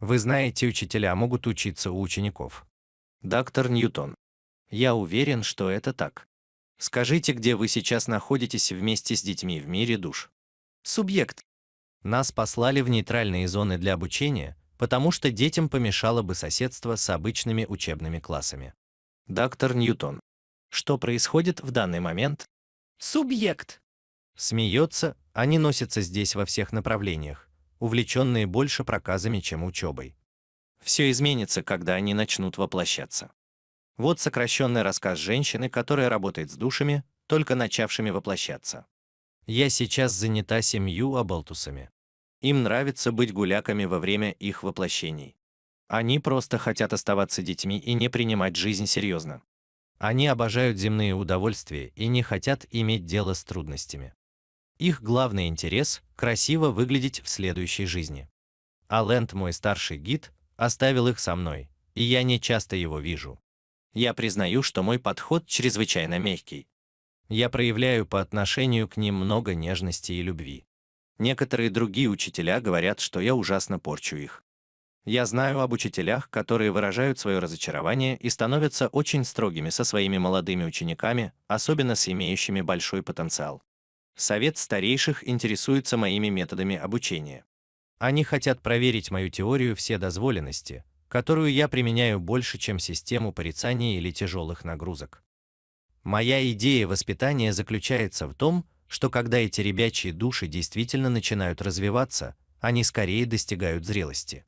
Вы знаете, учителя могут учиться у учеников. Доктор Ньютон. Я уверен, что это так. Скажите, где вы сейчас находитесь вместе с детьми в мире душ. Субъект. Нас послали в нейтральные зоны для обучения, потому что детям помешало бы соседство с обычными учебными классами. Доктор Ньютон. Что происходит в данный момент? Субъект. Смеется, они носятся здесь во всех направлениях, увлеченные больше проказами, чем учебой. Все изменится, когда они начнут воплощаться. Вот сокращенный рассказ женщины, которая работает с душами, только начавшими воплощаться. Я сейчас занята семью оболтусами. Им нравится быть гуляками во время их воплощений. Они просто хотят оставаться детьми и не принимать жизнь серьезно. Они обожают земные удовольствия и не хотят иметь дело с трудностями. Их главный интерес – красиво выглядеть в следующей жизни. А Лэнд, мой старший гид, оставил их со мной, и я не часто его вижу я признаю, что мой подход чрезвычайно мягкий. Я проявляю по отношению к ним много нежности и любви. Некоторые другие учителя говорят, что я ужасно порчу их. Я знаю об учителях, которые выражают свое разочарование и становятся очень строгими со своими молодыми учениками, особенно с имеющими большой потенциал. Совет старейших интересуется моими методами обучения. Они хотят проверить мою теорию вседозволенности, которую я применяю больше, чем систему порицания или тяжелых нагрузок. Моя идея воспитания заключается в том, что когда эти ребячие души действительно начинают развиваться, они скорее достигают зрелости.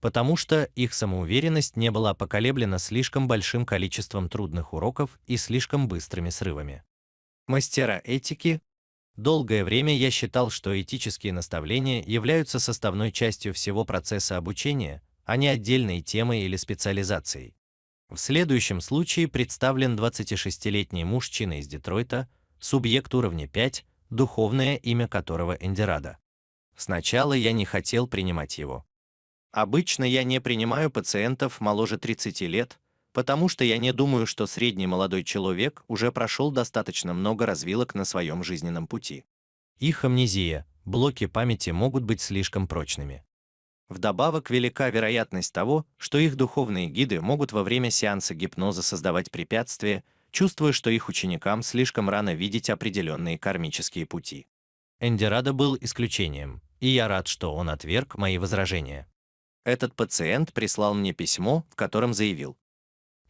Потому что их самоуверенность не была поколеблена слишком большим количеством трудных уроков и слишком быстрыми срывами. Мастера этики Долгое время я считал, что этические наставления являются составной частью всего процесса обучения, а не отдельной темой или специализацией. В следующем случае представлен 26-летний мужчина из Детройта, субъект уровня 5, духовное имя которого Эндирада. Сначала я не хотел принимать его. Обычно я не принимаю пациентов моложе 30 лет, потому что я не думаю, что средний молодой человек уже прошел достаточно много развилок на своем жизненном пути. Их амнезия, блоки памяти могут быть слишком прочными. Вдобавок велика вероятность того, что их духовные гиды могут во время сеанса гипноза создавать препятствия, чувствуя, что их ученикам слишком рано видеть определенные кармические пути. Эндирада был исключением, и я рад, что он отверг мои возражения. Этот пациент прислал мне письмо, в котором заявил,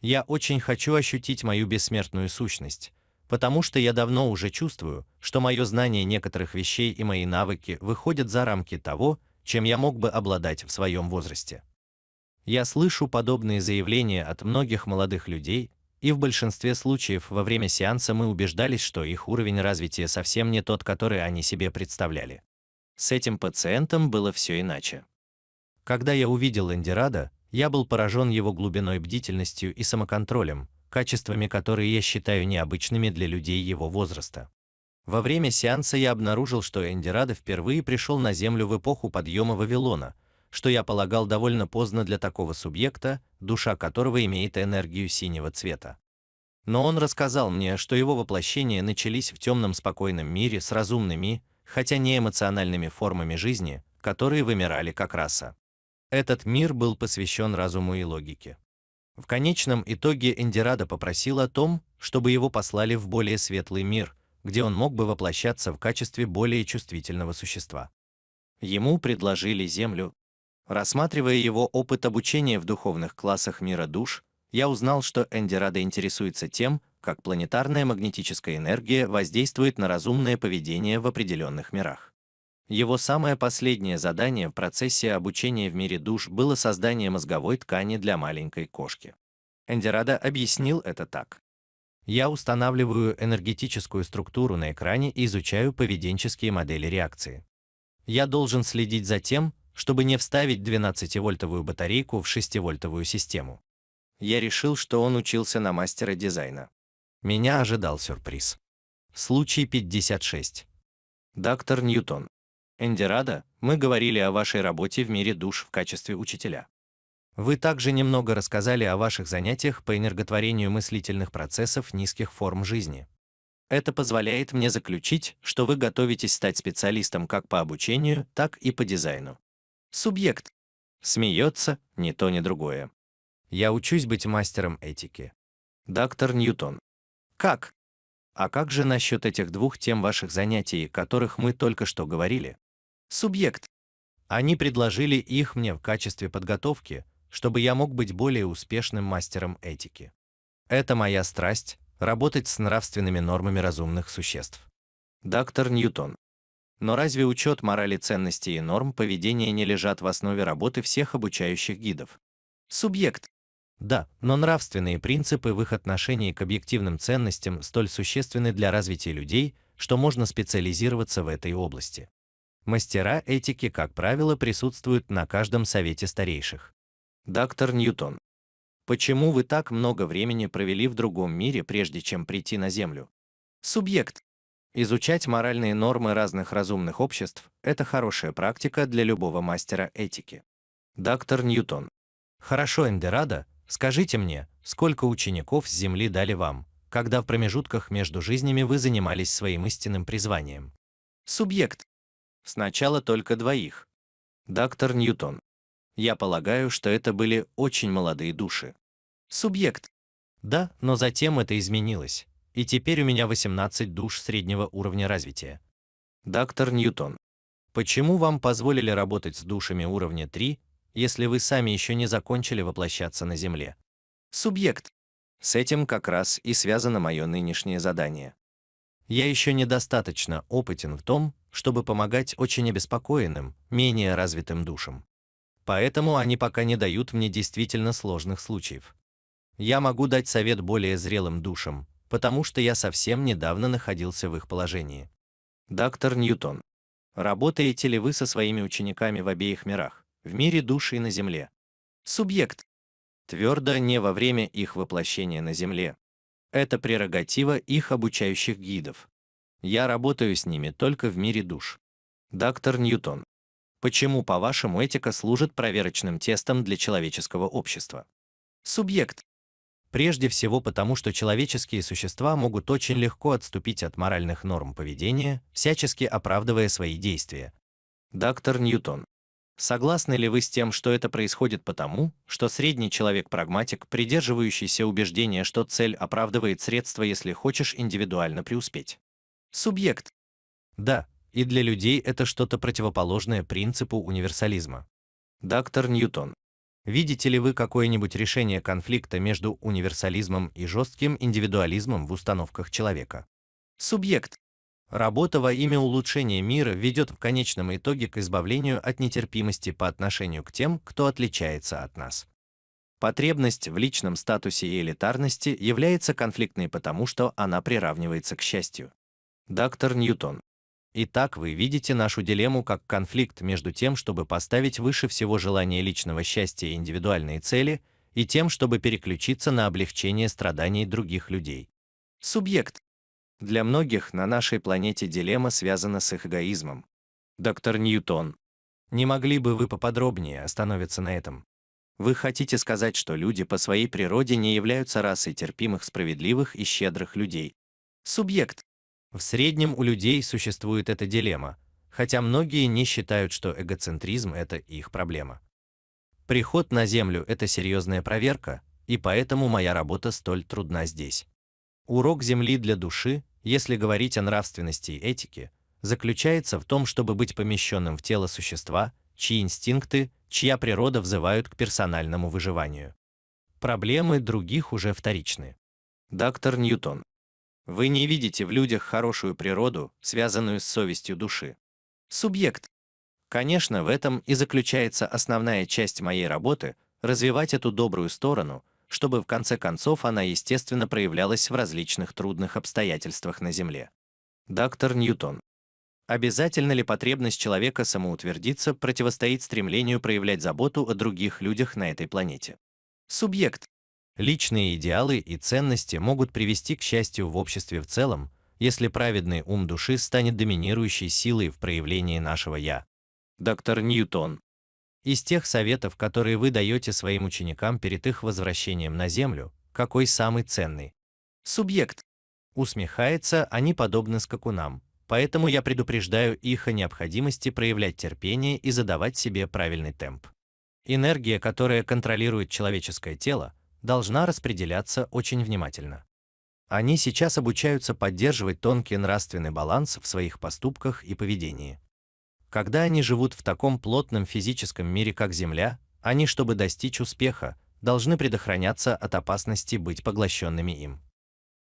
«Я очень хочу ощутить мою бессмертную сущность, потому что я давно уже чувствую, что мое знание некоторых вещей и мои навыки выходят за рамки того, чем я мог бы обладать в своем возрасте. Я слышу подобные заявления от многих молодых людей, и в большинстве случаев во время сеанса мы убеждались, что их уровень развития совсем не тот, который они себе представляли. С этим пациентом было все иначе. Когда я увидел Индирада, я был поражен его глубиной бдительностью и самоконтролем, качествами, которые я считаю необычными для людей его возраста. Во время сеанса я обнаружил, что Эндирада впервые пришел на Землю в эпоху подъема Вавилона, что я полагал довольно поздно для такого субъекта, душа которого имеет энергию синего цвета. Но он рассказал мне, что его воплощения начались в темном спокойном мире с разумными, хотя не эмоциональными формами жизни, которые вымирали как раса. Этот мир был посвящен разуму и логике. В конечном итоге Эндирада попросил о том, чтобы его послали в более светлый мир – где он мог бы воплощаться в качестве более чувствительного существа. Ему предложили Землю. Рассматривая его опыт обучения в духовных классах мира душ, я узнал, что Эндирада интересуется тем, как планетарная магнетическая энергия воздействует на разумное поведение в определенных мирах. Его самое последнее задание в процессе обучения в мире душ было создание мозговой ткани для маленькой кошки. Эндирада объяснил это так. Я устанавливаю энергетическую структуру на экране и изучаю поведенческие модели реакции. Я должен следить за тем, чтобы не вставить 12-вольтовую батарейку в 6-вольтовую систему. Я решил, что он учился на мастера дизайна. Меня ожидал сюрприз. Случай 56. Доктор Ньютон. Эндирада, мы говорили о вашей работе в мире душ в качестве учителя. Вы также немного рассказали о ваших занятиях по энерготворению мыслительных процессов низких форм жизни. Это позволяет мне заключить, что вы готовитесь стать специалистом как по обучению, так и по дизайну. Субъект. Смеется ни то, ни другое. Я учусь быть мастером этики. Доктор Ньютон. Как? А как же насчет этих двух тем ваших занятий, о которых мы только что говорили? Субъект. Они предложили их мне в качестве подготовки, чтобы я мог быть более успешным мастером этики. Это моя страсть – работать с нравственными нормами разумных существ. Доктор Ньютон. Но разве учет морали ценностей и норм поведения не лежат в основе работы всех обучающих гидов? Субъект. Да, но нравственные принципы в их отношении к объективным ценностям столь существенны для развития людей, что можно специализироваться в этой области. Мастера этики, как правило, присутствуют на каждом совете старейших. Доктор Ньютон. Почему вы так много времени провели в другом мире, прежде чем прийти на Землю? Субъект. Изучать моральные нормы разных разумных обществ – это хорошая практика для любого мастера этики. Доктор Ньютон. Хорошо, Эндерада, скажите мне, сколько учеников с Земли дали вам, когда в промежутках между жизнями вы занимались своим истинным призванием? Субъект. Сначала только двоих. Доктор Ньютон. Я полагаю, что это были очень молодые души. Субъект. Да, но затем это изменилось. И теперь у меня 18 душ среднего уровня развития. Доктор Ньютон. Почему вам позволили работать с душами уровня 3, если вы сами еще не закончили воплощаться на Земле? Субъект. С этим как раз и связано мое нынешнее задание. Я еще недостаточно опытен в том, чтобы помогать очень обеспокоенным, менее развитым душам. Поэтому они пока не дают мне действительно сложных случаев. Я могу дать совет более зрелым душам, потому что я совсем недавно находился в их положении. Доктор Ньютон, работаете ли вы со своими учениками в обеих мирах, в мире души и на земле? Субъект. Твердо не во время их воплощения на земле. Это прерогатива их обучающих гидов. Я работаю с ними только в мире душ. Доктор Ньютон. Почему, по-вашему, этика служит проверочным тестом для человеческого общества? Субъект. Прежде всего потому, что человеческие существа могут очень легко отступить от моральных норм поведения, всячески оправдывая свои действия. Доктор Ньютон. Согласны ли вы с тем, что это происходит потому, что средний человек-прагматик, придерживающийся убеждения, что цель оправдывает средства, если хочешь индивидуально преуспеть? Субъект. Да, и для людей это что-то противоположное принципу универсализма. Доктор Ньютон. Видите ли вы какое-нибудь решение конфликта между универсализмом и жестким индивидуализмом в установках человека? Субъект. Работа во имя улучшения мира ведет в конечном итоге к избавлению от нетерпимости по отношению к тем, кто отличается от нас. Потребность в личном статусе и элитарности является конфликтной потому, что она приравнивается к счастью. Доктор Ньютон. Итак, вы видите нашу дилемму как конфликт между тем, чтобы поставить выше всего желание личного счастья и индивидуальные цели, и тем, чтобы переключиться на облегчение страданий других людей. Субъект. Для многих на нашей планете дилемма связана с их эгоизмом. Доктор Ньютон. Не могли бы вы поподробнее остановиться на этом? Вы хотите сказать, что люди по своей природе не являются расой терпимых, справедливых и щедрых людей? Субъект. В среднем у людей существует эта дилемма, хотя многие не считают, что эгоцентризм – это их проблема. Приход на Землю – это серьезная проверка, и поэтому моя работа столь трудна здесь. Урок Земли для души, если говорить о нравственности и этике, заключается в том, чтобы быть помещенным в тело существа, чьи инстинкты, чья природа взывают к персональному выживанию. Проблемы других уже вторичны. Доктор Ньютон вы не видите в людях хорошую природу, связанную с совестью души. Субъект. Конечно, в этом и заключается основная часть моей работы – развивать эту добрую сторону, чтобы в конце концов она естественно проявлялась в различных трудных обстоятельствах на Земле. Доктор Ньютон. Обязательно ли потребность человека самоутвердиться противостоит стремлению проявлять заботу о других людях на этой планете? Субъект. Личные идеалы и ценности могут привести к счастью в обществе в целом, если праведный ум души станет доминирующей силой в проявлении нашего «я». Доктор Ньютон. Из тех советов, которые вы даете своим ученикам перед их возвращением на Землю, какой самый ценный? Субъект. Усмехается, они подобны скакунам, поэтому я предупреждаю их о необходимости проявлять терпение и задавать себе правильный темп. Энергия, которая контролирует человеческое тело, должна распределяться очень внимательно. Они сейчас обучаются поддерживать тонкий нравственный баланс в своих поступках и поведении. Когда они живут в таком плотном физическом мире, как Земля, они, чтобы достичь успеха, должны предохраняться от опасности быть поглощенными им.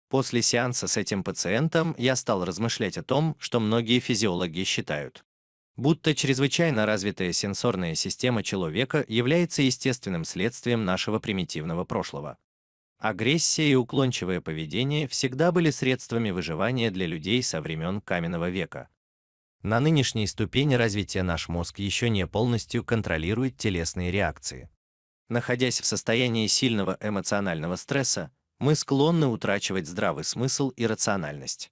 После сеанса с этим пациентом я стал размышлять о том, что многие физиологи считают будто чрезвычайно развитая сенсорная система человека является естественным следствием нашего примитивного прошлого. Агрессия и уклончивое поведение всегда были средствами выживания для людей со времен каменного века. На нынешней ступени развития наш мозг еще не полностью контролирует телесные реакции. Находясь в состоянии сильного эмоционального стресса, мы склонны утрачивать здравый смысл и рациональность.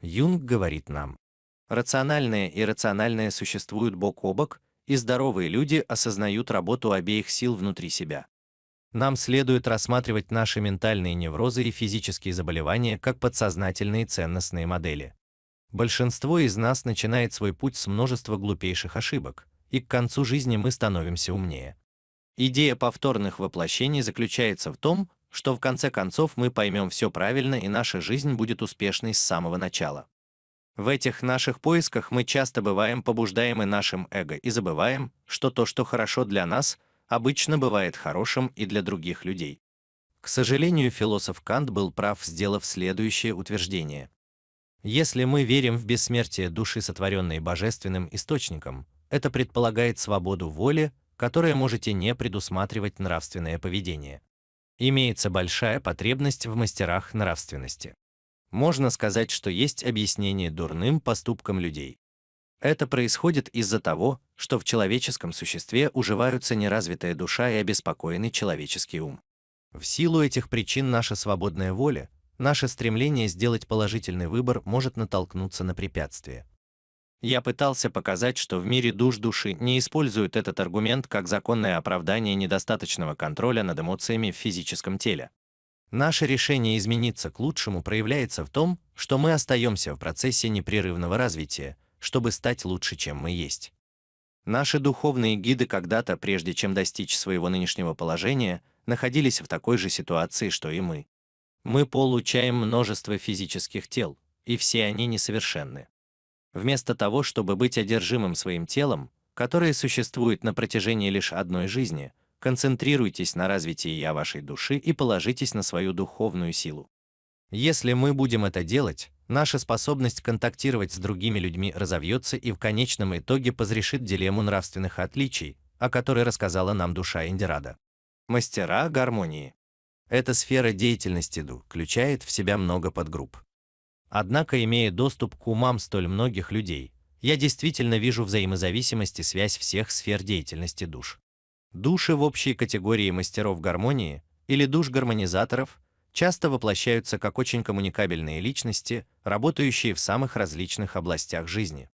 Юнг говорит нам, Рациональное и рациональные существуют бок о бок, и здоровые люди осознают работу обеих сил внутри себя. Нам следует рассматривать наши ментальные неврозы и физические заболевания как подсознательные ценностные модели. Большинство из нас начинает свой путь с множества глупейших ошибок, и к концу жизни мы становимся умнее. Идея повторных воплощений заключается в том, что в конце концов мы поймем все правильно и наша жизнь будет успешной с самого начала. В этих наших поисках мы часто бываем побуждаемы нашим эго и забываем, что то, что хорошо для нас, обычно бывает хорошим и для других людей. К сожалению, философ Кант был прав, сделав следующее утверждение. Если мы верим в бессмертие души, сотворенной божественным источником, это предполагает свободу воли, которая можете не предусматривать нравственное поведение. Имеется большая потребность в мастерах нравственности можно сказать, что есть объяснение дурным поступкам людей. Это происходит из-за того, что в человеческом существе уживаются неразвитая душа и обеспокоенный человеческий ум. В силу этих причин наша свободная воля, наше стремление сделать положительный выбор может натолкнуться на препятствие. Я пытался показать, что в мире душ души не используют этот аргумент как законное оправдание недостаточного контроля над эмоциями в физическом теле. Наше решение измениться к лучшему проявляется в том, что мы остаемся в процессе непрерывного развития, чтобы стать лучше, чем мы есть. Наши духовные гиды когда-то, прежде чем достичь своего нынешнего положения, находились в такой же ситуации, что и мы. Мы получаем множество физических тел, и все они несовершенны. Вместо того, чтобы быть одержимым своим телом, которое существует на протяжении лишь одной жизни, концентрируйтесь на развитии я вашей души и положитесь на свою духовную силу. Если мы будем это делать, наша способность контактировать с другими людьми разовьется и в конечном итоге позрешит дилемму нравственных отличий, о которой рассказала нам душа Индирада. Мастера гармонии. Эта сфера деятельности Ду включает в себя много подгрупп. Однако, имея доступ к умам столь многих людей, я действительно вижу взаимозависимость и связь всех сфер деятельности душ. Души в общей категории мастеров гармонии или душ-гармонизаторов часто воплощаются как очень коммуникабельные личности, работающие в самых различных областях жизни.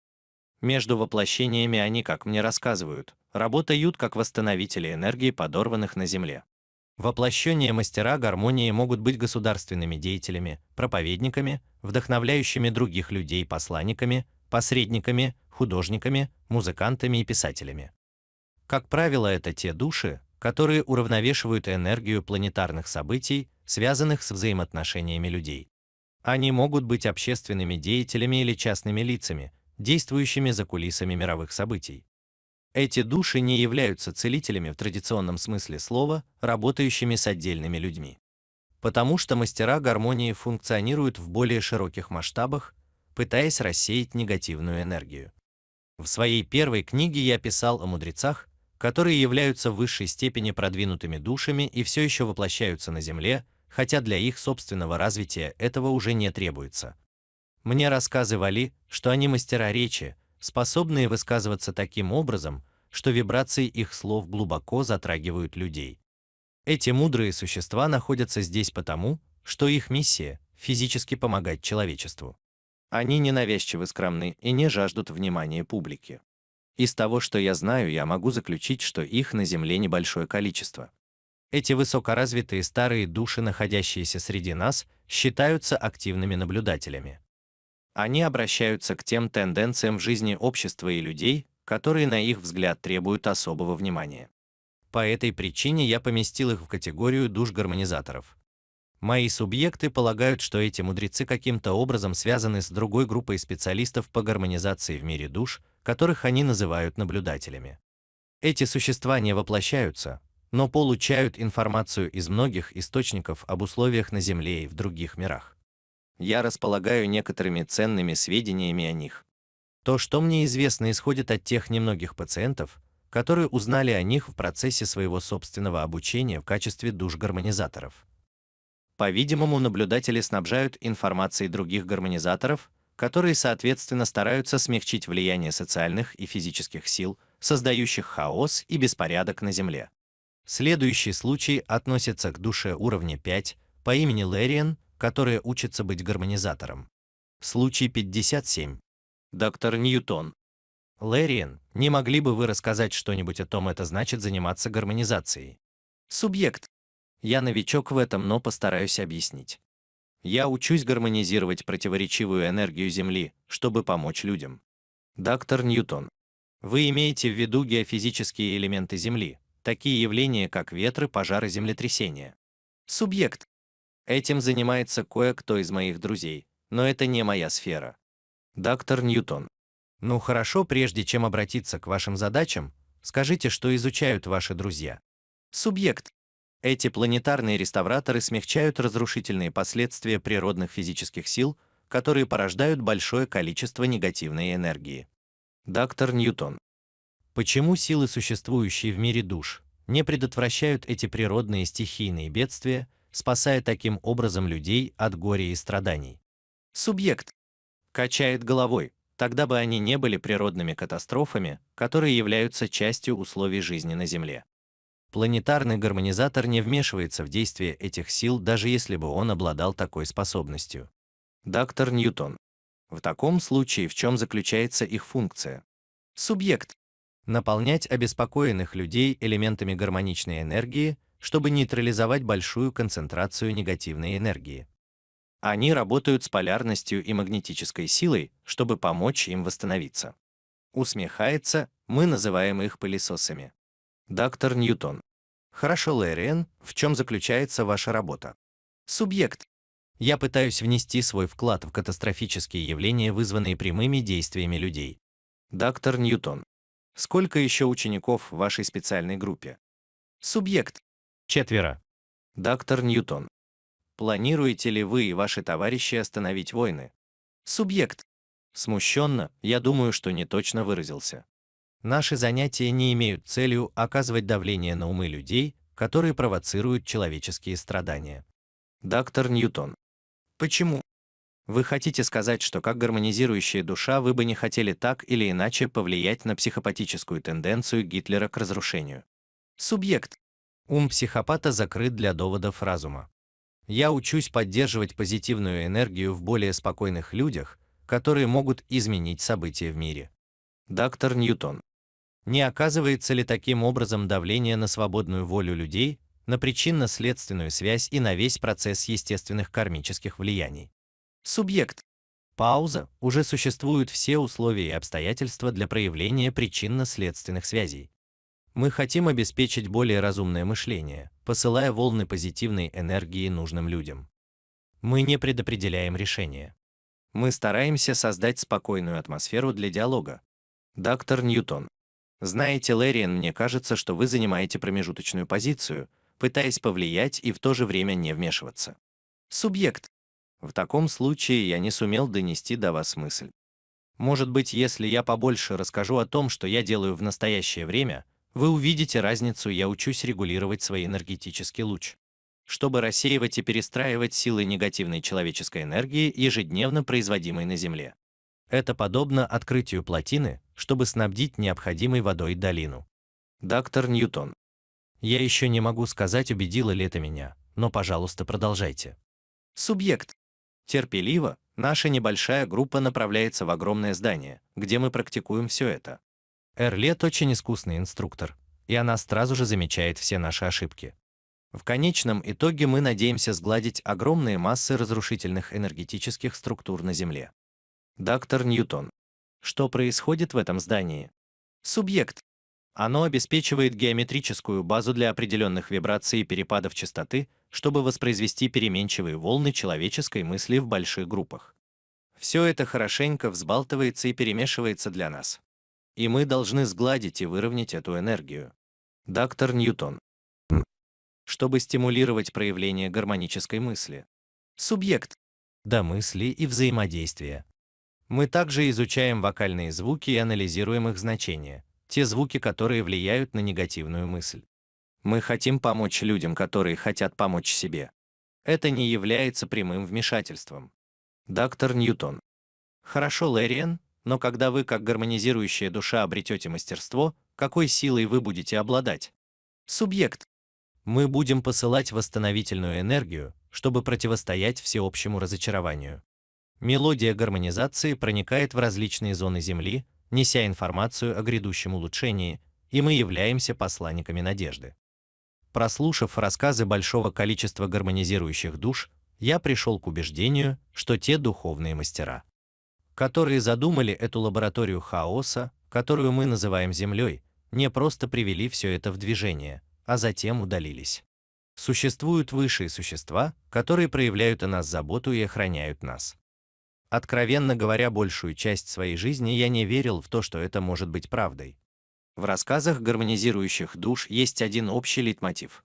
Между воплощениями они, как мне рассказывают, работают как восстановители энергии подорванных на Земле. Воплощенные мастера гармонии могут быть государственными деятелями, проповедниками, вдохновляющими других людей посланниками, посредниками, художниками, музыкантами и писателями. Как правило, это те души, которые уравновешивают энергию планетарных событий, связанных с взаимоотношениями людей. Они могут быть общественными деятелями или частными лицами, действующими за кулисами мировых событий. Эти души не являются целителями в традиционном смысле слова, работающими с отдельными людьми. Потому что мастера гармонии функционируют в более широких масштабах, пытаясь рассеять негативную энергию. В своей первой книге я писал о мудрецах, которые являются в высшей степени продвинутыми душами и все еще воплощаются на Земле, хотя для их собственного развития этого уже не требуется. Мне рассказывали, что они мастера речи, способные высказываться таким образом, что вибрации их слов глубоко затрагивают людей. Эти мудрые существа находятся здесь потому, что их миссия физически помогать человечеству. Они ненавязчивы, скромны и не жаждут внимания публики. Из того, что я знаю, я могу заключить, что их на Земле небольшое количество. Эти высокоразвитые старые души, находящиеся среди нас, считаются активными наблюдателями. Они обращаются к тем тенденциям в жизни общества и людей, которые, на их взгляд, требуют особого внимания. По этой причине я поместил их в категорию душ-гармонизаторов. Мои субъекты полагают, что эти мудрецы каким-то образом связаны с другой группой специалистов по гармонизации в мире душ, которых они называют наблюдателями. Эти существа не воплощаются, но получают информацию из многих источников об условиях на Земле и в других мирах. Я располагаю некоторыми ценными сведениями о них. То, что мне известно, исходит от тех немногих пациентов, которые узнали о них в процессе своего собственного обучения в качестве душ-гармонизаторов. По-видимому, наблюдатели снабжают информацией других гармонизаторов, которые, соответственно, стараются смягчить влияние социальных и физических сил, создающих хаос и беспорядок на Земле. Следующий случай относится к душе уровня 5 по имени Лэриен, которая учится быть гармонизатором. Случай 57. Доктор Ньютон. Лэриен, не могли бы вы рассказать что-нибудь о том, это значит заниматься гармонизацией? Субъект. Я новичок в этом, но постараюсь объяснить. Я учусь гармонизировать противоречивую энергию Земли, чтобы помочь людям. Доктор Ньютон. Вы имеете в виду геофизические элементы Земли, такие явления, как ветры, пожары, землетрясения. Субъект. Этим занимается кое-кто из моих друзей, но это не моя сфера. Доктор Ньютон. Ну хорошо, прежде чем обратиться к вашим задачам, скажите, что изучают ваши друзья. Субъект. Эти планетарные реставраторы смягчают разрушительные последствия природных физических сил, которые порождают большое количество негативной энергии. Доктор Ньютон. Почему силы, существующие в мире душ, не предотвращают эти природные стихийные бедствия, спасая таким образом людей от горя и страданий? Субъект качает головой. Тогда бы они не были природными катастрофами, которые являются частью условий жизни на Земле. Планетарный гармонизатор не вмешивается в действие этих сил, даже если бы он обладал такой способностью. Доктор Ньютон. В таком случае в чем заключается их функция? Субъект. Наполнять обеспокоенных людей элементами гармоничной энергии, чтобы нейтрализовать большую концентрацию негативной энергии. Они работают с полярностью и магнетической силой, чтобы помочь им восстановиться. Усмехается, мы называем их пылесосами. Доктор Ньютон. Хорошо, Лэриен, в чем заключается ваша работа? Субъект. Я пытаюсь внести свой вклад в катастрофические явления, вызванные прямыми действиями людей. Доктор Ньютон. Сколько еще учеников в вашей специальной группе? Субъект. Четверо. Доктор Ньютон. Планируете ли вы и ваши товарищи остановить войны? Субъект. Смущенно, я думаю, что не точно выразился. Наши занятия не имеют целью оказывать давление на умы людей, которые провоцируют человеческие страдания. Доктор Ньютон. Почему? Вы хотите сказать, что как гармонизирующая душа вы бы не хотели так или иначе повлиять на психопатическую тенденцию Гитлера к разрушению? Субъект. Ум психопата закрыт для доводов разума. Я учусь поддерживать позитивную энергию в более спокойных людях, которые могут изменить события в мире. Доктор Ньютон. Не оказывается ли таким образом давление на свободную волю людей, на причинно-следственную связь и на весь процесс естественных кармических влияний? Субъект. Пауза. Уже существуют все условия и обстоятельства для проявления причинно-следственных связей. Мы хотим обеспечить более разумное мышление, посылая волны позитивной энергии нужным людям. Мы не предопределяем решение. Мы стараемся создать спокойную атмосферу для диалога. Доктор Ньютон. Знаете, Лэриан, мне кажется, что вы занимаете промежуточную позицию, пытаясь повлиять и в то же время не вмешиваться. Субъект. В таком случае я не сумел донести до вас мысль. Может быть, если я побольше расскажу о том, что я делаю в настоящее время, вы увидите разницу, я учусь регулировать свой энергетический луч. Чтобы рассеивать и перестраивать силы негативной человеческой энергии, ежедневно производимой на Земле. Это подобно открытию плотины, чтобы снабдить необходимой водой долину. Доктор Ньютон. Я еще не могу сказать, убедило ли это меня, но, пожалуйста, продолжайте. Субъект. Терпеливо, наша небольшая группа направляется в огромное здание, где мы практикуем все это. Эрлет очень искусный инструктор, и она сразу же замечает все наши ошибки. В конечном итоге мы надеемся сгладить огромные массы разрушительных энергетических структур на Земле. Доктор Ньютон. Что происходит в этом здании? Субъект. Оно обеспечивает геометрическую базу для определенных вибраций и перепадов частоты, чтобы воспроизвести переменчивые волны человеческой мысли в больших группах. Все это хорошенько взбалтывается и перемешивается для нас. И мы должны сгладить и выровнять эту энергию. Доктор Ньютон. Чтобы стимулировать проявление гармонической мысли. Субъект. До мысли и взаимодействия. Мы также изучаем вокальные звуки и анализируем их значения, те звуки, которые влияют на негативную мысль. Мы хотим помочь людям, которые хотят помочь себе. Это не является прямым вмешательством. Доктор Ньютон. Хорошо, Лэриен, но когда вы как гармонизирующая душа обретете мастерство, какой силой вы будете обладать? Субъект. Мы будем посылать восстановительную энергию, чтобы противостоять всеобщему разочарованию. Мелодия гармонизации проникает в различные зоны Земли, неся информацию о грядущем улучшении, и мы являемся посланниками надежды. Прослушав рассказы большого количества гармонизирующих душ, я пришел к убеждению, что те духовные мастера, которые задумали эту лабораторию хаоса, которую мы называем Землей, не просто привели все это в движение, а затем удалились. Существуют высшие существа, которые проявляют о нас заботу и охраняют нас. Откровенно говоря, большую часть своей жизни я не верил в то, что это может быть правдой. В рассказах гармонизирующих душ есть один общий лейтмотив.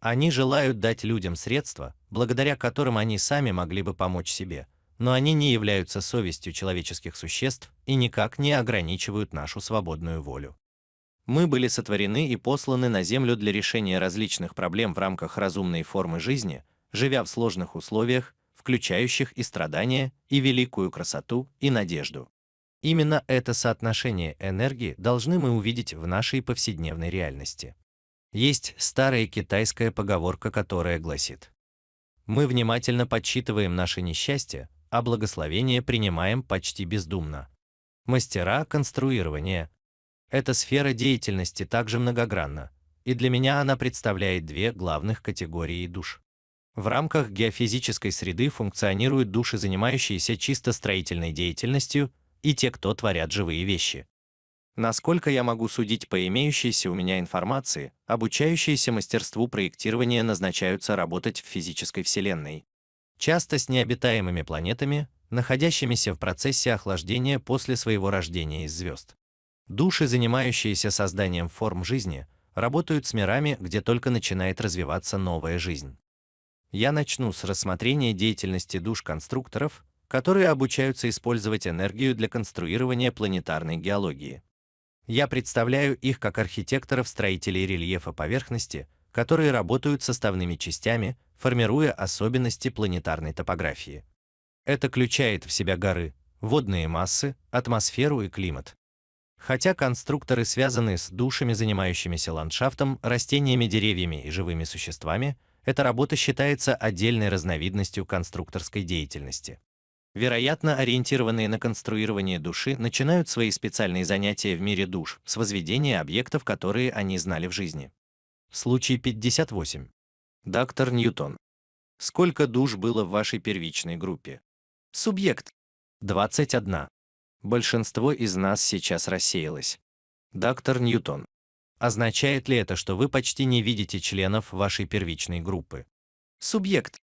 Они желают дать людям средства, благодаря которым они сами могли бы помочь себе, но они не являются совестью человеческих существ и никак не ограничивают нашу свободную волю. Мы были сотворены и посланы на Землю для решения различных проблем в рамках разумной формы жизни, живя в сложных условиях включающих и страдания, и великую красоту, и надежду. Именно это соотношение энергии должны мы увидеть в нашей повседневной реальности. Есть старая китайская поговорка, которая гласит «Мы внимательно подсчитываем наше несчастье, а благословение принимаем почти бездумно». Мастера конструирования – эта сфера деятельности также многогранна, и для меня она представляет две главных категории душ. В рамках геофизической среды функционируют души, занимающиеся чисто строительной деятельностью, и те, кто творят живые вещи. Насколько я могу судить по имеющейся у меня информации, обучающиеся мастерству проектирования назначаются работать в физической Вселенной. Часто с необитаемыми планетами, находящимися в процессе охлаждения после своего рождения из звезд. Души, занимающиеся созданием форм жизни, работают с мирами, где только начинает развиваться новая жизнь. Я начну с рассмотрения деятельности душ конструкторов, которые обучаются использовать энергию для конструирования планетарной геологии. Я представляю их как архитекторов-строителей рельефа поверхности, которые работают составными частями, формируя особенности планетарной топографии. Это включает в себя горы, водные массы, атмосферу и климат. Хотя конструкторы связаны с душами, занимающимися ландшафтом, растениями, деревьями и живыми существами, эта работа считается отдельной разновидностью конструкторской деятельности. Вероятно, ориентированные на конструирование души начинают свои специальные занятия в мире душ с возведения объектов, которые они знали в жизни. Случай 58. Доктор Ньютон. Сколько душ было в вашей первичной группе? Субъект. 21. Большинство из нас сейчас рассеялось. Доктор Ньютон. Означает ли это, что вы почти не видите членов вашей первичной группы? Субъект.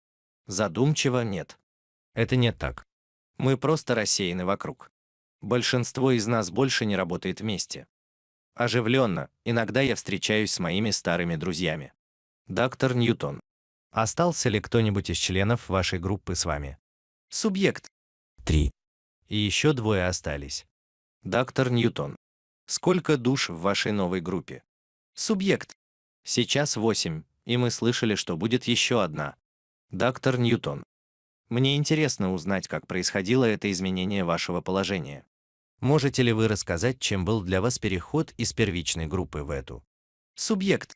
Задумчиво нет. Это не так. Мы просто рассеяны вокруг. Большинство из нас больше не работает вместе. Оживленно, иногда я встречаюсь с моими старыми друзьями. Доктор Ньютон. Остался ли кто-нибудь из членов вашей группы с вами? Субъект. Три. И еще двое остались. Доктор Ньютон. Сколько душ в вашей новой группе? Субъект. Сейчас 8, и мы слышали, что будет еще одна. Доктор Ньютон. Мне интересно узнать, как происходило это изменение вашего положения. Можете ли вы рассказать, чем был для вас переход из первичной группы в эту? Субъект.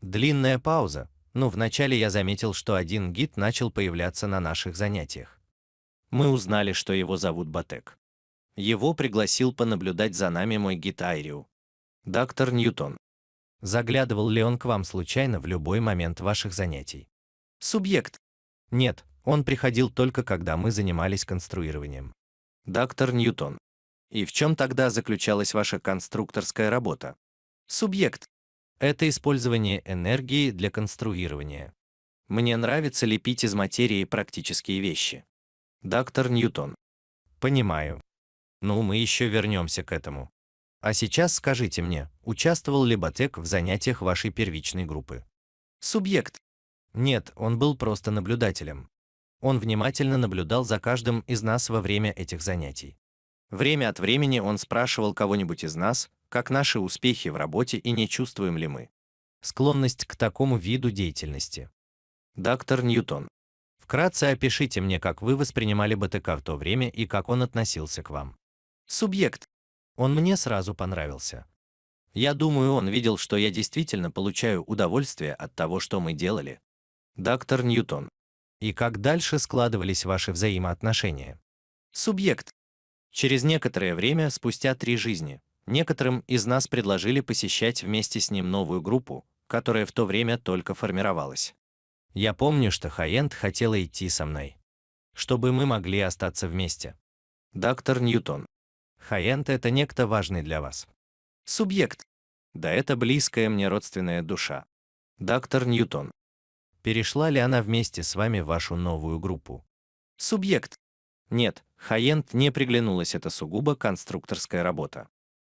Длинная пауза, но ну, вначале я заметил, что один гид начал появляться на наших занятиях. Мы узнали, что его зовут Батек. Его пригласил понаблюдать за нами мой гид Доктор Ньютон. Заглядывал ли он к вам случайно в любой момент ваших занятий? Субъект. Нет, он приходил только когда мы занимались конструированием. Доктор Ньютон. И в чем тогда заключалась ваша конструкторская работа? Субъект. Это использование энергии для конструирования. Мне нравится лепить из материи практические вещи. Доктор Ньютон. Понимаю. Ну, мы еще вернемся к этому. А сейчас скажите мне, участвовал ли Батек в занятиях вашей первичной группы? Субъект. Нет, он был просто наблюдателем. Он внимательно наблюдал за каждым из нас во время этих занятий. Время от времени он спрашивал кого-нибудь из нас, как наши успехи в работе и не чувствуем ли мы склонность к такому виду деятельности. Доктор Ньютон, вкратце опишите мне, как вы воспринимали БТК в то время и как он относился к вам. Субъект. Он мне сразу понравился. Я думаю, он видел, что я действительно получаю удовольствие от того, что мы делали. Доктор Ньютон. И как дальше складывались ваши взаимоотношения? Субъект. Через некоторое время, спустя три жизни, некоторым из нас предложили посещать вместе с ним новую группу, которая в то время только формировалась. Я помню, что Хайент хотела идти со мной, чтобы мы могли остаться вместе. Доктор Ньютон. Хай-энд — это некто важный для вас. Субъект. Да это близкая мне родственная душа. Доктор Ньютон. Перешла ли она вместе с вами в вашу новую группу? Субъект. Нет, Хай-энд не приглянулась, это сугубо конструкторская работа.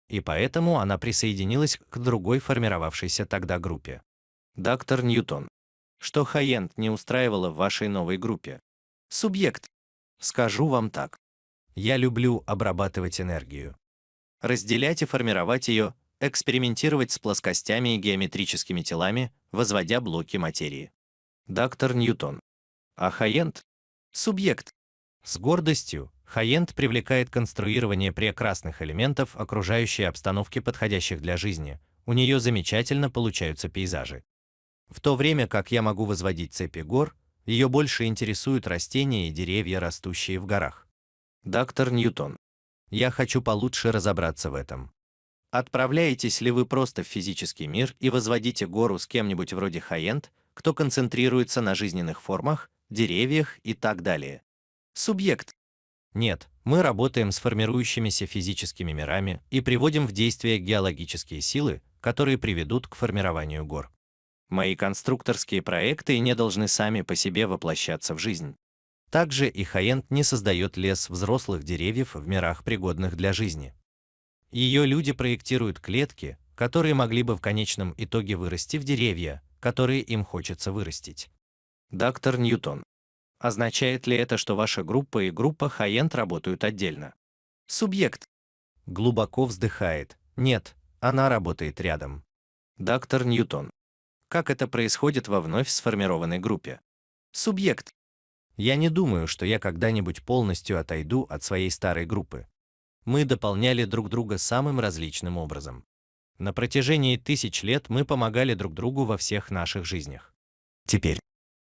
И поэтому она присоединилась к другой формировавшейся тогда группе. Доктор Ньютон. Что Хай-энд не устраивало в вашей новой группе? Субъект. Скажу вам так. Я люблю обрабатывать энергию. Разделять и формировать ее, экспериментировать с плоскостями и геометрическими телами, возводя блоки материи. Доктор Ньютон. А Хайент? Субъект. С гордостью Хайент привлекает конструирование прекрасных элементов окружающей обстановки, подходящих для жизни. У нее замечательно получаются пейзажи. В то время как я могу возводить цепи гор, ее больше интересуют растения и деревья, растущие в горах доктор Ньютон. Я хочу получше разобраться в этом. Отправляетесь ли вы просто в физический мир и возводите гору с кем-нибудь вроде Хайент, кто концентрируется на жизненных формах, деревьях и так далее? Субъект. Нет, мы работаем с формирующимися физическими мирами и приводим в действие геологические силы, которые приведут к формированию гор. Мои конструкторские проекты не должны сами по себе воплощаться в жизнь. Также и не создает лес взрослых деревьев в мирах, пригодных для жизни. Ее люди проектируют клетки, которые могли бы в конечном итоге вырасти в деревья, которые им хочется вырастить. Доктор Ньютон. Означает ли это, что ваша группа и группа Хаент работают отдельно? Субъект. Глубоко вздыхает. Нет, она работает рядом. Доктор Ньютон. Как это происходит во вновь сформированной группе? Субъект. Я не думаю, что я когда-нибудь полностью отойду от своей старой группы. Мы дополняли друг друга самым различным образом. На протяжении тысяч лет мы помогали друг другу во всех наших жизнях. Теперь.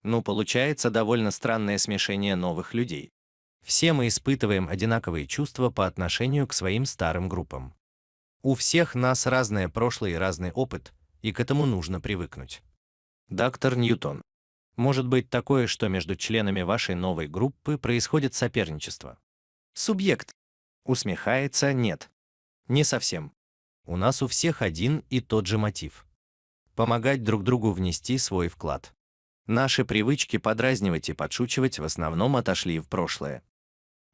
Ну, получается довольно странное смешение новых людей. Все мы испытываем одинаковые чувства по отношению к своим старым группам. У всех нас разное прошлое и разный опыт, и к этому нужно привыкнуть. Доктор Ньютон. Может быть такое, что между членами вашей новой группы происходит соперничество. Субъект. Усмехается, нет. Не совсем. У нас у всех один и тот же мотив. Помогать друг другу внести свой вклад. Наши привычки подразнивать и подшучивать в основном отошли в прошлое.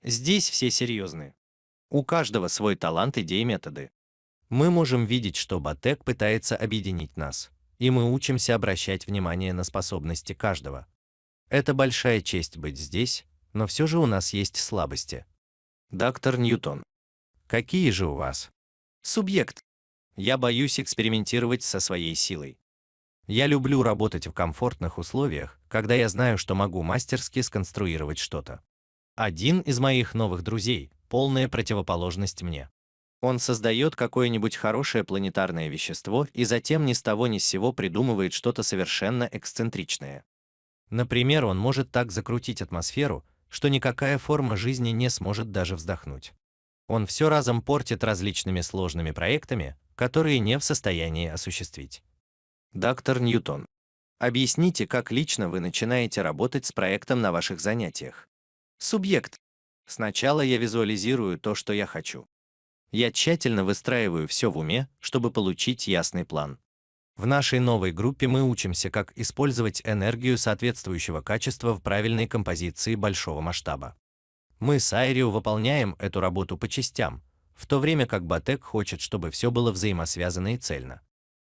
Здесь все серьезны. У каждого свой талант, идеи, методы. Мы можем видеть, что Батек пытается объединить нас и мы учимся обращать внимание на способности каждого. Это большая честь быть здесь, но все же у нас есть слабости. Доктор Ньютон. Какие же у вас? Субъект. Я боюсь экспериментировать со своей силой. Я люблю работать в комфортных условиях, когда я знаю, что могу мастерски сконструировать что-то. Один из моих новых друзей – полная противоположность мне. Он создает какое-нибудь хорошее планетарное вещество и затем ни с того ни с сего придумывает что-то совершенно эксцентричное. Например, он может так закрутить атмосферу, что никакая форма жизни не сможет даже вздохнуть. Он все разом портит различными сложными проектами, которые не в состоянии осуществить. Доктор Ньютон. Объясните, как лично вы начинаете работать с проектом на ваших занятиях. Субъект. Сначала я визуализирую то, что я хочу. Я тщательно выстраиваю все в уме, чтобы получить ясный план. В нашей новой группе мы учимся, как использовать энергию соответствующего качества в правильной композиции большого масштаба. Мы с Айрио выполняем эту работу по частям, в то время как Батек хочет, чтобы все было взаимосвязано и цельно.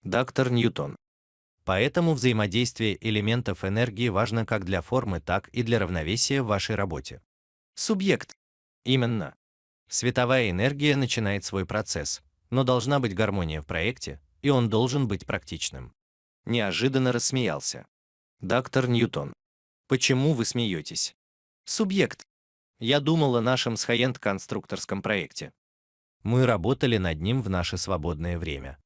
Доктор Ньютон. Поэтому взаимодействие элементов энергии важно как для формы, так и для равновесия в вашей работе. Субъект. Именно. Световая энергия начинает свой процесс, но должна быть гармония в проекте, и он должен быть практичным. Неожиданно рассмеялся. Доктор Ньютон. Почему вы смеетесь? Субъект. Я думал о нашем с конструкторском проекте. Мы работали над ним в наше свободное время.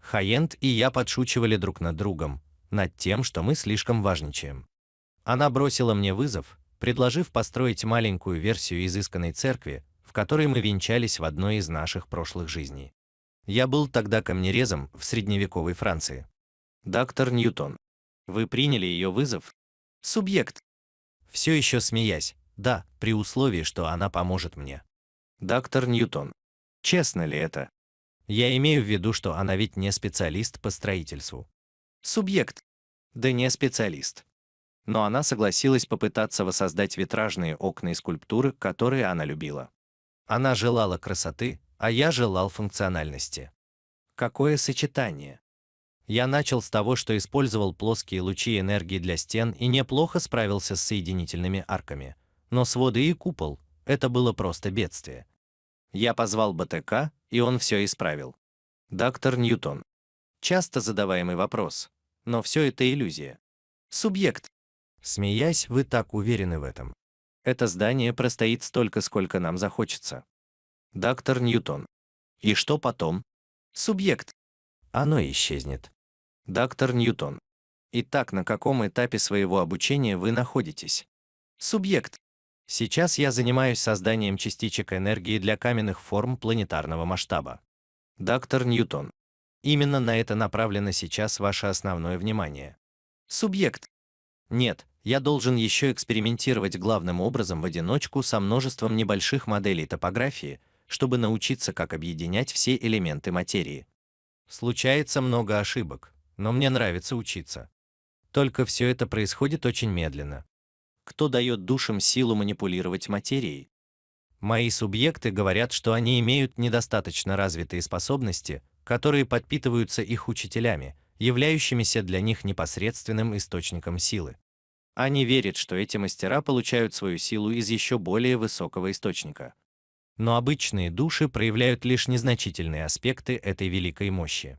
Хаенд и я подшучивали друг над другом, над тем, что мы слишком важничаем. Она бросила мне вызов, предложив построить маленькую версию изысканной церкви, в которой мы венчались в одной из наших прошлых жизней. Я был тогда камнерезом в средневековой Франции. Доктор Ньютон. Вы приняли ее вызов? Субъект. Все еще смеясь. Да, при условии, что она поможет мне. Доктор Ньютон. Честно ли это? Я имею в виду, что она ведь не специалист по строительству. Субъект. Да не специалист. Но она согласилась попытаться воссоздать витражные окна и скульптуры, которые она любила. Она желала красоты, а я желал функциональности. Какое сочетание? Я начал с того, что использовал плоские лучи энергии для стен и неплохо справился с соединительными арками. Но своды и купол – это было просто бедствие. Я позвал БТК, и он все исправил. Доктор Ньютон. Часто задаваемый вопрос. Но все это иллюзия. Субъект. Смеясь, вы так уверены в этом. Это здание простоит столько, сколько нам захочется. Доктор Ньютон. И что потом? Субъект. Оно исчезнет. Доктор Ньютон. Итак, на каком этапе своего обучения вы находитесь? Субъект. Сейчас я занимаюсь созданием частичек энергии для каменных форм планетарного масштаба. Доктор Ньютон. Именно на это направлено сейчас ваше основное внимание. Субъект. Нет, я должен еще экспериментировать главным образом в одиночку со множеством небольших моделей топографии, чтобы научиться, как объединять все элементы материи. Случается много ошибок, но мне нравится учиться. Только все это происходит очень медленно. Кто дает душам силу манипулировать материей? Мои субъекты говорят, что они имеют недостаточно развитые способности, которые подпитываются их учителями, являющимися для них непосредственным источником силы. Они верят, что эти мастера получают свою силу из еще более высокого источника. Но обычные души проявляют лишь незначительные аспекты этой великой мощи.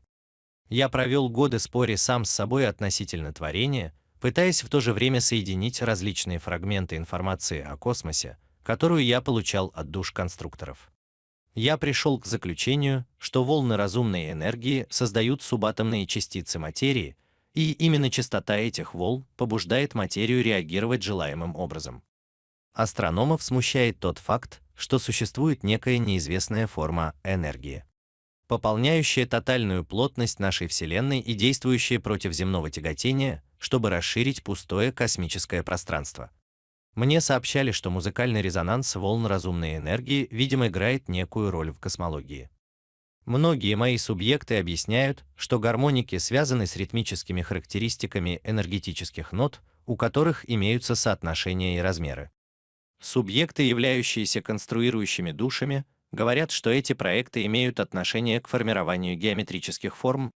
Я провел годы споря сам с собой относительно творения, пытаясь в то же время соединить различные фрагменты информации о космосе, которую я получал от душ конструкторов. Я пришел к заключению, что волны разумной энергии создают субатомные частицы материи, и именно частота этих волн побуждает материю реагировать желаемым образом. Астрономов смущает тот факт, что существует некая неизвестная форма энергии, пополняющая тотальную плотность нашей Вселенной и действующая против земного тяготения, чтобы расширить пустое космическое пространство. Мне сообщали, что музыкальный резонанс волн разумной энергии, видимо, играет некую роль в космологии. Многие мои субъекты объясняют, что гармоники связаны с ритмическими характеристиками энергетических нот, у которых имеются соотношения и размеры. Субъекты, являющиеся конструирующими душами, говорят, что эти проекты имеют отношение к формированию геометрических форм,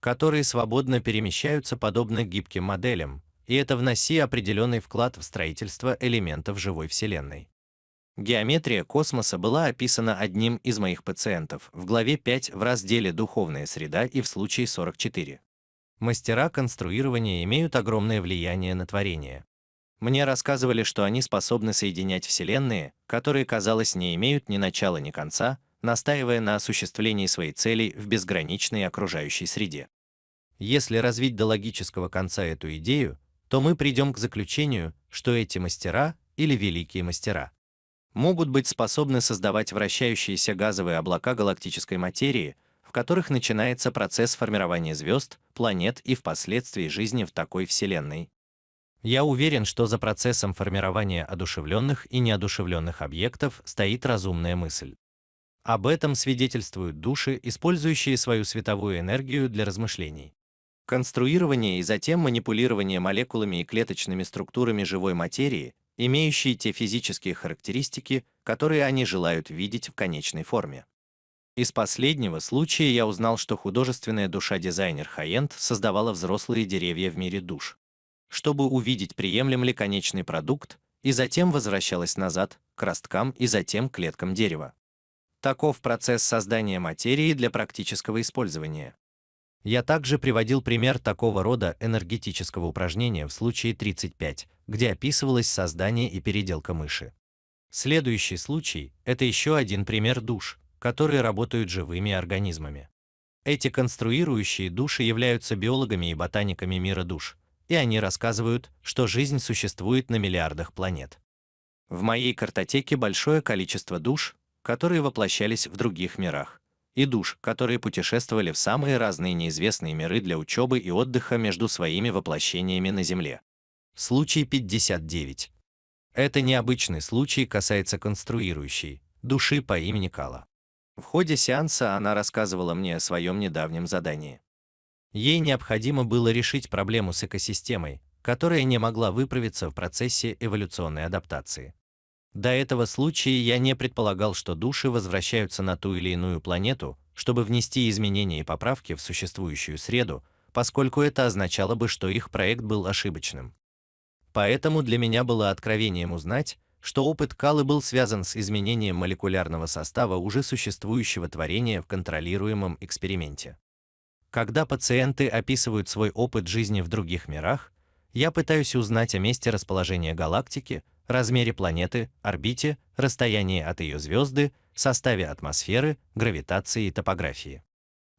которые свободно перемещаются подобно гибким моделям, и это вноси определенный вклад в строительство элементов живой Вселенной. Геометрия космоса была описана одним из моих пациентов в главе 5 в разделе «Духовная среда» и в случае 44. Мастера конструирования имеют огромное влияние на творение. Мне рассказывали, что они способны соединять вселенные, которые, казалось, не имеют ни начала, ни конца, настаивая на осуществлении своей целей в безграничной окружающей среде. Если развить до логического конца эту идею, то мы придем к заключению, что эти мастера или великие мастера – могут быть способны создавать вращающиеся газовые облака галактической материи, в которых начинается процесс формирования звезд, планет и впоследствии жизни в такой Вселенной. Я уверен, что за процессом формирования одушевленных и неодушевленных объектов стоит разумная мысль. Об этом свидетельствуют души, использующие свою световую энергию для размышлений. Конструирование и затем манипулирование молекулами и клеточными структурами живой материи имеющие те физические характеристики, которые они желают видеть в конечной форме. Из последнего случая я узнал, что художественная душа-дизайнер Хайент создавала взрослые деревья в мире душ, чтобы увидеть, приемлем ли конечный продукт, и затем возвращалась назад, к росткам и затем к клеткам дерева. Таков процесс создания материи для практического использования. Я также приводил пример такого рода энергетического упражнения в случае 35 где описывалось создание и переделка мыши. Следующий случай – это еще один пример душ, которые работают живыми организмами. Эти конструирующие души являются биологами и ботаниками мира душ, и они рассказывают, что жизнь существует на миллиардах планет. В моей картотеке большое количество душ, которые воплощались в других мирах, и душ, которые путешествовали в самые разные неизвестные миры для учебы и отдыха между своими воплощениями на Земле. Случай 59. Это необычный случай касается конструирующей души по имени Кала. В ходе сеанса она рассказывала мне о своем недавнем задании. Ей необходимо было решить проблему с экосистемой, которая не могла выправиться в процессе эволюционной адаптации. До этого случая я не предполагал, что души возвращаются на ту или иную планету, чтобы внести изменения и поправки в существующую среду, поскольку это означало бы, что их проект был ошибочным. Поэтому для меня было откровением узнать, что опыт Калы был связан с изменением молекулярного состава уже существующего творения в контролируемом эксперименте. Когда пациенты описывают свой опыт жизни в других мирах, я пытаюсь узнать о месте расположения галактики, размере планеты, орбите, расстоянии от ее звезды, составе атмосферы, гравитации и топографии.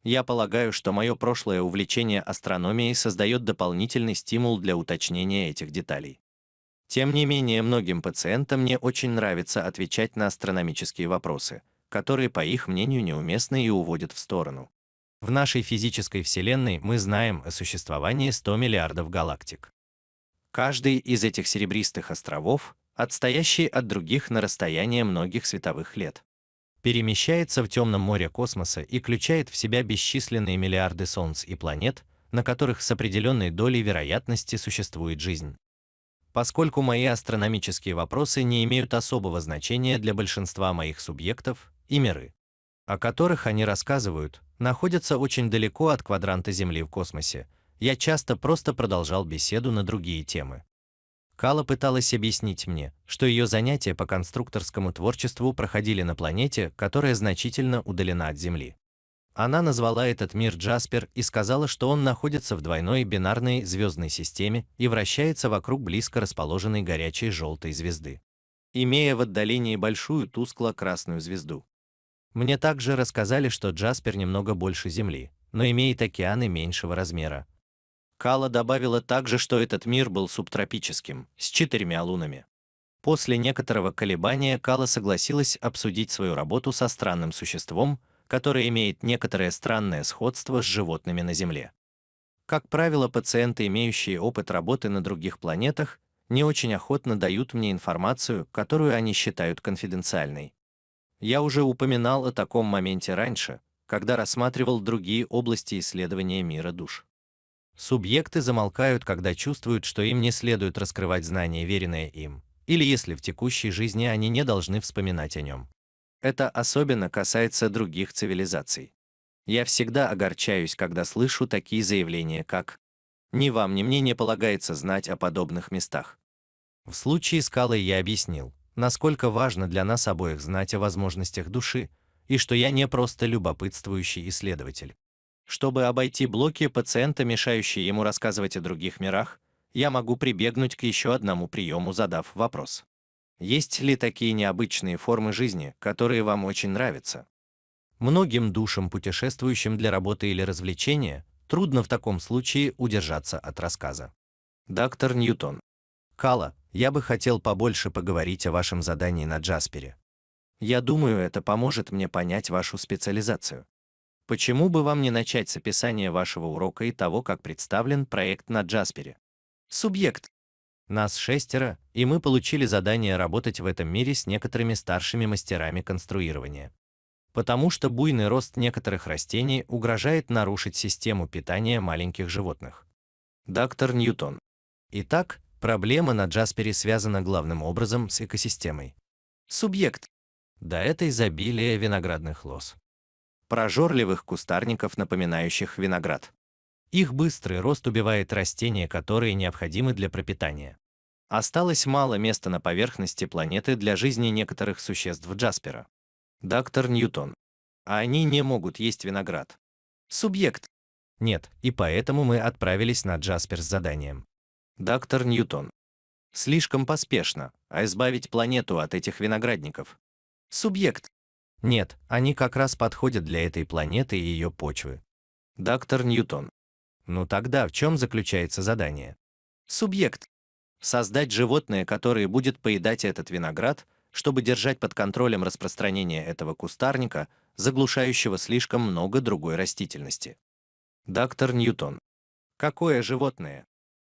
Я полагаю, что мое прошлое увлечение астрономией создает дополнительный стимул для уточнения этих деталей. Тем не менее, многим пациентам мне очень нравится отвечать на астрономические вопросы, которые, по их мнению, неуместны и уводят в сторону. В нашей физической Вселенной мы знаем о существовании 100 миллиардов галактик. Каждый из этих серебристых островов, отстоящий от других на расстояние многих световых лет, перемещается в темном море космоса и включает в себя бесчисленные миллиарды солнц и планет, на которых с определенной долей вероятности существует жизнь. Поскольку мои астрономические вопросы не имеют особого значения для большинства моих субъектов и миры, о которых они рассказывают, находятся очень далеко от квадранта Земли в космосе, я часто просто продолжал беседу на другие темы. Кала пыталась объяснить мне, что ее занятия по конструкторскому творчеству проходили на планете, которая значительно удалена от Земли. Она назвала этот мир Джаспер и сказала, что он находится в двойной бинарной звездной системе и вращается вокруг близко расположенной горячей желтой звезды, имея в отдалении большую тускло-красную звезду. Мне также рассказали, что Джаспер немного больше Земли, но имеет океаны меньшего размера, Кала добавила также, что этот мир был субтропическим, с четырьмя лунами. После некоторого колебания Кала согласилась обсудить свою работу со странным существом, которое имеет некоторое странное сходство с животными на Земле. Как правило, пациенты, имеющие опыт работы на других планетах, не очень охотно дают мне информацию, которую они считают конфиденциальной. Я уже упоминал о таком моменте раньше, когда рассматривал другие области исследования мира душ. Субъекты замолкают, когда чувствуют, что им не следует раскрывать знания, веренное им, или если в текущей жизни они не должны вспоминать о нем. Это особенно касается других цивилизаций. Я всегда огорчаюсь, когда слышу такие заявления, как «Ни вам, ни мне не полагается знать о подобных местах». В случае скалы я объяснил, насколько важно для нас обоих знать о возможностях души, и что я не просто любопытствующий исследователь. Чтобы обойти блоки пациента, мешающие ему рассказывать о других мирах, я могу прибегнуть к еще одному приему, задав вопрос. Есть ли такие необычные формы жизни, которые вам очень нравятся? Многим душам, путешествующим для работы или развлечения, трудно в таком случае удержаться от рассказа. Доктор Ньютон. Кала, я бы хотел побольше поговорить о вашем задании на Джаспере. Я думаю, это поможет мне понять вашу специализацию. Почему бы вам не начать с описания вашего урока и того, как представлен проект на Джаспере? Субъект. Нас шестеро, и мы получили задание работать в этом мире с некоторыми старшими мастерами конструирования. Потому что буйный рост некоторых растений угрожает нарушить систему питания маленьких животных. Доктор Ньютон. Итак, проблема на Джаспере связана главным образом с экосистемой. Субъект. Да это изобилие виноградных лоз прожорливых кустарников, напоминающих виноград. Их быстрый рост убивает растения, которые необходимы для пропитания. Осталось мало места на поверхности планеты для жизни некоторых существ Джаспера. Доктор Ньютон. А они не могут есть виноград. Субъект. Нет, и поэтому мы отправились на Джаспер с заданием. Доктор Ньютон. Слишком поспешно, а избавить планету от этих виноградников. Субъект. Нет, они как раз подходят для этой планеты и ее почвы. Доктор Ньютон. Ну тогда в чем заключается задание? Субъект. Создать животное, которое будет поедать этот виноград, чтобы держать под контролем распространение этого кустарника, заглушающего слишком много другой растительности. Доктор Ньютон. Какое животное?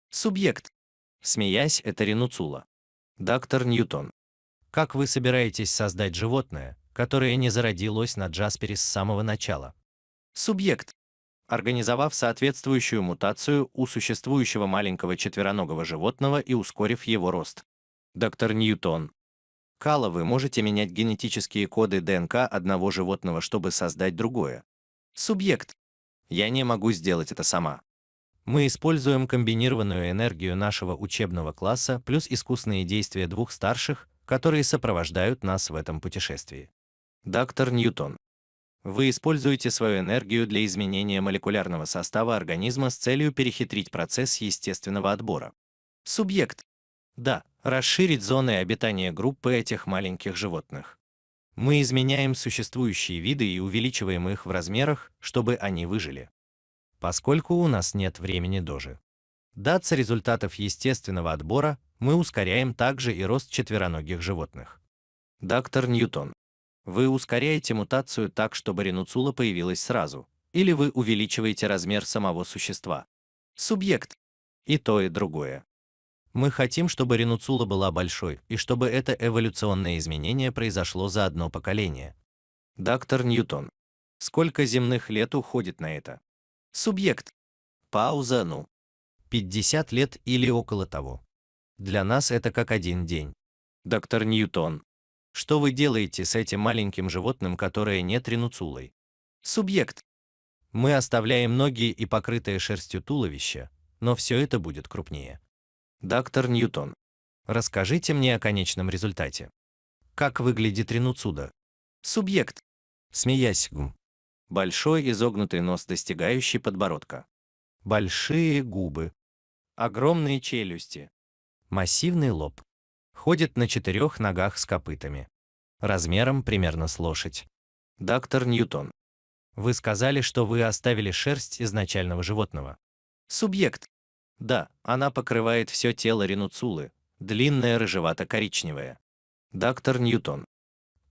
Субъект. Смеясь, это Ренуцула. Доктор Ньютон. Как вы собираетесь создать животное, которое не зародилось на Джаспере с самого начала. Субъект, организовав соответствующую мутацию у существующего маленького четвероногого животного и ускорив его рост. Доктор Ньютон. Кала вы можете менять генетические коды ДНК одного животного, чтобы создать другое. Субъект. Я не могу сделать это сама. Мы используем комбинированную энергию нашего учебного класса плюс искусные действия двух старших, которые сопровождают нас в этом путешествии. Доктор Ньютон. Вы используете свою энергию для изменения молекулярного состава организма с целью перехитрить процесс естественного отбора. Субъект. Да, расширить зоны обитания группы этих маленьких животных. Мы изменяем существующие виды и увеличиваем их в размерах, чтобы они выжили. Поскольку у нас нет времени дожи. Даться результатов естественного отбора, мы ускоряем также и рост четвероногих животных. Доктор Ньютон. Вы ускоряете мутацию так, чтобы ренуцула появилась сразу, или вы увеличиваете размер самого существа. Субъект. И то, и другое. Мы хотим, чтобы ренуцула была большой, и чтобы это эволюционное изменение произошло за одно поколение. Доктор Ньютон. Сколько земных лет уходит на это? Субъект. Пауза, ну. 50 лет или около того. Для нас это как один день. Доктор Ньютон. Что вы делаете с этим маленьким животным, которое не тринуцулой? Субъект. Мы оставляем ноги и покрытое шерстью туловище, но все это будет крупнее. Доктор Ньютон. Расскажите мне о конечном результате. Как выглядит ринуцуда? Субъект. Смеясь. Гм. Большой изогнутый нос, достигающий подбородка. Большие губы. Огромные челюсти. Массивный лоб ходит на четырех ногах с копытами. Размером примерно с лошадь. Доктор Ньютон. Вы сказали, что вы оставили шерсть изначального животного. Субъект. Да, она покрывает все тело ринуцулы, длинная рыжевато-коричневая. Доктор Ньютон.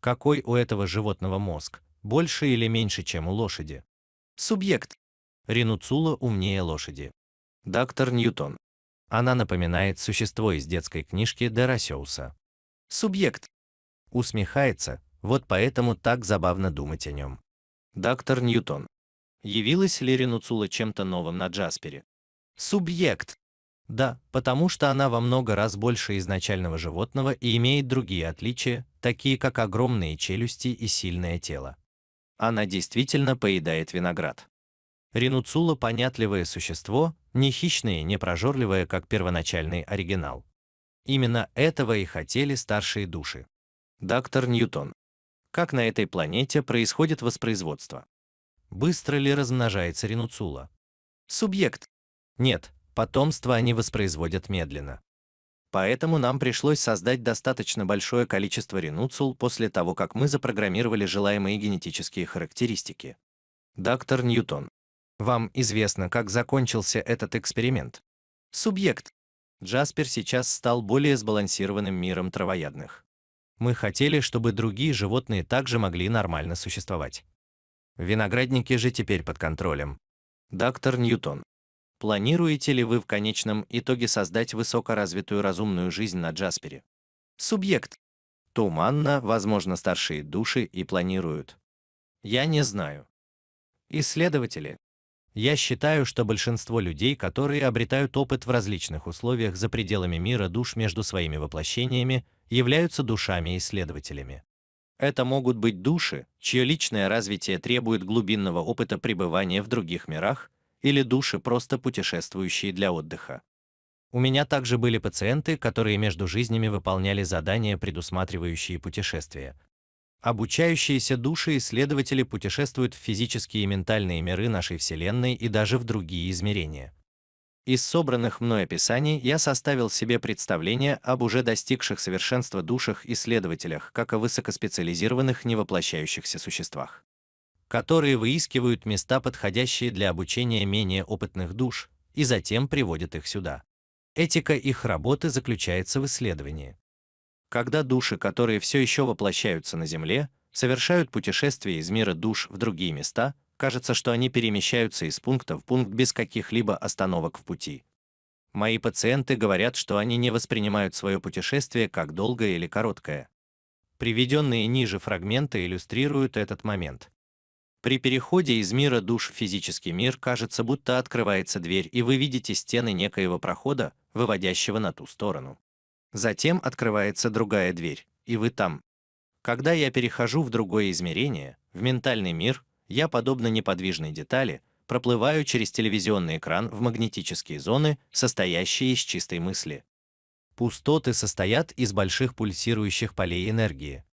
Какой у этого животного мозг? Больше или меньше, чем у лошади? Субъект. Ринуцула умнее лошади. Доктор Ньютон. Она напоминает существо из детской книжки Дерасеуса. Субъект. Усмехается, вот поэтому так забавно думать о нем. Доктор Ньютон. Явилась ли Ренуцула чем-то новым на Джаспере? Субъект. Да, потому что она во много раз больше изначального животного и имеет другие отличия, такие как огромные челюсти и сильное тело. Она действительно поедает виноград. Ренуцула понятливое существо, не хищные, не прожорливые, как первоначальный оригинал. Именно этого и хотели старшие души. Доктор Ньютон. Как на этой планете происходит воспроизводство? Быстро ли размножается ринуцула? Субъект. Нет, потомство они воспроизводят медленно. Поэтому нам пришлось создать достаточно большое количество ринуцул после того, как мы запрограммировали желаемые генетические характеристики. Доктор Ньютон. Вам известно, как закончился этот эксперимент. Субъект. Джаспер сейчас стал более сбалансированным миром травоядных. Мы хотели, чтобы другие животные также могли нормально существовать. Виноградники же теперь под контролем. Доктор Ньютон. Планируете ли вы в конечном итоге создать высокоразвитую разумную жизнь на Джаспере? Субъект. Туманно, возможно, старшие души и планируют. Я не знаю. Исследователи, я считаю, что большинство людей, которые обретают опыт в различных условиях за пределами мира душ между своими воплощениями, являются душами-исследователями. Это могут быть души, чье личное развитие требует глубинного опыта пребывания в других мирах, или души, просто путешествующие для отдыха. У меня также были пациенты, которые между жизнями выполняли задания, предусматривающие путешествия, Обучающиеся души исследователи путешествуют в физические и ментальные миры нашей Вселенной и даже в другие измерения. Из собранных мной описаний я составил себе представление об уже достигших совершенства душах-исследователях, как о высокоспециализированных невоплощающихся существах, которые выискивают места, подходящие для обучения менее опытных душ, и затем приводят их сюда. Этика их работы заключается в исследовании когда души, которые все еще воплощаются на Земле, совершают путешествие из мира душ в другие места, кажется, что они перемещаются из пункта в пункт без каких-либо остановок в пути. Мои пациенты говорят, что они не воспринимают свое путешествие как долгое или короткое. Приведенные ниже фрагменты иллюстрируют этот момент. При переходе из мира душ в физический мир кажется, будто открывается дверь, и вы видите стены некоего прохода, выводящего на ту сторону. Затем открывается другая дверь, и вы там. Когда я перехожу в другое измерение, в ментальный мир, я, подобно неподвижной детали, проплываю через телевизионный экран в магнетические зоны, состоящие из чистой мысли. Пустоты состоят из больших пульсирующих полей энергии.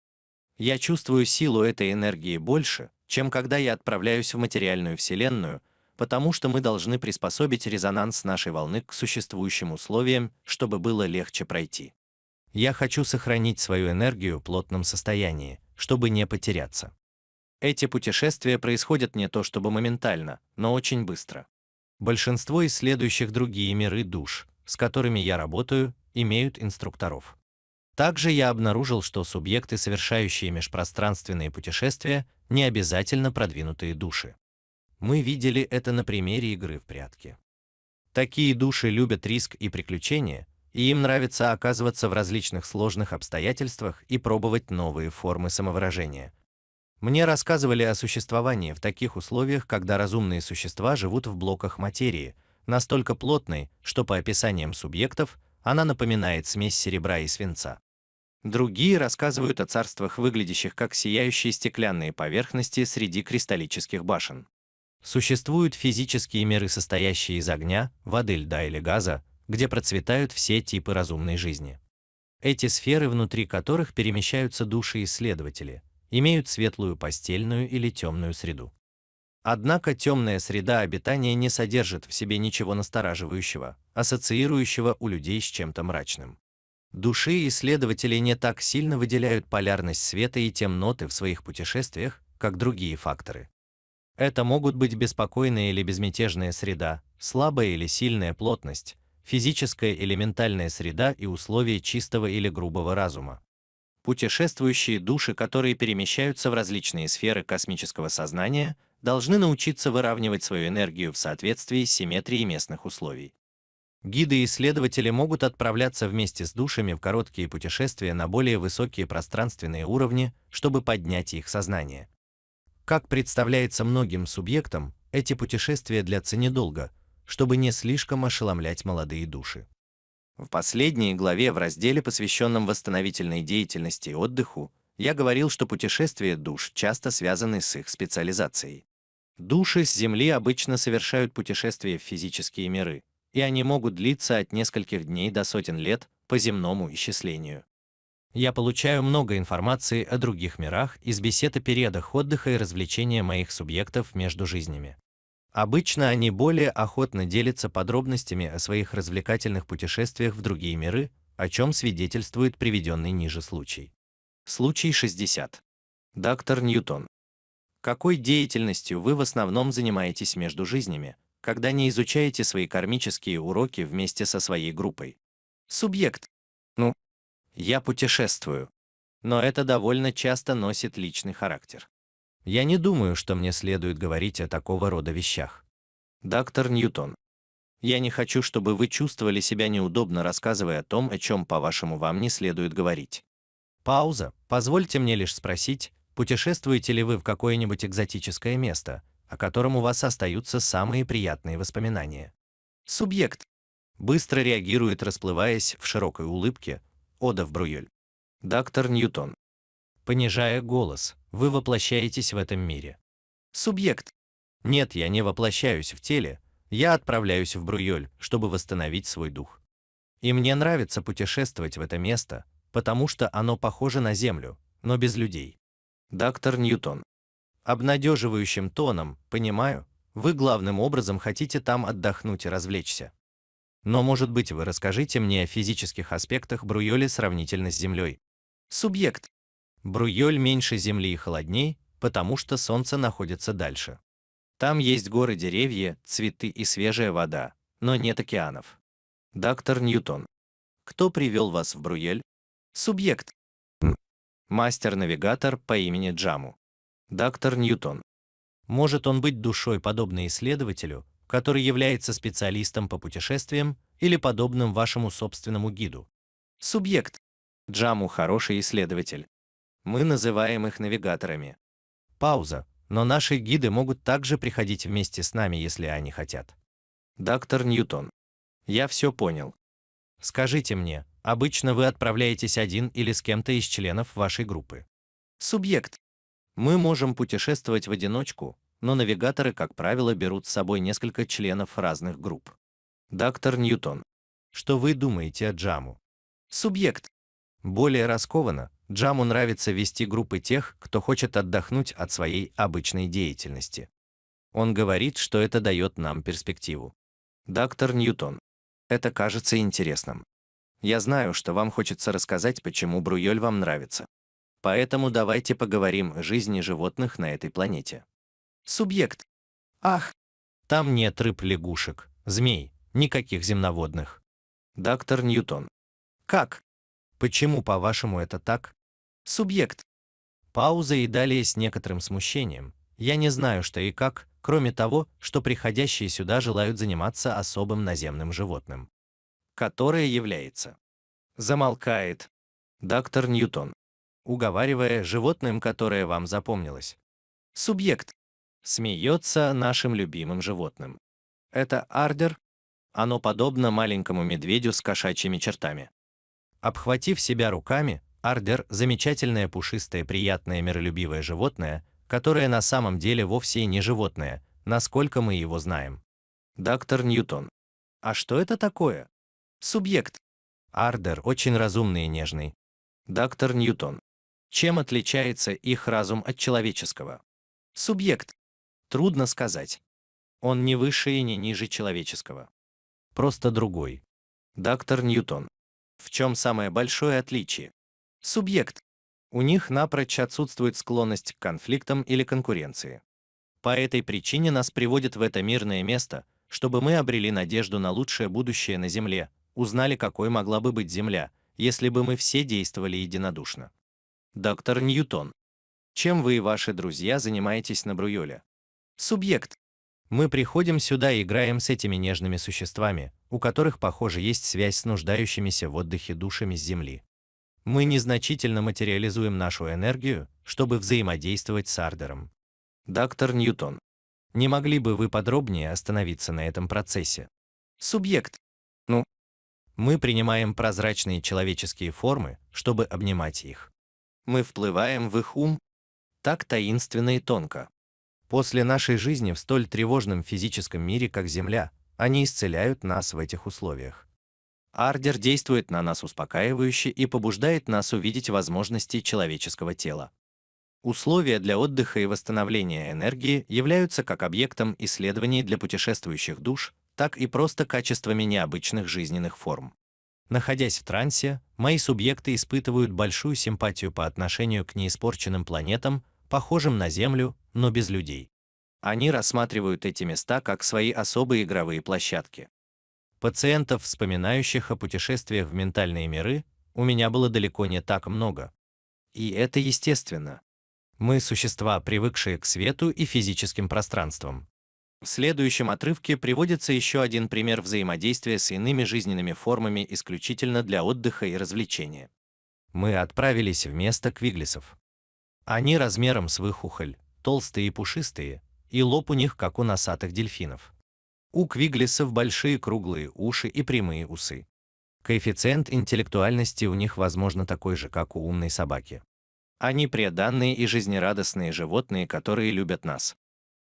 Я чувствую силу этой энергии больше, чем когда я отправляюсь в материальную вселенную, потому что мы должны приспособить резонанс нашей волны к существующим условиям, чтобы было легче пройти. Я хочу сохранить свою энергию в плотном состоянии, чтобы не потеряться. Эти путешествия происходят не то чтобы моментально, но очень быстро. Большинство из следующих другие миры душ, с которыми я работаю, имеют инструкторов. Также я обнаружил, что субъекты, совершающие межпространственные путешествия, не обязательно продвинутые души. Мы видели это на примере игры в прятки. Такие души любят риск и приключения, и им нравится оказываться в различных сложных обстоятельствах и пробовать новые формы самовыражения. Мне рассказывали о существовании в таких условиях, когда разумные существа живут в блоках материи, настолько плотной, что по описаниям субъектов она напоминает смесь серебра и свинца. Другие рассказывают о царствах, выглядящих как сияющие стеклянные поверхности среди кристаллических башен. Существуют физические миры, состоящие из огня, воды, льда или газа, где процветают все типы разумной жизни. Эти сферы, внутри которых перемещаются души исследователи, имеют светлую постельную или темную среду. Однако темная среда обитания не содержит в себе ничего настораживающего, ассоциирующего у людей с чем-то мрачным. Души исследователей не так сильно выделяют полярность света и темноты в своих путешествиях, как другие факторы. Это могут быть беспокойная или безмятежная среда, слабая или сильная плотность, физическая или ментальная среда и условия чистого или грубого разума. Путешествующие души, которые перемещаются в различные сферы космического сознания, должны научиться выравнивать свою энергию в соответствии с симметрией местных условий. Гиды и исследователи могут отправляться вместе с душами в короткие путешествия на более высокие пространственные уровни, чтобы поднять их сознание. Как представляется многим субъектам, эти путешествия длятся недолго, чтобы не слишком ошеломлять молодые души. В последней главе в разделе, посвященном восстановительной деятельности и отдыху, я говорил, что путешествия душ часто связаны с их специализацией. Души с Земли обычно совершают путешествия в физические миры, и они могут длиться от нескольких дней до сотен лет по земному исчислению. Я получаю много информации о других мирах из бесед о периодах отдыха и развлечения моих субъектов между жизнями. Обычно они более охотно делятся подробностями о своих развлекательных путешествиях в другие миры, о чем свидетельствует приведенный ниже случай. Случай 60. Доктор Ньютон. Какой деятельностью вы в основном занимаетесь между жизнями, когда не изучаете свои кармические уроки вместе со своей группой? Субъект. Ну, я путешествую. Но это довольно часто носит личный характер. Я не думаю, что мне следует говорить о такого рода вещах. Доктор Ньютон. Я не хочу, чтобы вы чувствовали себя неудобно, рассказывая о том, о чем, по-вашему, вам не следует говорить. Пауза. Позвольте мне лишь спросить, путешествуете ли вы в какое-нибудь экзотическое место, о котором у вас остаются самые приятные воспоминания? Субъект быстро реагирует, расплываясь в широкой улыбке, Ода в Бруель. Доктор Ньютон. Понижая голос, вы воплощаетесь в этом мире. Субъект. Нет, я не воплощаюсь в теле, я отправляюсь в Бруель, чтобы восстановить свой дух. И мне нравится путешествовать в это место, потому что оно похоже на землю, но без людей. Доктор Ньютон. Обнадеживающим тоном, понимаю, вы главным образом хотите там отдохнуть и развлечься. Но, может быть, вы расскажите мне о физических аспектах Бруйоли сравнительно с Землей. Субъект. Бруйоль меньше Земли и холодней, потому что Солнце находится дальше. Там есть горы, деревья, цветы и свежая вода, но нет океанов. Доктор Ньютон. Кто привел вас в Бруель? Субъект. Мастер-навигатор по имени Джаму. Доктор Ньютон. Может он быть душой подобно исследователю, который является специалистом по путешествиям или подобным вашему собственному гиду. Субъект. Джаму хороший исследователь. Мы называем их навигаторами. Пауза. Но наши гиды могут также приходить вместе с нами, если они хотят. Доктор Ньютон. Я все понял. Скажите мне, обычно вы отправляетесь один или с кем-то из членов вашей группы? Субъект. Мы можем путешествовать в одиночку, но навигаторы, как правило, берут с собой несколько членов разных групп. Доктор Ньютон. Что вы думаете о Джаму? Субъект. Более раскованно, Джаму нравится вести группы тех, кто хочет отдохнуть от своей обычной деятельности. Он говорит, что это дает нам перспективу. Доктор Ньютон. Это кажется интересным. Я знаю, что вам хочется рассказать, почему Бруёль вам нравится. Поэтому давайте поговорим о жизни животных на этой планете. Субъект. Ах! Там нет рыб, лягушек, змей, никаких земноводных. Доктор Ньютон. Как? Почему, по-вашему, это так? Субъект. Пауза и далее с некоторым смущением. Я не знаю, что и как, кроме того, что приходящие сюда желают заниматься особым наземным животным, которое является. Замолкает. Доктор Ньютон. Уговаривая животным, которое вам запомнилось. Субъект смеется нашим любимым животным. Это ардер, оно подобно маленькому медведю с кошачьими чертами. Обхватив себя руками, ардер – замечательное пушистое приятное миролюбивое животное, которое на самом деле вовсе не животное, насколько мы его знаем. Доктор Ньютон. А что это такое? Субъект. Ардер очень разумный и нежный. Доктор Ньютон. Чем отличается их разум от человеческого? Субъект. Трудно сказать. Он не выше и не ниже человеческого. Просто другой. Доктор Ньютон. В чем самое большое отличие? Субъект. У них напрочь отсутствует склонность к конфликтам или конкуренции. По этой причине нас приводит в это мирное место, чтобы мы обрели надежду на лучшее будущее на Земле, узнали, какой могла бы быть Земля, если бы мы все действовали единодушно. Доктор Ньютон. Чем вы и ваши друзья занимаетесь на Бруйоле? Субъект. Мы приходим сюда и играем с этими нежными существами, у которых, похоже, есть связь с нуждающимися в отдыхе душами с Земли. Мы незначительно материализуем нашу энергию, чтобы взаимодействовать с Ардером. Доктор Ньютон. Не могли бы вы подробнее остановиться на этом процессе? Субъект. Ну, мы принимаем прозрачные человеческие формы, чтобы обнимать их. Мы вплываем в их ум так таинственно и тонко. После нашей жизни в столь тревожном физическом мире, как Земля, они исцеляют нас в этих условиях. Ардер действует на нас успокаивающе и побуждает нас увидеть возможности человеческого тела. Условия для отдыха и восстановления энергии являются как объектом исследований для путешествующих душ, так и просто качествами необычных жизненных форм. Находясь в трансе, мои субъекты испытывают большую симпатию по отношению к неиспорченным планетам, похожим на Землю, но без людей. Они рассматривают эти места как свои особые игровые площадки. Пациентов, вспоминающих о путешествиях в ментальные миры, у меня было далеко не так много. И это естественно. Мы существа, привыкшие к свету и физическим пространствам. В следующем отрывке приводится еще один пример взаимодействия с иными жизненными формами исключительно для отдыха и развлечения. Мы отправились в место Квиглисов. Они размером с выхухоль, толстые и пушистые, и лоб у них как у носатых дельфинов. У квиглисов большие круглые уши и прямые усы. Коэффициент интеллектуальности у них, возможно, такой же, как у умной собаки. Они преданные и жизнерадостные животные, которые любят нас.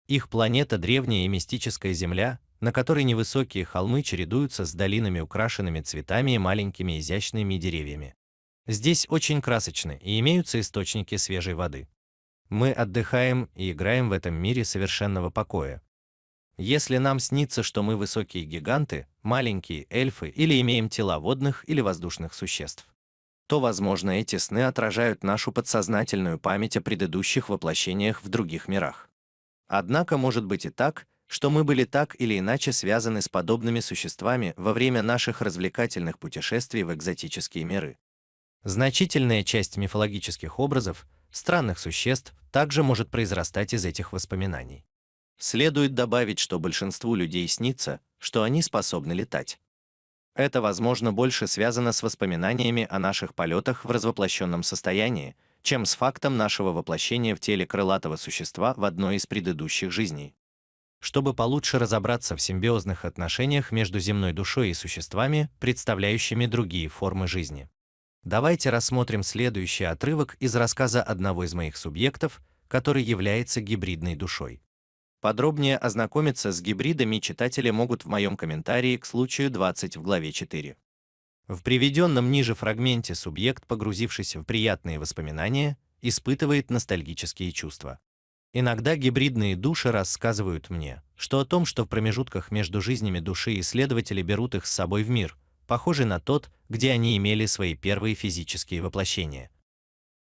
Их планета древняя и мистическая Земля, на которой невысокие холмы чередуются с долинами, украшенными цветами и маленькими изящными деревьями. Здесь очень красочно и имеются источники свежей воды. Мы отдыхаем и играем в этом мире совершенного покоя. Если нам снится, что мы высокие гиганты, маленькие эльфы или имеем тела водных или воздушных существ, то, возможно, эти сны отражают нашу подсознательную память о предыдущих воплощениях в других мирах. Однако может быть и так, что мы были так или иначе связаны с подобными существами во время наших развлекательных путешествий в экзотические миры. Значительная часть мифологических образов странных существ также может произрастать из этих воспоминаний. Следует добавить, что большинству людей снится, что они способны летать. Это, возможно, больше связано с воспоминаниями о наших полетах в развоплощенном состоянии, чем с фактом нашего воплощения в теле крылатого существа в одной из предыдущих жизней. Чтобы получше разобраться в симбиозных отношениях между земной душой и существами, представляющими другие формы жизни, Давайте рассмотрим следующий отрывок из рассказа одного из моих субъектов, который является гибридной душой. Подробнее ознакомиться с гибридами читатели могут в моем комментарии к случаю 20 в главе 4. В приведенном ниже фрагменте субъект, погрузившийся в приятные воспоминания, испытывает ностальгические чувства. Иногда гибридные души рассказывают мне, что о том, что в промежутках между жизнями души исследователи берут их с собой в мир – похожий на тот, где они имели свои первые физические воплощения.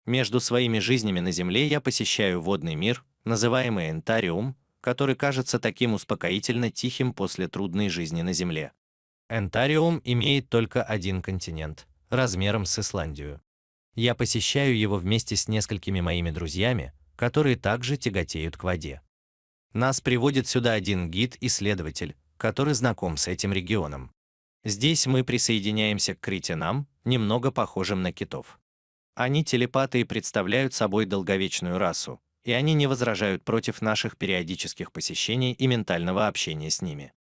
Между своими жизнями на Земле я посещаю водный мир, называемый Энтариум, который кажется таким успокоительно тихим после трудной жизни на Земле. Энтариум имеет только один континент, размером с Исландию. Я посещаю его вместе с несколькими моими друзьями, которые также тяготеют к воде. Нас приводит сюда один гид-исследователь, который знаком с этим регионом. Здесь мы присоединяемся к критинам, немного похожим на китов. Они телепаты и представляют собой долговечную расу, и они не возражают против наших периодических посещений и ментального общения с ними.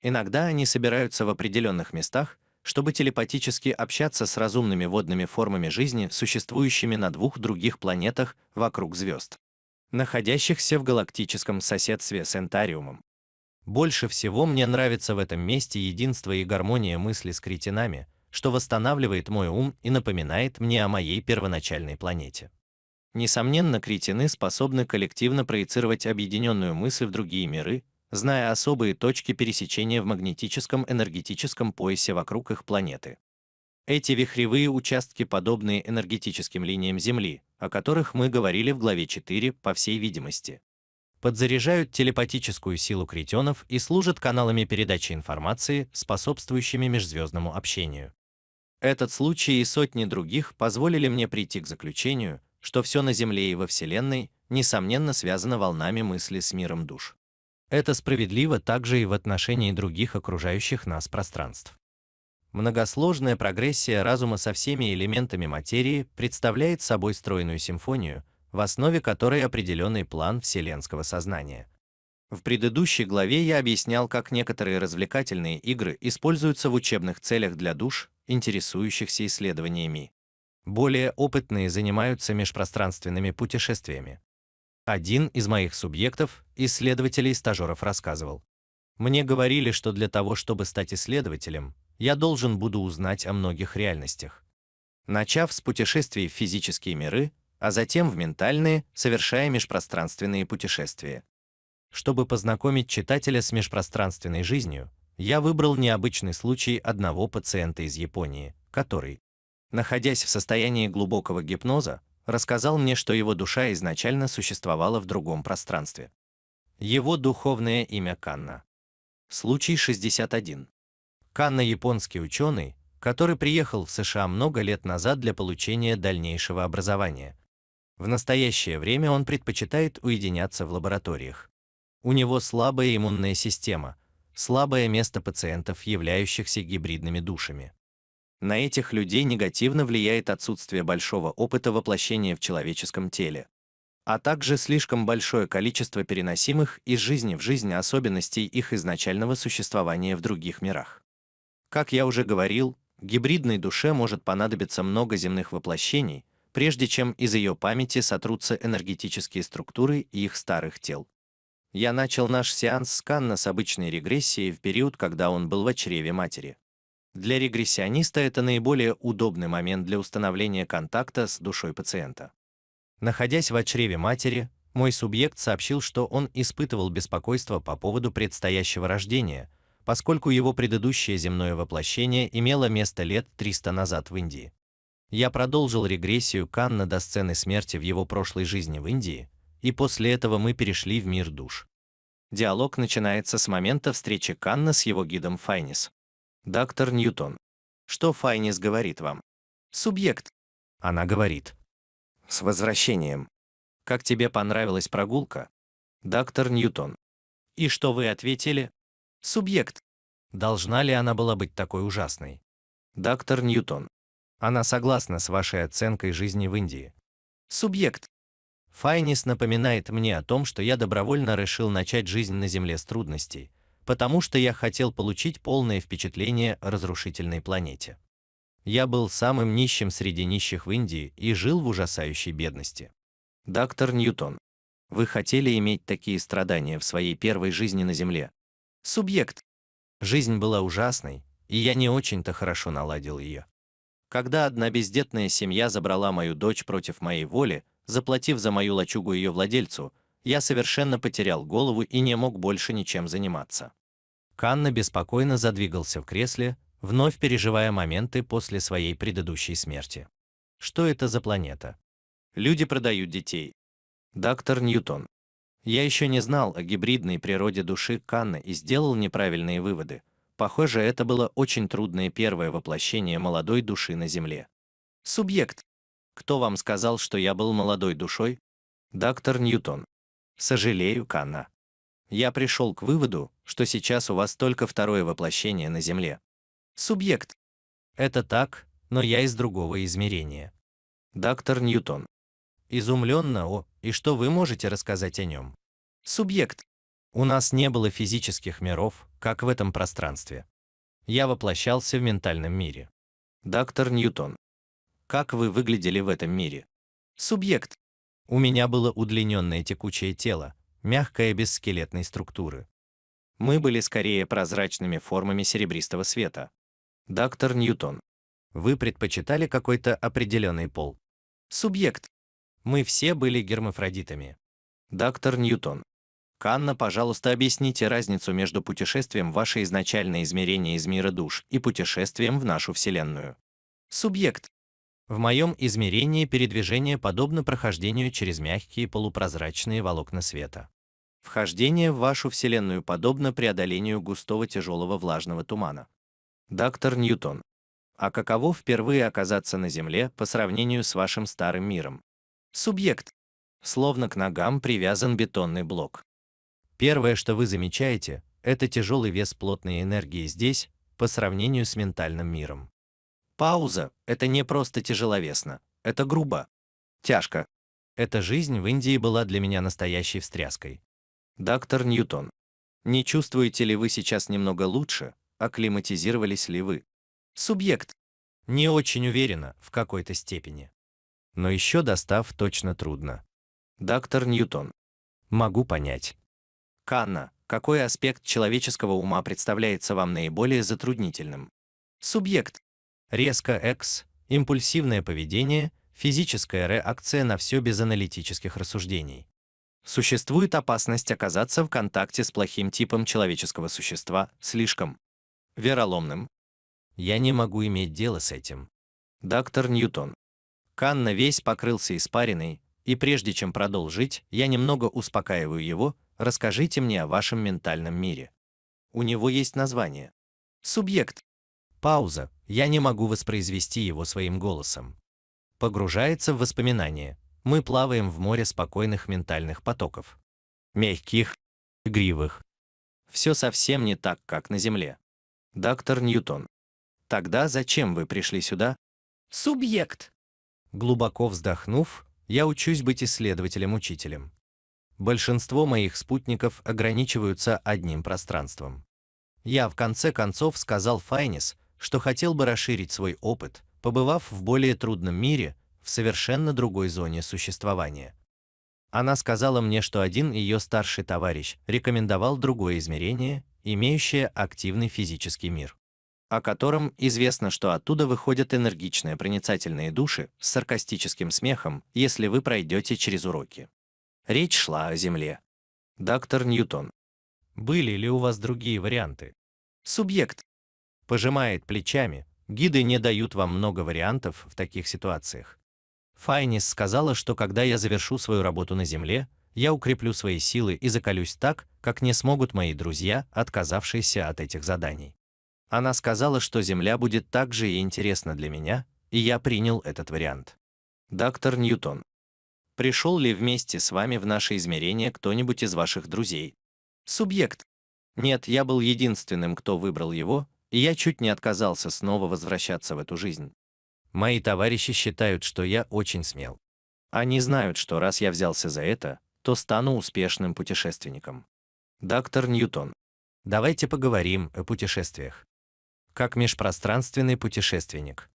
Иногда они собираются в определенных местах, чтобы телепатически общаться с разумными водными формами жизни, существующими на двух других планетах вокруг звезд, находящихся в галактическом соседстве с Энтариумом. Больше всего мне нравится в этом месте единство и гармония мысли с кретинами, что восстанавливает мой ум и напоминает мне о моей первоначальной планете. Несомненно, кретины способны коллективно проецировать объединенную мысль в другие миры, зная особые точки пересечения в магнетическом энергетическом поясе вокруг их планеты. Эти вихревые участки подобны энергетическим линиям Земли, о которых мы говорили в главе 4, по всей видимости, подзаряжают телепатическую силу кретенов и служат каналами передачи информации, способствующими межзвездному общению. Этот случай и сотни других позволили мне прийти к заключению, что все на Земле и во Вселенной, несомненно, связано волнами мысли с миром душ. Это справедливо также и в отношении других окружающих нас пространств. Многосложная прогрессия разума со всеми элементами материи представляет собой стройную симфонию, в основе которой определенный план вселенского сознания. В предыдущей главе я объяснял, как некоторые развлекательные игры используются в учебных целях для душ, интересующихся исследованиями. Более опытные занимаются межпространственными путешествиями. Один из моих субъектов, исследователей и стажеров, рассказывал. Мне говорили, что для того, чтобы стать исследователем, я должен буду узнать о многих реальностях. Начав с путешествий в физические миры, а затем в ментальные, совершая межпространственные путешествия. Чтобы познакомить читателя с межпространственной жизнью, я выбрал необычный случай одного пациента из Японии, который, находясь в состоянии глубокого гипноза, рассказал мне, что его душа изначально существовала в другом пространстве. Его духовное имя Канна. Случай 61. Канна – японский ученый, который приехал в США много лет назад для получения дальнейшего образования. В настоящее время он предпочитает уединяться в лабораториях. У него слабая иммунная система, слабое место пациентов, являющихся гибридными душами. На этих людей негативно влияет отсутствие большого опыта воплощения в человеческом теле, а также слишком большое количество переносимых из жизни в жизнь особенностей их изначального существования в других мирах. Как я уже говорил, гибридной душе может понадобиться много земных воплощений, прежде чем из ее памяти сотрутся энергетические структуры и их старых тел. Я начал наш сеанс сканна с обычной регрессии в период, когда он был в чреве матери. Для регрессиониста это наиболее удобный момент для установления контакта с душой пациента. Находясь в чреве матери, мой субъект сообщил, что он испытывал беспокойство по поводу предстоящего рождения, поскольку его предыдущее земное воплощение имело место лет 300 назад в Индии. Я продолжил регрессию Канна до сцены смерти в его прошлой жизни в Индии, и после этого мы перешли в мир душ. Диалог начинается с момента встречи Канна с его гидом Файнис. Доктор Ньютон. Что Файнис говорит вам? Субъект. Она говорит. С возвращением. Как тебе понравилась прогулка? Доктор Ньютон. И что вы ответили? Субъект. Должна ли она была быть такой ужасной? Доктор Ньютон. Она согласна с вашей оценкой жизни в Индии. Субъект. Файнис напоминает мне о том, что я добровольно решил начать жизнь на Земле с трудностей, потому что я хотел получить полное впечатление о разрушительной планете. Я был самым нищим среди нищих в Индии и жил в ужасающей бедности. Доктор Ньютон. Вы хотели иметь такие страдания в своей первой жизни на Земле. Субъект. Жизнь была ужасной, и я не очень-то хорошо наладил ее. Когда одна бездетная семья забрала мою дочь против моей воли, заплатив за мою лачугу ее владельцу, я совершенно потерял голову и не мог больше ничем заниматься. Канна беспокойно задвигался в кресле, вновь переживая моменты после своей предыдущей смерти. Что это за планета? Люди продают детей. Доктор Ньютон. Я еще не знал о гибридной природе души Канна и сделал неправильные выводы, Похоже, это было очень трудное первое воплощение молодой души на Земле. Субъект. Кто вам сказал, что я был молодой душой? Доктор Ньютон. Сожалею, Канна. Я пришел к выводу, что сейчас у вас только второе воплощение на Земле. Субъект. Это так, но я из другого измерения. Доктор Ньютон. Изумленно, о, и что вы можете рассказать о нем? Субъект. У нас не было физических миров, как в этом пространстве. Я воплощался в ментальном мире. Доктор Ньютон. Как вы выглядели в этом мире? Субъект. У меня было удлиненное текучее тело, мягкое без скелетной структуры. Мы были скорее прозрачными формами серебристого света. Доктор Ньютон. Вы предпочитали какой-то определенный пол. Субъект. Мы все были гермафродитами. Доктор Ньютон. Канна, пожалуйста, объясните разницу между путешествием в ваше изначальное измерение из мира душ и путешествием в нашу Вселенную. Субъект. В моем измерении передвижение подобно прохождению через мягкие полупрозрачные волокна света. Вхождение в вашу Вселенную подобно преодолению густого тяжелого влажного тумана. Доктор Ньютон. А каково впервые оказаться на Земле по сравнению с вашим старым миром? Субъект. Словно к ногам привязан бетонный блок. Первое, что вы замечаете, это тяжелый вес плотной энергии здесь по сравнению с ментальным миром. Пауза – это не просто тяжеловесно, это грубо, тяжко. Эта жизнь в Индии была для меня настоящей встряской. Доктор Ньютон, не чувствуете ли вы сейчас немного лучше, акклиматизировались ли вы? Субъект. Не очень уверена, в какой-то степени. Но еще достав точно трудно. Доктор Ньютон. Могу понять. Канна, какой аспект человеческого ума представляется вам наиболее затруднительным? Субъект. Резко экс, импульсивное поведение, физическая реакция на все без аналитических рассуждений. Существует опасность оказаться в контакте с плохим типом человеческого существа, слишком вероломным. Я не могу иметь дело с этим. Доктор Ньютон. Канна весь покрылся испариной, и прежде чем продолжить, я немного успокаиваю его, Расскажите мне о вашем ментальном мире. У него есть название. Субъект. Пауза. Я не могу воспроизвести его своим голосом. Погружается в воспоминания. Мы плаваем в море спокойных ментальных потоков. Мягких, игривых. Все совсем не так, как на Земле. Доктор Ньютон. Тогда зачем вы пришли сюда? Субъект. Глубоко вздохнув, я учусь быть исследователем-учителем. Большинство моих спутников ограничиваются одним пространством. Я в конце концов сказал Файнис, что хотел бы расширить свой опыт, побывав в более трудном мире, в совершенно другой зоне существования. Она сказала мне, что один ее старший товарищ рекомендовал другое измерение, имеющее активный физический мир, о котором известно, что оттуда выходят энергичные проницательные души с саркастическим смехом, если вы пройдете через уроки. Речь шла о Земле. Доктор Ньютон. Были ли у вас другие варианты? Субъект. Пожимает плечами. Гиды не дают вам много вариантов в таких ситуациях. Файнис сказала, что когда я завершу свою работу на Земле, я укреплю свои силы и закалюсь так, как не смогут мои друзья, отказавшиеся от этих заданий. Она сказала, что Земля будет так же и интересна для меня, и я принял этот вариант. Доктор Ньютон. Пришел ли вместе с вами в наше измерение кто-нибудь из ваших друзей? Субъект. Нет, я был единственным, кто выбрал его, и я чуть не отказался снова возвращаться в эту жизнь. Мои товарищи считают, что я очень смел. Они знают, что раз я взялся за это, то стану успешным путешественником. Доктор Ньютон. Давайте поговорим о путешествиях. Как межпространственный путешественник.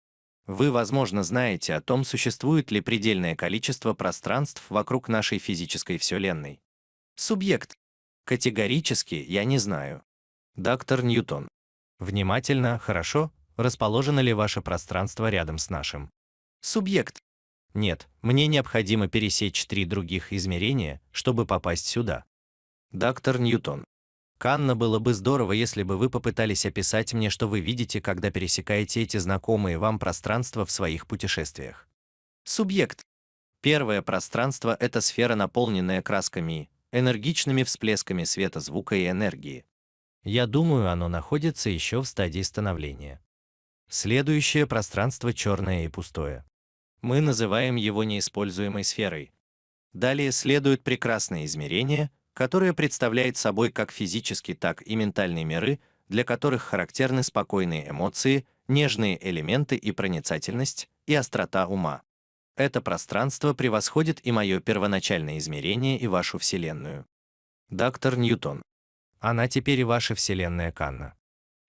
Вы, возможно, знаете о том, существует ли предельное количество пространств вокруг нашей физической Вселенной. Субъект. Категорически я не знаю. Доктор Ньютон. Внимательно, хорошо, расположено ли ваше пространство рядом с нашим? Субъект. Нет, мне необходимо пересечь три других измерения, чтобы попасть сюда. Доктор Ньютон. Канна, было бы здорово, если бы вы попытались описать мне, что вы видите, когда пересекаете эти знакомые вам пространства в своих путешествиях. Субъект. Первое пространство – это сфера, наполненная красками, энергичными всплесками света, звука и энергии. Я думаю, оно находится еще в стадии становления. Следующее пространство черное и пустое. Мы называем его неиспользуемой сферой. Далее следует прекрасное измерение, которая представляет собой как физический, так и ментальные миры, для которых характерны спокойные эмоции, нежные элементы и проницательность, и острота ума. Это пространство превосходит и мое первоначальное измерение, и вашу Вселенную. Доктор Ньютон. Она теперь и ваша Вселенная Канна.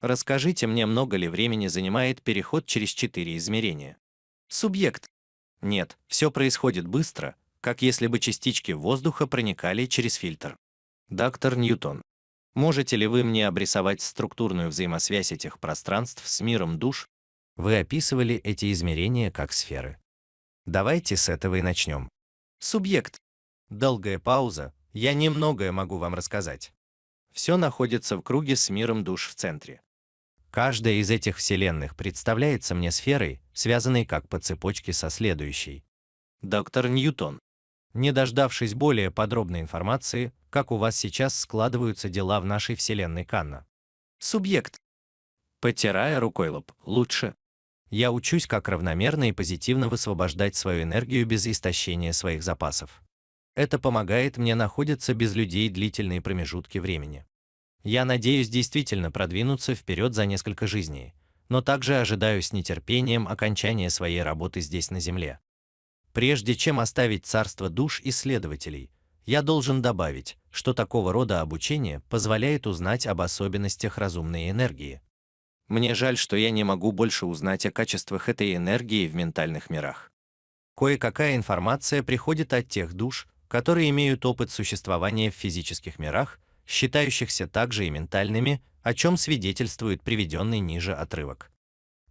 Расскажите мне, много ли времени занимает переход через четыре измерения? Субъект. Нет, все происходит быстро, как если бы частички воздуха проникали через фильтр. Доктор Ньютон, можете ли вы мне обрисовать структурную взаимосвязь этих пространств с миром душ? Вы описывали эти измерения как сферы. Давайте с этого и начнем. Субъект. Долгая пауза. Я немногое могу вам рассказать. Все находится в круге с миром душ в центре. Каждая из этих вселенных представляется мне сферой, связанной как по цепочке со следующей. Доктор Ньютон не дождавшись более подробной информации, как у вас сейчас складываются дела в нашей вселенной Канна. Субъект. Потирая рукой лоб, лучше. Я учусь, как равномерно и позитивно высвобождать свою энергию без истощения своих запасов. Это помогает мне находиться без людей длительные промежутки времени. Я надеюсь действительно продвинуться вперед за несколько жизней, но также ожидаю с нетерпением окончания своей работы здесь на Земле. Прежде чем оставить царство душ исследователей, я должен добавить, что такого рода обучение позволяет узнать об особенностях разумной энергии. Мне жаль, что я не могу больше узнать о качествах этой энергии в ментальных мирах. Кое-какая информация приходит от тех душ, которые имеют опыт существования в физических мирах, считающихся также и ментальными, о чем свидетельствует приведенный ниже отрывок.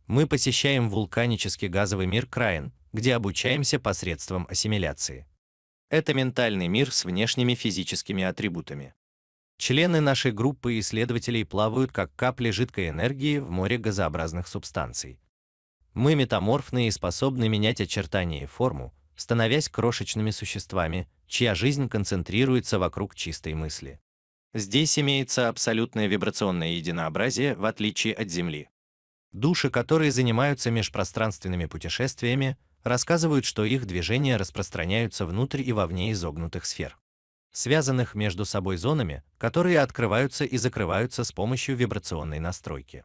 Мы посещаем вулканический газовый мир Краин, где обучаемся посредством ассимиляции. Это ментальный мир с внешними физическими атрибутами. Члены нашей группы исследователей плавают как капли жидкой энергии в море газообразных субстанций. Мы метаморфны и способны менять очертания и форму, становясь крошечными существами, чья жизнь концентрируется вокруг чистой мысли. Здесь имеется абсолютное вибрационное единообразие, в отличие от Земли. Души, которые занимаются межпространственными путешествиями, рассказывают, что их движения распространяются внутрь и вовне изогнутых сфер, связанных между собой зонами, которые открываются и закрываются с помощью вибрационной настройки.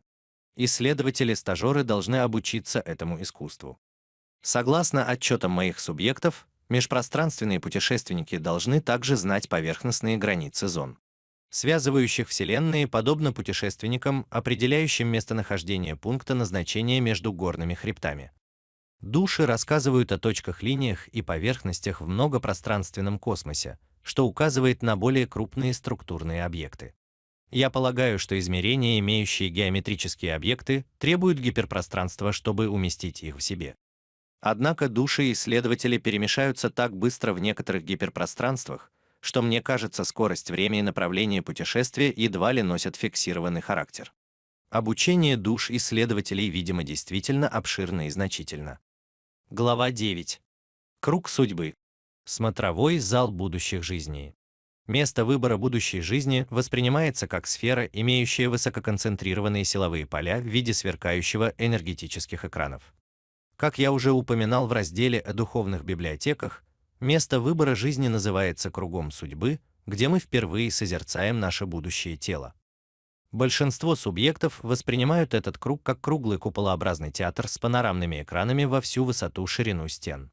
Исследователи-стажеры должны обучиться этому искусству. Согласно отчетам моих субъектов, межпространственные путешественники должны также знать поверхностные границы зон, связывающих Вселенные, подобно путешественникам, определяющим местонахождение пункта назначения между горными хребтами, Души рассказывают о точках-линиях и поверхностях в многопространственном космосе, что указывает на более крупные структурные объекты. Я полагаю, что измерения, имеющие геометрические объекты, требуют гиперпространства, чтобы уместить их в себе. Однако души исследователи перемешаются так быстро в некоторых гиперпространствах, что мне кажется, скорость, время и направление путешествия едва ли носят фиксированный характер. Обучение душ исследователей, видимо, действительно обширно и значительно. Глава 9. Круг судьбы. Смотровой зал будущих жизней. Место выбора будущей жизни воспринимается как сфера, имеющая высококонцентрированные силовые поля в виде сверкающего энергетических экранов. Как я уже упоминал в разделе о духовных библиотеках, место выбора жизни называется кругом судьбы, где мы впервые созерцаем наше будущее тело. Большинство субъектов воспринимают этот круг как круглый куполообразный театр с панорамными экранами во всю высоту ширину стен,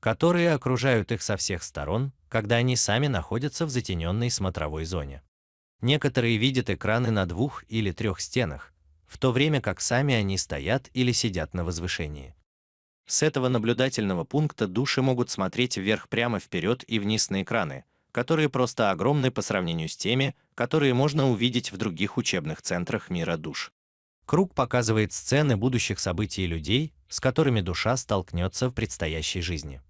которые окружают их со всех сторон, когда они сами находятся в затененной смотровой зоне. Некоторые видят экраны на двух или трех стенах, в то время как сами они стоят или сидят на возвышении. С этого наблюдательного пункта души могут смотреть вверх прямо вперед и вниз на экраны, которые просто огромны по сравнению с теми, которые можно увидеть в других учебных центрах мира душ. Круг показывает сцены будущих событий людей, с которыми душа столкнется в предстоящей жизни.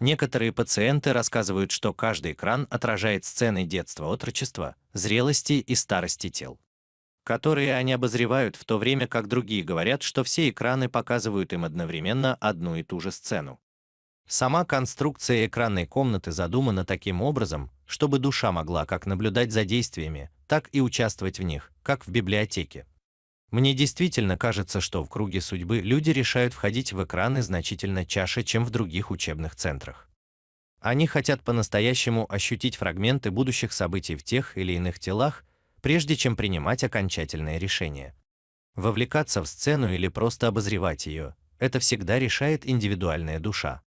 Некоторые пациенты рассказывают, что каждый экран отражает сцены детства, отрочества, зрелости и старости тел, которые они обозревают в то время, как другие говорят, что все экраны показывают им одновременно одну и ту же сцену. Сама конструкция экранной комнаты задумана таким образом, чтобы душа могла как наблюдать за действиями, так и участвовать в них, как в библиотеке. Мне действительно кажется, что в круге судьбы люди решают входить в экраны значительно чаще, чем в других учебных центрах. Они хотят по-настоящему ощутить фрагменты будущих событий в тех или иных телах, прежде чем принимать окончательное решение. Вовлекаться в сцену или просто обозревать ее – это всегда решает индивидуальная душа.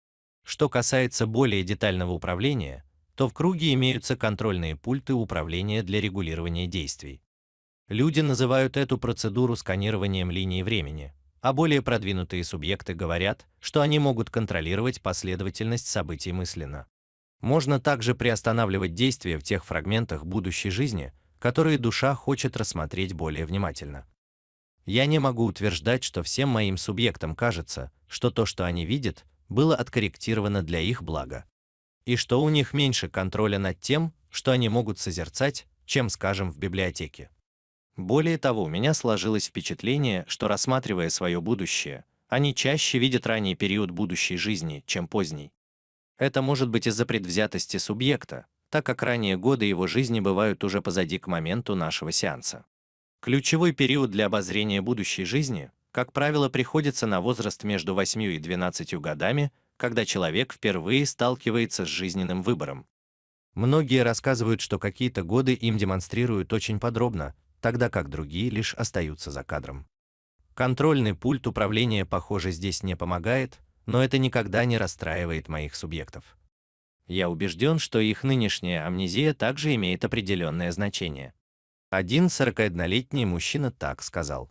Что касается более детального управления, то в круге имеются контрольные пульты управления для регулирования действий. Люди называют эту процедуру сканированием линии времени, а более продвинутые субъекты говорят, что они могут контролировать последовательность событий мысленно. Можно также приостанавливать действия в тех фрагментах будущей жизни, которые душа хочет рассмотреть более внимательно. Я не могу утверждать, что всем моим субъектам кажется, что то, что они видят, было откорректировано для их блага, и что у них меньше контроля над тем, что они могут созерцать, чем, скажем, в библиотеке. Более того, у меня сложилось впечатление, что рассматривая свое будущее, они чаще видят ранний период будущей жизни, чем поздний. Это может быть из-за предвзятости субъекта, так как ранние годы его жизни бывают уже позади к моменту нашего сеанса. Ключевой период для обозрения будущей жизни как правило, приходится на возраст между 8 и 12 годами, когда человек впервые сталкивается с жизненным выбором. Многие рассказывают, что какие-то годы им демонстрируют очень подробно, тогда как другие лишь остаются за кадром. Контрольный пульт управления, похоже, здесь не помогает, но это никогда не расстраивает моих субъектов. Я убежден, что их нынешняя амнезия также имеет определенное значение. Один 41-летний мужчина так сказал.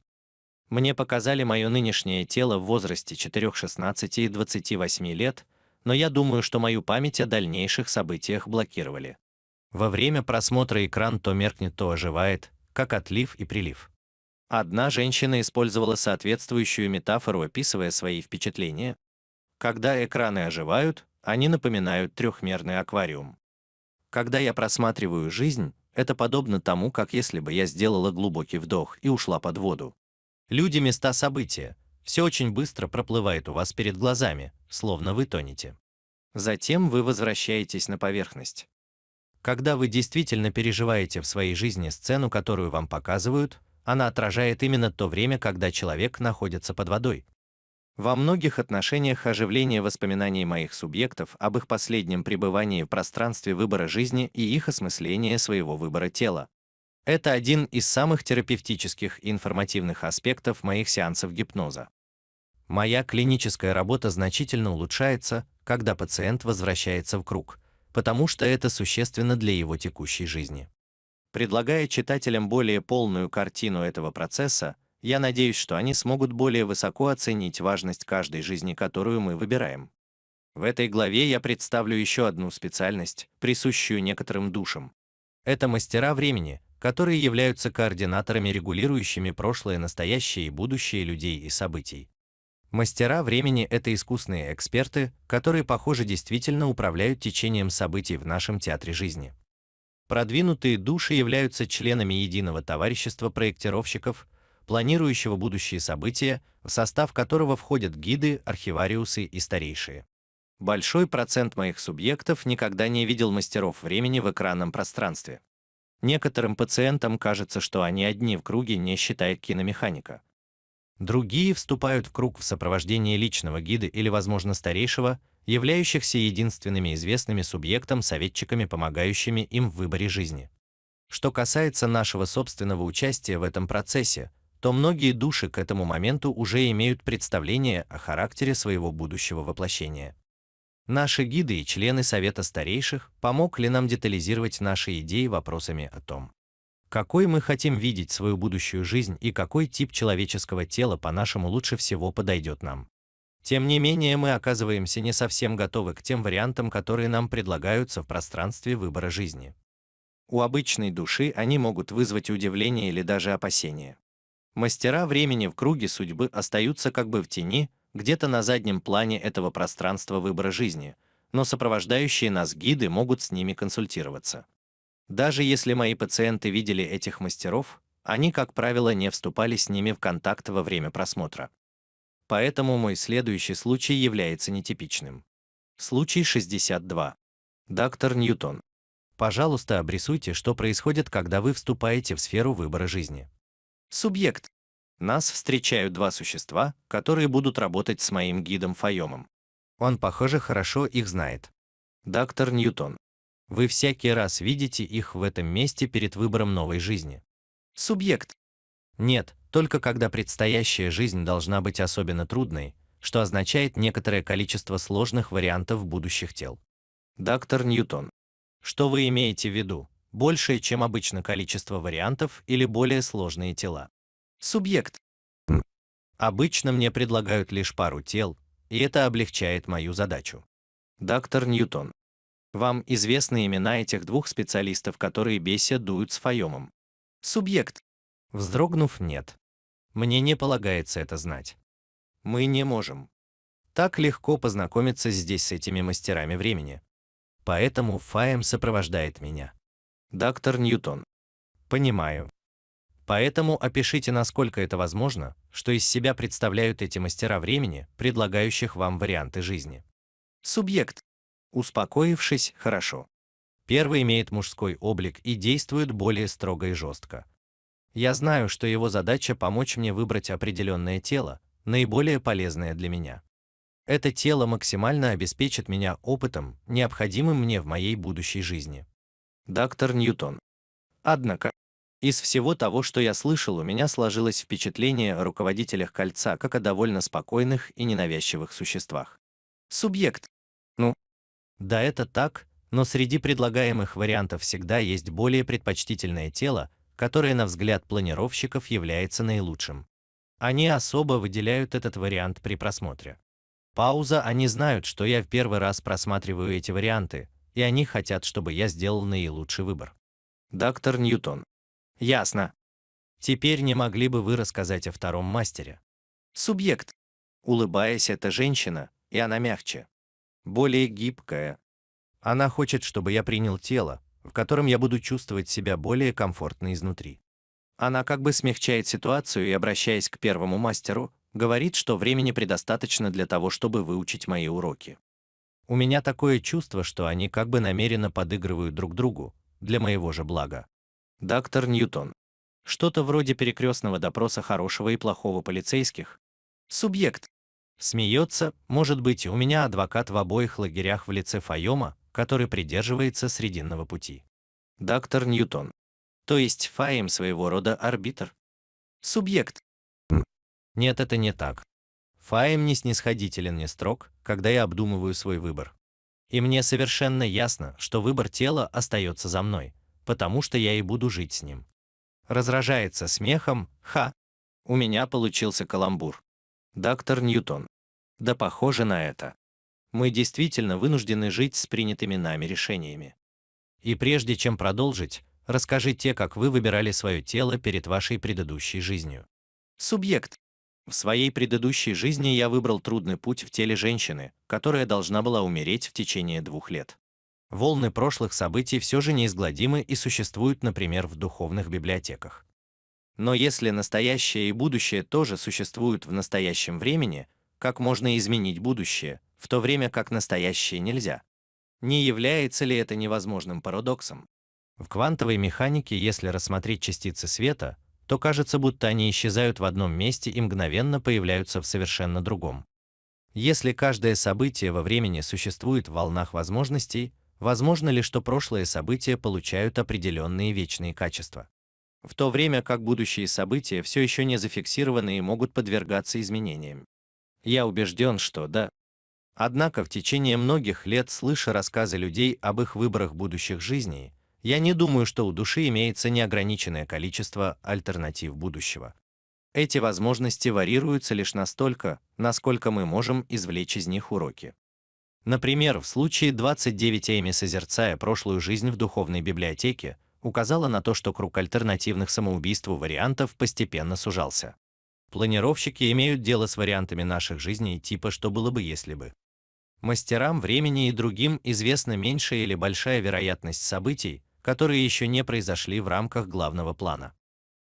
Мне показали мое нынешнее тело в возрасте 4, 16 и 28 лет, но я думаю, что мою память о дальнейших событиях блокировали. Во время просмотра экран то меркнет, то оживает, как отлив и прилив. Одна женщина использовала соответствующую метафору, описывая свои впечатления. Когда экраны оживают, они напоминают трехмерный аквариум. Когда я просматриваю жизнь, это подобно тому, как если бы я сделала глубокий вдох и ушла под воду. Люди, места, события. Все очень быстро проплывает у вас перед глазами, словно вы тонете. Затем вы возвращаетесь на поверхность. Когда вы действительно переживаете в своей жизни сцену, которую вам показывают, она отражает именно то время, когда человек находится под водой. Во многих отношениях оживление воспоминаний моих субъектов об их последнем пребывании в пространстве выбора жизни и их осмысление своего выбора тела. Это один из самых терапевтических и информативных аспектов моих сеансов гипноза. Моя клиническая работа значительно улучшается, когда пациент возвращается в круг, потому что это существенно для его текущей жизни. Предлагая читателям более полную картину этого процесса, я надеюсь, что они смогут более высоко оценить важность каждой жизни, которую мы выбираем. В этой главе я представлю еще одну специальность, присущую некоторым душам. Это мастера времени, которые являются координаторами, регулирующими прошлое, настоящее и будущее людей и событий. Мастера времени – это искусные эксперты, которые, похоже, действительно управляют течением событий в нашем театре жизни. Продвинутые души являются членами единого товарищества проектировщиков, планирующего будущие события, в состав которого входят гиды, архивариусы и старейшие. Большой процент моих субъектов никогда не видел мастеров времени в экранном пространстве. Некоторым пациентам кажется, что они одни в круге, не считая киномеханика. Другие вступают в круг в сопровождении личного гида или, возможно, старейшего, являющихся единственными известными субъектом-советчиками, помогающими им в выборе жизни. Что касается нашего собственного участия в этом процессе, то многие души к этому моменту уже имеют представление о характере своего будущего воплощения. Наши гиды и члены Совета старейших помогли нам детализировать наши идеи вопросами о том, какой мы хотим видеть свою будущую жизнь и какой тип человеческого тела по-нашему лучше всего подойдет нам. Тем не менее, мы оказываемся не совсем готовы к тем вариантам, которые нам предлагаются в пространстве выбора жизни. У обычной души они могут вызвать удивление или даже опасение. Мастера времени в круге судьбы остаются как бы в тени, где-то на заднем плане этого пространства выбора жизни, но сопровождающие нас гиды могут с ними консультироваться. Даже если мои пациенты видели этих мастеров, они, как правило, не вступали с ними в контакт во время просмотра. Поэтому мой следующий случай является нетипичным. Случай 62. Доктор Ньютон. Пожалуйста, обрисуйте, что происходит, когда вы вступаете в сферу выбора жизни. Субъект нас встречают два существа, которые будут работать с моим гидом Файомом. Он, похоже, хорошо их знает. Доктор Ньютон. Вы всякий раз видите их в этом месте перед выбором новой жизни. Субъект. Нет, только когда предстоящая жизнь должна быть особенно трудной, что означает некоторое количество сложных вариантов будущих тел. Доктор Ньютон. Что вы имеете в виду? Большее, чем обычно количество вариантов или более сложные тела? Субъект. Обычно мне предлагают лишь пару тел, и это облегчает мою задачу. Доктор Ньютон. Вам известны имена этих двух специалистов, которые беседуют с Файомом? Субъект. Вздрогнув, нет. Мне не полагается это знать. Мы не можем. Так легко познакомиться здесь с этими мастерами времени. Поэтому Фаем сопровождает меня. Доктор Ньютон. Понимаю. Поэтому опишите, насколько это возможно, что из себя представляют эти мастера времени, предлагающих вам варианты жизни. Субъект. Успокоившись, хорошо. Первый имеет мужской облик и действует более строго и жестко. Я знаю, что его задача помочь мне выбрать определенное тело, наиболее полезное для меня. Это тело максимально обеспечит меня опытом, необходимым мне в моей будущей жизни. Доктор Ньютон. Однако, из всего того, что я слышал, у меня сложилось впечатление о руководителях кольца как о довольно спокойных и ненавязчивых существах. Субъект. Ну, да это так, но среди предлагаемых вариантов всегда есть более предпочтительное тело, которое на взгляд планировщиков является наилучшим. Они особо выделяют этот вариант при просмотре. Пауза, они знают, что я в первый раз просматриваю эти варианты, и они хотят, чтобы я сделал наилучший выбор. Доктор Ньютон. Ясно. Теперь не могли бы вы рассказать о втором мастере? Субъект. Улыбаясь, это женщина, и она мягче. Более гибкая. Она хочет, чтобы я принял тело, в котором я буду чувствовать себя более комфортно изнутри. Она как бы смягчает ситуацию и, обращаясь к первому мастеру, говорит, что времени предостаточно для того, чтобы выучить мои уроки. У меня такое чувство, что они как бы намеренно подыгрывают друг другу, для моего же блага. Доктор Ньютон. Что-то вроде перекрестного допроса хорошего и плохого полицейских. Субъект. Смеется, может быть, у меня адвокат в обоих лагерях в лице Файома, который придерживается срединного пути. Доктор Ньютон. То есть Файем своего рода арбитр? Субъект. Нет, это не так. Файем не снисходителен ни строг, когда я обдумываю свой выбор. И мне совершенно ясно, что выбор тела остается за мной, потому что я и буду жить с ним. Разражается смехом, ха, у меня получился каламбур. Доктор Ньютон. Да похоже на это. Мы действительно вынуждены жить с принятыми нами решениями. И прежде чем продолжить, расскажите, как вы выбирали свое тело перед вашей предыдущей жизнью. Субъект. В своей предыдущей жизни я выбрал трудный путь в теле женщины, которая должна была умереть в течение двух лет волны прошлых событий все же неизгладимы и существуют, например, в духовных библиотеках. Но если настоящее и будущее тоже существуют в настоящем времени, как можно изменить будущее, в то время как настоящее нельзя? Не является ли это невозможным парадоксом? В квантовой механике, если рассмотреть частицы света, то кажется, будто они исчезают в одном месте и мгновенно появляются в совершенно другом. Если каждое событие во времени существует в волнах возможностей, Возможно ли, что прошлые события получают определенные вечные качества? В то время как будущие события все еще не зафиксированы и могут подвергаться изменениям. Я убежден, что да. Однако в течение многих лет, слыша рассказы людей об их выборах будущих жизней, я не думаю, что у души имеется неограниченное количество альтернатив будущего. Эти возможности варьируются лишь настолько, насколько мы можем извлечь из них уроки. Например, в случае 29 Эми, созерцая прошлую жизнь в духовной библиотеке, указала на то, что круг альтернативных самоубийству вариантов постепенно сужался. Планировщики имеют дело с вариантами наших жизней типа «что было бы, если бы». Мастерам времени и другим известна меньшая или большая вероятность событий, которые еще не произошли в рамках главного плана.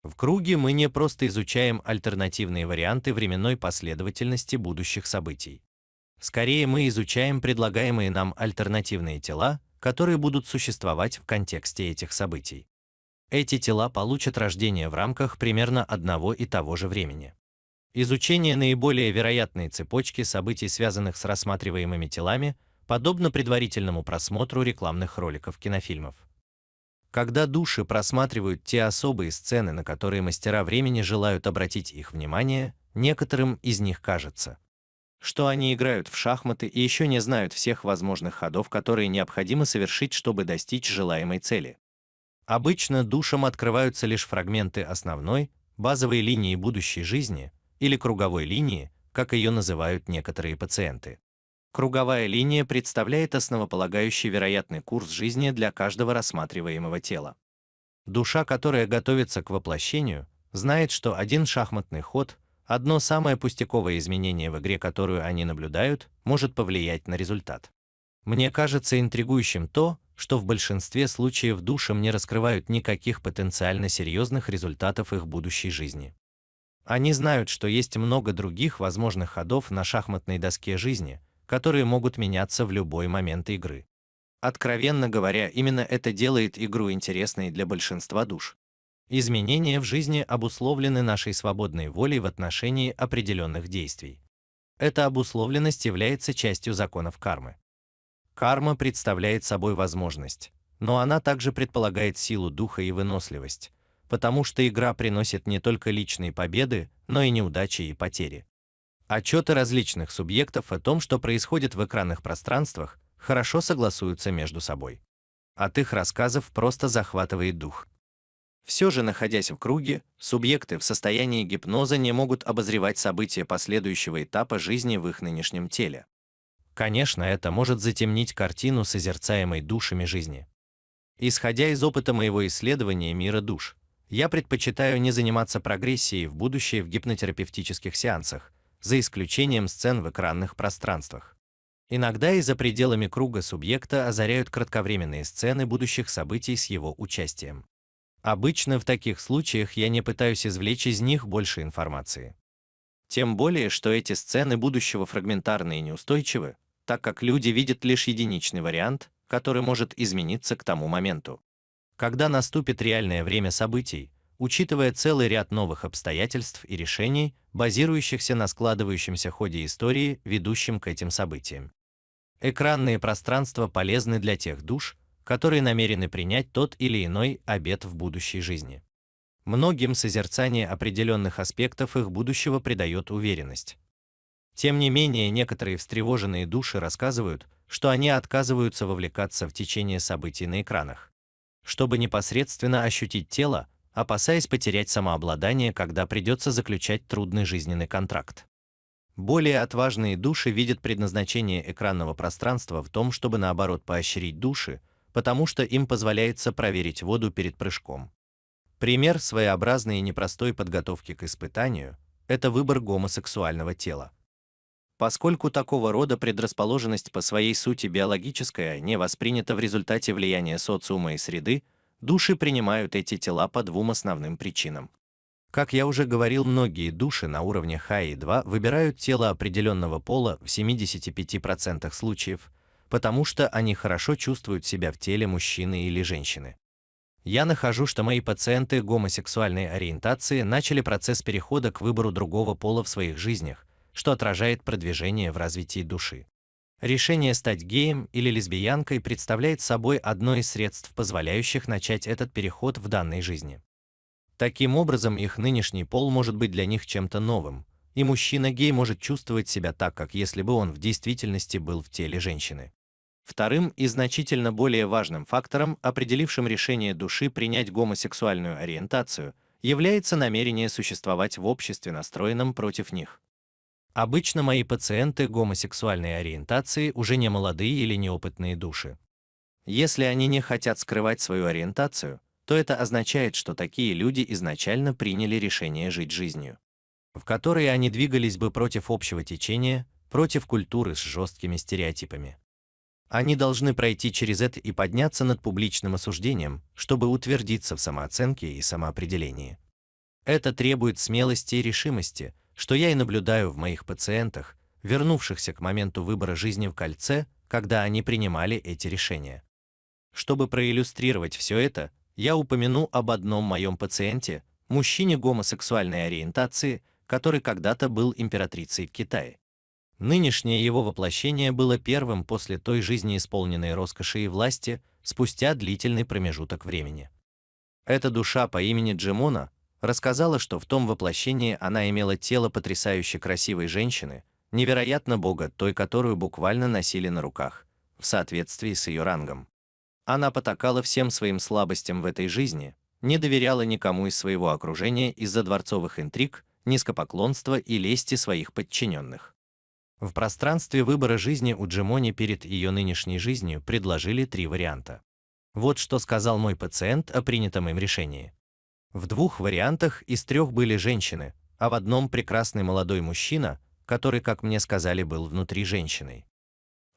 В круге мы не просто изучаем альтернативные варианты временной последовательности будущих событий. Скорее мы изучаем предлагаемые нам альтернативные тела, которые будут существовать в контексте этих событий. Эти тела получат рождение в рамках примерно одного и того же времени. Изучение наиболее вероятной цепочки событий, связанных с рассматриваемыми телами, подобно предварительному просмотру рекламных роликов кинофильмов. Когда души просматривают те особые сцены, на которые мастера времени желают обратить их внимание, некоторым из них кажется – что они играют в шахматы и еще не знают всех возможных ходов, которые необходимо совершить, чтобы достичь желаемой цели. Обычно душам открываются лишь фрагменты основной, базовой линии будущей жизни или круговой линии, как ее называют некоторые пациенты. Круговая линия представляет основополагающий вероятный курс жизни для каждого рассматриваемого тела. Душа, которая готовится к воплощению, знает, что один шахматный ход Одно самое пустяковое изменение в игре, которую они наблюдают, может повлиять на результат. Мне кажется интригующим то, что в большинстве случаев души не раскрывают никаких потенциально серьезных результатов их будущей жизни. Они знают, что есть много других возможных ходов на шахматной доске жизни, которые могут меняться в любой момент игры. Откровенно говоря, именно это делает игру интересной для большинства душ. Изменения в жизни обусловлены нашей свободной волей в отношении определенных действий. Эта обусловленность является частью законов кармы. Карма представляет собой возможность, но она также предполагает силу духа и выносливость, потому что игра приносит не только личные победы, но и неудачи и потери. Отчеты различных субъектов о том, что происходит в экранных пространствах, хорошо согласуются между собой. От их рассказов просто захватывает дух. Все же, находясь в круге, субъекты в состоянии гипноза не могут обозревать события последующего этапа жизни в их нынешнем теле. Конечно, это может затемнить картину созерцаемой душами жизни. Исходя из опыта моего исследования мира душ, я предпочитаю не заниматься прогрессией в будущее в гипнотерапевтических сеансах, за исключением сцен в экранных пространствах. Иногда и за пределами круга субъекта озаряют кратковременные сцены будущих событий с его участием. Обычно в таких случаях я не пытаюсь извлечь из них больше информации. Тем более, что эти сцены будущего фрагментарны и неустойчивы, так как люди видят лишь единичный вариант, который может измениться к тому моменту. Когда наступит реальное время событий, учитывая целый ряд новых обстоятельств и решений, базирующихся на складывающемся ходе истории, ведущем к этим событиям. Экранные пространства полезны для тех душ, которые намерены принять тот или иной обет в будущей жизни. Многим созерцание определенных аспектов их будущего придает уверенность. Тем не менее, некоторые встревоженные души рассказывают, что они отказываются вовлекаться в течение событий на экранах, чтобы непосредственно ощутить тело, опасаясь потерять самообладание, когда придется заключать трудный жизненный контракт. Более отважные души видят предназначение экранного пространства в том, чтобы наоборот поощрить души, потому что им позволяется проверить воду перед прыжком. Пример своеобразной и непростой подготовки к испытанию – это выбор гомосексуального тела. Поскольку такого рода предрасположенность по своей сути биологическая не воспринята в результате влияния социума и среды, души принимают эти тела по двум основным причинам. Как я уже говорил, многие души на уровне ХАИ-2 выбирают тело определенного пола в 75% случаев, потому что они хорошо чувствуют себя в теле мужчины или женщины. Я нахожу, что мои пациенты гомосексуальной ориентации начали процесс перехода к выбору другого пола в своих жизнях, что отражает продвижение в развитии души. Решение стать геем или лесбиянкой представляет собой одно из средств, позволяющих начать этот переход в данной жизни. Таким образом, их нынешний пол может быть для них чем-то новым, и мужчина-гей может чувствовать себя так, как если бы он в действительности был в теле женщины. Вторым и значительно более важным фактором, определившим решение души принять гомосексуальную ориентацию, является намерение существовать в обществе, настроенном против них. Обычно мои пациенты гомосексуальной ориентации уже не молодые или неопытные души. Если они не хотят скрывать свою ориентацию, то это означает, что такие люди изначально приняли решение жить жизнью, в которой они двигались бы против общего течения, против культуры с жесткими стереотипами. Они должны пройти через это и подняться над публичным осуждением, чтобы утвердиться в самооценке и самоопределении. Это требует смелости и решимости, что я и наблюдаю в моих пациентах, вернувшихся к моменту выбора жизни в кольце, когда они принимали эти решения. Чтобы проиллюстрировать все это, я упомяну об одном моем пациенте, мужчине гомосексуальной ориентации, который когда-то был императрицей в Китае. Нынешнее его воплощение было первым после той жизни исполненной роскоши и власти, спустя длительный промежуток времени. Эта душа по имени Джимона рассказала, что в том воплощении она имела тело потрясающе красивой женщины, невероятно бога той, которую буквально носили на руках, в соответствии с ее рангом. Она потакала всем своим слабостям в этой жизни, не доверяла никому из своего окружения из-за дворцовых интриг, низкопоклонства и лести своих подчиненных. В пространстве выбора жизни у Джимони перед ее нынешней жизнью предложили три варианта. Вот что сказал мой пациент о принятом им решении. В двух вариантах из трех были женщины, а в одном прекрасный молодой мужчина, который, как мне сказали, был внутри женщиной.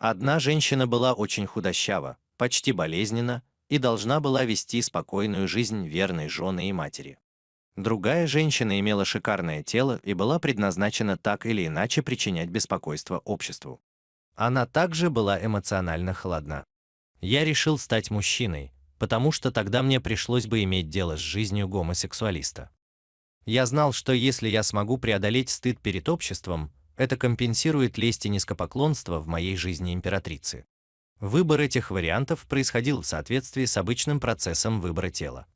Одна женщина была очень худощава, почти болезненна и должна была вести спокойную жизнь верной жены и матери. Другая женщина имела шикарное тело и была предназначена так или иначе причинять беспокойство обществу. Она также была эмоционально холодна. Я решил стать мужчиной, потому что тогда мне пришлось бы иметь дело с жизнью гомосексуалиста. Я знал, что если я смогу преодолеть стыд перед обществом, это компенсирует лесть и низкопоклонство в моей жизни императрицы. Выбор этих вариантов происходил в соответствии с обычным процессом выбора тела.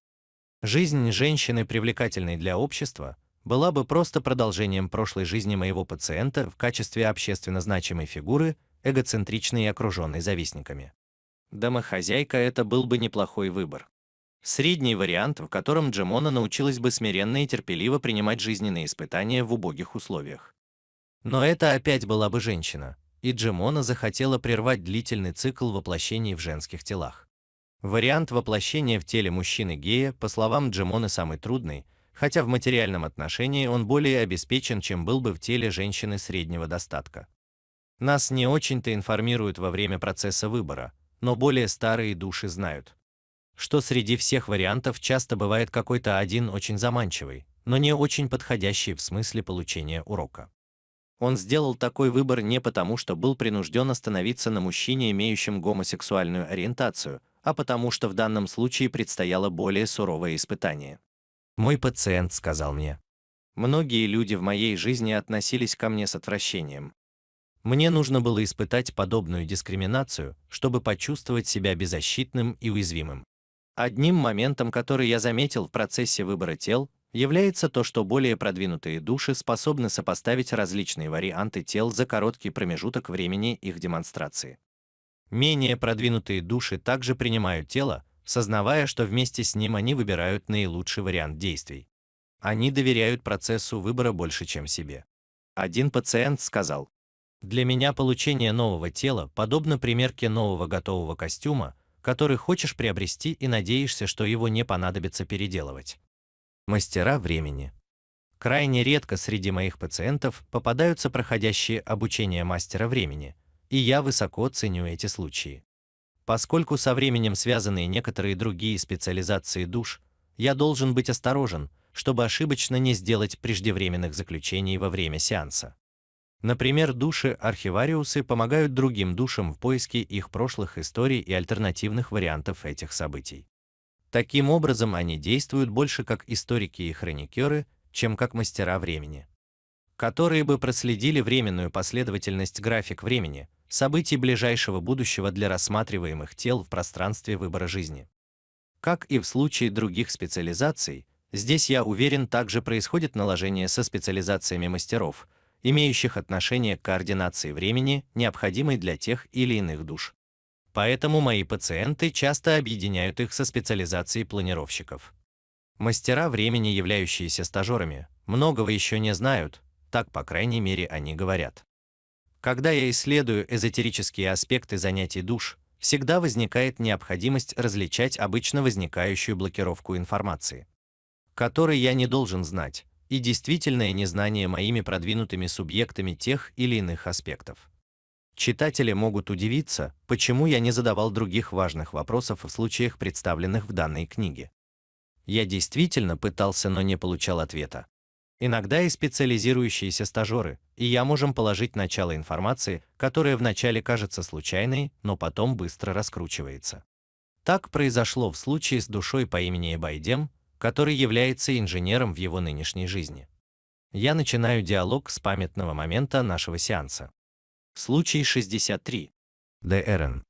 Жизнь женщины, привлекательной для общества, была бы просто продолжением прошлой жизни моего пациента в качестве общественно значимой фигуры, эгоцентричной и окруженной завистниками. Домохозяйка – это был бы неплохой выбор. Средний вариант, в котором Джимона научилась бы смиренно и терпеливо принимать жизненные испытания в убогих условиях. Но это опять была бы женщина, и Джимона захотела прервать длительный цикл воплощений в женских телах. Вариант воплощения в теле мужчины гея, по словам Джимона, самый трудный, хотя в материальном отношении он более обеспечен, чем был бы в теле женщины среднего достатка. Нас не очень-то информируют во время процесса выбора, но более старые души знают, что среди всех вариантов часто бывает какой-то один очень заманчивый, но не очень подходящий в смысле получения урока. Он сделал такой выбор не потому, что был принужден остановиться на мужчине, имеющем гомосексуальную ориентацию, а потому что в данном случае предстояло более суровое испытание. Мой пациент сказал мне, «Многие люди в моей жизни относились ко мне с отвращением. Мне нужно было испытать подобную дискриминацию, чтобы почувствовать себя беззащитным и уязвимым. Одним моментом, который я заметил в процессе выбора тел, является то, что более продвинутые души способны сопоставить различные варианты тел за короткий промежуток времени их демонстрации. Менее продвинутые души также принимают тело, сознавая, что вместе с ним они выбирают наилучший вариант действий. Они доверяют процессу выбора больше, чем себе. Один пациент сказал, «Для меня получение нового тела подобно примерке нового готового костюма, который хочешь приобрести и надеешься, что его не понадобится переделывать». Мастера времени. Крайне редко среди моих пациентов попадаются проходящие обучение мастера времени – и я высоко ценю эти случаи. Поскольку со временем связаны некоторые другие специализации душ, я должен быть осторожен, чтобы ошибочно не сделать преждевременных заключений во время сеанса. Например, души-архивариусы помогают другим душам в поиске их прошлых историй и альтернативных вариантов этих событий. Таким образом, они действуют больше как историки и хроникеры, чем как мастера времени, которые бы проследили временную последовательность график времени, событий ближайшего будущего для рассматриваемых тел в пространстве выбора жизни. Как и в случае других специализаций, здесь, я уверен, также происходит наложение со специализациями мастеров, имеющих отношение к координации времени, необходимой для тех или иных душ. Поэтому мои пациенты часто объединяют их со специализацией планировщиков. Мастера времени, являющиеся стажерами, многого еще не знают, так, по крайней мере, они говорят. Когда я исследую эзотерические аспекты занятий душ, всегда возникает необходимость различать обычно возникающую блокировку информации, которой я не должен знать, и действительное незнание моими продвинутыми субъектами тех или иных аспектов. Читатели могут удивиться, почему я не задавал других важных вопросов в случаях, представленных в данной книге. Я действительно пытался, но не получал ответа. Иногда и специализирующиеся стажеры, и я можем положить начало информации, которая вначале кажется случайной, но потом быстро раскручивается. Так произошло в случае с душой по имени Эбайдем, который является инженером в его нынешней жизни. Я начинаю диалог с памятного момента нашего сеанса. Случай 63. Эрен.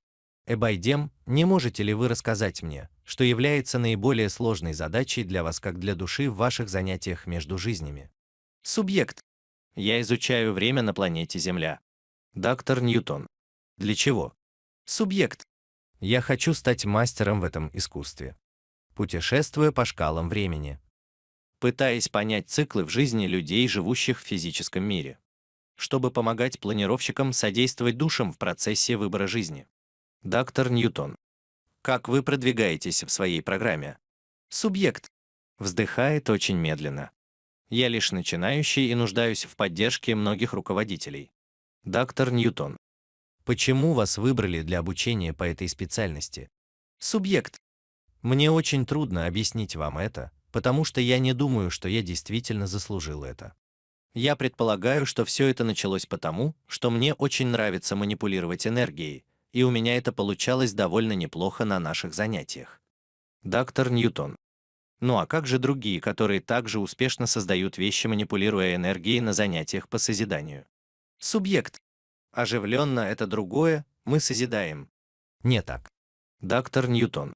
Эбайдем, не можете ли вы рассказать мне, что является наиболее сложной задачей для вас как для души в ваших занятиях между жизнями. Субъект. Я изучаю время на планете Земля. Доктор Ньютон. Для чего? Субъект. Я хочу стать мастером в этом искусстве. Путешествуя по шкалам времени. Пытаясь понять циклы в жизни людей, живущих в физическом мире. Чтобы помогать планировщикам содействовать душам в процессе выбора жизни. Доктор Ньютон как вы продвигаетесь в своей программе. Субъект вздыхает очень медленно. Я лишь начинающий и нуждаюсь в поддержке многих руководителей. Доктор Ньютон. Почему вас выбрали для обучения по этой специальности? Субъект. Мне очень трудно объяснить вам это, потому что я не думаю, что я действительно заслужил это. Я предполагаю, что все это началось потому, что мне очень нравится манипулировать энергией, и у меня это получалось довольно неплохо на наших занятиях. Доктор Ньютон. Ну а как же другие, которые также успешно создают вещи, манипулируя энергией на занятиях по созиданию? Субъект. Оживленно это другое, мы созидаем. Не так. Доктор Ньютон.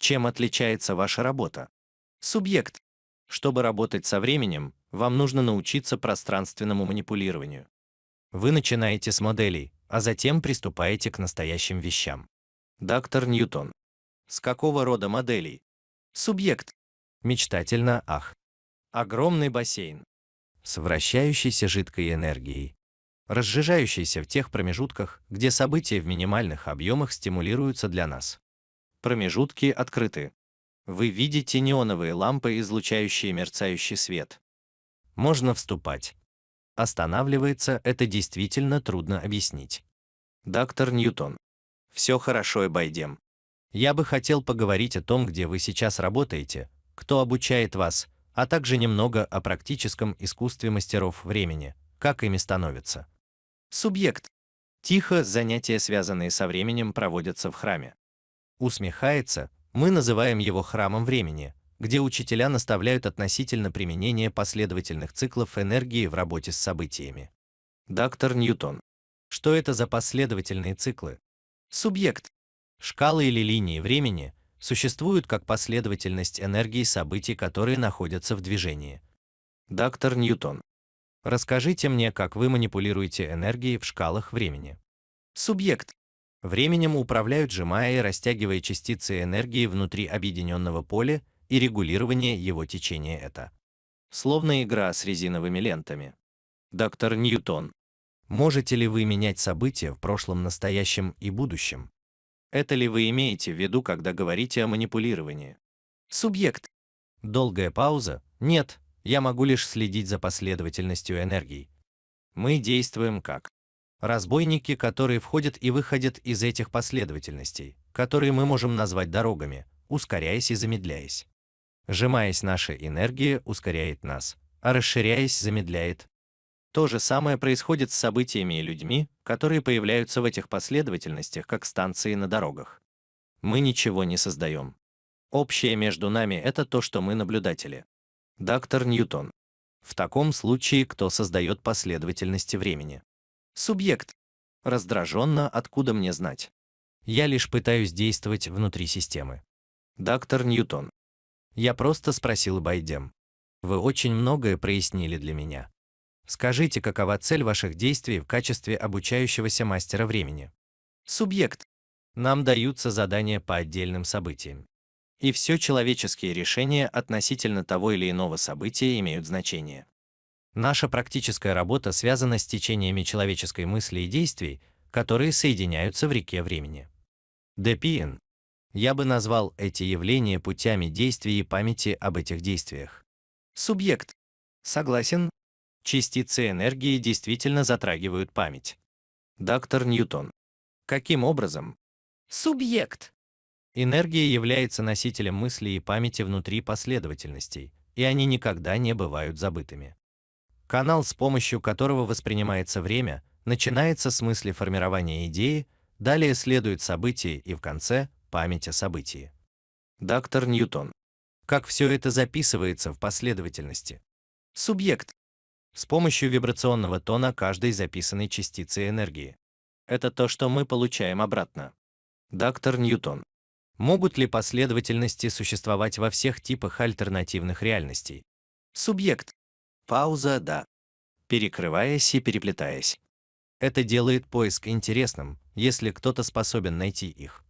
Чем отличается ваша работа? Субъект. Чтобы работать со временем, вам нужно научиться пространственному манипулированию. Вы начинаете с моделей, а затем приступаете к настоящим вещам. Доктор Ньютон. С какого рода моделей? Субъект. Мечтательно, ах. Огромный бассейн. С вращающейся жидкой энергией. Разжижающийся в тех промежутках, где события в минимальных объемах стимулируются для нас. Промежутки открыты. Вы видите неоновые лампы, излучающие мерцающий свет. Можно вступать останавливается, это действительно трудно объяснить. Доктор Ньютон. Все хорошо и обойдем. Я бы хотел поговорить о том, где вы сейчас работаете, кто обучает вас, а также немного о практическом искусстве мастеров времени, как ими становятся. Субъект. Тихо занятия, связанные со временем, проводятся в храме. Усмехается, мы называем его храмом времени, где учителя наставляют относительно применения последовательных циклов энергии в работе с событиями. Доктор Ньютон. Что это за последовательные циклы? Субъект. Шкалы или линии времени существуют как последовательность энергии событий, которые находятся в движении. Доктор Ньютон. Расскажите мне, как вы манипулируете энергией в шкалах времени. Субъект. Временем управляют, сжимая и растягивая частицы энергии внутри объединенного поля и регулирование его течения это. Словно игра с резиновыми лентами. Доктор Ньютон. Можете ли вы менять события в прошлом, настоящем и будущем? Это ли вы имеете в виду, когда говорите о манипулировании? Субъект. Долгая пауза. Нет, я могу лишь следить за последовательностью энергий. Мы действуем как разбойники, которые входят и выходят из этих последовательностей, которые мы можем назвать дорогами, ускоряясь и замедляясь. Сжимаясь, наша энергия ускоряет нас, а расширяясь, замедляет. То же самое происходит с событиями и людьми, которые появляются в этих последовательностях, как станции на дорогах. Мы ничего не создаем. Общее между нами – это то, что мы наблюдатели. Доктор Ньютон. В таком случае кто создает последовательности времени? Субъект. Раздраженно, откуда мне знать? Я лишь пытаюсь действовать внутри системы. Доктор Ньютон. Я просто спросил Байдем. Вы очень многое прояснили для меня. Скажите, какова цель ваших действий в качестве обучающегося мастера времени? Субъект. Нам даются задания по отдельным событиям. И все человеческие решения относительно того или иного события имеют значение. Наша практическая работа связана с течениями человеческой мысли и действий, которые соединяются в реке времени. ДПН я бы назвал эти явления путями действия и памяти об этих действиях. Субъект. Согласен. Частицы энергии действительно затрагивают память. Доктор Ньютон. Каким образом? Субъект. Энергия является носителем мысли и памяти внутри последовательностей, и они никогда не бывают забытыми. Канал, с помощью которого воспринимается время, начинается с мысли формирования идеи, далее следуют события и в конце память о событии. Доктор Ньютон. Как все это записывается в последовательности? Субъект. С помощью вибрационного тона каждой записанной частицы энергии. Это то, что мы получаем обратно. Доктор Ньютон. Могут ли последовательности существовать во всех типах альтернативных реальностей? Субъект. Пауза «да». Перекрываясь и переплетаясь. Это делает поиск интересным, если кто-то способен найти их.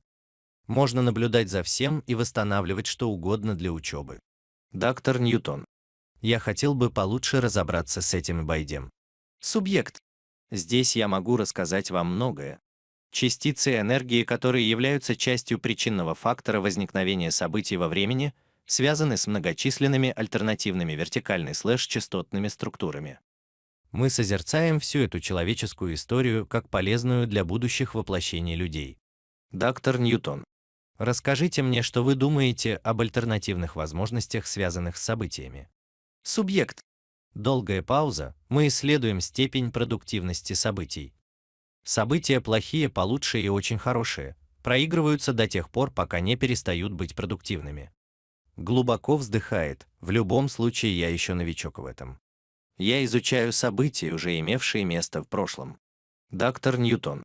Можно наблюдать за всем и восстанавливать что угодно для учебы. Доктор Ньютон. Я хотел бы получше разобраться с этим байдем. Субъект. Здесь я могу рассказать вам многое. Частицы энергии, которые являются частью причинного фактора возникновения событий во времени, связаны с многочисленными альтернативными вертикальной слэш-частотными структурами. Мы созерцаем всю эту человеческую историю как полезную для будущих воплощений людей. Доктор Ньютон. Расскажите мне, что вы думаете об альтернативных возможностях, связанных с событиями. Субъект. Долгая пауза. Мы исследуем степень продуктивности событий. События плохие, получше и очень хорошие проигрываются до тех пор, пока не перестают быть продуктивными. Глубоко вздыхает. В любом случае я еще новичок в этом. Я изучаю события, уже имевшие место в прошлом. Доктор Ньютон.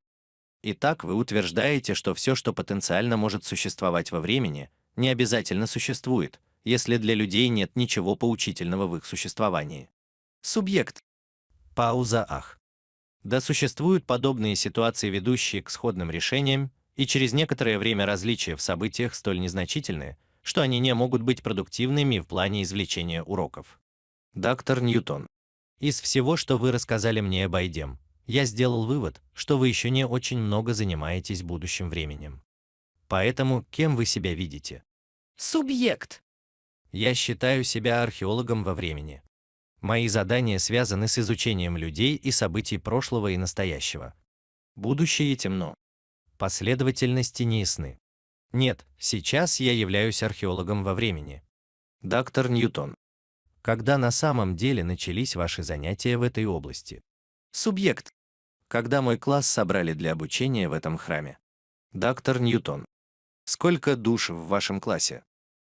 Итак, вы утверждаете, что все, что потенциально может существовать во времени, не обязательно существует, если для людей нет ничего поучительного в их существовании. Субъект. Пауза ах. Да существуют подобные ситуации, ведущие к сходным решениям, и через некоторое время различия в событиях столь незначительны, что они не могут быть продуктивными в плане извлечения уроков. Доктор Ньютон. Из всего, что вы рассказали мне об Айдем, я сделал вывод, что вы еще не очень много занимаетесь будущим временем. Поэтому кем вы себя видите? Субъект. Я считаю себя археологом во времени. Мои задания связаны с изучением людей и событий прошлого и настоящего. Будущее темно. Последовательности неясны. Нет, сейчас я являюсь археологом во времени. Доктор Ньютон. Когда на самом деле начались ваши занятия в этой области? Субъект когда мой класс собрали для обучения в этом храме. Доктор Ньютон. Сколько душ в вашем классе?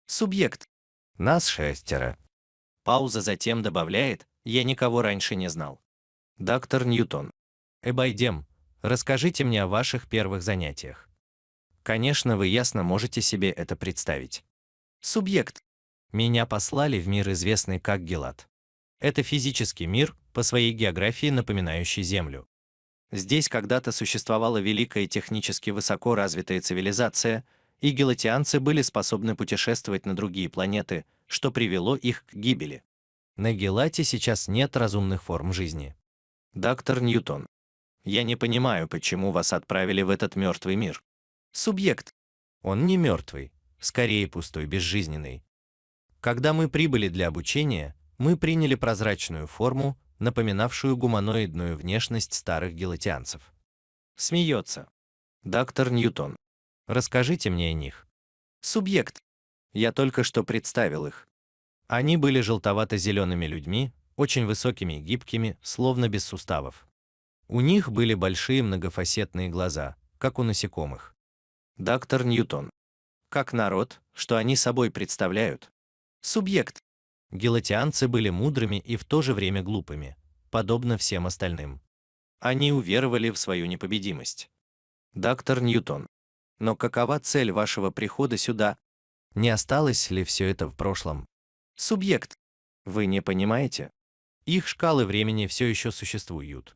Субъект. Нас шестеро. Пауза затем добавляет, я никого раньше не знал. Доктор Ньютон. Эбайдем, расскажите мне о ваших первых занятиях. Конечно, вы ясно можете себе это представить. Субъект. Меня послали в мир, известный как Гелат. Это физический мир, по своей географии напоминающий Землю. Здесь когда-то существовала великая технически высоко развитая цивилизация, и гелатианцы были способны путешествовать на другие планеты, что привело их к гибели. На Гелате сейчас нет разумных форм жизни. Доктор Ньютон. Я не понимаю, почему вас отправили в этот мертвый мир. Субъект. Он не мертвый, скорее пустой, безжизненный. Когда мы прибыли для обучения, мы приняли прозрачную форму, напоминавшую гуманоидную внешность старых гелатианцев. Смеется. Доктор Ньютон. Расскажите мне о них. Субъект. Я только что представил их. Они были желтовато-зелеными людьми, очень высокими и гибкими, словно без суставов. У них были большие многофасетные глаза, как у насекомых. Доктор Ньютон. Как народ, что они собой представляют? Субъект. Гелатианцы были мудрыми и в то же время глупыми, подобно всем остальным. Они уверовали в свою непобедимость. Доктор Ньютон. Но какова цель вашего прихода сюда? Не осталось ли все это в прошлом? Субъект. Вы не понимаете? Их шкалы времени все еще существуют.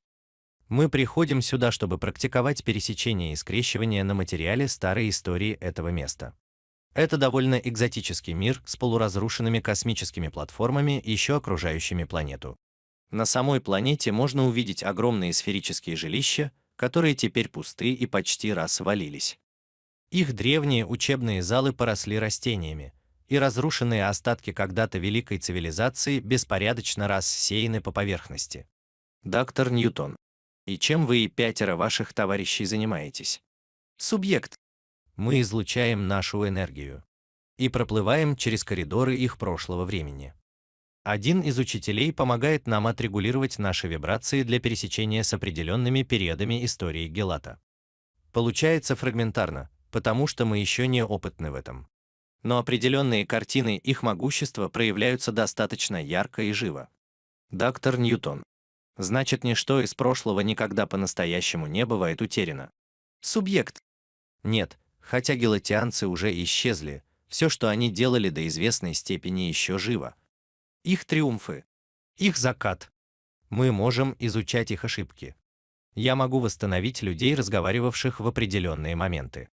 Мы приходим сюда, чтобы практиковать пересечение и скрещивание на материале старой истории этого места. Это довольно экзотический мир с полуразрушенными космическими платформами, еще окружающими планету. На самой планете можно увидеть огромные сферические жилища, которые теперь пусты и почти развалились. Их древние учебные залы поросли растениями, и разрушенные остатки когда-то великой цивилизации беспорядочно рассеяны по поверхности. Доктор Ньютон. И чем вы и пятеро ваших товарищей занимаетесь? Субъект мы излучаем нашу энергию и проплываем через коридоры их прошлого времени. Один из учителей помогает нам отрегулировать наши вибрации для пересечения с определенными периодами истории Гелата. Получается фрагментарно, потому что мы еще не опытны в этом. Но определенные картины их могущества проявляются достаточно ярко и живо. Доктор Ньютон. Значит, ничто из прошлого никогда по-настоящему не бывает утеряно. Субъект. Нет, Хотя гелатианцы уже исчезли, все, что они делали до известной степени еще живо. Их триумфы, их закат. Мы можем изучать их ошибки. Я могу восстановить людей, разговаривавших в определенные моменты.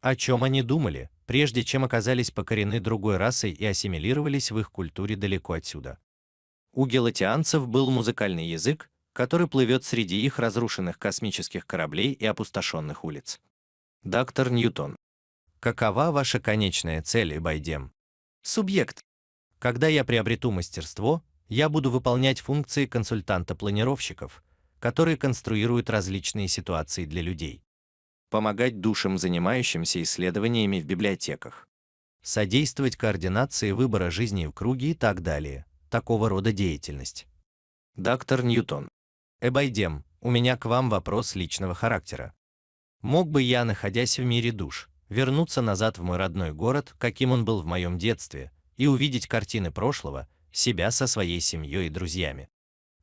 О чем они думали, прежде чем оказались покорены другой расой и ассимилировались в их культуре далеко отсюда. У гелатианцев был музыкальный язык, который плывет среди их разрушенных космических кораблей и опустошенных улиц. Доктор Ньютон. Какова ваша конечная цель, Эбайдем? Субъект. Когда я приобрету мастерство, я буду выполнять функции консультанта-планировщиков, которые конструируют различные ситуации для людей. Помогать душам, занимающимся исследованиями в библиотеках. Содействовать координации выбора жизни в круге и так далее. Такого рода деятельность. Доктор Ньютон. Эбайдем, у меня к вам вопрос личного характера. Мог бы я, находясь в мире душ, вернуться назад в мой родной город, каким он был в моем детстве, и увидеть картины прошлого, себя со своей семьей и друзьями.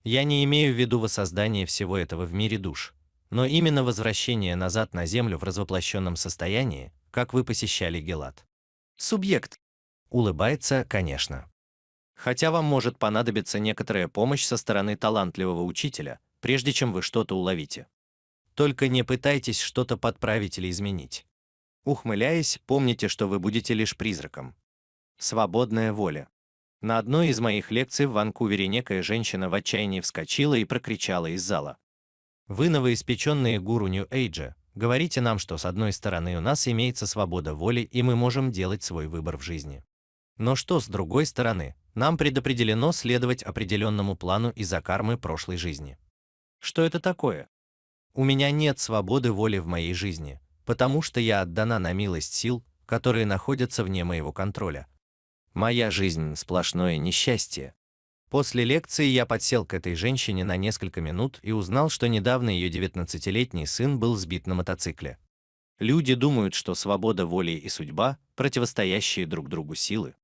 Я не имею в виду воссоздание всего этого в мире душ, но именно возвращение назад на землю в развоплощенном состоянии, как вы посещали Гелат. Субъект улыбается, конечно. Хотя вам может понадобиться некоторая помощь со стороны талантливого учителя, прежде чем вы что-то уловите. Только не пытайтесь что-то подправить или изменить. Ухмыляясь, помните, что вы будете лишь призраком. Свободная воля. На одной из моих лекций в Ванкувере некая женщина в отчаянии вскочила и прокричала из зала. «Вы новоиспеченные гуру Нью-Эйджа, говорите нам, что с одной стороны у нас имеется свобода воли и мы можем делать свой выбор в жизни. Но что с другой стороны, нам предопределено следовать определенному плану из-за кармы прошлой жизни. Что это такое? У меня нет свободы воли в моей жизни, потому что я отдана на милость сил, которые находятся вне моего контроля. Моя жизнь сплошное несчастье. После лекции я подсел к этой женщине на несколько минут и узнал, что недавно ее 19-летний сын был сбит на мотоцикле. Люди думают, что свобода воли и судьба – противостоящие друг другу силы.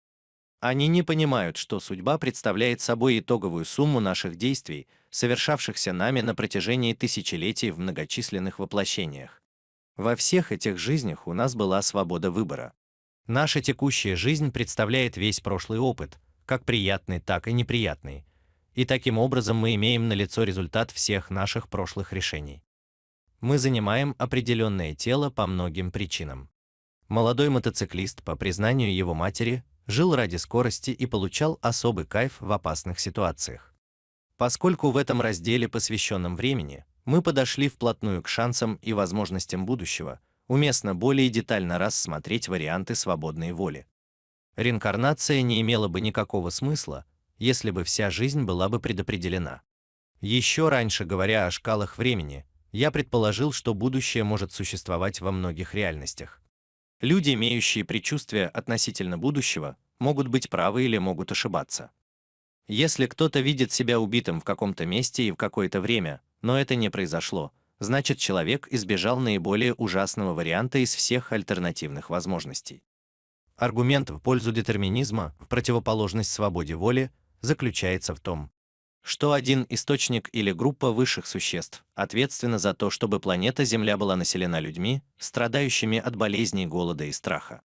Они не понимают, что судьба представляет собой итоговую сумму наших действий, совершавшихся нами на протяжении тысячелетий в многочисленных воплощениях. Во всех этих жизнях у нас была свобода выбора. Наша текущая жизнь представляет весь прошлый опыт, как приятный, так и неприятный. И таким образом мы имеем на лицо результат всех наших прошлых решений. Мы занимаем определенное тело по многим причинам. Молодой мотоциклист, по признанию его матери, жил ради скорости и получал особый кайф в опасных ситуациях. Поскольку в этом разделе, посвященном времени, мы подошли вплотную к шансам и возможностям будущего, уместно более детально рассмотреть варианты свободной воли. Реинкарнация не имела бы никакого смысла, если бы вся жизнь была бы предопределена. Еще раньше, говоря о шкалах времени, я предположил, что будущее может существовать во многих реальностях. Люди, имеющие предчувствия относительно будущего, могут быть правы или могут ошибаться. Если кто-то видит себя убитым в каком-то месте и в какое-то время, но это не произошло, значит человек избежал наиболее ужасного варианта из всех альтернативных возможностей. Аргумент в пользу детерминизма, в противоположность свободе воли, заключается в том, что один источник или группа высших существ ответственна за то, чтобы планета Земля была населена людьми, страдающими от болезней, голода и страха.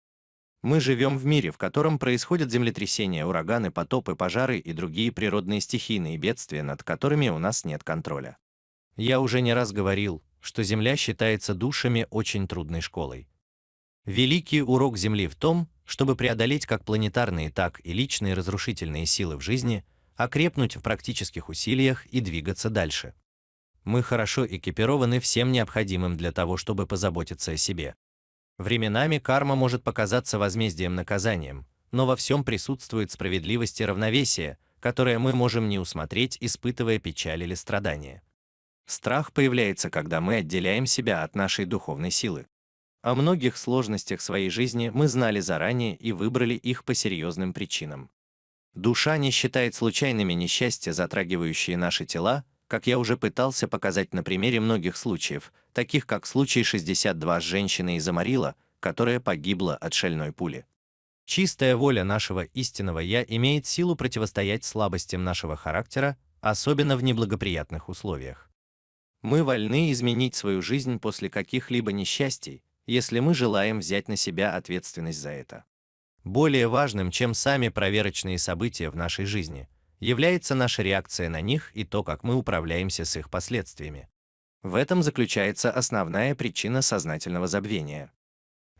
Мы живем в мире, в котором происходят землетрясения, ураганы, потопы, пожары и другие природные стихийные бедствия, над которыми у нас нет контроля. Я уже не раз говорил, что Земля считается душами очень трудной школой. Великий урок Земли в том, чтобы преодолеть как планетарные, так и личные разрушительные силы в жизни, окрепнуть в практических усилиях и двигаться дальше. Мы хорошо экипированы всем необходимым для того, чтобы позаботиться о себе, Временами карма может показаться возмездием наказанием, но во всем присутствует справедливость и равновесие, которое мы можем не усмотреть, испытывая печаль или страдания. Страх появляется, когда мы отделяем себя от нашей духовной силы. О многих сложностях своей жизни мы знали заранее и выбрали их по серьезным причинам. Душа не считает случайными несчастья, затрагивающие наши тела, как я уже пытался показать на примере многих случаев, таких как случай 62 с женщиной из Амарила, которая погибла от шальной пули. Чистая воля нашего истинного «я» имеет силу противостоять слабостям нашего характера, особенно в неблагоприятных условиях. Мы вольны изменить свою жизнь после каких-либо несчастий, если мы желаем взять на себя ответственность за это. Более важным, чем сами проверочные события в нашей жизни – является наша реакция на них и то, как мы управляемся с их последствиями. В этом заключается основная причина сознательного забвения.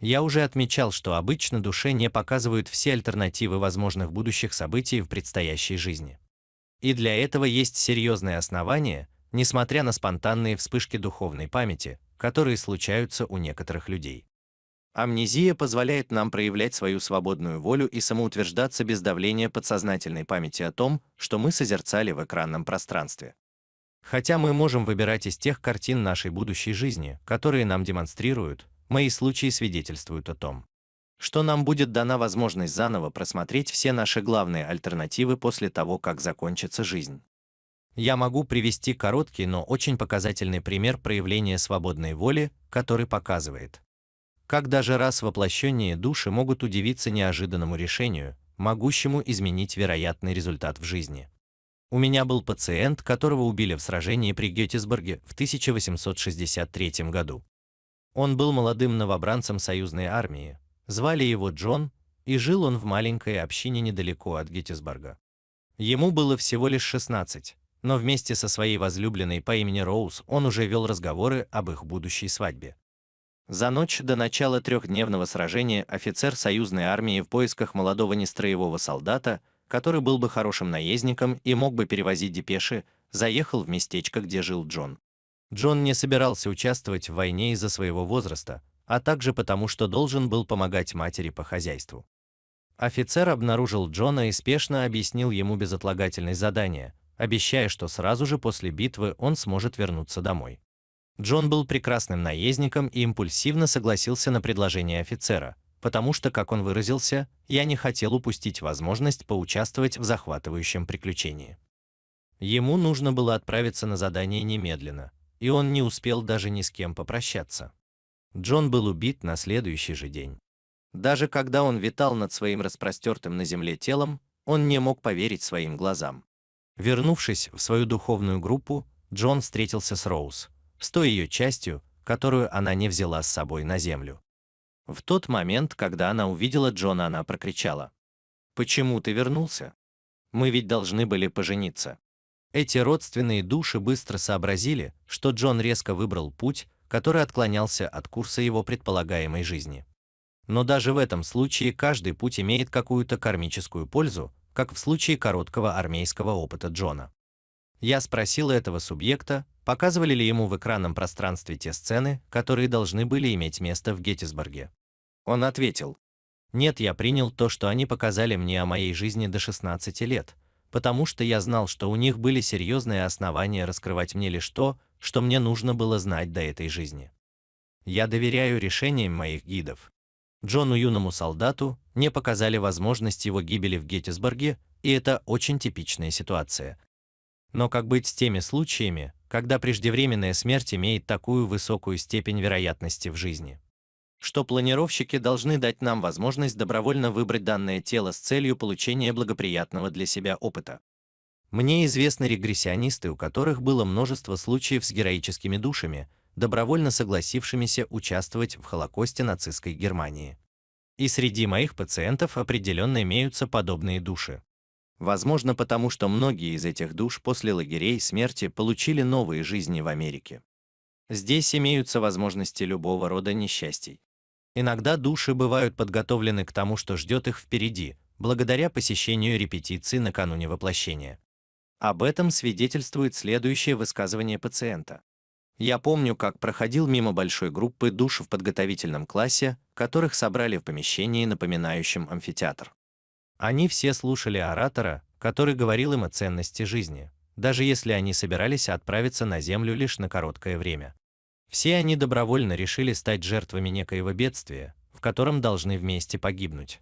Я уже отмечал, что обычно душе не показывают все альтернативы возможных будущих событий в предстоящей жизни. И для этого есть серьезные основания, несмотря на спонтанные вспышки духовной памяти, которые случаются у некоторых людей. Амнезия позволяет нам проявлять свою свободную волю и самоутверждаться без давления подсознательной памяти о том, что мы созерцали в экранном пространстве. Хотя мы можем выбирать из тех картин нашей будущей жизни, которые нам демонстрируют, мои случаи свидетельствуют о том, что нам будет дана возможность заново просмотреть все наши главные альтернативы после того, как закончится жизнь. Я могу привести короткий, но очень показательный пример проявления свободной воли, который показывает, как даже раз воплощенные души могут удивиться неожиданному решению, могущему изменить вероятный результат в жизни. У меня был пациент, которого убили в сражении при Геттисберге в 1863 году. Он был молодым новобранцем союзной армии, звали его Джон, и жил он в маленькой общине недалеко от Геттисберга. Ему было всего лишь 16, но вместе со своей возлюбленной по имени Роуз он уже вел разговоры об их будущей свадьбе. За ночь до начала трехдневного сражения офицер союзной армии в поисках молодого нестроевого солдата, который был бы хорошим наездником и мог бы перевозить депеши, заехал в местечко, где жил Джон. Джон не собирался участвовать в войне из-за своего возраста, а также потому, что должен был помогать матери по хозяйству. Офицер обнаружил Джона и спешно объяснил ему безотлагательное задание, обещая, что сразу же после битвы он сможет вернуться домой. Джон был прекрасным наездником и импульсивно согласился на предложение офицера, потому что, как он выразился, я не хотел упустить возможность поучаствовать в захватывающем приключении. Ему нужно было отправиться на задание немедленно, и он не успел даже ни с кем попрощаться. Джон был убит на следующий же день. Даже когда он витал над своим распростертым на земле телом, он не мог поверить своим глазам. Вернувшись в свою духовную группу, Джон встретился с Роуз с той ее частью, которую она не взяла с собой на землю. В тот момент, когда она увидела Джона, она прокричала. «Почему ты вернулся? Мы ведь должны были пожениться». Эти родственные души быстро сообразили, что Джон резко выбрал путь, который отклонялся от курса его предполагаемой жизни. Но даже в этом случае каждый путь имеет какую-то кармическую пользу, как в случае короткого армейского опыта Джона. Я спросил этого субъекта, показывали ли ему в экранном пространстве те сцены, которые должны были иметь место в Геттисбурге. Он ответил, «Нет, я принял то, что они показали мне о моей жизни до 16 лет, потому что я знал, что у них были серьезные основания раскрывать мне лишь то, что мне нужно было знать до этой жизни. Я доверяю решениям моих гидов». Джону юному солдату не показали возможность его гибели в Геттисбурге, и это очень типичная ситуация. Но как быть с теми случаями, когда преждевременная смерть имеет такую высокую степень вероятности в жизни. Что планировщики должны дать нам возможность добровольно выбрать данное тело с целью получения благоприятного для себя опыта. Мне известны регрессионисты, у которых было множество случаев с героическими душами, добровольно согласившимися участвовать в Холокосте нацистской Германии. И среди моих пациентов определенно имеются подобные души. Возможно, потому что многие из этих душ после лагерей смерти получили новые жизни в Америке. Здесь имеются возможности любого рода несчастий. Иногда души бывают подготовлены к тому, что ждет их впереди, благодаря посещению репетиции накануне воплощения. Об этом свидетельствует следующее высказывание пациента. Я помню, как проходил мимо большой группы душ в подготовительном классе, которых собрали в помещении, напоминающем амфитеатр. Они все слушали оратора, который говорил им о ценности жизни, даже если они собирались отправиться на Землю лишь на короткое время. Все они добровольно решили стать жертвами некоего бедствия, в котором должны вместе погибнуть.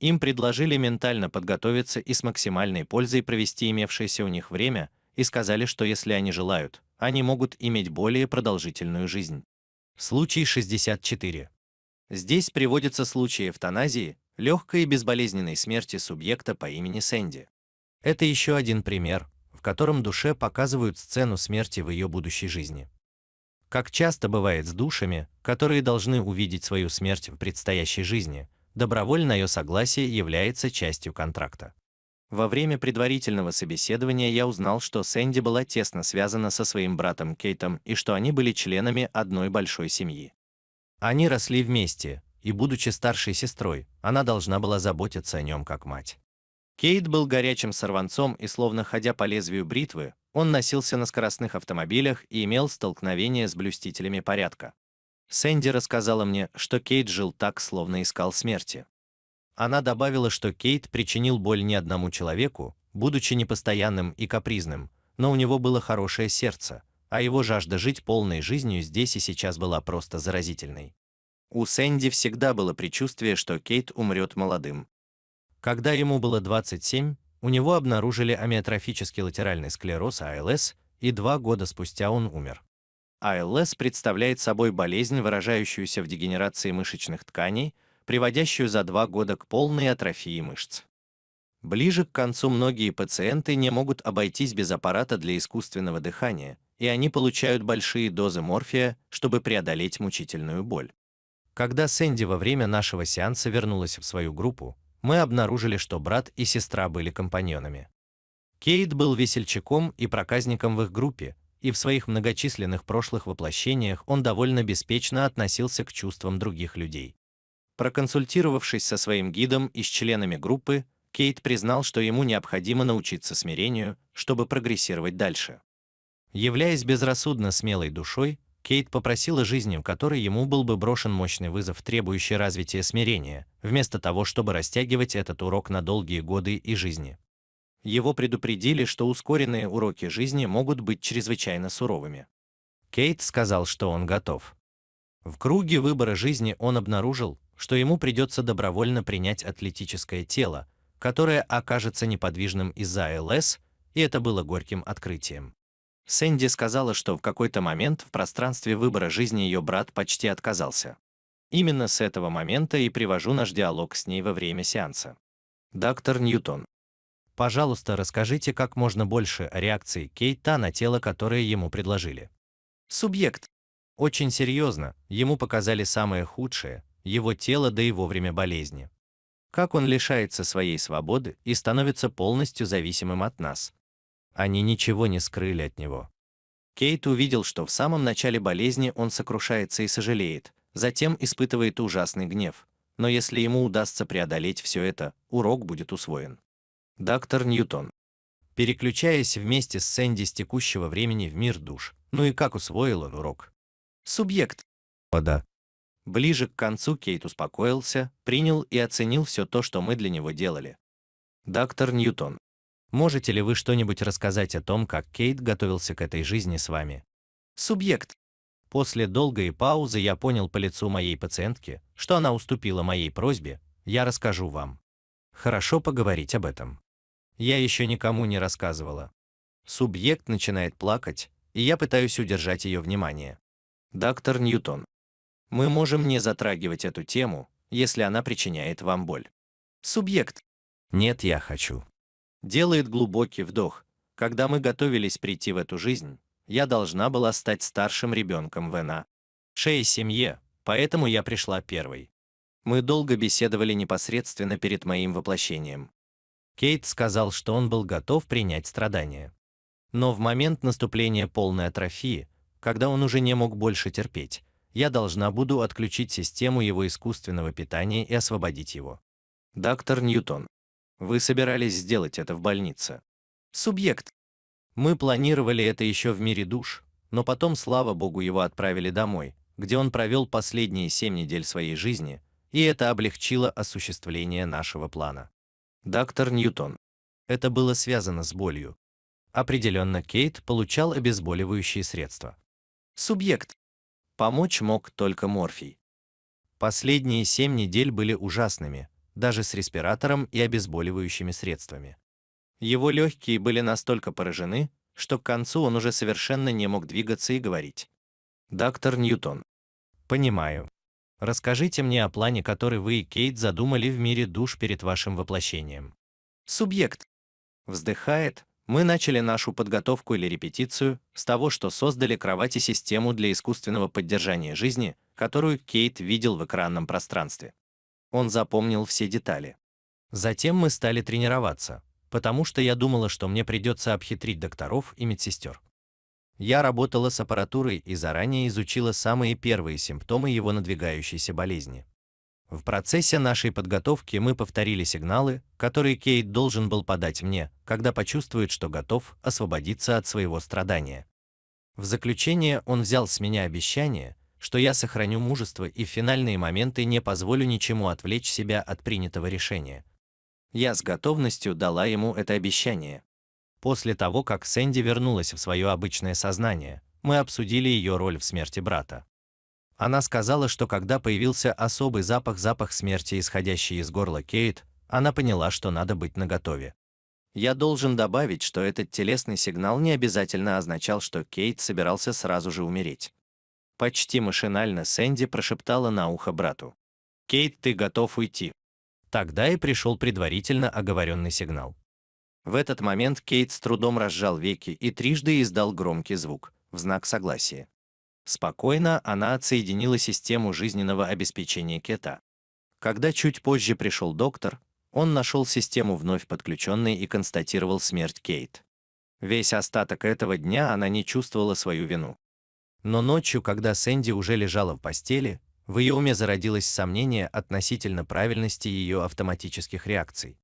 Им предложили ментально подготовиться и с максимальной пользой провести имевшееся у них время, и сказали, что если они желают, они могут иметь более продолжительную жизнь. Случай 64. Здесь приводятся случаи эвтаназии, легкой и безболезненной смерти субъекта по имени Сэнди. Это еще один пример, в котором душе показывают сцену смерти в ее будущей жизни. Как часто бывает с душами, которые должны увидеть свою смерть в предстоящей жизни, добровольное согласие является частью контракта. Во время предварительного собеседования я узнал, что Сэнди была тесно связана со своим братом Кейтом и что они были членами одной большой семьи. Они росли вместе, и будучи старшей сестрой, она должна была заботиться о нем как мать. Кейт был горячим сорванцом и, словно ходя по лезвию бритвы, он носился на скоростных автомобилях и имел столкновение с блюстителями порядка. Сэнди рассказала мне, что Кейт жил так, словно искал смерти. Она добавила, что Кейт причинил боль не одному человеку, будучи непостоянным и капризным, но у него было хорошее сердце, а его жажда жить полной жизнью здесь и сейчас была просто заразительной. У Сэнди всегда было предчувствие, что Кейт умрет молодым. Когда ему было 27, у него обнаружили амиотрофический латеральный склероз АЛС, и два года спустя он умер. АЛС представляет собой болезнь, выражающуюся в дегенерации мышечных тканей, приводящую за два года к полной атрофии мышц. Ближе к концу многие пациенты не могут обойтись без аппарата для искусственного дыхания, и они получают большие дозы морфия, чтобы преодолеть мучительную боль. Когда Сэнди во время нашего сеанса вернулась в свою группу, мы обнаружили, что брат и сестра были компаньонами. Кейт был весельчаком и проказником в их группе, и в своих многочисленных прошлых воплощениях он довольно беспечно относился к чувствам других людей. Проконсультировавшись со своим гидом и с членами группы, Кейт признал, что ему необходимо научиться смирению, чтобы прогрессировать дальше. Являясь безрассудно смелой душой, Кейт попросила жизни, в которой ему был бы брошен мощный вызов, требующий развития смирения, вместо того, чтобы растягивать этот урок на долгие годы и жизни. Его предупредили, что ускоренные уроки жизни могут быть чрезвычайно суровыми. Кейт сказал, что он готов. В круге выбора жизни он обнаружил, что ему придется добровольно принять атлетическое тело, которое окажется неподвижным из-за ЛС, и это было горьким открытием. Сэнди сказала, что в какой-то момент в пространстве выбора жизни ее брат почти отказался. Именно с этого момента и привожу наш диалог с ней во время сеанса. Доктор Ньютон. Пожалуйста, расскажите как можно больше о реакции Кейта на тело, которое ему предложили. Субъект. Очень серьезно, ему показали самое худшее, его тело да и вовремя болезни. Как он лишается своей свободы и становится полностью зависимым от нас. Они ничего не скрыли от него. Кейт увидел, что в самом начале болезни он сокрушается и сожалеет, затем испытывает ужасный гнев. Но если ему удастся преодолеть все это, урок будет усвоен. Доктор Ньютон. Переключаясь вместе с Сэнди с текущего времени в мир душ, ну и как усвоил он урок? Субъект. Вода. Ближе к концу Кейт успокоился, принял и оценил все то, что мы для него делали. Доктор Ньютон. Можете ли вы что-нибудь рассказать о том, как Кейт готовился к этой жизни с вами? Субъект. После долгой паузы я понял по лицу моей пациентки, что она уступила моей просьбе. Я расскажу вам. Хорошо поговорить об этом. Я еще никому не рассказывала. Субъект начинает плакать, и я пытаюсь удержать ее внимание. Доктор Ньютон. Мы можем не затрагивать эту тему, если она причиняет вам боль. Субъект. Нет, я хочу делает глубокий вдох. Когда мы готовились прийти в эту жизнь, я должна была стать старшим ребенком в НА. Шея семье, поэтому я пришла первой. Мы долго беседовали непосредственно перед моим воплощением. Кейт сказал, что он был готов принять страдания. Но в момент наступления полной атрофии, когда он уже не мог больше терпеть, я должна буду отключить систему его искусственного питания и освободить его. Доктор Ньютон. Вы собирались сделать это в больнице. Субъект. Мы планировали это еще в мире душ, но потом, слава богу, его отправили домой, где он провел последние семь недель своей жизни, и это облегчило осуществление нашего плана. Доктор Ньютон. Это было связано с болью. Определенно, Кейт получал обезболивающие средства. Субъект. Помочь мог только Морфий. Последние семь недель были ужасными, даже с респиратором и обезболивающими средствами. Его легкие были настолько поражены, что к концу он уже совершенно не мог двигаться и говорить. Доктор Ньютон. Понимаю. Расскажите мне о плане, который вы и Кейт задумали в мире душ перед вашим воплощением. Субъект. Вздыхает. Мы начали нашу подготовку или репетицию с того, что создали кровати систему для искусственного поддержания жизни, которую Кейт видел в экранном пространстве. Он запомнил все детали. Затем мы стали тренироваться, потому что я думала, что мне придется обхитрить докторов и медсестер. Я работала с аппаратурой и заранее изучила самые первые симптомы его надвигающейся болезни. В процессе нашей подготовки мы повторили сигналы, которые Кейт должен был подать мне, когда почувствует, что готов освободиться от своего страдания. В заключение он взял с меня обещание, что я сохраню мужество и в финальные моменты не позволю ничему отвлечь себя от принятого решения. Я с готовностью дала ему это обещание. После того, как Сэнди вернулась в свое обычное сознание, мы обсудили ее роль в смерти брата. Она сказала, что когда появился особый запах, запах смерти, исходящий из горла Кейт, она поняла, что надо быть наготове. Я должен добавить, что этот телесный сигнал не обязательно означал, что Кейт собирался сразу же умереть. Почти машинально Сэнди прошептала на ухо брату. «Кейт, ты готов уйти?» Тогда и пришел предварительно оговоренный сигнал. В этот момент Кейт с трудом разжал веки и трижды издал громкий звук, в знак согласия. Спокойно она отсоединила систему жизненного обеспечения Кета. Когда чуть позже пришел доктор, он нашел систему вновь подключенной и констатировал смерть Кейт. Весь остаток этого дня она не чувствовала свою вину. Но ночью, когда Сэнди уже лежала в постели, в ее уме зародилось сомнение относительно правильности ее автоматических реакций.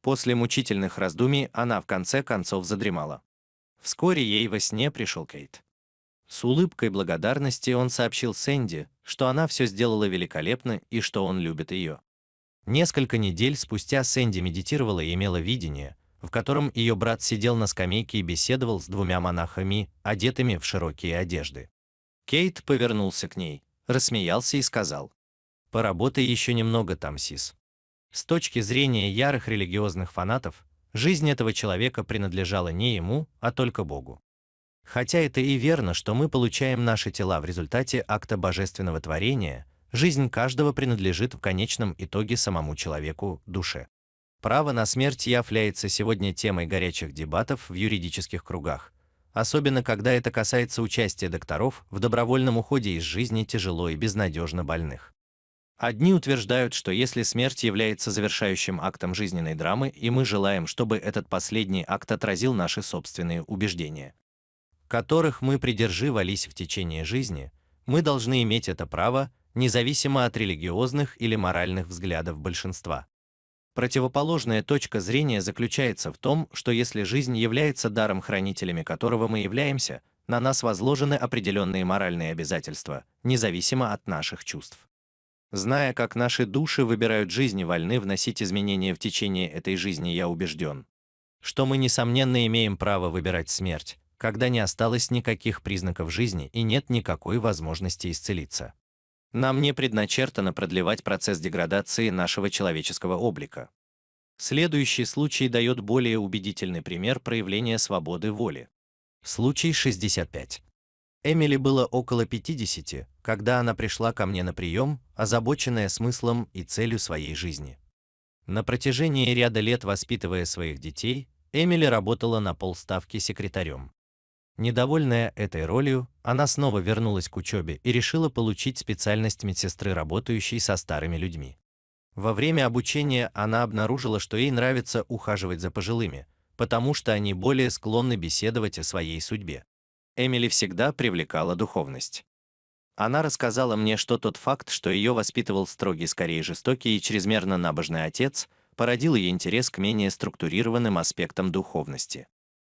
После мучительных раздумий она в конце концов задремала. Вскоре ей во сне пришел Кейт. С улыбкой благодарности он сообщил Сэнди, что она все сделала великолепно и что он любит ее. Несколько недель спустя Сэнди медитировала и имела видение, в котором ее брат сидел на скамейке и беседовал с двумя монахами, одетыми в широкие одежды. Кейт повернулся к ней, рассмеялся и сказал. «Поработай еще немного там, Сис». С точки зрения ярых религиозных фанатов, жизнь этого человека принадлежала не ему, а только Богу. Хотя это и верно, что мы получаем наши тела в результате акта божественного творения, жизнь каждого принадлежит в конечном итоге самому человеку, душе. Право на смерть является сегодня темой горячих дебатов в юридических кругах, особенно когда это касается участия докторов в добровольном уходе из жизни тяжело и безнадежно больных. Одни утверждают, что если смерть является завершающим актом жизненной драмы, и мы желаем, чтобы этот последний акт отразил наши собственные убеждения, которых мы придерживались в течение жизни, мы должны иметь это право, независимо от религиозных или моральных взглядов большинства. Противоположная точка зрения заключается в том, что если жизнь является даром, хранителями которого мы являемся, на нас возложены определенные моральные обязательства, независимо от наших чувств. Зная, как наши души выбирают жизнь и вольны вносить изменения в течение этой жизни, я убежден, что мы, несомненно, имеем право выбирать смерть, когда не осталось никаких признаков жизни и нет никакой возможности исцелиться. Нам не предначертано продлевать процесс деградации нашего человеческого облика. Следующий случай дает более убедительный пример проявления свободы воли. Случай 65. Эмили было около 50, когда она пришла ко мне на прием, озабоченная смыслом и целью своей жизни. На протяжении ряда лет воспитывая своих детей, Эмили работала на полставки секретарем. Недовольная этой ролью, она снова вернулась к учебе и решила получить специальность медсестры, работающей со старыми людьми. Во время обучения она обнаружила, что ей нравится ухаживать за пожилыми, потому что они более склонны беседовать о своей судьбе. Эмили всегда привлекала духовность. Она рассказала мне, что тот факт, что ее воспитывал строгий, скорее жестокий и чрезмерно набожный отец, породил ей интерес к менее структурированным аспектам духовности.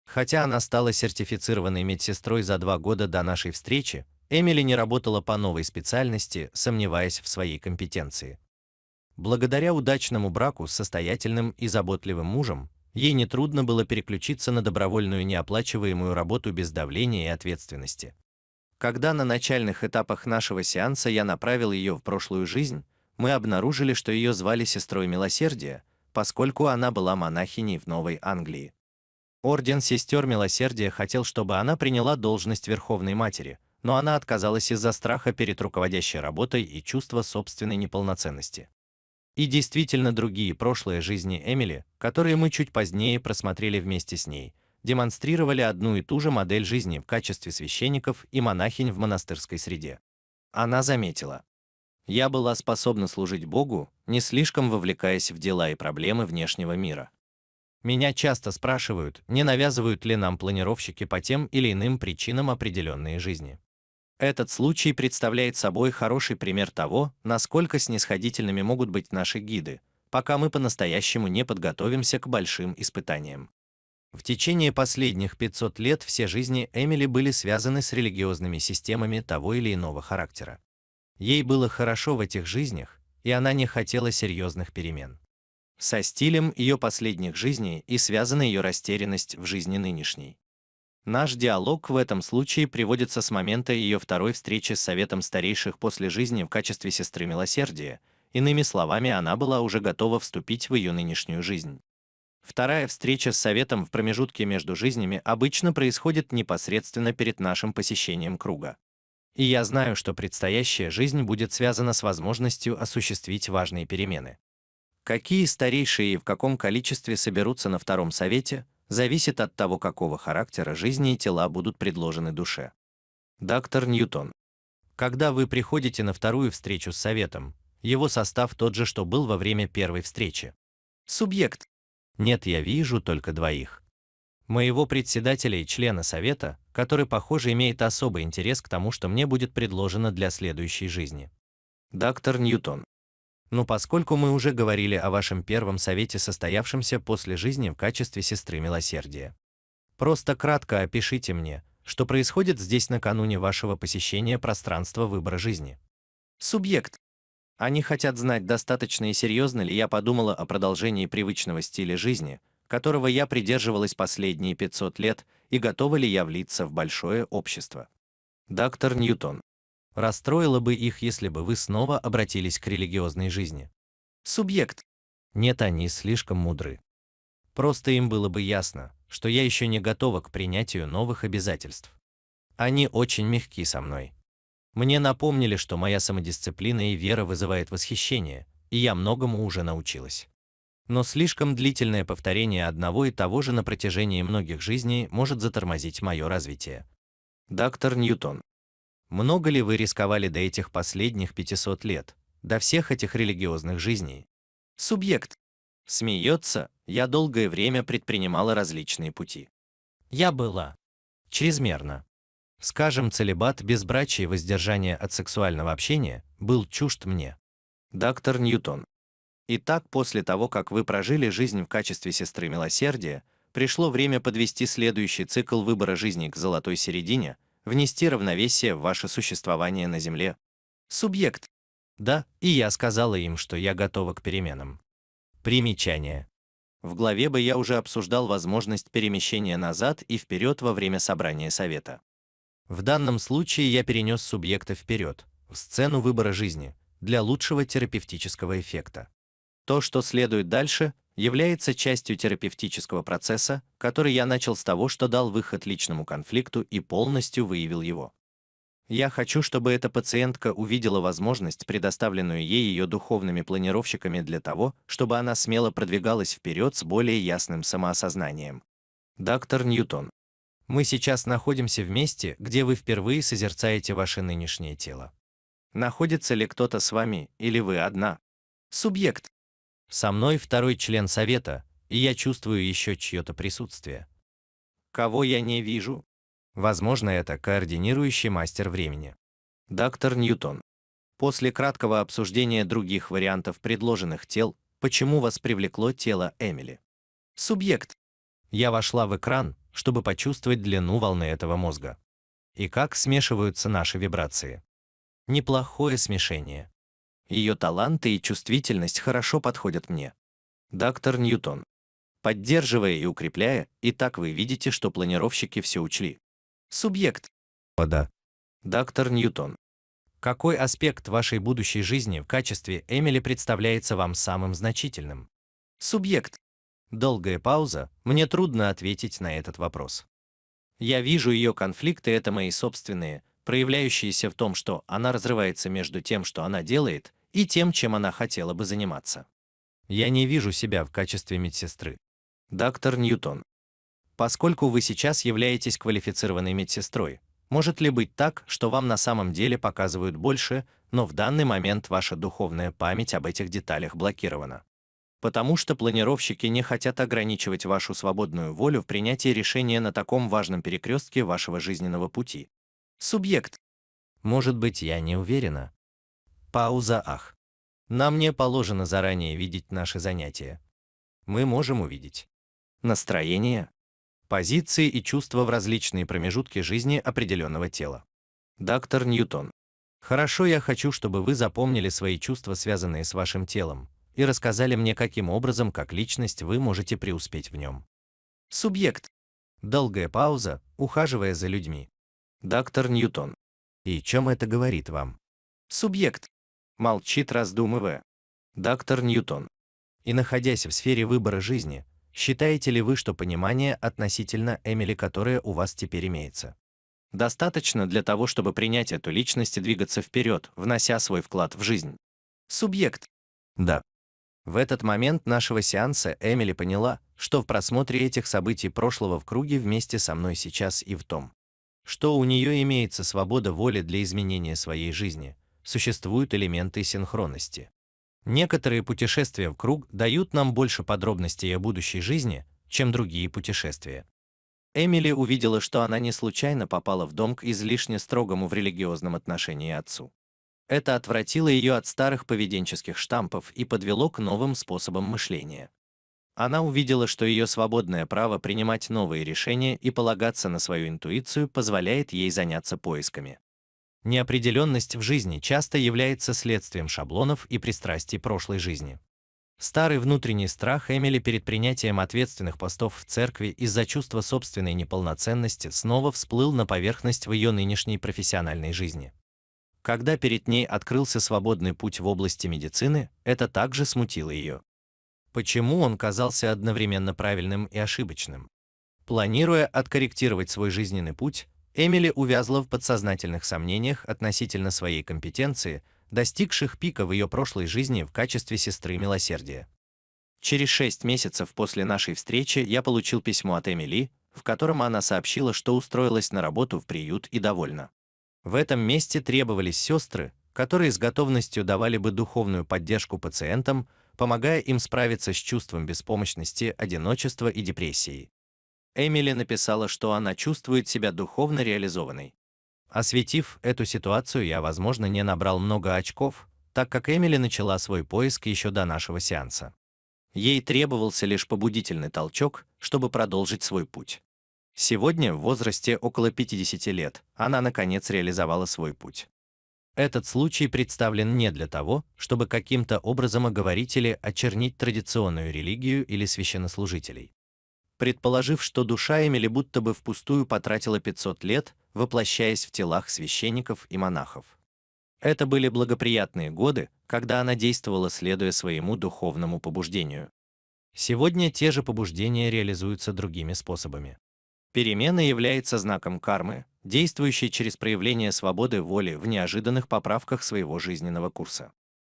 Хотя она стала сертифицированной медсестрой за два года до нашей встречи, Эмили не работала по новой специальности, сомневаясь в своей компетенции. Благодаря удачному браку с состоятельным и заботливым мужем, ей нетрудно было переключиться на добровольную неоплачиваемую работу без давления и ответственности. Когда на начальных этапах нашего сеанса я направил ее в прошлую жизнь, мы обнаружили, что ее звали сестрой милосердия, поскольку она была монахиней в Новой Англии. Орден сестер милосердия хотел, чтобы она приняла должность Верховной Матери, но она отказалась из-за страха перед руководящей работой и чувства собственной неполноценности. И действительно другие прошлые жизни Эмили, которые мы чуть позднее просмотрели вместе с ней, демонстрировали одну и ту же модель жизни в качестве священников и монахинь в монастырской среде. Она заметила. «Я была способна служить Богу, не слишком вовлекаясь в дела и проблемы внешнего мира. Меня часто спрашивают, не навязывают ли нам планировщики по тем или иным причинам определенные жизни. Этот случай представляет собой хороший пример того, насколько снисходительными могут быть наши гиды, пока мы по-настоящему не подготовимся к большим испытаниям. В течение последних 500 лет все жизни Эмили были связаны с религиозными системами того или иного характера. Ей было хорошо в этих жизнях, и она не хотела серьезных перемен со стилем ее последних жизней и связана ее растерянность в жизни нынешней. Наш диалог в этом случае приводится с момента ее второй встречи с Советом Старейших после жизни в качестве сестры милосердия, иными словами, она была уже готова вступить в ее нынешнюю жизнь. Вторая встреча с Советом в промежутке между жизнями обычно происходит непосредственно перед нашим посещением круга. И я знаю, что предстоящая жизнь будет связана с возможностью осуществить важные перемены. Какие старейшие и в каком количестве соберутся на Втором Совете, зависит от того, какого характера жизни и тела будут предложены душе. Доктор Ньютон. Когда вы приходите на вторую встречу с Советом, его состав тот же, что был во время первой встречи. Субъект. Нет, я вижу только двоих. Моего председателя и члена Совета, который, похоже, имеет особый интерес к тому, что мне будет предложено для следующей жизни. Доктор Ньютон. Но поскольку мы уже говорили о вашем первом совете, состоявшемся после жизни в качестве сестры милосердия, просто кратко опишите мне, что происходит здесь накануне вашего посещения пространства выбора жизни. Субъект. Они хотят знать, достаточно и серьезно ли я подумала о продолжении привычного стиля жизни, которого я придерживалась последние 500 лет, и готова ли я влиться в большое общество. Доктор Ньютон. Расстроило бы их, если бы вы снова обратились к религиозной жизни. Субъект. Нет, они слишком мудры. Просто им было бы ясно, что я еще не готова к принятию новых обязательств. Они очень мягки со мной. Мне напомнили, что моя самодисциплина и вера вызывает восхищение, и я многому уже научилась. Но слишком длительное повторение одного и того же на протяжении многих жизней может затормозить мое развитие. Доктор Ньютон. Много ли вы рисковали до этих последних 500 лет, до всех этих религиозных жизней? Субъект. Смеется, я долгое время предпринимала различные пути. Я была. Чрезмерно. Скажем, целебат, безбрачие и воздержание от сексуального общения был чужд мне. Доктор Ньютон. Итак, после того, как вы прожили жизнь в качестве сестры милосердия, пришло время подвести следующий цикл выбора жизни к золотой середине – внести равновесие в ваше существование на Земле. Субъект. Да, и я сказала им, что я готова к переменам. Примечание. В главе бы я уже обсуждал возможность перемещения назад и вперед во время собрания совета. В данном случае я перенес субъекта вперед, в сцену выбора жизни, для лучшего терапевтического эффекта. То, что следует дальше, является частью терапевтического процесса, который я начал с того, что дал выход личному конфликту и полностью выявил его. Я хочу, чтобы эта пациентка увидела возможность, предоставленную ей ее духовными планировщиками для того, чтобы она смело продвигалась вперед с более ясным самоосознанием. Доктор Ньютон, мы сейчас находимся в месте, где вы впервые созерцаете ваше нынешнее тело. Находится ли кто-то с вами, или вы одна? Субъект, со мной второй член совета, и я чувствую еще чье-то присутствие. Кого я не вижу? Возможно, это координирующий мастер времени. Доктор Ньютон. После краткого обсуждения других вариантов предложенных тел, почему вас привлекло тело Эмили? Субъект. Я вошла в экран, чтобы почувствовать длину волны этого мозга. И как смешиваются наши вибрации. Неплохое смешение. Ее таланты и чувствительность хорошо подходят мне. Доктор Ньютон. Поддерживая и укрепляя, и так вы видите, что планировщики все учли. Субъект. Да. Доктор Ньютон. Какой аспект вашей будущей жизни в качестве Эмили представляется вам самым значительным? Субъект. Долгая пауза, мне трудно ответить на этот вопрос. Я вижу ее конфликты, это мои собственные, проявляющиеся в том, что она разрывается между тем, что она делает, и тем, чем она хотела бы заниматься. Я не вижу себя в качестве медсестры. Доктор Ньютон. Поскольку вы сейчас являетесь квалифицированной медсестрой, может ли быть так, что вам на самом деле показывают больше, но в данный момент ваша духовная память об этих деталях блокирована? Потому что планировщики не хотят ограничивать вашу свободную волю в принятии решения на таком важном перекрестке вашего жизненного пути. Субъект. Может быть, я не уверена, Пауза ах. Нам не положено заранее видеть наши занятия. Мы можем увидеть настроение, позиции и чувства в различные промежутки жизни определенного тела. Доктор Ньютон. Хорошо, я хочу, чтобы вы запомнили свои чувства, связанные с вашим телом, и рассказали мне, каким образом, как личность, вы можете преуспеть в нем. Субъект. Долгая пауза, ухаживая за людьми. Доктор Ньютон. И чем это говорит вам? Субъект молчит раздумывая. Доктор Ньютон. И находясь в сфере выбора жизни, считаете ли вы, что понимание относительно Эмили, которое у вас теперь имеется, достаточно для того, чтобы принять эту личность и двигаться вперед, внося свой вклад в жизнь? Субъект. Да. В этот момент нашего сеанса Эмили поняла, что в просмотре этих событий прошлого в круге вместе со мной сейчас и в том, что у нее имеется свобода воли для изменения своей жизни, существуют элементы синхронности. Некоторые путешествия в круг дают нам больше подробностей о будущей жизни, чем другие путешествия. Эмили увидела, что она не случайно попала в дом к излишне строгому в религиозном отношении отцу. Это отвратило ее от старых поведенческих штампов и подвело к новым способам мышления. Она увидела, что ее свободное право принимать новые решения и полагаться на свою интуицию позволяет ей заняться поисками. Неопределенность в жизни часто является следствием шаблонов и пристрастий прошлой жизни. Старый внутренний страх Эмили перед принятием ответственных постов в церкви из-за чувства собственной неполноценности снова всплыл на поверхность в ее нынешней профессиональной жизни. Когда перед ней открылся свободный путь в области медицины, это также смутило ее. Почему он казался одновременно правильным и ошибочным? Планируя откорректировать свой жизненный путь, Эмили увязла в подсознательных сомнениях относительно своей компетенции, достигших пика в ее прошлой жизни в качестве сестры милосердия. Через шесть месяцев после нашей встречи я получил письмо от Эмили, в котором она сообщила, что устроилась на работу в приют и довольна. В этом месте требовались сестры, которые с готовностью давали бы духовную поддержку пациентам, помогая им справиться с чувством беспомощности, одиночества и депрессии. Эмили написала, что она чувствует себя духовно реализованной. Осветив эту ситуацию, я, возможно, не набрал много очков, так как Эмили начала свой поиск еще до нашего сеанса. Ей требовался лишь побудительный толчок, чтобы продолжить свой путь. Сегодня, в возрасте около 50 лет, она наконец реализовала свой путь. Этот случай представлен не для того, чтобы каким-то образом оговорить или очернить традиционную религию или священнослужителей предположив, что душа Эмили будто бы впустую потратила 500 лет, воплощаясь в телах священников и монахов. Это были благоприятные годы, когда она действовала, следуя своему духовному побуждению. Сегодня те же побуждения реализуются другими способами. Перемена является знаком кармы, действующей через проявление свободы воли в неожиданных поправках своего жизненного курса.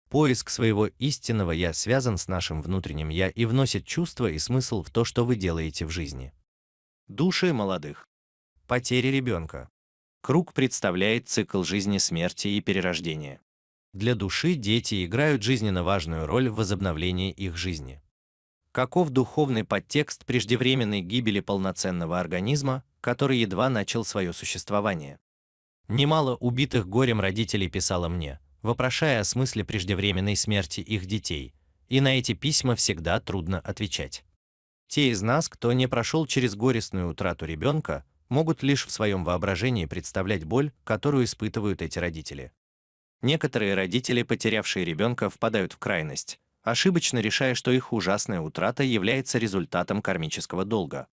Поиск своего истинного «я» связан с нашим внутренним «я» и вносит чувство и смысл в то, что вы делаете в жизни. Души молодых. Потери ребенка. Круг представляет цикл жизни, смерти и перерождения. Для души дети играют жизненно важную роль в возобновлении их жизни. Каков духовный подтекст преждевременной гибели полноценного организма, который едва начал свое существование? Немало убитых горем родителей писало мне – вопрошая о смысле преждевременной смерти их детей, и на эти письма всегда трудно отвечать. Те из нас, кто не прошел через горестную утрату ребенка, могут лишь в своем воображении представлять боль, которую испытывают эти родители. Некоторые родители, потерявшие ребенка, впадают в крайность, ошибочно решая, что их ужасная утрата является результатом кармического долга,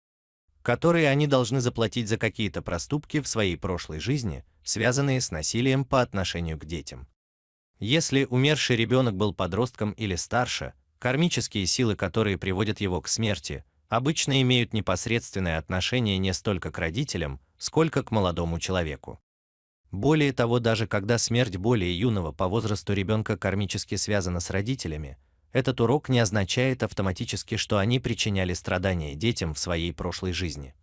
который они должны заплатить за какие-то проступки в своей прошлой жизни, связанные с насилием по отношению к детям. Если умерший ребенок был подростком или старше, кармические силы, которые приводят его к смерти, обычно имеют непосредственное отношение не столько к родителям, сколько к молодому человеку. Более того, даже когда смерть более юного по возрасту ребенка кармически связана с родителями, этот урок не означает автоматически, что они причиняли страдания детям в своей прошлой жизни.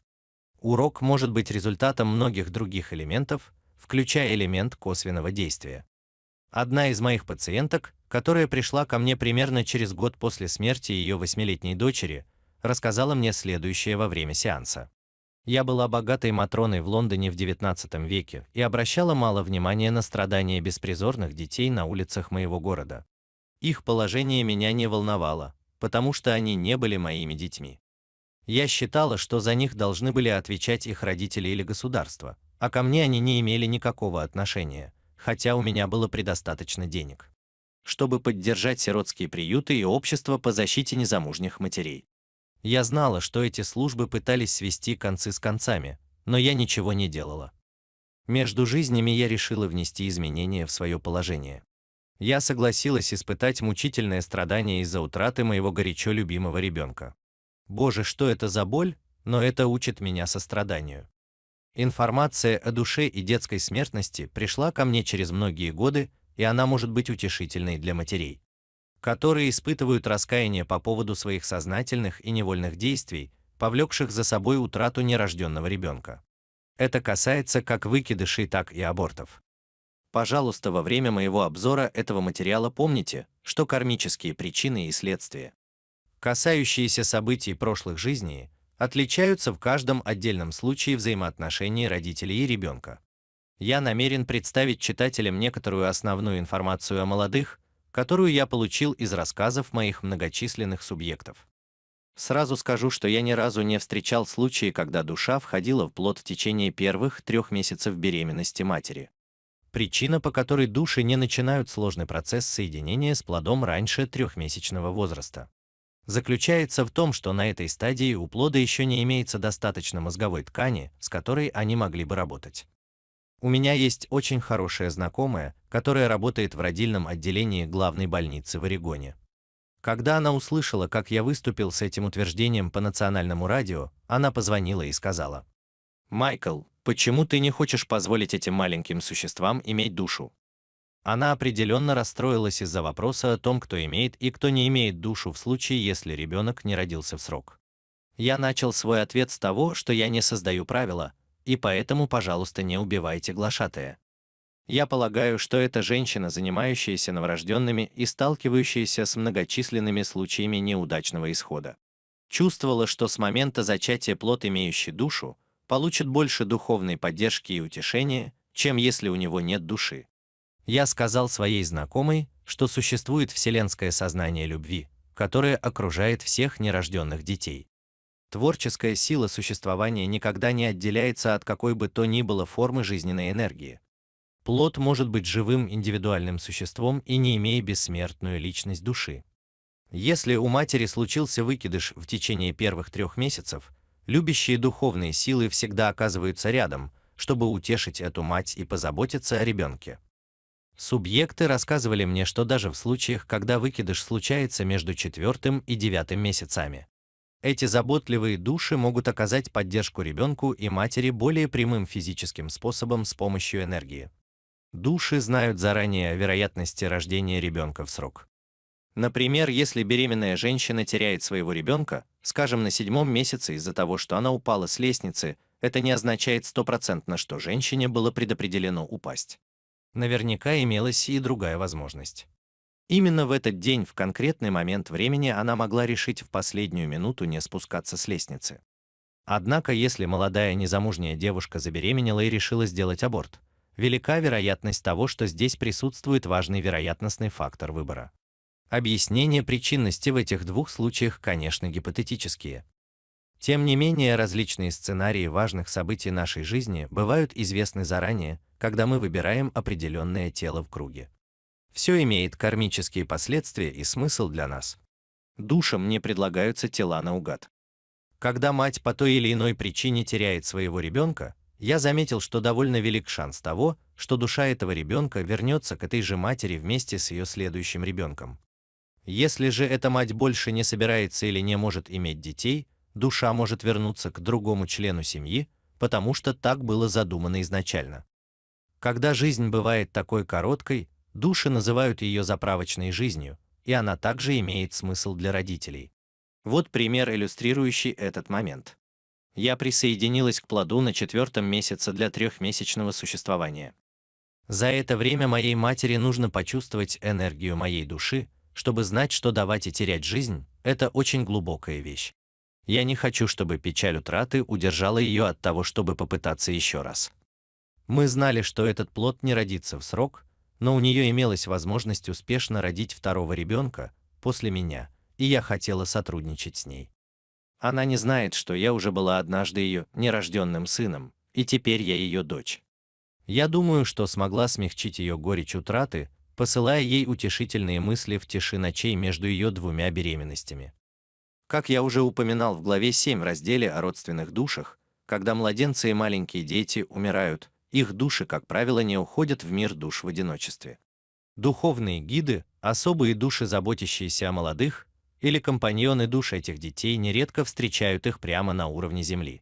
Урок может быть результатом многих других элементов, включая элемент косвенного действия. Одна из моих пациенток, которая пришла ко мне примерно через год после смерти ее восьмилетней дочери, рассказала мне следующее во время сеанса. Я была богатой матроной в Лондоне в XIX веке и обращала мало внимания на страдания беспризорных детей на улицах моего города. Их положение меня не волновало, потому что они не были моими детьми. Я считала, что за них должны были отвечать их родители или государство, а ко мне они не имели никакого отношения, хотя у меня было предостаточно денег, чтобы поддержать сиротские приюты и общество по защите незамужних матерей. Я знала, что эти службы пытались свести концы с концами, но я ничего не делала. Между жизнями я решила внести изменения в свое положение. Я согласилась испытать мучительное страдание из-за утраты моего горячо любимого ребенка. Боже, что это за боль, но это учит меня состраданию. Информация о душе и детской смертности пришла ко мне через многие годы, и она может быть утешительной для матерей, которые испытывают раскаяние по поводу своих сознательных и невольных действий, повлекших за собой утрату нерожденного ребенка. Это касается как выкидышей, так и абортов. Пожалуйста, во время моего обзора этого материала помните, что кармические причины и следствия, касающиеся событий прошлых жизней, отличаются в каждом отдельном случае взаимоотношений родителей и ребенка. Я намерен представить читателям некоторую основную информацию о молодых, которую я получил из рассказов моих многочисленных субъектов. Сразу скажу, что я ни разу не встречал случаи, когда душа входила в плод в течение первых трех месяцев беременности матери. Причина, по которой души не начинают сложный процесс соединения с плодом раньше трехмесячного возраста заключается в том, что на этой стадии у плода еще не имеется достаточно мозговой ткани, с которой они могли бы работать. У меня есть очень хорошая знакомая, которая работает в родильном отделении главной больницы в Орегоне. Когда она услышала, как я выступил с этим утверждением по национальному радио, она позвонила и сказала: "Майкл, почему ты не хочешь позволить этим маленьким существам иметь душу? Она определенно расстроилась из-за вопроса о том, кто имеет и кто не имеет душу в случае, если ребенок не родился в срок. Я начал свой ответ с того, что я не создаю правила, и поэтому, пожалуйста, не убивайте глашатая. Я полагаю, что эта женщина, занимающаяся новорожденными и сталкивающаяся с многочисленными случаями неудачного исхода, чувствовала, что с момента зачатия плод, имеющий душу, получит больше духовной поддержки и утешения, чем если у него нет души. Я сказал своей знакомой, что существует вселенское сознание любви, которое окружает всех нерожденных детей. Творческая сила существования никогда не отделяется от какой бы то ни было формы жизненной энергии. Плод может быть живым индивидуальным существом и не имея бессмертную личность души. Если у матери случился выкидыш в течение первых трех месяцев, любящие духовные силы всегда оказываются рядом, чтобы утешить эту мать и позаботиться о ребенке. Субъекты рассказывали мне, что даже в случаях, когда выкидыш случается между четвертым и девятым месяцами, эти заботливые души могут оказать поддержку ребенку и матери более прямым физическим способом с помощью энергии. Души знают заранее о вероятности рождения ребенка в срок. Например, если беременная женщина теряет своего ребенка, скажем, на седьмом месяце из-за того, что она упала с лестницы, это не означает стопроцентно, что женщине было предопределено упасть наверняка имелась и другая возможность. Именно в этот день, в конкретный момент времени, она могла решить в последнюю минуту не спускаться с лестницы. Однако, если молодая незамужняя девушка забеременела и решила сделать аборт, велика вероятность того, что здесь присутствует важный вероятностный фактор выбора. Объяснения причинности в этих двух случаях, конечно, гипотетические. Тем не менее, различные сценарии важных событий нашей жизни бывают известны заранее, когда мы выбираем определенное тело в круге. Все имеет кармические последствия и смысл для нас. Душам не предлагаются тела наугад. Когда мать по той или иной причине теряет своего ребенка, я заметил, что довольно велик шанс того, что душа этого ребенка вернется к этой же матери вместе с ее следующим ребенком. Если же эта мать больше не собирается или не может иметь детей, душа может вернуться к другому члену семьи, потому что так было задумано изначально. Когда жизнь бывает такой короткой, души называют ее заправочной жизнью, и она также имеет смысл для родителей. Вот пример, иллюстрирующий этот момент. Я присоединилась к плоду на четвертом месяце для трехмесячного существования. За это время моей матери нужно почувствовать энергию моей души, чтобы знать, что давать и терять жизнь – это очень глубокая вещь. Я не хочу, чтобы печаль утраты удержала ее от того, чтобы попытаться еще раз. Мы знали, что этот плод не родится в срок, но у нее имелась возможность успешно родить второго ребенка после меня, и я хотела сотрудничать с ней. Она не знает, что я уже была однажды ее нерожденным сыном, и теперь я ее дочь. Я думаю, что смогла смягчить ее горечь утраты, посылая ей утешительные мысли в тиши ночей между ее двумя беременностями. Как я уже упоминал в главе 7 разделе о родственных душах, когда младенцы и маленькие дети умирают, их души, как правило, не уходят в мир душ в одиночестве. Духовные гиды, особые души, заботящиеся о молодых, или компаньоны душ этих детей нередко встречают их прямо на уровне земли.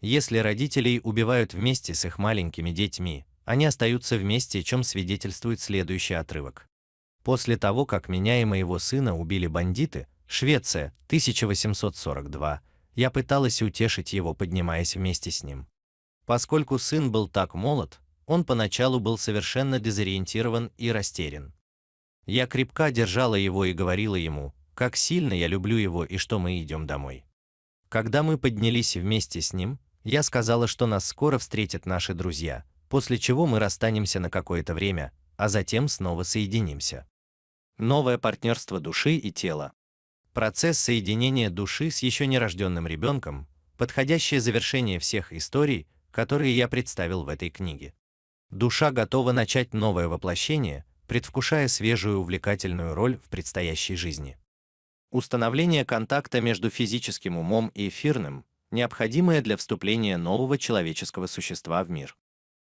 Если родителей убивают вместе с их маленькими детьми, они остаются вместе, чем свидетельствует следующий отрывок. После того, как меня и моего сына убили бандиты, Швеция, 1842, я пыталась утешить его, поднимаясь вместе с ним. Поскольку сын был так молод, он поначалу был совершенно дезориентирован и растерян. Я крепко держала его и говорила ему, как сильно я люблю его и что мы идем домой. Когда мы поднялись вместе с ним, я сказала, что нас скоро встретят наши друзья, после чего мы расстанемся на какое-то время, а затем снова соединимся. Новое партнерство души и тела. Процесс соединения души с еще нерожденным ребенком, подходящее завершение всех историй, которые я представил в этой книге. Душа готова начать новое воплощение, предвкушая свежую увлекательную роль в предстоящей жизни. Установление контакта между физическим умом и эфирным, необходимое для вступления нового человеческого существа в мир,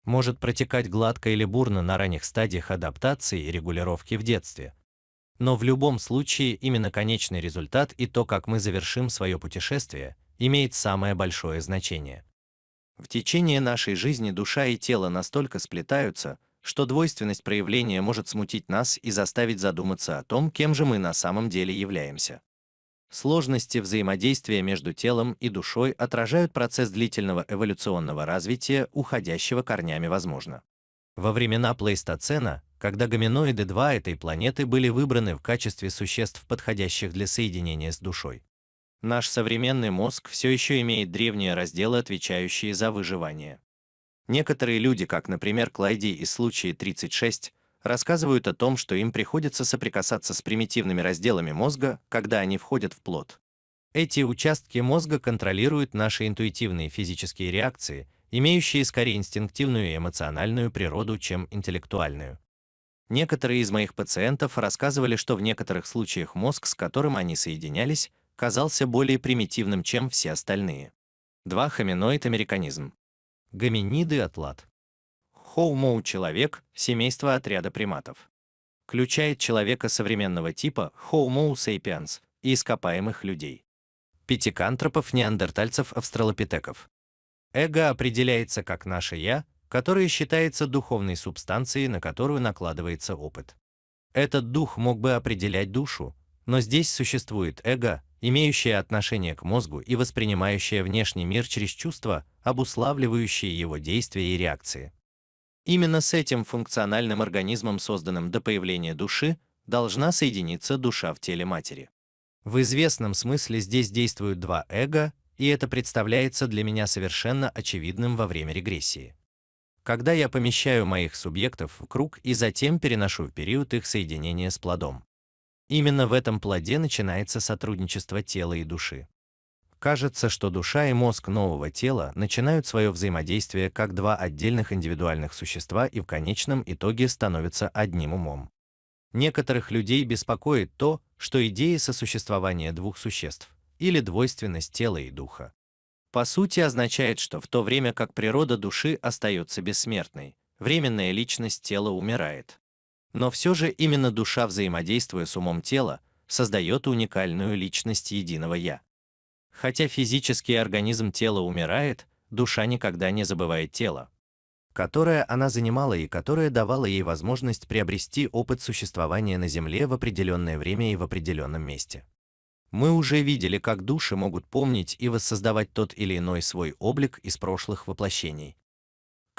может протекать гладко или бурно на ранних стадиях адаптации и регулировки в детстве. Но в любом случае именно конечный результат и то, как мы завершим свое путешествие, имеет самое большое значение. В течение нашей жизни душа и тело настолько сплетаются, что двойственность проявления может смутить нас и заставить задуматься о том, кем же мы на самом деле являемся. Сложности взаимодействия между телом и душой отражают процесс длительного эволюционного развития, уходящего корнями возможно. Во времена Плейстоцена, когда гоминоиды 2 этой планеты были выбраны в качестве существ, подходящих для соединения с душой, Наш современный мозг все еще имеет древние разделы, отвечающие за выживание. Некоторые люди, как, например, Клайди из случая 36, рассказывают о том, что им приходится соприкасаться с примитивными разделами мозга, когда они входят в плод. Эти участки мозга контролируют наши интуитивные физические реакции, имеющие скорее инстинктивную и эмоциональную природу, чем интеллектуальную. Некоторые из моих пациентов рассказывали, что в некоторых случаях мозг, с которым они соединялись, казался более примитивным, чем все остальные. 2. Хоминоид американизм. Гоминиды атлат. Homo человек, семейство отряда приматов. Включает человека современного типа Homo sapiens и ископаемых людей. Пятикантропов, неандертальцев, австралопитеков. Эго определяется как наше «я», которое считается духовной субстанцией, на которую накладывается опыт. Этот дух мог бы определять душу, но здесь существует эго, имеющее отношение к мозгу и воспринимающее внешний мир через чувства, обуславливающие его действия и реакции. Именно с этим функциональным организмом, созданным до появления души, должна соединиться душа в теле матери. В известном смысле здесь действуют два эго, и это представляется для меня совершенно очевидным во время регрессии. Когда я помещаю моих субъектов в круг и затем переношу в период их соединения с плодом. Именно в этом плоде начинается сотрудничество тела и души. Кажется, что душа и мозг нового тела начинают свое взаимодействие как два отдельных индивидуальных существа и в конечном итоге становятся одним умом. Некоторых людей беспокоит то, что идея сосуществования двух существ или двойственность тела и духа по сути означает, что в то время как природа души остается бессмертной, временная личность тела умирает. Но все же именно душа, взаимодействуя с умом тела, создает уникальную личность единого «я». Хотя физический организм тела умирает, душа никогда не забывает тело, которое она занимала и которое давало ей возможность приобрести опыт существования на Земле в определенное время и в определенном месте. Мы уже видели, как души могут помнить и воссоздавать тот или иной свой облик из прошлых воплощений,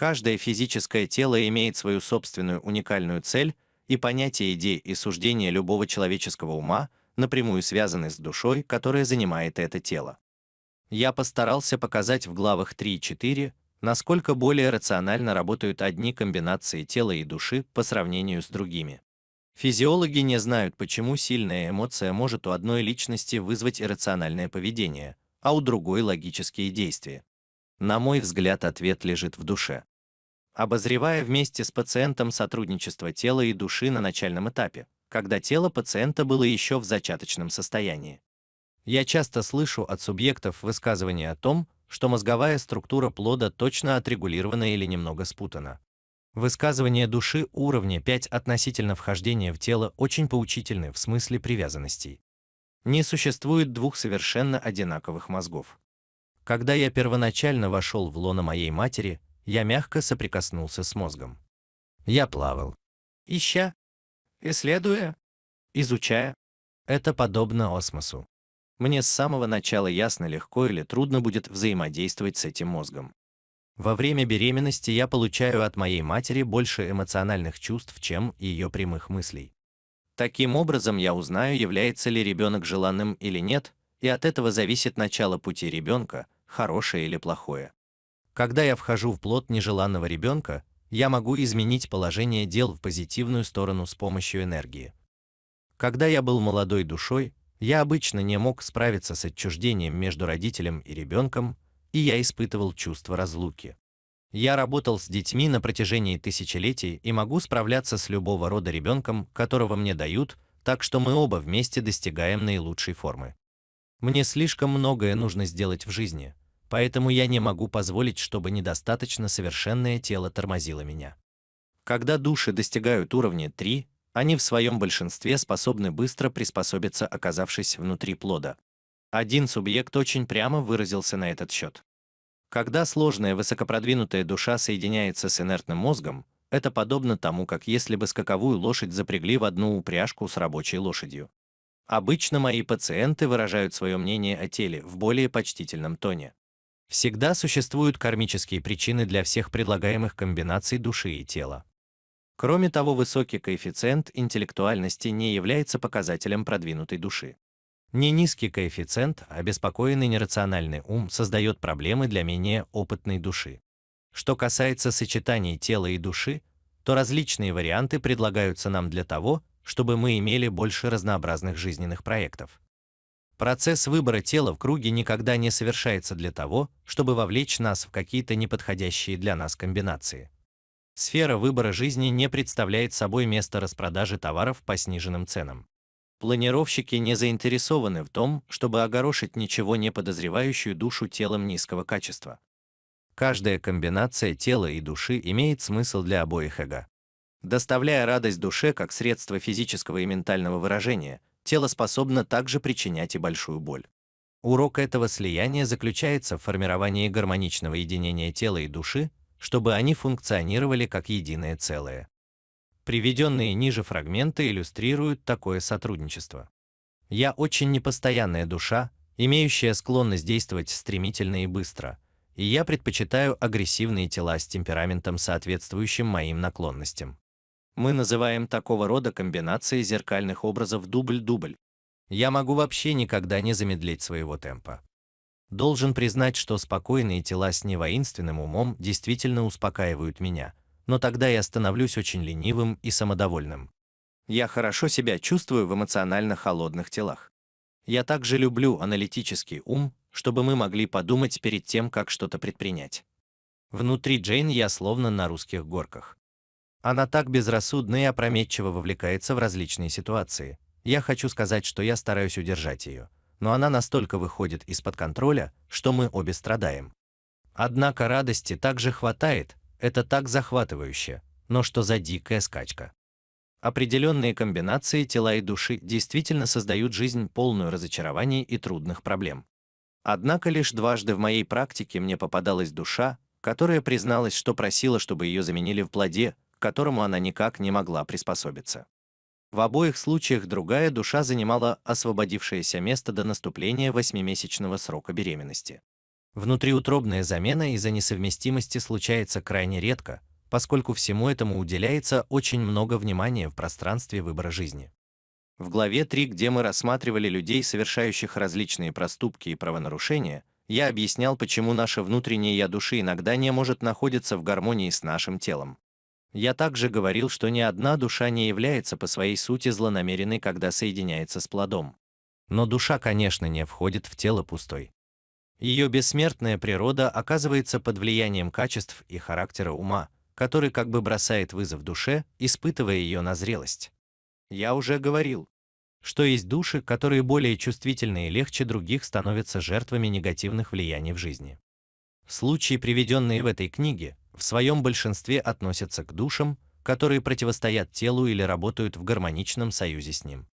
Каждое физическое тело имеет свою собственную уникальную цель, и понятия идей и суждения любого человеческого ума напрямую связаны с душой, которая занимает это тело. Я постарался показать в главах 3 и 4, насколько более рационально работают одни комбинации тела и души по сравнению с другими. Физиологи не знают, почему сильная эмоция может у одной личности вызвать иррациональное поведение, а у другой – логические действия. На мой взгляд, ответ лежит в душе обозревая вместе с пациентом сотрудничество тела и души на начальном этапе, когда тело пациента было еще в зачаточном состоянии. Я часто слышу от субъектов высказывания о том, что мозговая структура плода точно отрегулирована или немного спутана. Высказывания души уровня 5 относительно вхождения в тело очень поучительны в смысле привязанностей. Не существует двух совершенно одинаковых мозгов. Когда я первоначально вошел в лоно моей матери, я мягко соприкоснулся с мозгом. Я плавал, ища, исследуя, изучая. Это подобно осмосу. Мне с самого начала ясно, легко или трудно будет взаимодействовать с этим мозгом. Во время беременности я получаю от моей матери больше эмоциональных чувств, чем ее прямых мыслей. Таким образом я узнаю, является ли ребенок желанным или нет, и от этого зависит начало пути ребенка, хорошее или плохое. Когда я вхожу в плод нежеланного ребенка, я могу изменить положение дел в позитивную сторону с помощью энергии. Когда я был молодой душой, я обычно не мог справиться с отчуждением между родителем и ребенком, и я испытывал чувство разлуки. Я работал с детьми на протяжении тысячелетий и могу справляться с любого рода ребенком, которого мне дают, так что мы оба вместе достигаем наилучшей формы. Мне слишком многое нужно сделать в жизни, поэтому я не могу позволить, чтобы недостаточно совершенное тело тормозило меня. Когда души достигают уровня 3, они в своем большинстве способны быстро приспособиться, оказавшись внутри плода. Один субъект очень прямо выразился на этот счет. Когда сложная высокопродвинутая душа соединяется с инертным мозгом, это подобно тому, как если бы скаковую лошадь запрягли в одну упряжку с рабочей лошадью. Обычно мои пациенты выражают свое мнение о теле в более почтительном тоне. Всегда существуют кармические причины для всех предлагаемых комбинаций души и тела. Кроме того, высокий коэффициент интеллектуальности не является показателем продвинутой души. Не низкий коэффициент, обеспокоенный а нерациональный ум создает проблемы для менее опытной души. Что касается сочетаний тела и души, то различные варианты предлагаются нам для того, чтобы мы имели больше разнообразных жизненных проектов. Процесс выбора тела в круге никогда не совершается для того, чтобы вовлечь нас в какие-то неподходящие для нас комбинации. Сфера выбора жизни не представляет собой место распродажи товаров по сниженным ценам. Планировщики не заинтересованы в том, чтобы огорошить ничего не подозревающую душу телом низкого качества. Каждая комбинация тела и души имеет смысл для обоих эго. Доставляя радость душе как средство физического и ментального выражения – тело способно также причинять и большую боль. Урок этого слияния заключается в формировании гармоничного единения тела и души, чтобы они функционировали как единое целое. Приведенные ниже фрагменты иллюстрируют такое сотрудничество. Я очень непостоянная душа, имеющая склонность действовать стремительно и быстро, и я предпочитаю агрессивные тела с темпераментом, соответствующим моим наклонностям. Мы называем такого рода комбинации зеркальных образов дубль-дубль. Я могу вообще никогда не замедлить своего темпа. Должен признать, что спокойные тела с невоинственным умом действительно успокаивают меня, но тогда я становлюсь очень ленивым и самодовольным. Я хорошо себя чувствую в эмоционально холодных телах. Я также люблю аналитический ум, чтобы мы могли подумать перед тем, как что-то предпринять. Внутри Джейн я словно на русских горках. Она так безрассудно и опрометчиво вовлекается в различные ситуации. Я хочу сказать, что я стараюсь удержать ее, но она настолько выходит из-под контроля, что мы обе страдаем. Однако радости также хватает, это так захватывающе, но что за дикая скачка. Определенные комбинации тела и души действительно создают жизнь полную разочарований и трудных проблем. Однако лишь дважды в моей практике мне попадалась душа, которая призналась, что просила, чтобы ее заменили в плоде, к которому она никак не могла приспособиться. В обоих случаях другая душа занимала освободившееся место до наступления восьмимесячного срока беременности. Внутриутробная замена из-за несовместимости случается крайне редко, поскольку всему этому уделяется очень много внимания в пространстве выбора жизни. В главе 3, где мы рассматривали людей, совершающих различные проступки и правонарушения, я объяснял, почему наше внутреннее «я» души иногда не может находиться в гармонии с нашим телом. Я также говорил, что ни одна душа не является по своей сути злонамеренной, когда соединяется с плодом. Но душа, конечно, не входит в тело пустой. Ее бессмертная природа оказывается под влиянием качеств и характера ума, который как бы бросает вызов душе, испытывая ее на зрелость. Я уже говорил, что есть души, которые более чувствительны и легче других становятся жертвами негативных влияний в жизни. Случаи, приведенные в этой книге, в своем большинстве относятся к душам, которые противостоят телу или работают в гармоничном союзе с ним.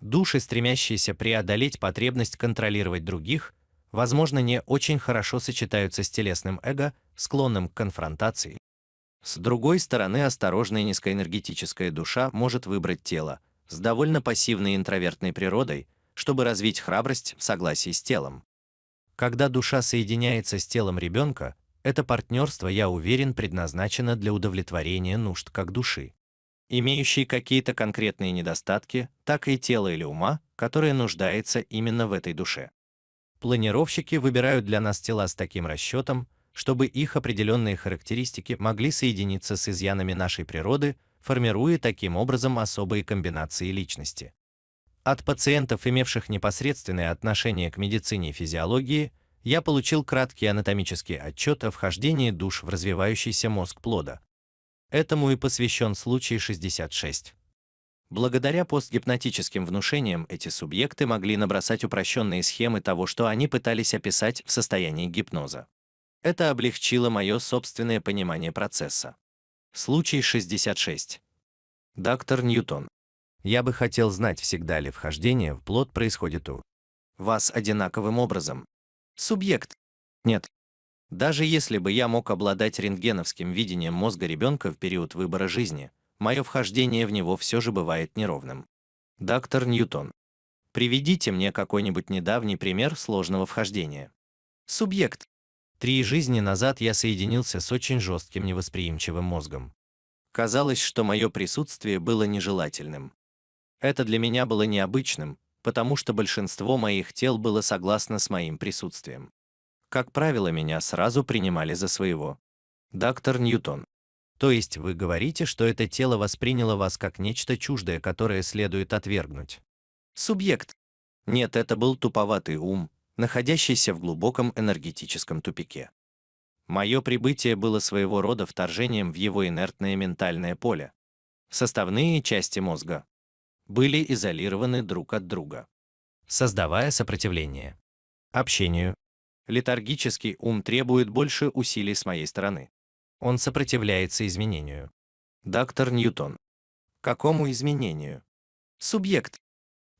Души, стремящиеся преодолеть потребность контролировать других, возможно, не очень хорошо сочетаются с телесным эго, склонным к конфронтации. С другой стороны, осторожная низкоэнергетическая душа может выбрать тело с довольно пассивной интровертной природой, чтобы развить храбрость в согласии с телом. Когда душа соединяется с телом ребенка, это партнерство, я уверен, предназначено для удовлетворения нужд как души, имеющей какие-то конкретные недостатки, так и тела или ума, которое нуждается именно в этой душе. Планировщики выбирают для нас тела с таким расчетом, чтобы их определенные характеристики могли соединиться с изъянами нашей природы, формируя таким образом особые комбинации личности. От пациентов, имевших непосредственное отношение к медицине и физиологии, я получил краткий анатомический отчет о вхождении душ в развивающийся мозг плода. Этому и посвящен случай 66. Благодаря постгипнотическим внушениям эти субъекты могли набросать упрощенные схемы того, что они пытались описать в состоянии гипноза. Это облегчило мое собственное понимание процесса. Случай 66. Доктор Ньютон. Я бы хотел знать, всегда ли вхождение в плод происходит у вас одинаковым образом. Субъект. Нет. Даже если бы я мог обладать рентгеновским видением мозга ребенка в период выбора жизни, мое вхождение в него все же бывает неровным. Доктор Ньютон. Приведите мне какой-нибудь недавний пример сложного вхождения. Субъект. Три жизни назад я соединился с очень жестким невосприимчивым мозгом. Казалось, что мое присутствие было нежелательным. Это для меня было необычным, потому что большинство моих тел было согласно с моим присутствием. Как правило, меня сразу принимали за своего. Доктор Ньютон. То есть вы говорите, что это тело восприняло вас как нечто чуждое, которое следует отвергнуть. Субъект. Нет, это был туповатый ум, находящийся в глубоком энергетическом тупике. Мое прибытие было своего рода вторжением в его инертное ментальное поле. Составные части мозга, были изолированы друг от друга, создавая сопротивление. Общению. Литаргический ум требует больше усилий с моей стороны. Он сопротивляется изменению. Доктор Ньютон. Какому изменению? Субъект.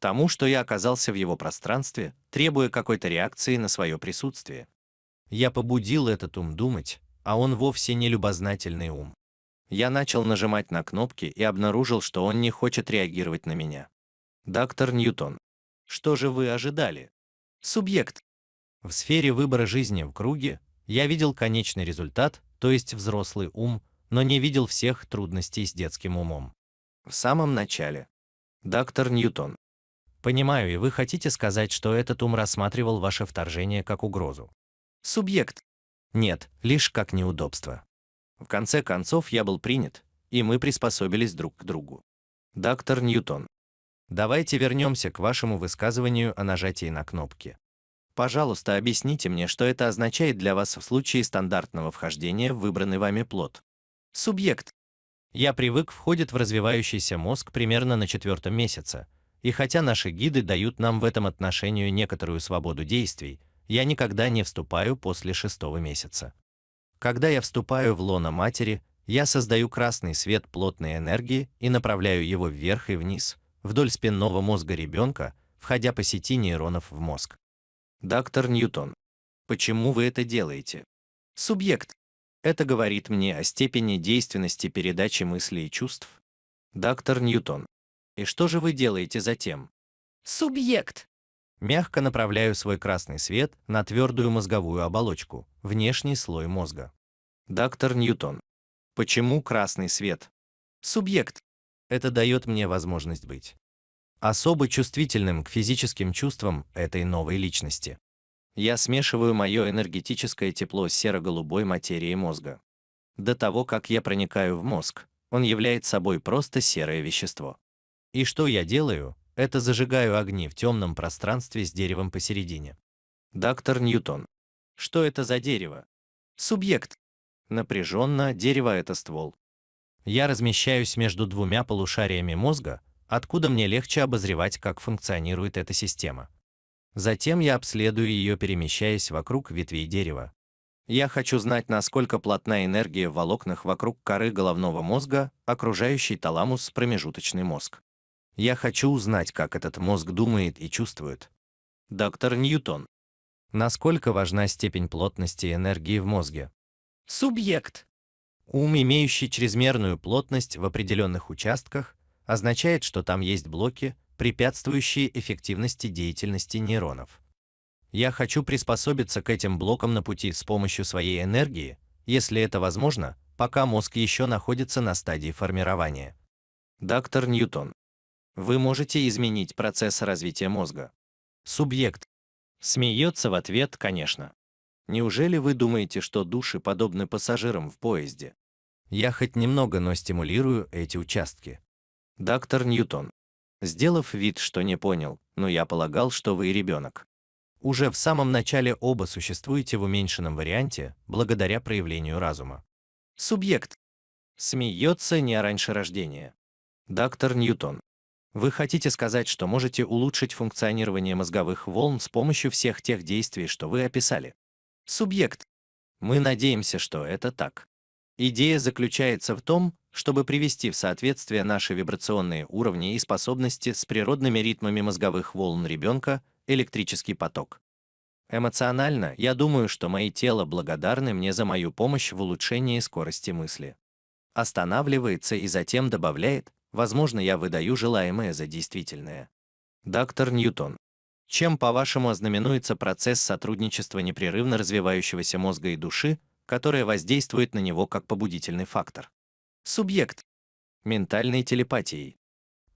Тому, что я оказался в его пространстве, требуя какой-то реакции на свое присутствие. Я побудил этот ум думать, а он вовсе не любознательный ум. Я начал нажимать на кнопки и обнаружил, что он не хочет реагировать на меня. Доктор Ньютон. Что же вы ожидали? Субъект. В сфере выбора жизни в круге я видел конечный результат, то есть взрослый ум, но не видел всех трудностей с детским умом. В самом начале. Доктор Ньютон. Понимаю, и вы хотите сказать, что этот ум рассматривал ваше вторжение как угрозу. Субъект. Нет, лишь как неудобство. В конце концов я был принят, и мы приспособились друг к другу. Доктор Ньютон. Давайте вернемся к вашему высказыванию о нажатии на кнопки. Пожалуйста, объясните мне, что это означает для вас в случае стандартного вхождения в выбранный вами плод. Субъект. Я привык входит в развивающийся мозг примерно на четвертом месяце, и хотя наши гиды дают нам в этом отношении некоторую свободу действий, я никогда не вступаю после шестого месяца. Когда я вступаю в лоно матери, я создаю красный свет плотной энергии и направляю его вверх и вниз, вдоль спинного мозга ребенка, входя по сети нейронов в мозг. Доктор Ньютон. Почему вы это делаете? Субъект. Это говорит мне о степени действенности передачи мыслей и чувств. Доктор Ньютон. И что же вы делаете затем? Субъект. Мягко направляю свой красный свет на твердую мозговую оболочку, внешний слой мозга. Доктор Ньютон. Почему красный свет? Субъект. Это дает мне возможность быть особо чувствительным к физическим чувствам этой новой личности. Я смешиваю мое энергетическое тепло с серо-голубой материей мозга. До того, как я проникаю в мозг, он является собой просто серое вещество. И что я делаю? Это зажигаю огни в темном пространстве с деревом посередине. Доктор Ньютон. Что это за дерево? Субъект. Напряженно, дерево – это ствол. Я размещаюсь между двумя полушариями мозга, откуда мне легче обозревать, как функционирует эта система. Затем я обследую ее, перемещаясь вокруг ветвей дерева. Я хочу знать, насколько плотна энергия в волокнах вокруг коры головного мозга, окружающий таламус промежуточный мозг. Я хочу узнать, как этот мозг думает и чувствует. Доктор Ньютон. Насколько важна степень плотности энергии в мозге? Субъект. Ум, имеющий чрезмерную плотность в определенных участках, означает, что там есть блоки, препятствующие эффективности деятельности нейронов. Я хочу приспособиться к этим блокам на пути с помощью своей энергии, если это возможно, пока мозг еще находится на стадии формирования. Доктор Ньютон. Вы можете изменить процесс развития мозга. Субъект. Смеется в ответ, конечно. Неужели вы думаете, что души подобны пассажирам в поезде? Я хоть немного, но стимулирую эти участки. Доктор Ньютон. Сделав вид, что не понял, но я полагал, что вы ребенок. Уже в самом начале оба существуете в уменьшенном варианте, благодаря проявлению разума. Субъект. Смеется не раньше рождения. Доктор Ньютон. Вы хотите сказать, что можете улучшить функционирование мозговых волн с помощью всех тех действий, что вы описали? Субъект. Мы надеемся, что это так. Идея заключается в том, чтобы привести в соответствие наши вибрационные уровни и способности с природными ритмами мозговых волн ребенка, электрический поток. Эмоционально я думаю, что мои тело благодарны мне за мою помощь в улучшении скорости мысли. Останавливается и затем добавляет, Возможно, я выдаю желаемое за действительное. Доктор Ньютон. Чем, по-вашему, ознаменуется процесс сотрудничества непрерывно развивающегося мозга и души, которое воздействует на него как побудительный фактор? Субъект. Ментальной телепатией.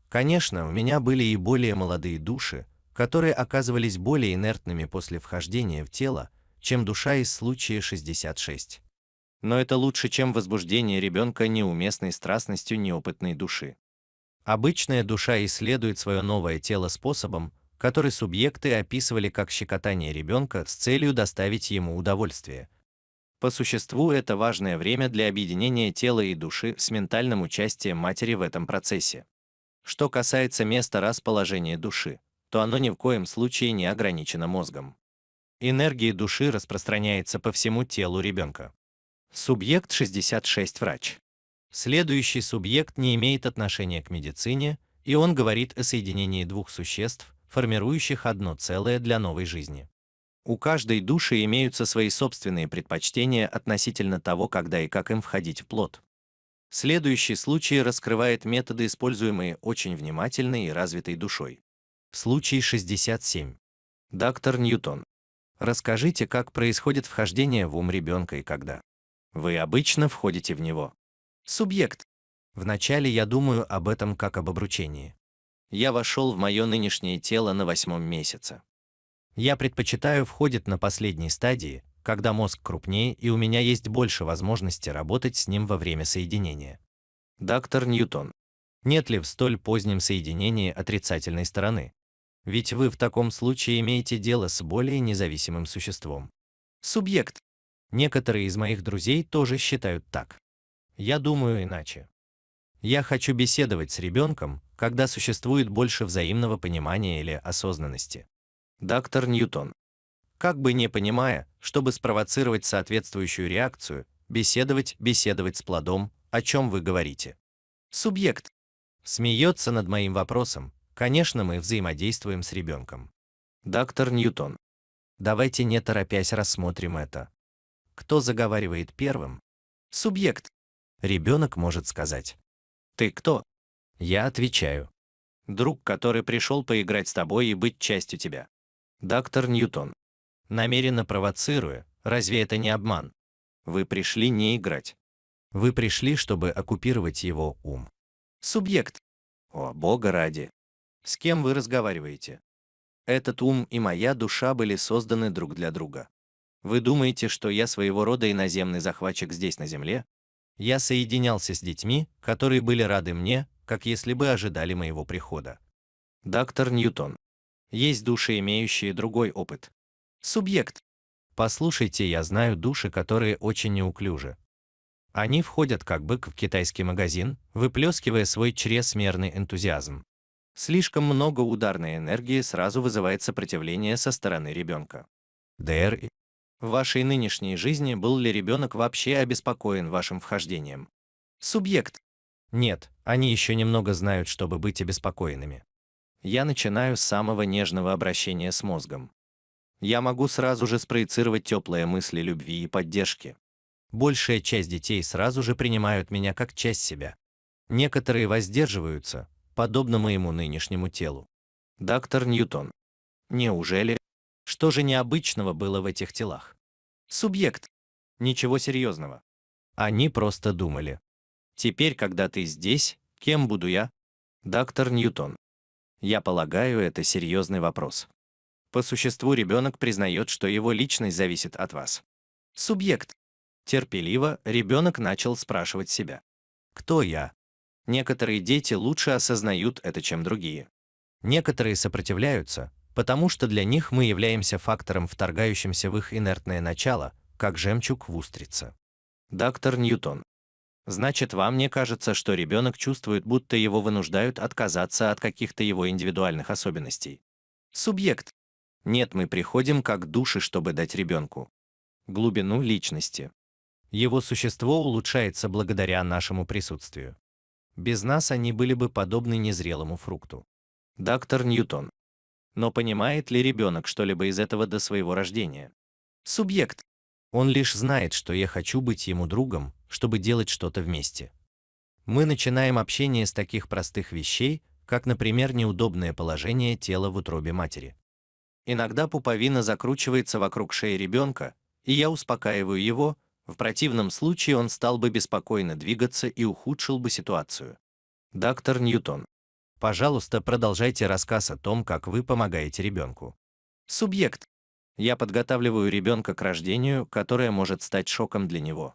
Конечно, у меня были и более молодые души, которые оказывались более инертными после вхождения в тело, чем душа из случая 66. Но это лучше, чем возбуждение ребенка неуместной страстностью неопытной души. Обычная душа исследует свое новое тело способом, который субъекты описывали как щекотание ребенка с целью доставить ему удовольствие. По существу это важное время для объединения тела и души с ментальным участием матери в этом процессе. Что касается места расположения души, то оно ни в коем случае не ограничено мозгом. Энергия души распространяется по всему телу ребенка. Субъект 66 врач. Следующий субъект не имеет отношения к медицине, и он говорит о соединении двух существ, формирующих одно целое для новой жизни. У каждой души имеются свои собственные предпочтения относительно того, когда и как им входить в плод. Следующий случай раскрывает методы, используемые очень внимательной и развитой душой. Случай 67. Доктор Ньютон. Расскажите, как происходит вхождение в ум ребенка и когда. Вы обычно входите в него. Субъект. Вначале я думаю об этом как об обручении. Я вошел в мое нынешнее тело на восьмом месяце. Я предпочитаю входит на последней стадии, когда мозг крупнее и у меня есть больше возможности работать с ним во время соединения. Доктор Ньютон. Нет ли в столь позднем соединении отрицательной стороны? Ведь вы в таком случае имеете дело с более независимым существом. Субъект. Некоторые из моих друзей тоже считают так. Я думаю иначе. Я хочу беседовать с ребенком, когда существует больше взаимного понимания или осознанности. Доктор Ньютон. Как бы не понимая, чтобы спровоцировать соответствующую реакцию, беседовать, беседовать с плодом, о чем вы говорите. Субъект. Смеется над моим вопросом. Конечно, мы взаимодействуем с ребенком. Доктор Ньютон. Давайте не торопясь рассмотрим это. Кто заговаривает первым? Субъект. Ребенок может сказать «Ты кто?» Я отвечаю «Друг, который пришел поиграть с тобой и быть частью тебя». Доктор Ньютон. Намеренно провоцируя, разве это не обман? Вы пришли не играть. Вы пришли, чтобы оккупировать его ум. Субъект. О, бога ради. С кем вы разговариваете? Этот ум и моя душа были созданы друг для друга. Вы думаете, что я своего рода иноземный захватчик здесь на Земле? Я соединялся с детьми, которые были рады мне, как если бы ожидали моего прихода. Доктор Ньютон. Есть души, имеющие другой опыт. Субъект. Послушайте, я знаю души, которые очень неуклюжи. Они входят как бык в китайский магазин, выплескивая свой чрезмерный энтузиазм. Слишком много ударной энергии сразу вызывает сопротивление со стороны ребенка. ДРИ в вашей нынешней жизни был ли ребенок вообще обеспокоен вашим вхождением? Субъект. Нет, они еще немного знают, чтобы быть обеспокоенными. Я начинаю с самого нежного обращения с мозгом. Я могу сразу же спроецировать теплые мысли любви и поддержки. Большая часть детей сразу же принимают меня как часть себя. Некоторые воздерживаются, подобно моему нынешнему телу. Доктор Ньютон. Неужели что же необычного было в этих телах? Субъект. Ничего серьезного. Они просто думали. Теперь, когда ты здесь, кем буду я? Доктор Ньютон. Я полагаю, это серьезный вопрос. По существу ребенок признает, что его личность зависит от вас. Субъект. Терпеливо ребенок начал спрашивать себя. Кто я? Некоторые дети лучше осознают это, чем другие. Некоторые сопротивляются, потому что для них мы являемся фактором, вторгающимся в их инертное начало, как жемчуг в устрице. Доктор Ньютон. Значит, вам не кажется, что ребенок чувствует, будто его вынуждают отказаться от каких-то его индивидуальных особенностей? Субъект. Нет, мы приходим как души, чтобы дать ребенку глубину личности. Его существо улучшается благодаря нашему присутствию. Без нас они были бы подобны незрелому фрукту. Доктор Ньютон. Но понимает ли ребенок что-либо из этого до своего рождения? Субъект. Он лишь знает, что я хочу быть ему другом, чтобы делать что-то вместе. Мы начинаем общение с таких простых вещей, как, например, неудобное положение тела в утробе матери. Иногда пуповина закручивается вокруг шеи ребенка, и я успокаиваю его, в противном случае он стал бы беспокойно двигаться и ухудшил бы ситуацию. Доктор Ньютон. Пожалуйста, продолжайте рассказ о том, как вы помогаете ребенку. Субъект. Я подготавливаю ребенка к рождению, которое может стать шоком для него.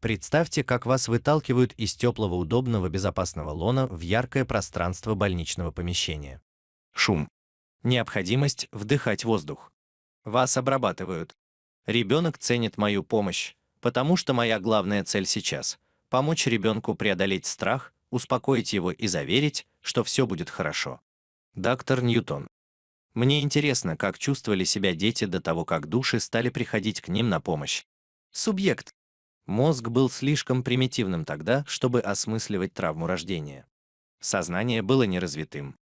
Представьте, как вас выталкивают из теплого, удобного, безопасного лона в яркое пространство больничного помещения. Шум. Необходимость вдыхать воздух. Вас обрабатывают. Ребенок ценит мою помощь, потому что моя главная цель сейчас – помочь ребенку преодолеть страх, успокоить его и заверить, что все будет хорошо. Доктор Ньютон. Мне интересно, как чувствовали себя дети до того, как души стали приходить к ним на помощь. Субъект. Мозг был слишком примитивным тогда, чтобы осмысливать травму рождения. Сознание было неразвитым.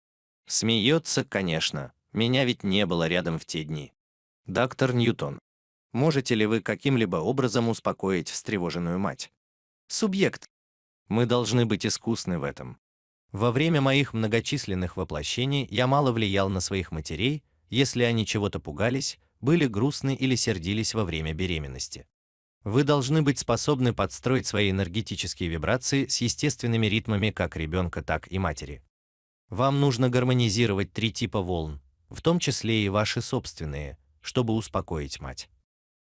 Смеется, конечно, меня ведь не было рядом в те дни. Доктор Ньютон. Можете ли вы каким-либо образом успокоить встревоженную мать? Субъект. Мы должны быть искусны в этом. Во время моих многочисленных воплощений я мало влиял на своих матерей, если они чего-то пугались, были грустны или сердились во время беременности. Вы должны быть способны подстроить свои энергетические вибрации с естественными ритмами как ребенка, так и матери. Вам нужно гармонизировать три типа волн, в том числе и ваши собственные, чтобы успокоить мать.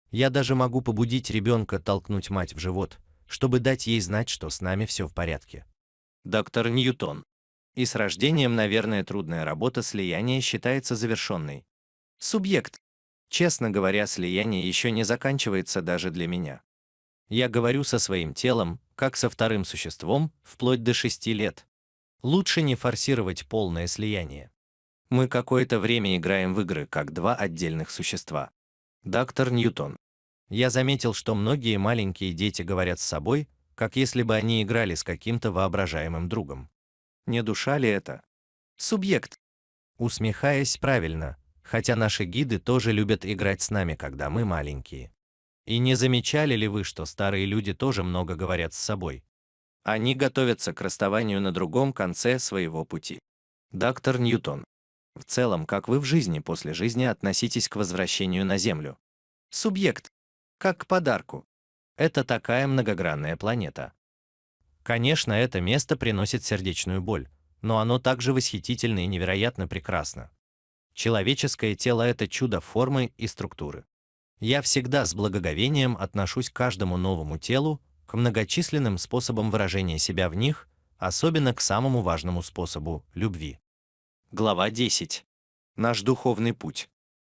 Я даже могу побудить ребенка толкнуть мать в живот, чтобы дать ей знать, что с нами все в порядке. Доктор Ньютон. И с рождением, наверное, трудная работа слияния считается завершенной. Субъект. Честно говоря, слияние еще не заканчивается даже для меня. Я говорю со своим телом, как со вторым существом, вплоть до шести лет. Лучше не форсировать полное слияние. Мы какое-то время играем в игры как два отдельных существа. Доктор Ньютон. Я заметил, что многие маленькие дети говорят с собой, как если бы они играли с каким-то воображаемым другом. Не душа ли это? Субъект. Усмехаясь правильно, хотя наши гиды тоже любят играть с нами, когда мы маленькие. И не замечали ли вы, что старые люди тоже много говорят с собой? Они готовятся к расставанию на другом конце своего пути. Доктор Ньютон. В целом, как вы в жизни после жизни относитесь к возвращению на Землю? Субъект как к подарку. Это такая многогранная планета. Конечно, это место приносит сердечную боль, но оно также восхитительно и невероятно прекрасно. Человеческое тело – это чудо формы и структуры. Я всегда с благоговением отношусь к каждому новому телу, к многочисленным способам выражения себя в них, особенно к самому важному способу – любви. Глава 10. Наш духовный путь.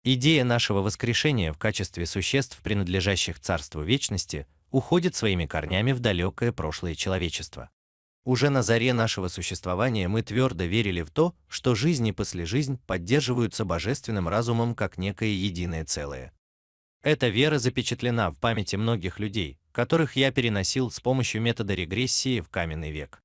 Идея нашего воскрешения в качестве существ, принадлежащих Царству Вечности, уходит своими корнями в далекое прошлое человечества. Уже на заре нашего существования мы твердо верили в то, что жизнь и после жизнь поддерживаются божественным разумом как некое единое целое. Эта вера запечатлена в памяти многих людей, которых я переносил с помощью метода регрессии в каменный век.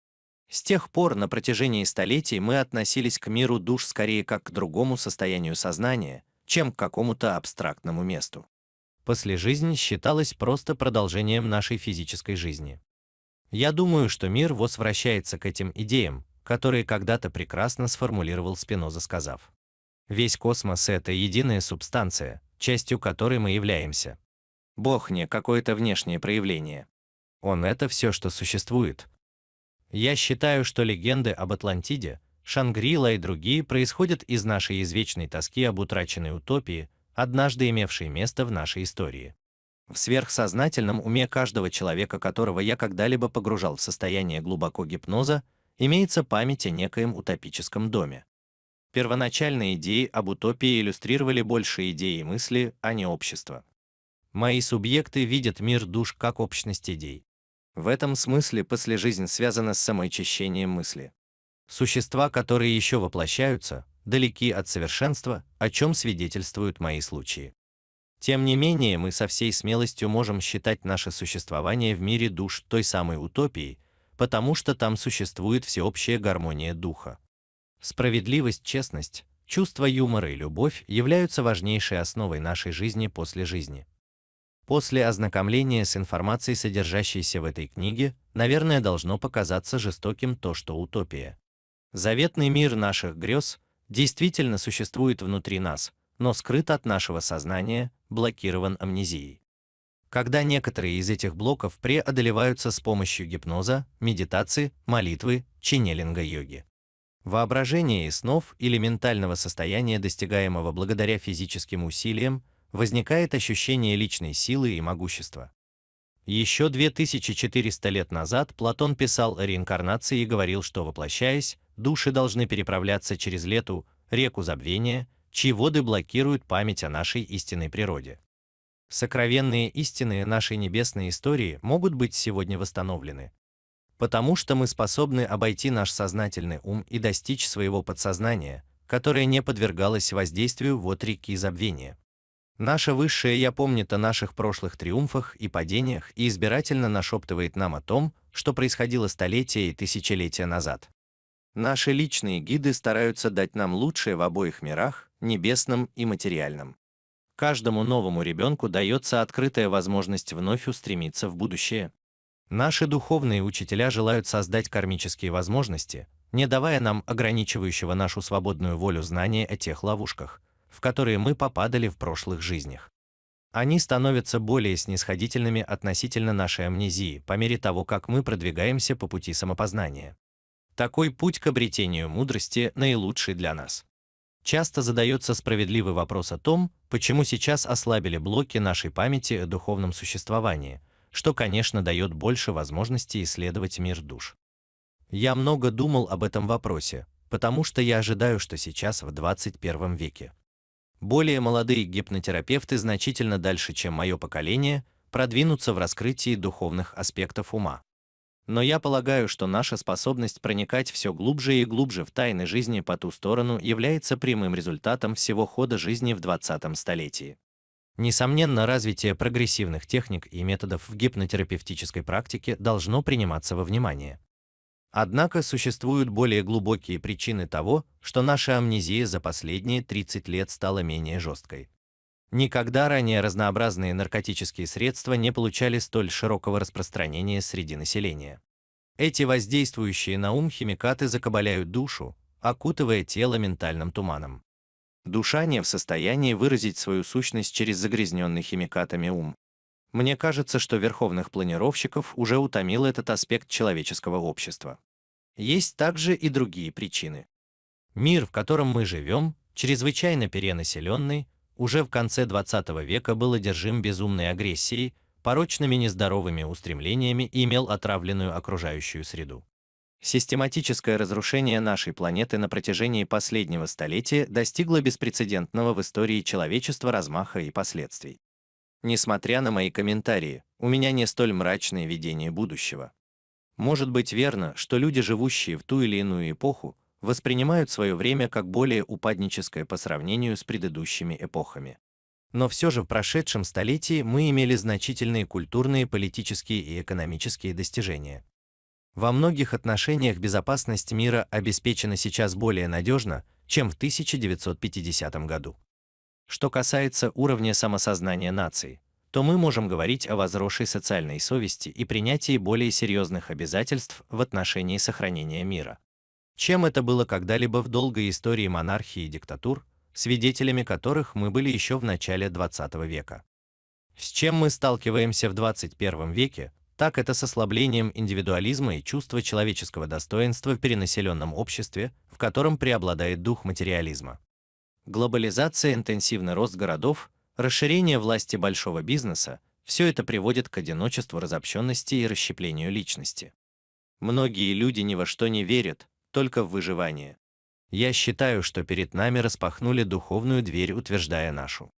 С тех пор на протяжении столетий мы относились к миру душ скорее как к другому состоянию сознания, чем к какому-то абстрактному месту. Послежизнь считалась просто продолжением нашей физической жизни. Я думаю, что мир возвращается к этим идеям, которые когда-то прекрасно сформулировал Спиноза, сказав: "Весь космос это единая субстанция, частью которой мы являемся. Бог не какое-то внешнее проявление. Он это все, что существует". Я считаю, что легенды об Атлантиде Шангрила и другие происходят из нашей извечной тоски об утраченной утопии, однажды имевшей место в нашей истории. В сверхсознательном уме каждого человека, которого я когда-либо погружал в состояние глубоко гипноза, имеется память о некоем утопическом доме. Первоначальные идеи об утопии иллюстрировали больше идеи и мысли, а не общество. Мои субъекты видят мир душ как общность идей. В этом смысле послежизнь связана с самоочищением мысли. Существа, которые еще воплощаются, далеки от совершенства, о чем свидетельствуют мои случаи. Тем не менее, мы со всей смелостью можем считать наше существование в мире душ той самой утопией, потому что там существует всеобщая гармония духа. Справедливость, честность, чувство юмора и любовь являются важнейшей основой нашей жизни после жизни. После ознакомления с информацией, содержащейся в этой книге, наверное, должно показаться жестоким то, что утопия Заветный мир наших грез действительно существует внутри нас, но скрыт от нашего сознания, блокирован амнезией. Когда некоторые из этих блоков преодолеваются с помощью гипноза, медитации, молитвы, ченнелинга-йоги. Воображение и снов или ментального состояния, достигаемого благодаря физическим усилиям, возникает ощущение личной силы и могущества. Еще 2400 лет назад Платон писал о реинкарнации и говорил, что воплощаясь, души должны переправляться через лету, реку забвения, чьи воды блокируют память о нашей истинной природе. Сокровенные истины нашей небесной истории могут быть сегодня восстановлены, потому что мы способны обойти наш сознательный ум и достичь своего подсознания, которое не подвергалось воздействию вот реки забвения. Наше высшее «Я» помнит о наших прошлых триумфах и падениях и избирательно нашептывает нам о том, что происходило столетия и тысячелетия назад. Наши личные гиды стараются дать нам лучшее в обоих мирах, небесном и материальном. Каждому новому ребенку дается открытая возможность вновь устремиться в будущее. Наши духовные учителя желают создать кармические возможности, не давая нам ограничивающего нашу свободную волю знания о тех ловушках, в которые мы попадали в прошлых жизнях. Они становятся более снисходительными относительно нашей амнезии по мере того, как мы продвигаемся по пути самопознания. Такой путь к обретению мудрости наилучший для нас. Часто задается справедливый вопрос о том, почему сейчас ослабили блоки нашей памяти о духовном существовании, что, конечно, дает больше возможностей исследовать мир душ. Я много думал об этом вопросе, потому что я ожидаю, что сейчас в 21 веке. Более молодые гипнотерапевты значительно дальше, чем мое поколение, продвинутся в раскрытии духовных аспектов ума. Но я полагаю, что наша способность проникать все глубже и глубже в тайны жизни по ту сторону является прямым результатом всего хода жизни в 20 столетии. Несомненно, развитие прогрессивных техник и методов в гипнотерапевтической практике должно приниматься во внимание. Однако существуют более глубокие причины того, что наша амнезия за последние 30 лет стала менее жесткой. Никогда ранее разнообразные наркотические средства не получали столь широкого распространения среди населения. Эти воздействующие на ум химикаты закабаляют душу, окутывая тело ментальным туманом. Душа не в состоянии выразить свою сущность через загрязненный химикатами ум. Мне кажется, что верховных планировщиков уже утомил этот аспект человеческого общества. Есть также и другие причины. Мир, в котором мы живем, чрезвычайно перенаселенный, уже в конце 20 века был одержим безумной агрессией, порочными нездоровыми устремлениями и имел отравленную окружающую среду. Систематическое разрушение нашей планеты на протяжении последнего столетия достигло беспрецедентного в истории человечества размаха и последствий. Несмотря на мои комментарии, у меня не столь мрачное видение будущего. Может быть верно, что люди, живущие в ту или иную эпоху, воспринимают свое время как более упадническое по сравнению с предыдущими эпохами. Но все же в прошедшем столетии мы имели значительные культурные, политические и экономические достижения. Во многих отношениях безопасность мира обеспечена сейчас более надежно, чем в 1950 году. Что касается уровня самосознания нации, то мы можем говорить о возросшей социальной совести и принятии более серьезных обязательств в отношении сохранения мира чем это было когда-либо в долгой истории монархии и диктатур, свидетелями которых мы были еще в начале 20 века. С чем мы сталкиваемся в 21 веке, так это с ослаблением индивидуализма и чувства человеческого достоинства в перенаселенном обществе, в котором преобладает дух материализма. Глобализация, интенсивный рост городов, расширение власти большого бизнеса – все это приводит к одиночеству разобщенности и расщеплению личности. Многие люди ни во что не верят, только в выживание. Я считаю, что перед нами распахнули духовную дверь, утверждая нашу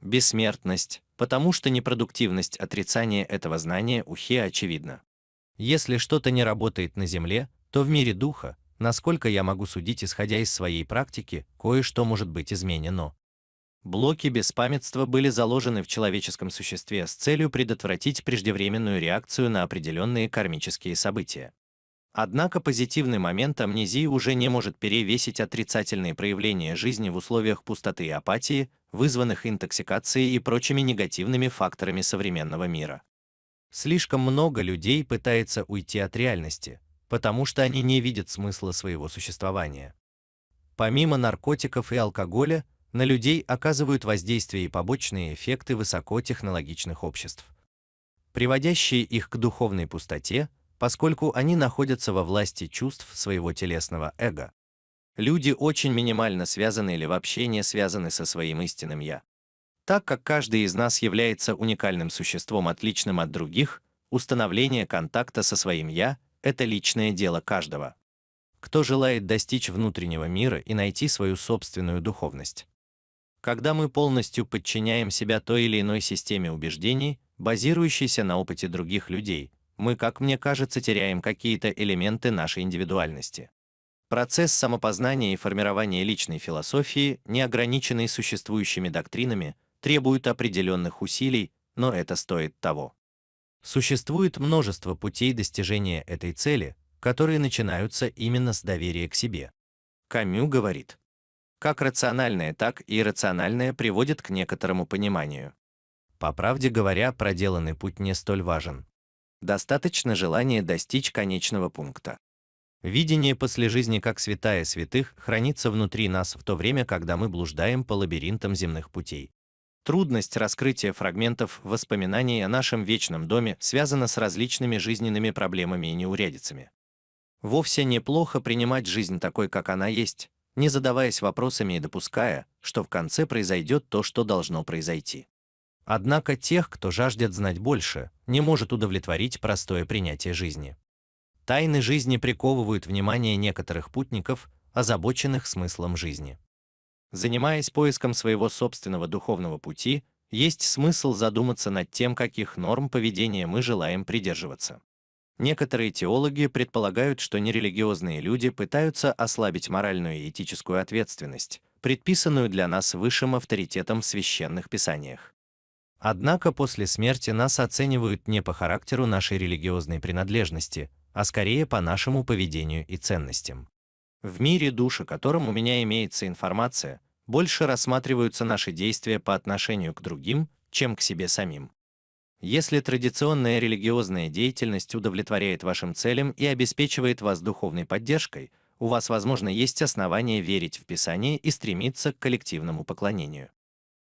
бессмертность, потому что непродуктивность отрицания этого знания у Хе очевидна. Если что-то не работает на Земле, то в мире духа, насколько я могу судить, исходя из своей практики, кое-что может быть изменено. Блоки беспамятства были заложены в человеческом существе с целью предотвратить преждевременную реакцию на определенные кармические события. Однако позитивный момент амнезии уже не может перевесить отрицательные проявления жизни в условиях пустоты и апатии, вызванных интоксикацией и прочими негативными факторами современного мира. Слишком много людей пытается уйти от реальности, потому что они не видят смысла своего существования. Помимо наркотиков и алкоголя, на людей оказывают воздействие и побочные эффекты высокотехнологичных обществ, приводящие их к духовной пустоте, поскольку они находятся во власти чувств своего телесного эго. Люди очень минимально связаны или вообще не связаны со своим истинным «я». Так как каждый из нас является уникальным существом, отличным от других, установление контакта со своим «я» — это личное дело каждого. Кто желает достичь внутреннего мира и найти свою собственную духовность? Когда мы полностью подчиняем себя той или иной системе убеждений, базирующейся на опыте других людей, мы, как мне кажется, теряем какие-то элементы нашей индивидуальности. Процесс самопознания и формирования личной философии, не ограниченный существующими доктринами, требует определенных усилий, но это стоит того. Существует множество путей достижения этой цели, которые начинаются именно с доверия к себе. Камю говорит, как рациональное, так и иррациональное приводит к некоторому пониманию. По правде говоря, проделанный путь не столь важен, Достаточно желания достичь конечного пункта. Видение после жизни как святая святых хранится внутри нас в то время, когда мы блуждаем по лабиринтам земных путей. Трудность раскрытия фрагментов воспоминаний о нашем вечном доме связана с различными жизненными проблемами и неурядицами. Вовсе неплохо принимать жизнь такой, как она есть, не задаваясь вопросами и допуская, что в конце произойдет то, что должно произойти. Однако тех, кто жаждет знать больше, не может удовлетворить простое принятие жизни. Тайны жизни приковывают внимание некоторых путников, озабоченных смыслом жизни. Занимаясь поиском своего собственного духовного пути, есть смысл задуматься над тем, каких норм поведения мы желаем придерживаться. Некоторые теологи предполагают, что нерелигиозные люди пытаются ослабить моральную и этическую ответственность, предписанную для нас высшим авторитетом в священных писаниях. Однако после смерти нас оценивают не по характеру нашей религиозной принадлежности, а скорее по нашему поведению и ценностям. В мире душ, о котором у меня имеется информация, больше рассматриваются наши действия по отношению к другим, чем к себе самим. Если традиционная религиозная деятельность удовлетворяет вашим целям и обеспечивает вас духовной поддержкой, у вас, возможно, есть основания верить в Писание и стремиться к коллективному поклонению.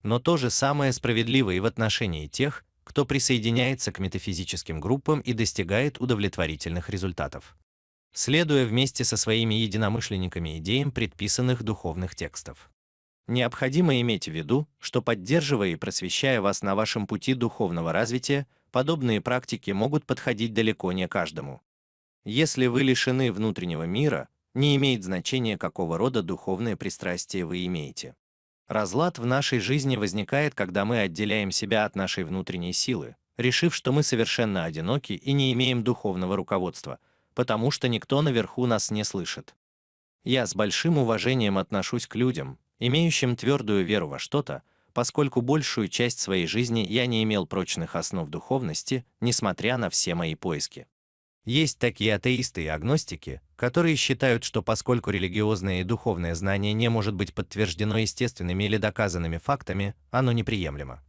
Но то же самое справедливо и в отношении тех, кто присоединяется к метафизическим группам и достигает удовлетворительных результатов, следуя вместе со своими единомышленниками идеям предписанных духовных текстов. Необходимо иметь в виду, что поддерживая и просвещая вас на вашем пути духовного развития, подобные практики могут подходить далеко не каждому. Если вы лишены внутреннего мира, не имеет значения, какого рода духовное пристрастие вы имеете. Разлад в нашей жизни возникает, когда мы отделяем себя от нашей внутренней силы, решив, что мы совершенно одиноки и не имеем духовного руководства, потому что никто наверху нас не слышит. Я с большим уважением отношусь к людям, имеющим твердую веру во что-то, поскольку большую часть своей жизни я не имел прочных основ духовности, несмотря на все мои поиски. Есть такие атеисты и агностики, которые считают, что поскольку религиозное и духовное знание не может быть подтверждено естественными или доказанными фактами, оно неприемлемо.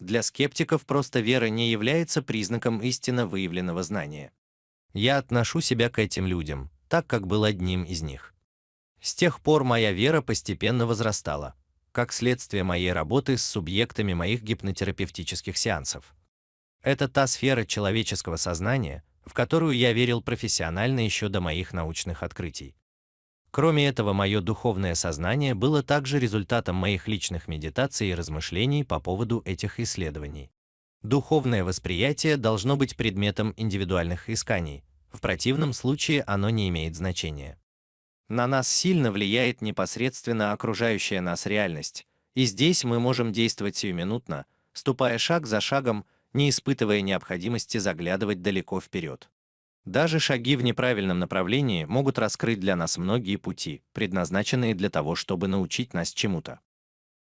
Для скептиков просто вера не является признаком истинно выявленного знания. Я отношу себя к этим людям, так как был одним из них. С тех пор моя вера постепенно возрастала, как следствие моей работы с субъектами моих гипнотерапевтических сеансов. Это та сфера человеческого сознания, в которую я верил профессионально еще до моих научных открытий. Кроме этого, мое духовное сознание было также результатом моих личных медитаций и размышлений по поводу этих исследований. Духовное восприятие должно быть предметом индивидуальных исканий, в противном случае оно не имеет значения. На нас сильно влияет непосредственно окружающая нас реальность, и здесь мы можем действовать сиюминутно, ступая шаг за шагом, не испытывая необходимости заглядывать далеко вперед. Даже шаги в неправильном направлении могут раскрыть для нас многие пути, предназначенные для того, чтобы научить нас чему-то.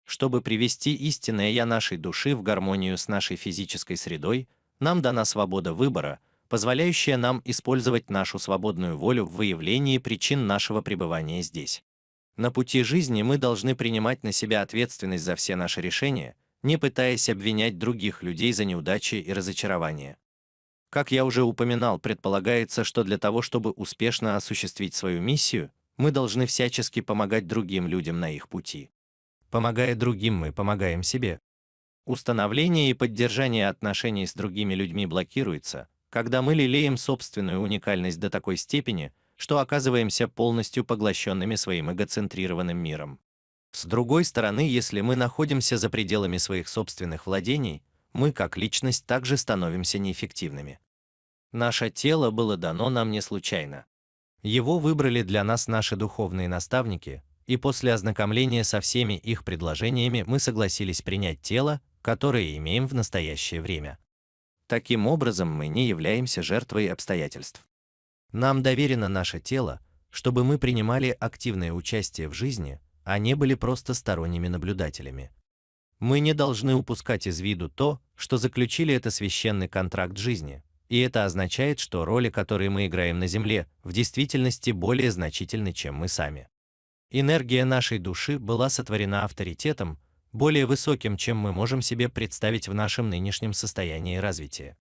Чтобы привести истинное «я» нашей души в гармонию с нашей физической средой, нам дана свобода выбора, позволяющая нам использовать нашу свободную волю в выявлении причин нашего пребывания здесь. На пути жизни мы должны принимать на себя ответственность за все наши решения – не пытаясь обвинять других людей за неудачи и разочарование. Как я уже упоминал, предполагается, что для того, чтобы успешно осуществить свою миссию, мы должны всячески помогать другим людям на их пути. Помогая другим, мы помогаем себе. Установление и поддержание отношений с другими людьми блокируется, когда мы лелеем собственную уникальность до такой степени, что оказываемся полностью поглощенными своим эгоцентрированным миром. С другой стороны, если мы находимся за пределами своих собственных владений, мы как личность также становимся неэффективными. Наше тело было дано нам не случайно. Его выбрали для нас наши духовные наставники, и после ознакомления со всеми их предложениями мы согласились принять тело, которое имеем в настоящее время. Таким образом, мы не являемся жертвой обстоятельств. Нам доверено наше тело, чтобы мы принимали активное участие в жизни, они а были просто сторонними наблюдателями. Мы не должны упускать из виду то, что заключили это священный контракт жизни, и это означает, что роли, которые мы играем на Земле, в действительности более значительны, чем мы сами. Энергия нашей души была сотворена авторитетом, более высоким, чем мы можем себе представить в нашем нынешнем состоянии развития.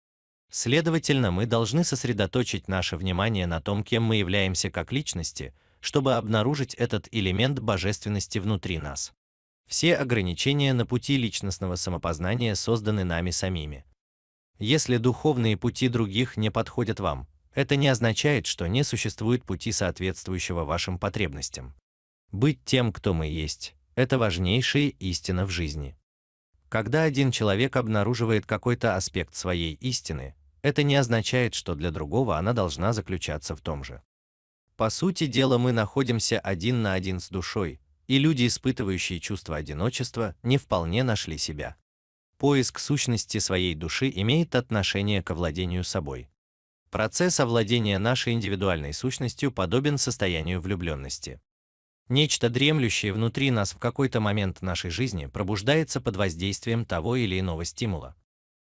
Следовательно, мы должны сосредоточить наше внимание на том, кем мы являемся как личности – чтобы обнаружить этот элемент божественности внутри нас. Все ограничения на пути личностного самопознания созданы нами самими. Если духовные пути других не подходят вам, это не означает, что не существует пути, соответствующего вашим потребностям. Быть тем, кто мы есть, это важнейшая истина в жизни. Когда один человек обнаруживает какой-то аспект своей истины, это не означает, что для другого она должна заключаться в том же. По сути дела мы находимся один на один с душой, и люди, испытывающие чувство одиночества, не вполне нашли себя. Поиск сущности своей души имеет отношение к овладению собой. Процесс овладения нашей индивидуальной сущностью подобен состоянию влюбленности. Нечто дремлющее внутри нас в какой-то момент нашей жизни пробуждается под воздействием того или иного стимула.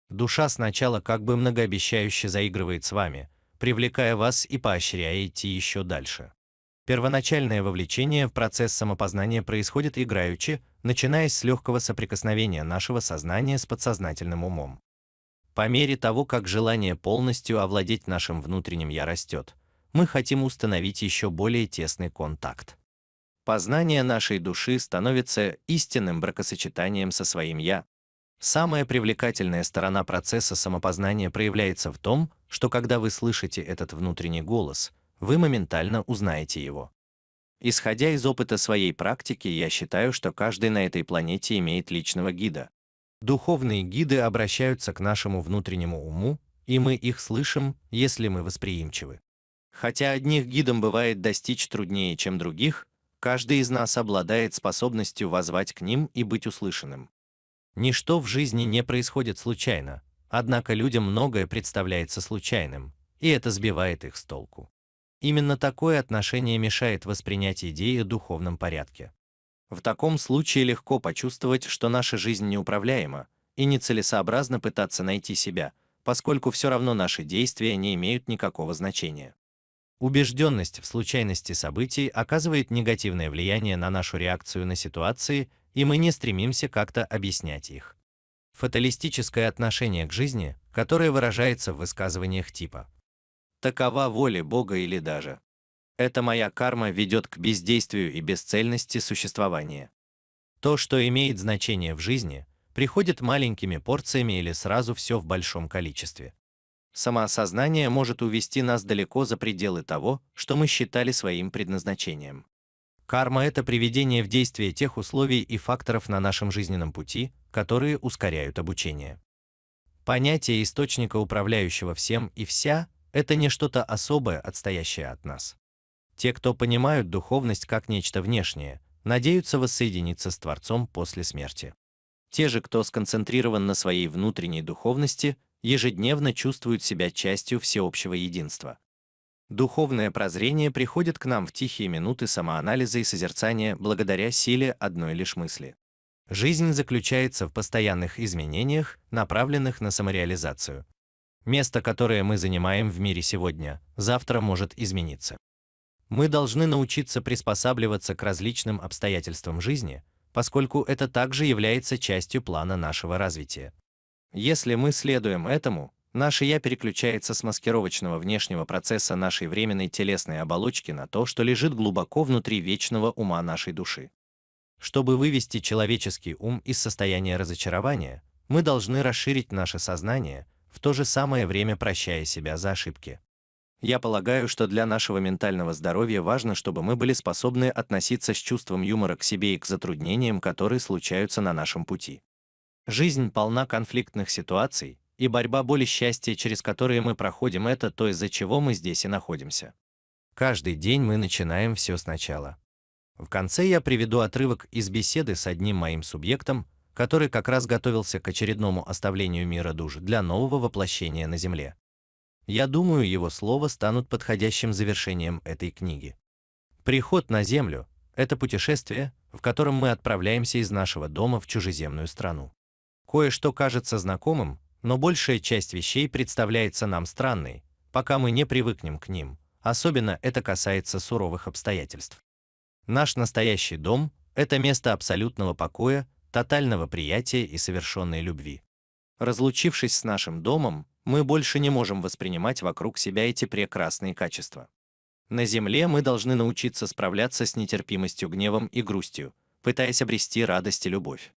Душа сначала как бы многообещающе заигрывает с вами, привлекая вас и поощряя идти еще дальше. Первоначальное вовлечение в процесс самопознания происходит играючи, начиная с легкого соприкосновения нашего сознания с подсознательным умом. По мере того, как желание полностью овладеть нашим внутренним «я» растет, мы хотим установить еще более тесный контакт. Познание нашей души становится истинным бракосочетанием со своим «я», Самая привлекательная сторона процесса самопознания проявляется в том, что когда вы слышите этот внутренний голос, вы моментально узнаете его. Исходя из опыта своей практики, я считаю, что каждый на этой планете имеет личного гида. Духовные гиды обращаются к нашему внутреннему уму, и мы их слышим, если мы восприимчивы. Хотя одних гидам бывает достичь труднее, чем других, каждый из нас обладает способностью возвать к ним и быть услышанным. Ничто в жизни не происходит случайно, однако людям многое представляется случайным, и это сбивает их с толку. Именно такое отношение мешает воспринять идеи в духовном порядке. В таком случае легко почувствовать, что наша жизнь неуправляема, и нецелесообразно пытаться найти себя, поскольку все равно наши действия не имеют никакого значения. Убежденность в случайности событий оказывает негативное влияние на нашу реакцию на ситуации и мы не стремимся как-то объяснять их. Фаталистическое отношение к жизни, которое выражается в высказываниях типа «такова воля Бога» или даже «эта моя карма ведет к бездействию и бесцельности существования». То, что имеет значение в жизни, приходит маленькими порциями или сразу все в большом количестве. Самоосознание может увести нас далеко за пределы того, что мы считали своим предназначением. Карма – это приведение в действие тех условий и факторов на нашем жизненном пути, которые ускоряют обучение. Понятие источника, управляющего всем и вся, это не что-то особое, отстоящее от нас. Те, кто понимают духовность как нечто внешнее, надеются воссоединиться с Творцом после смерти. Те же, кто сконцентрирован на своей внутренней духовности, ежедневно чувствуют себя частью всеобщего единства. Духовное прозрение приходит к нам в тихие минуты самоанализа и созерцания благодаря силе одной лишь мысли. Жизнь заключается в постоянных изменениях, направленных на самореализацию. Место, которое мы занимаем в мире сегодня, завтра может измениться. Мы должны научиться приспосабливаться к различным обстоятельствам жизни, поскольку это также является частью плана нашего развития. Если мы следуем этому, Наше «я» переключается с маскировочного внешнего процесса нашей временной телесной оболочки на то, что лежит глубоко внутри вечного ума нашей души. Чтобы вывести человеческий ум из состояния разочарования, мы должны расширить наше сознание, в то же самое время прощая себя за ошибки. Я полагаю, что для нашего ментального здоровья важно, чтобы мы были способны относиться с чувством юмора к себе и к затруднениям, которые случаются на нашем пути. Жизнь полна конфликтных ситуаций, и борьба боли счастья, через которые мы проходим, это то, из-за чего мы здесь и находимся. Каждый день мы начинаем все сначала. В конце я приведу отрывок из беседы с одним моим субъектом, который как раз готовился к очередному оставлению мира душ для нового воплощения на Земле. Я думаю, его слова станут подходящим завершением этой книги. Приход на Землю – это путешествие, в котором мы отправляемся из нашего дома в чужеземную страну. Кое-что кажется знакомым, но большая часть вещей представляется нам странной, пока мы не привыкнем к ним, особенно это касается суровых обстоятельств. Наш настоящий дом – это место абсолютного покоя, тотального приятия и совершенной любви. Разлучившись с нашим домом, мы больше не можем воспринимать вокруг себя эти прекрасные качества. На земле мы должны научиться справляться с нетерпимостью, гневом и грустью, пытаясь обрести радость и любовь.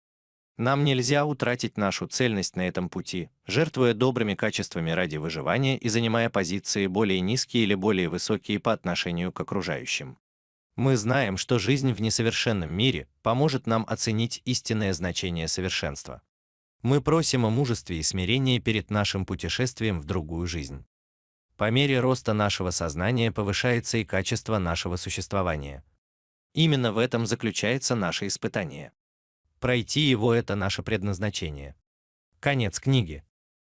Нам нельзя утратить нашу цельность на этом пути, жертвуя добрыми качествами ради выживания и занимая позиции более низкие или более высокие по отношению к окружающим. Мы знаем, что жизнь в несовершенном мире поможет нам оценить истинное значение совершенства. Мы просим о мужестве и смирении перед нашим путешествием в другую жизнь. По мере роста нашего сознания повышается и качество нашего существования. Именно в этом заключается наше испытание. Пройти его – это наше предназначение. Конец книги.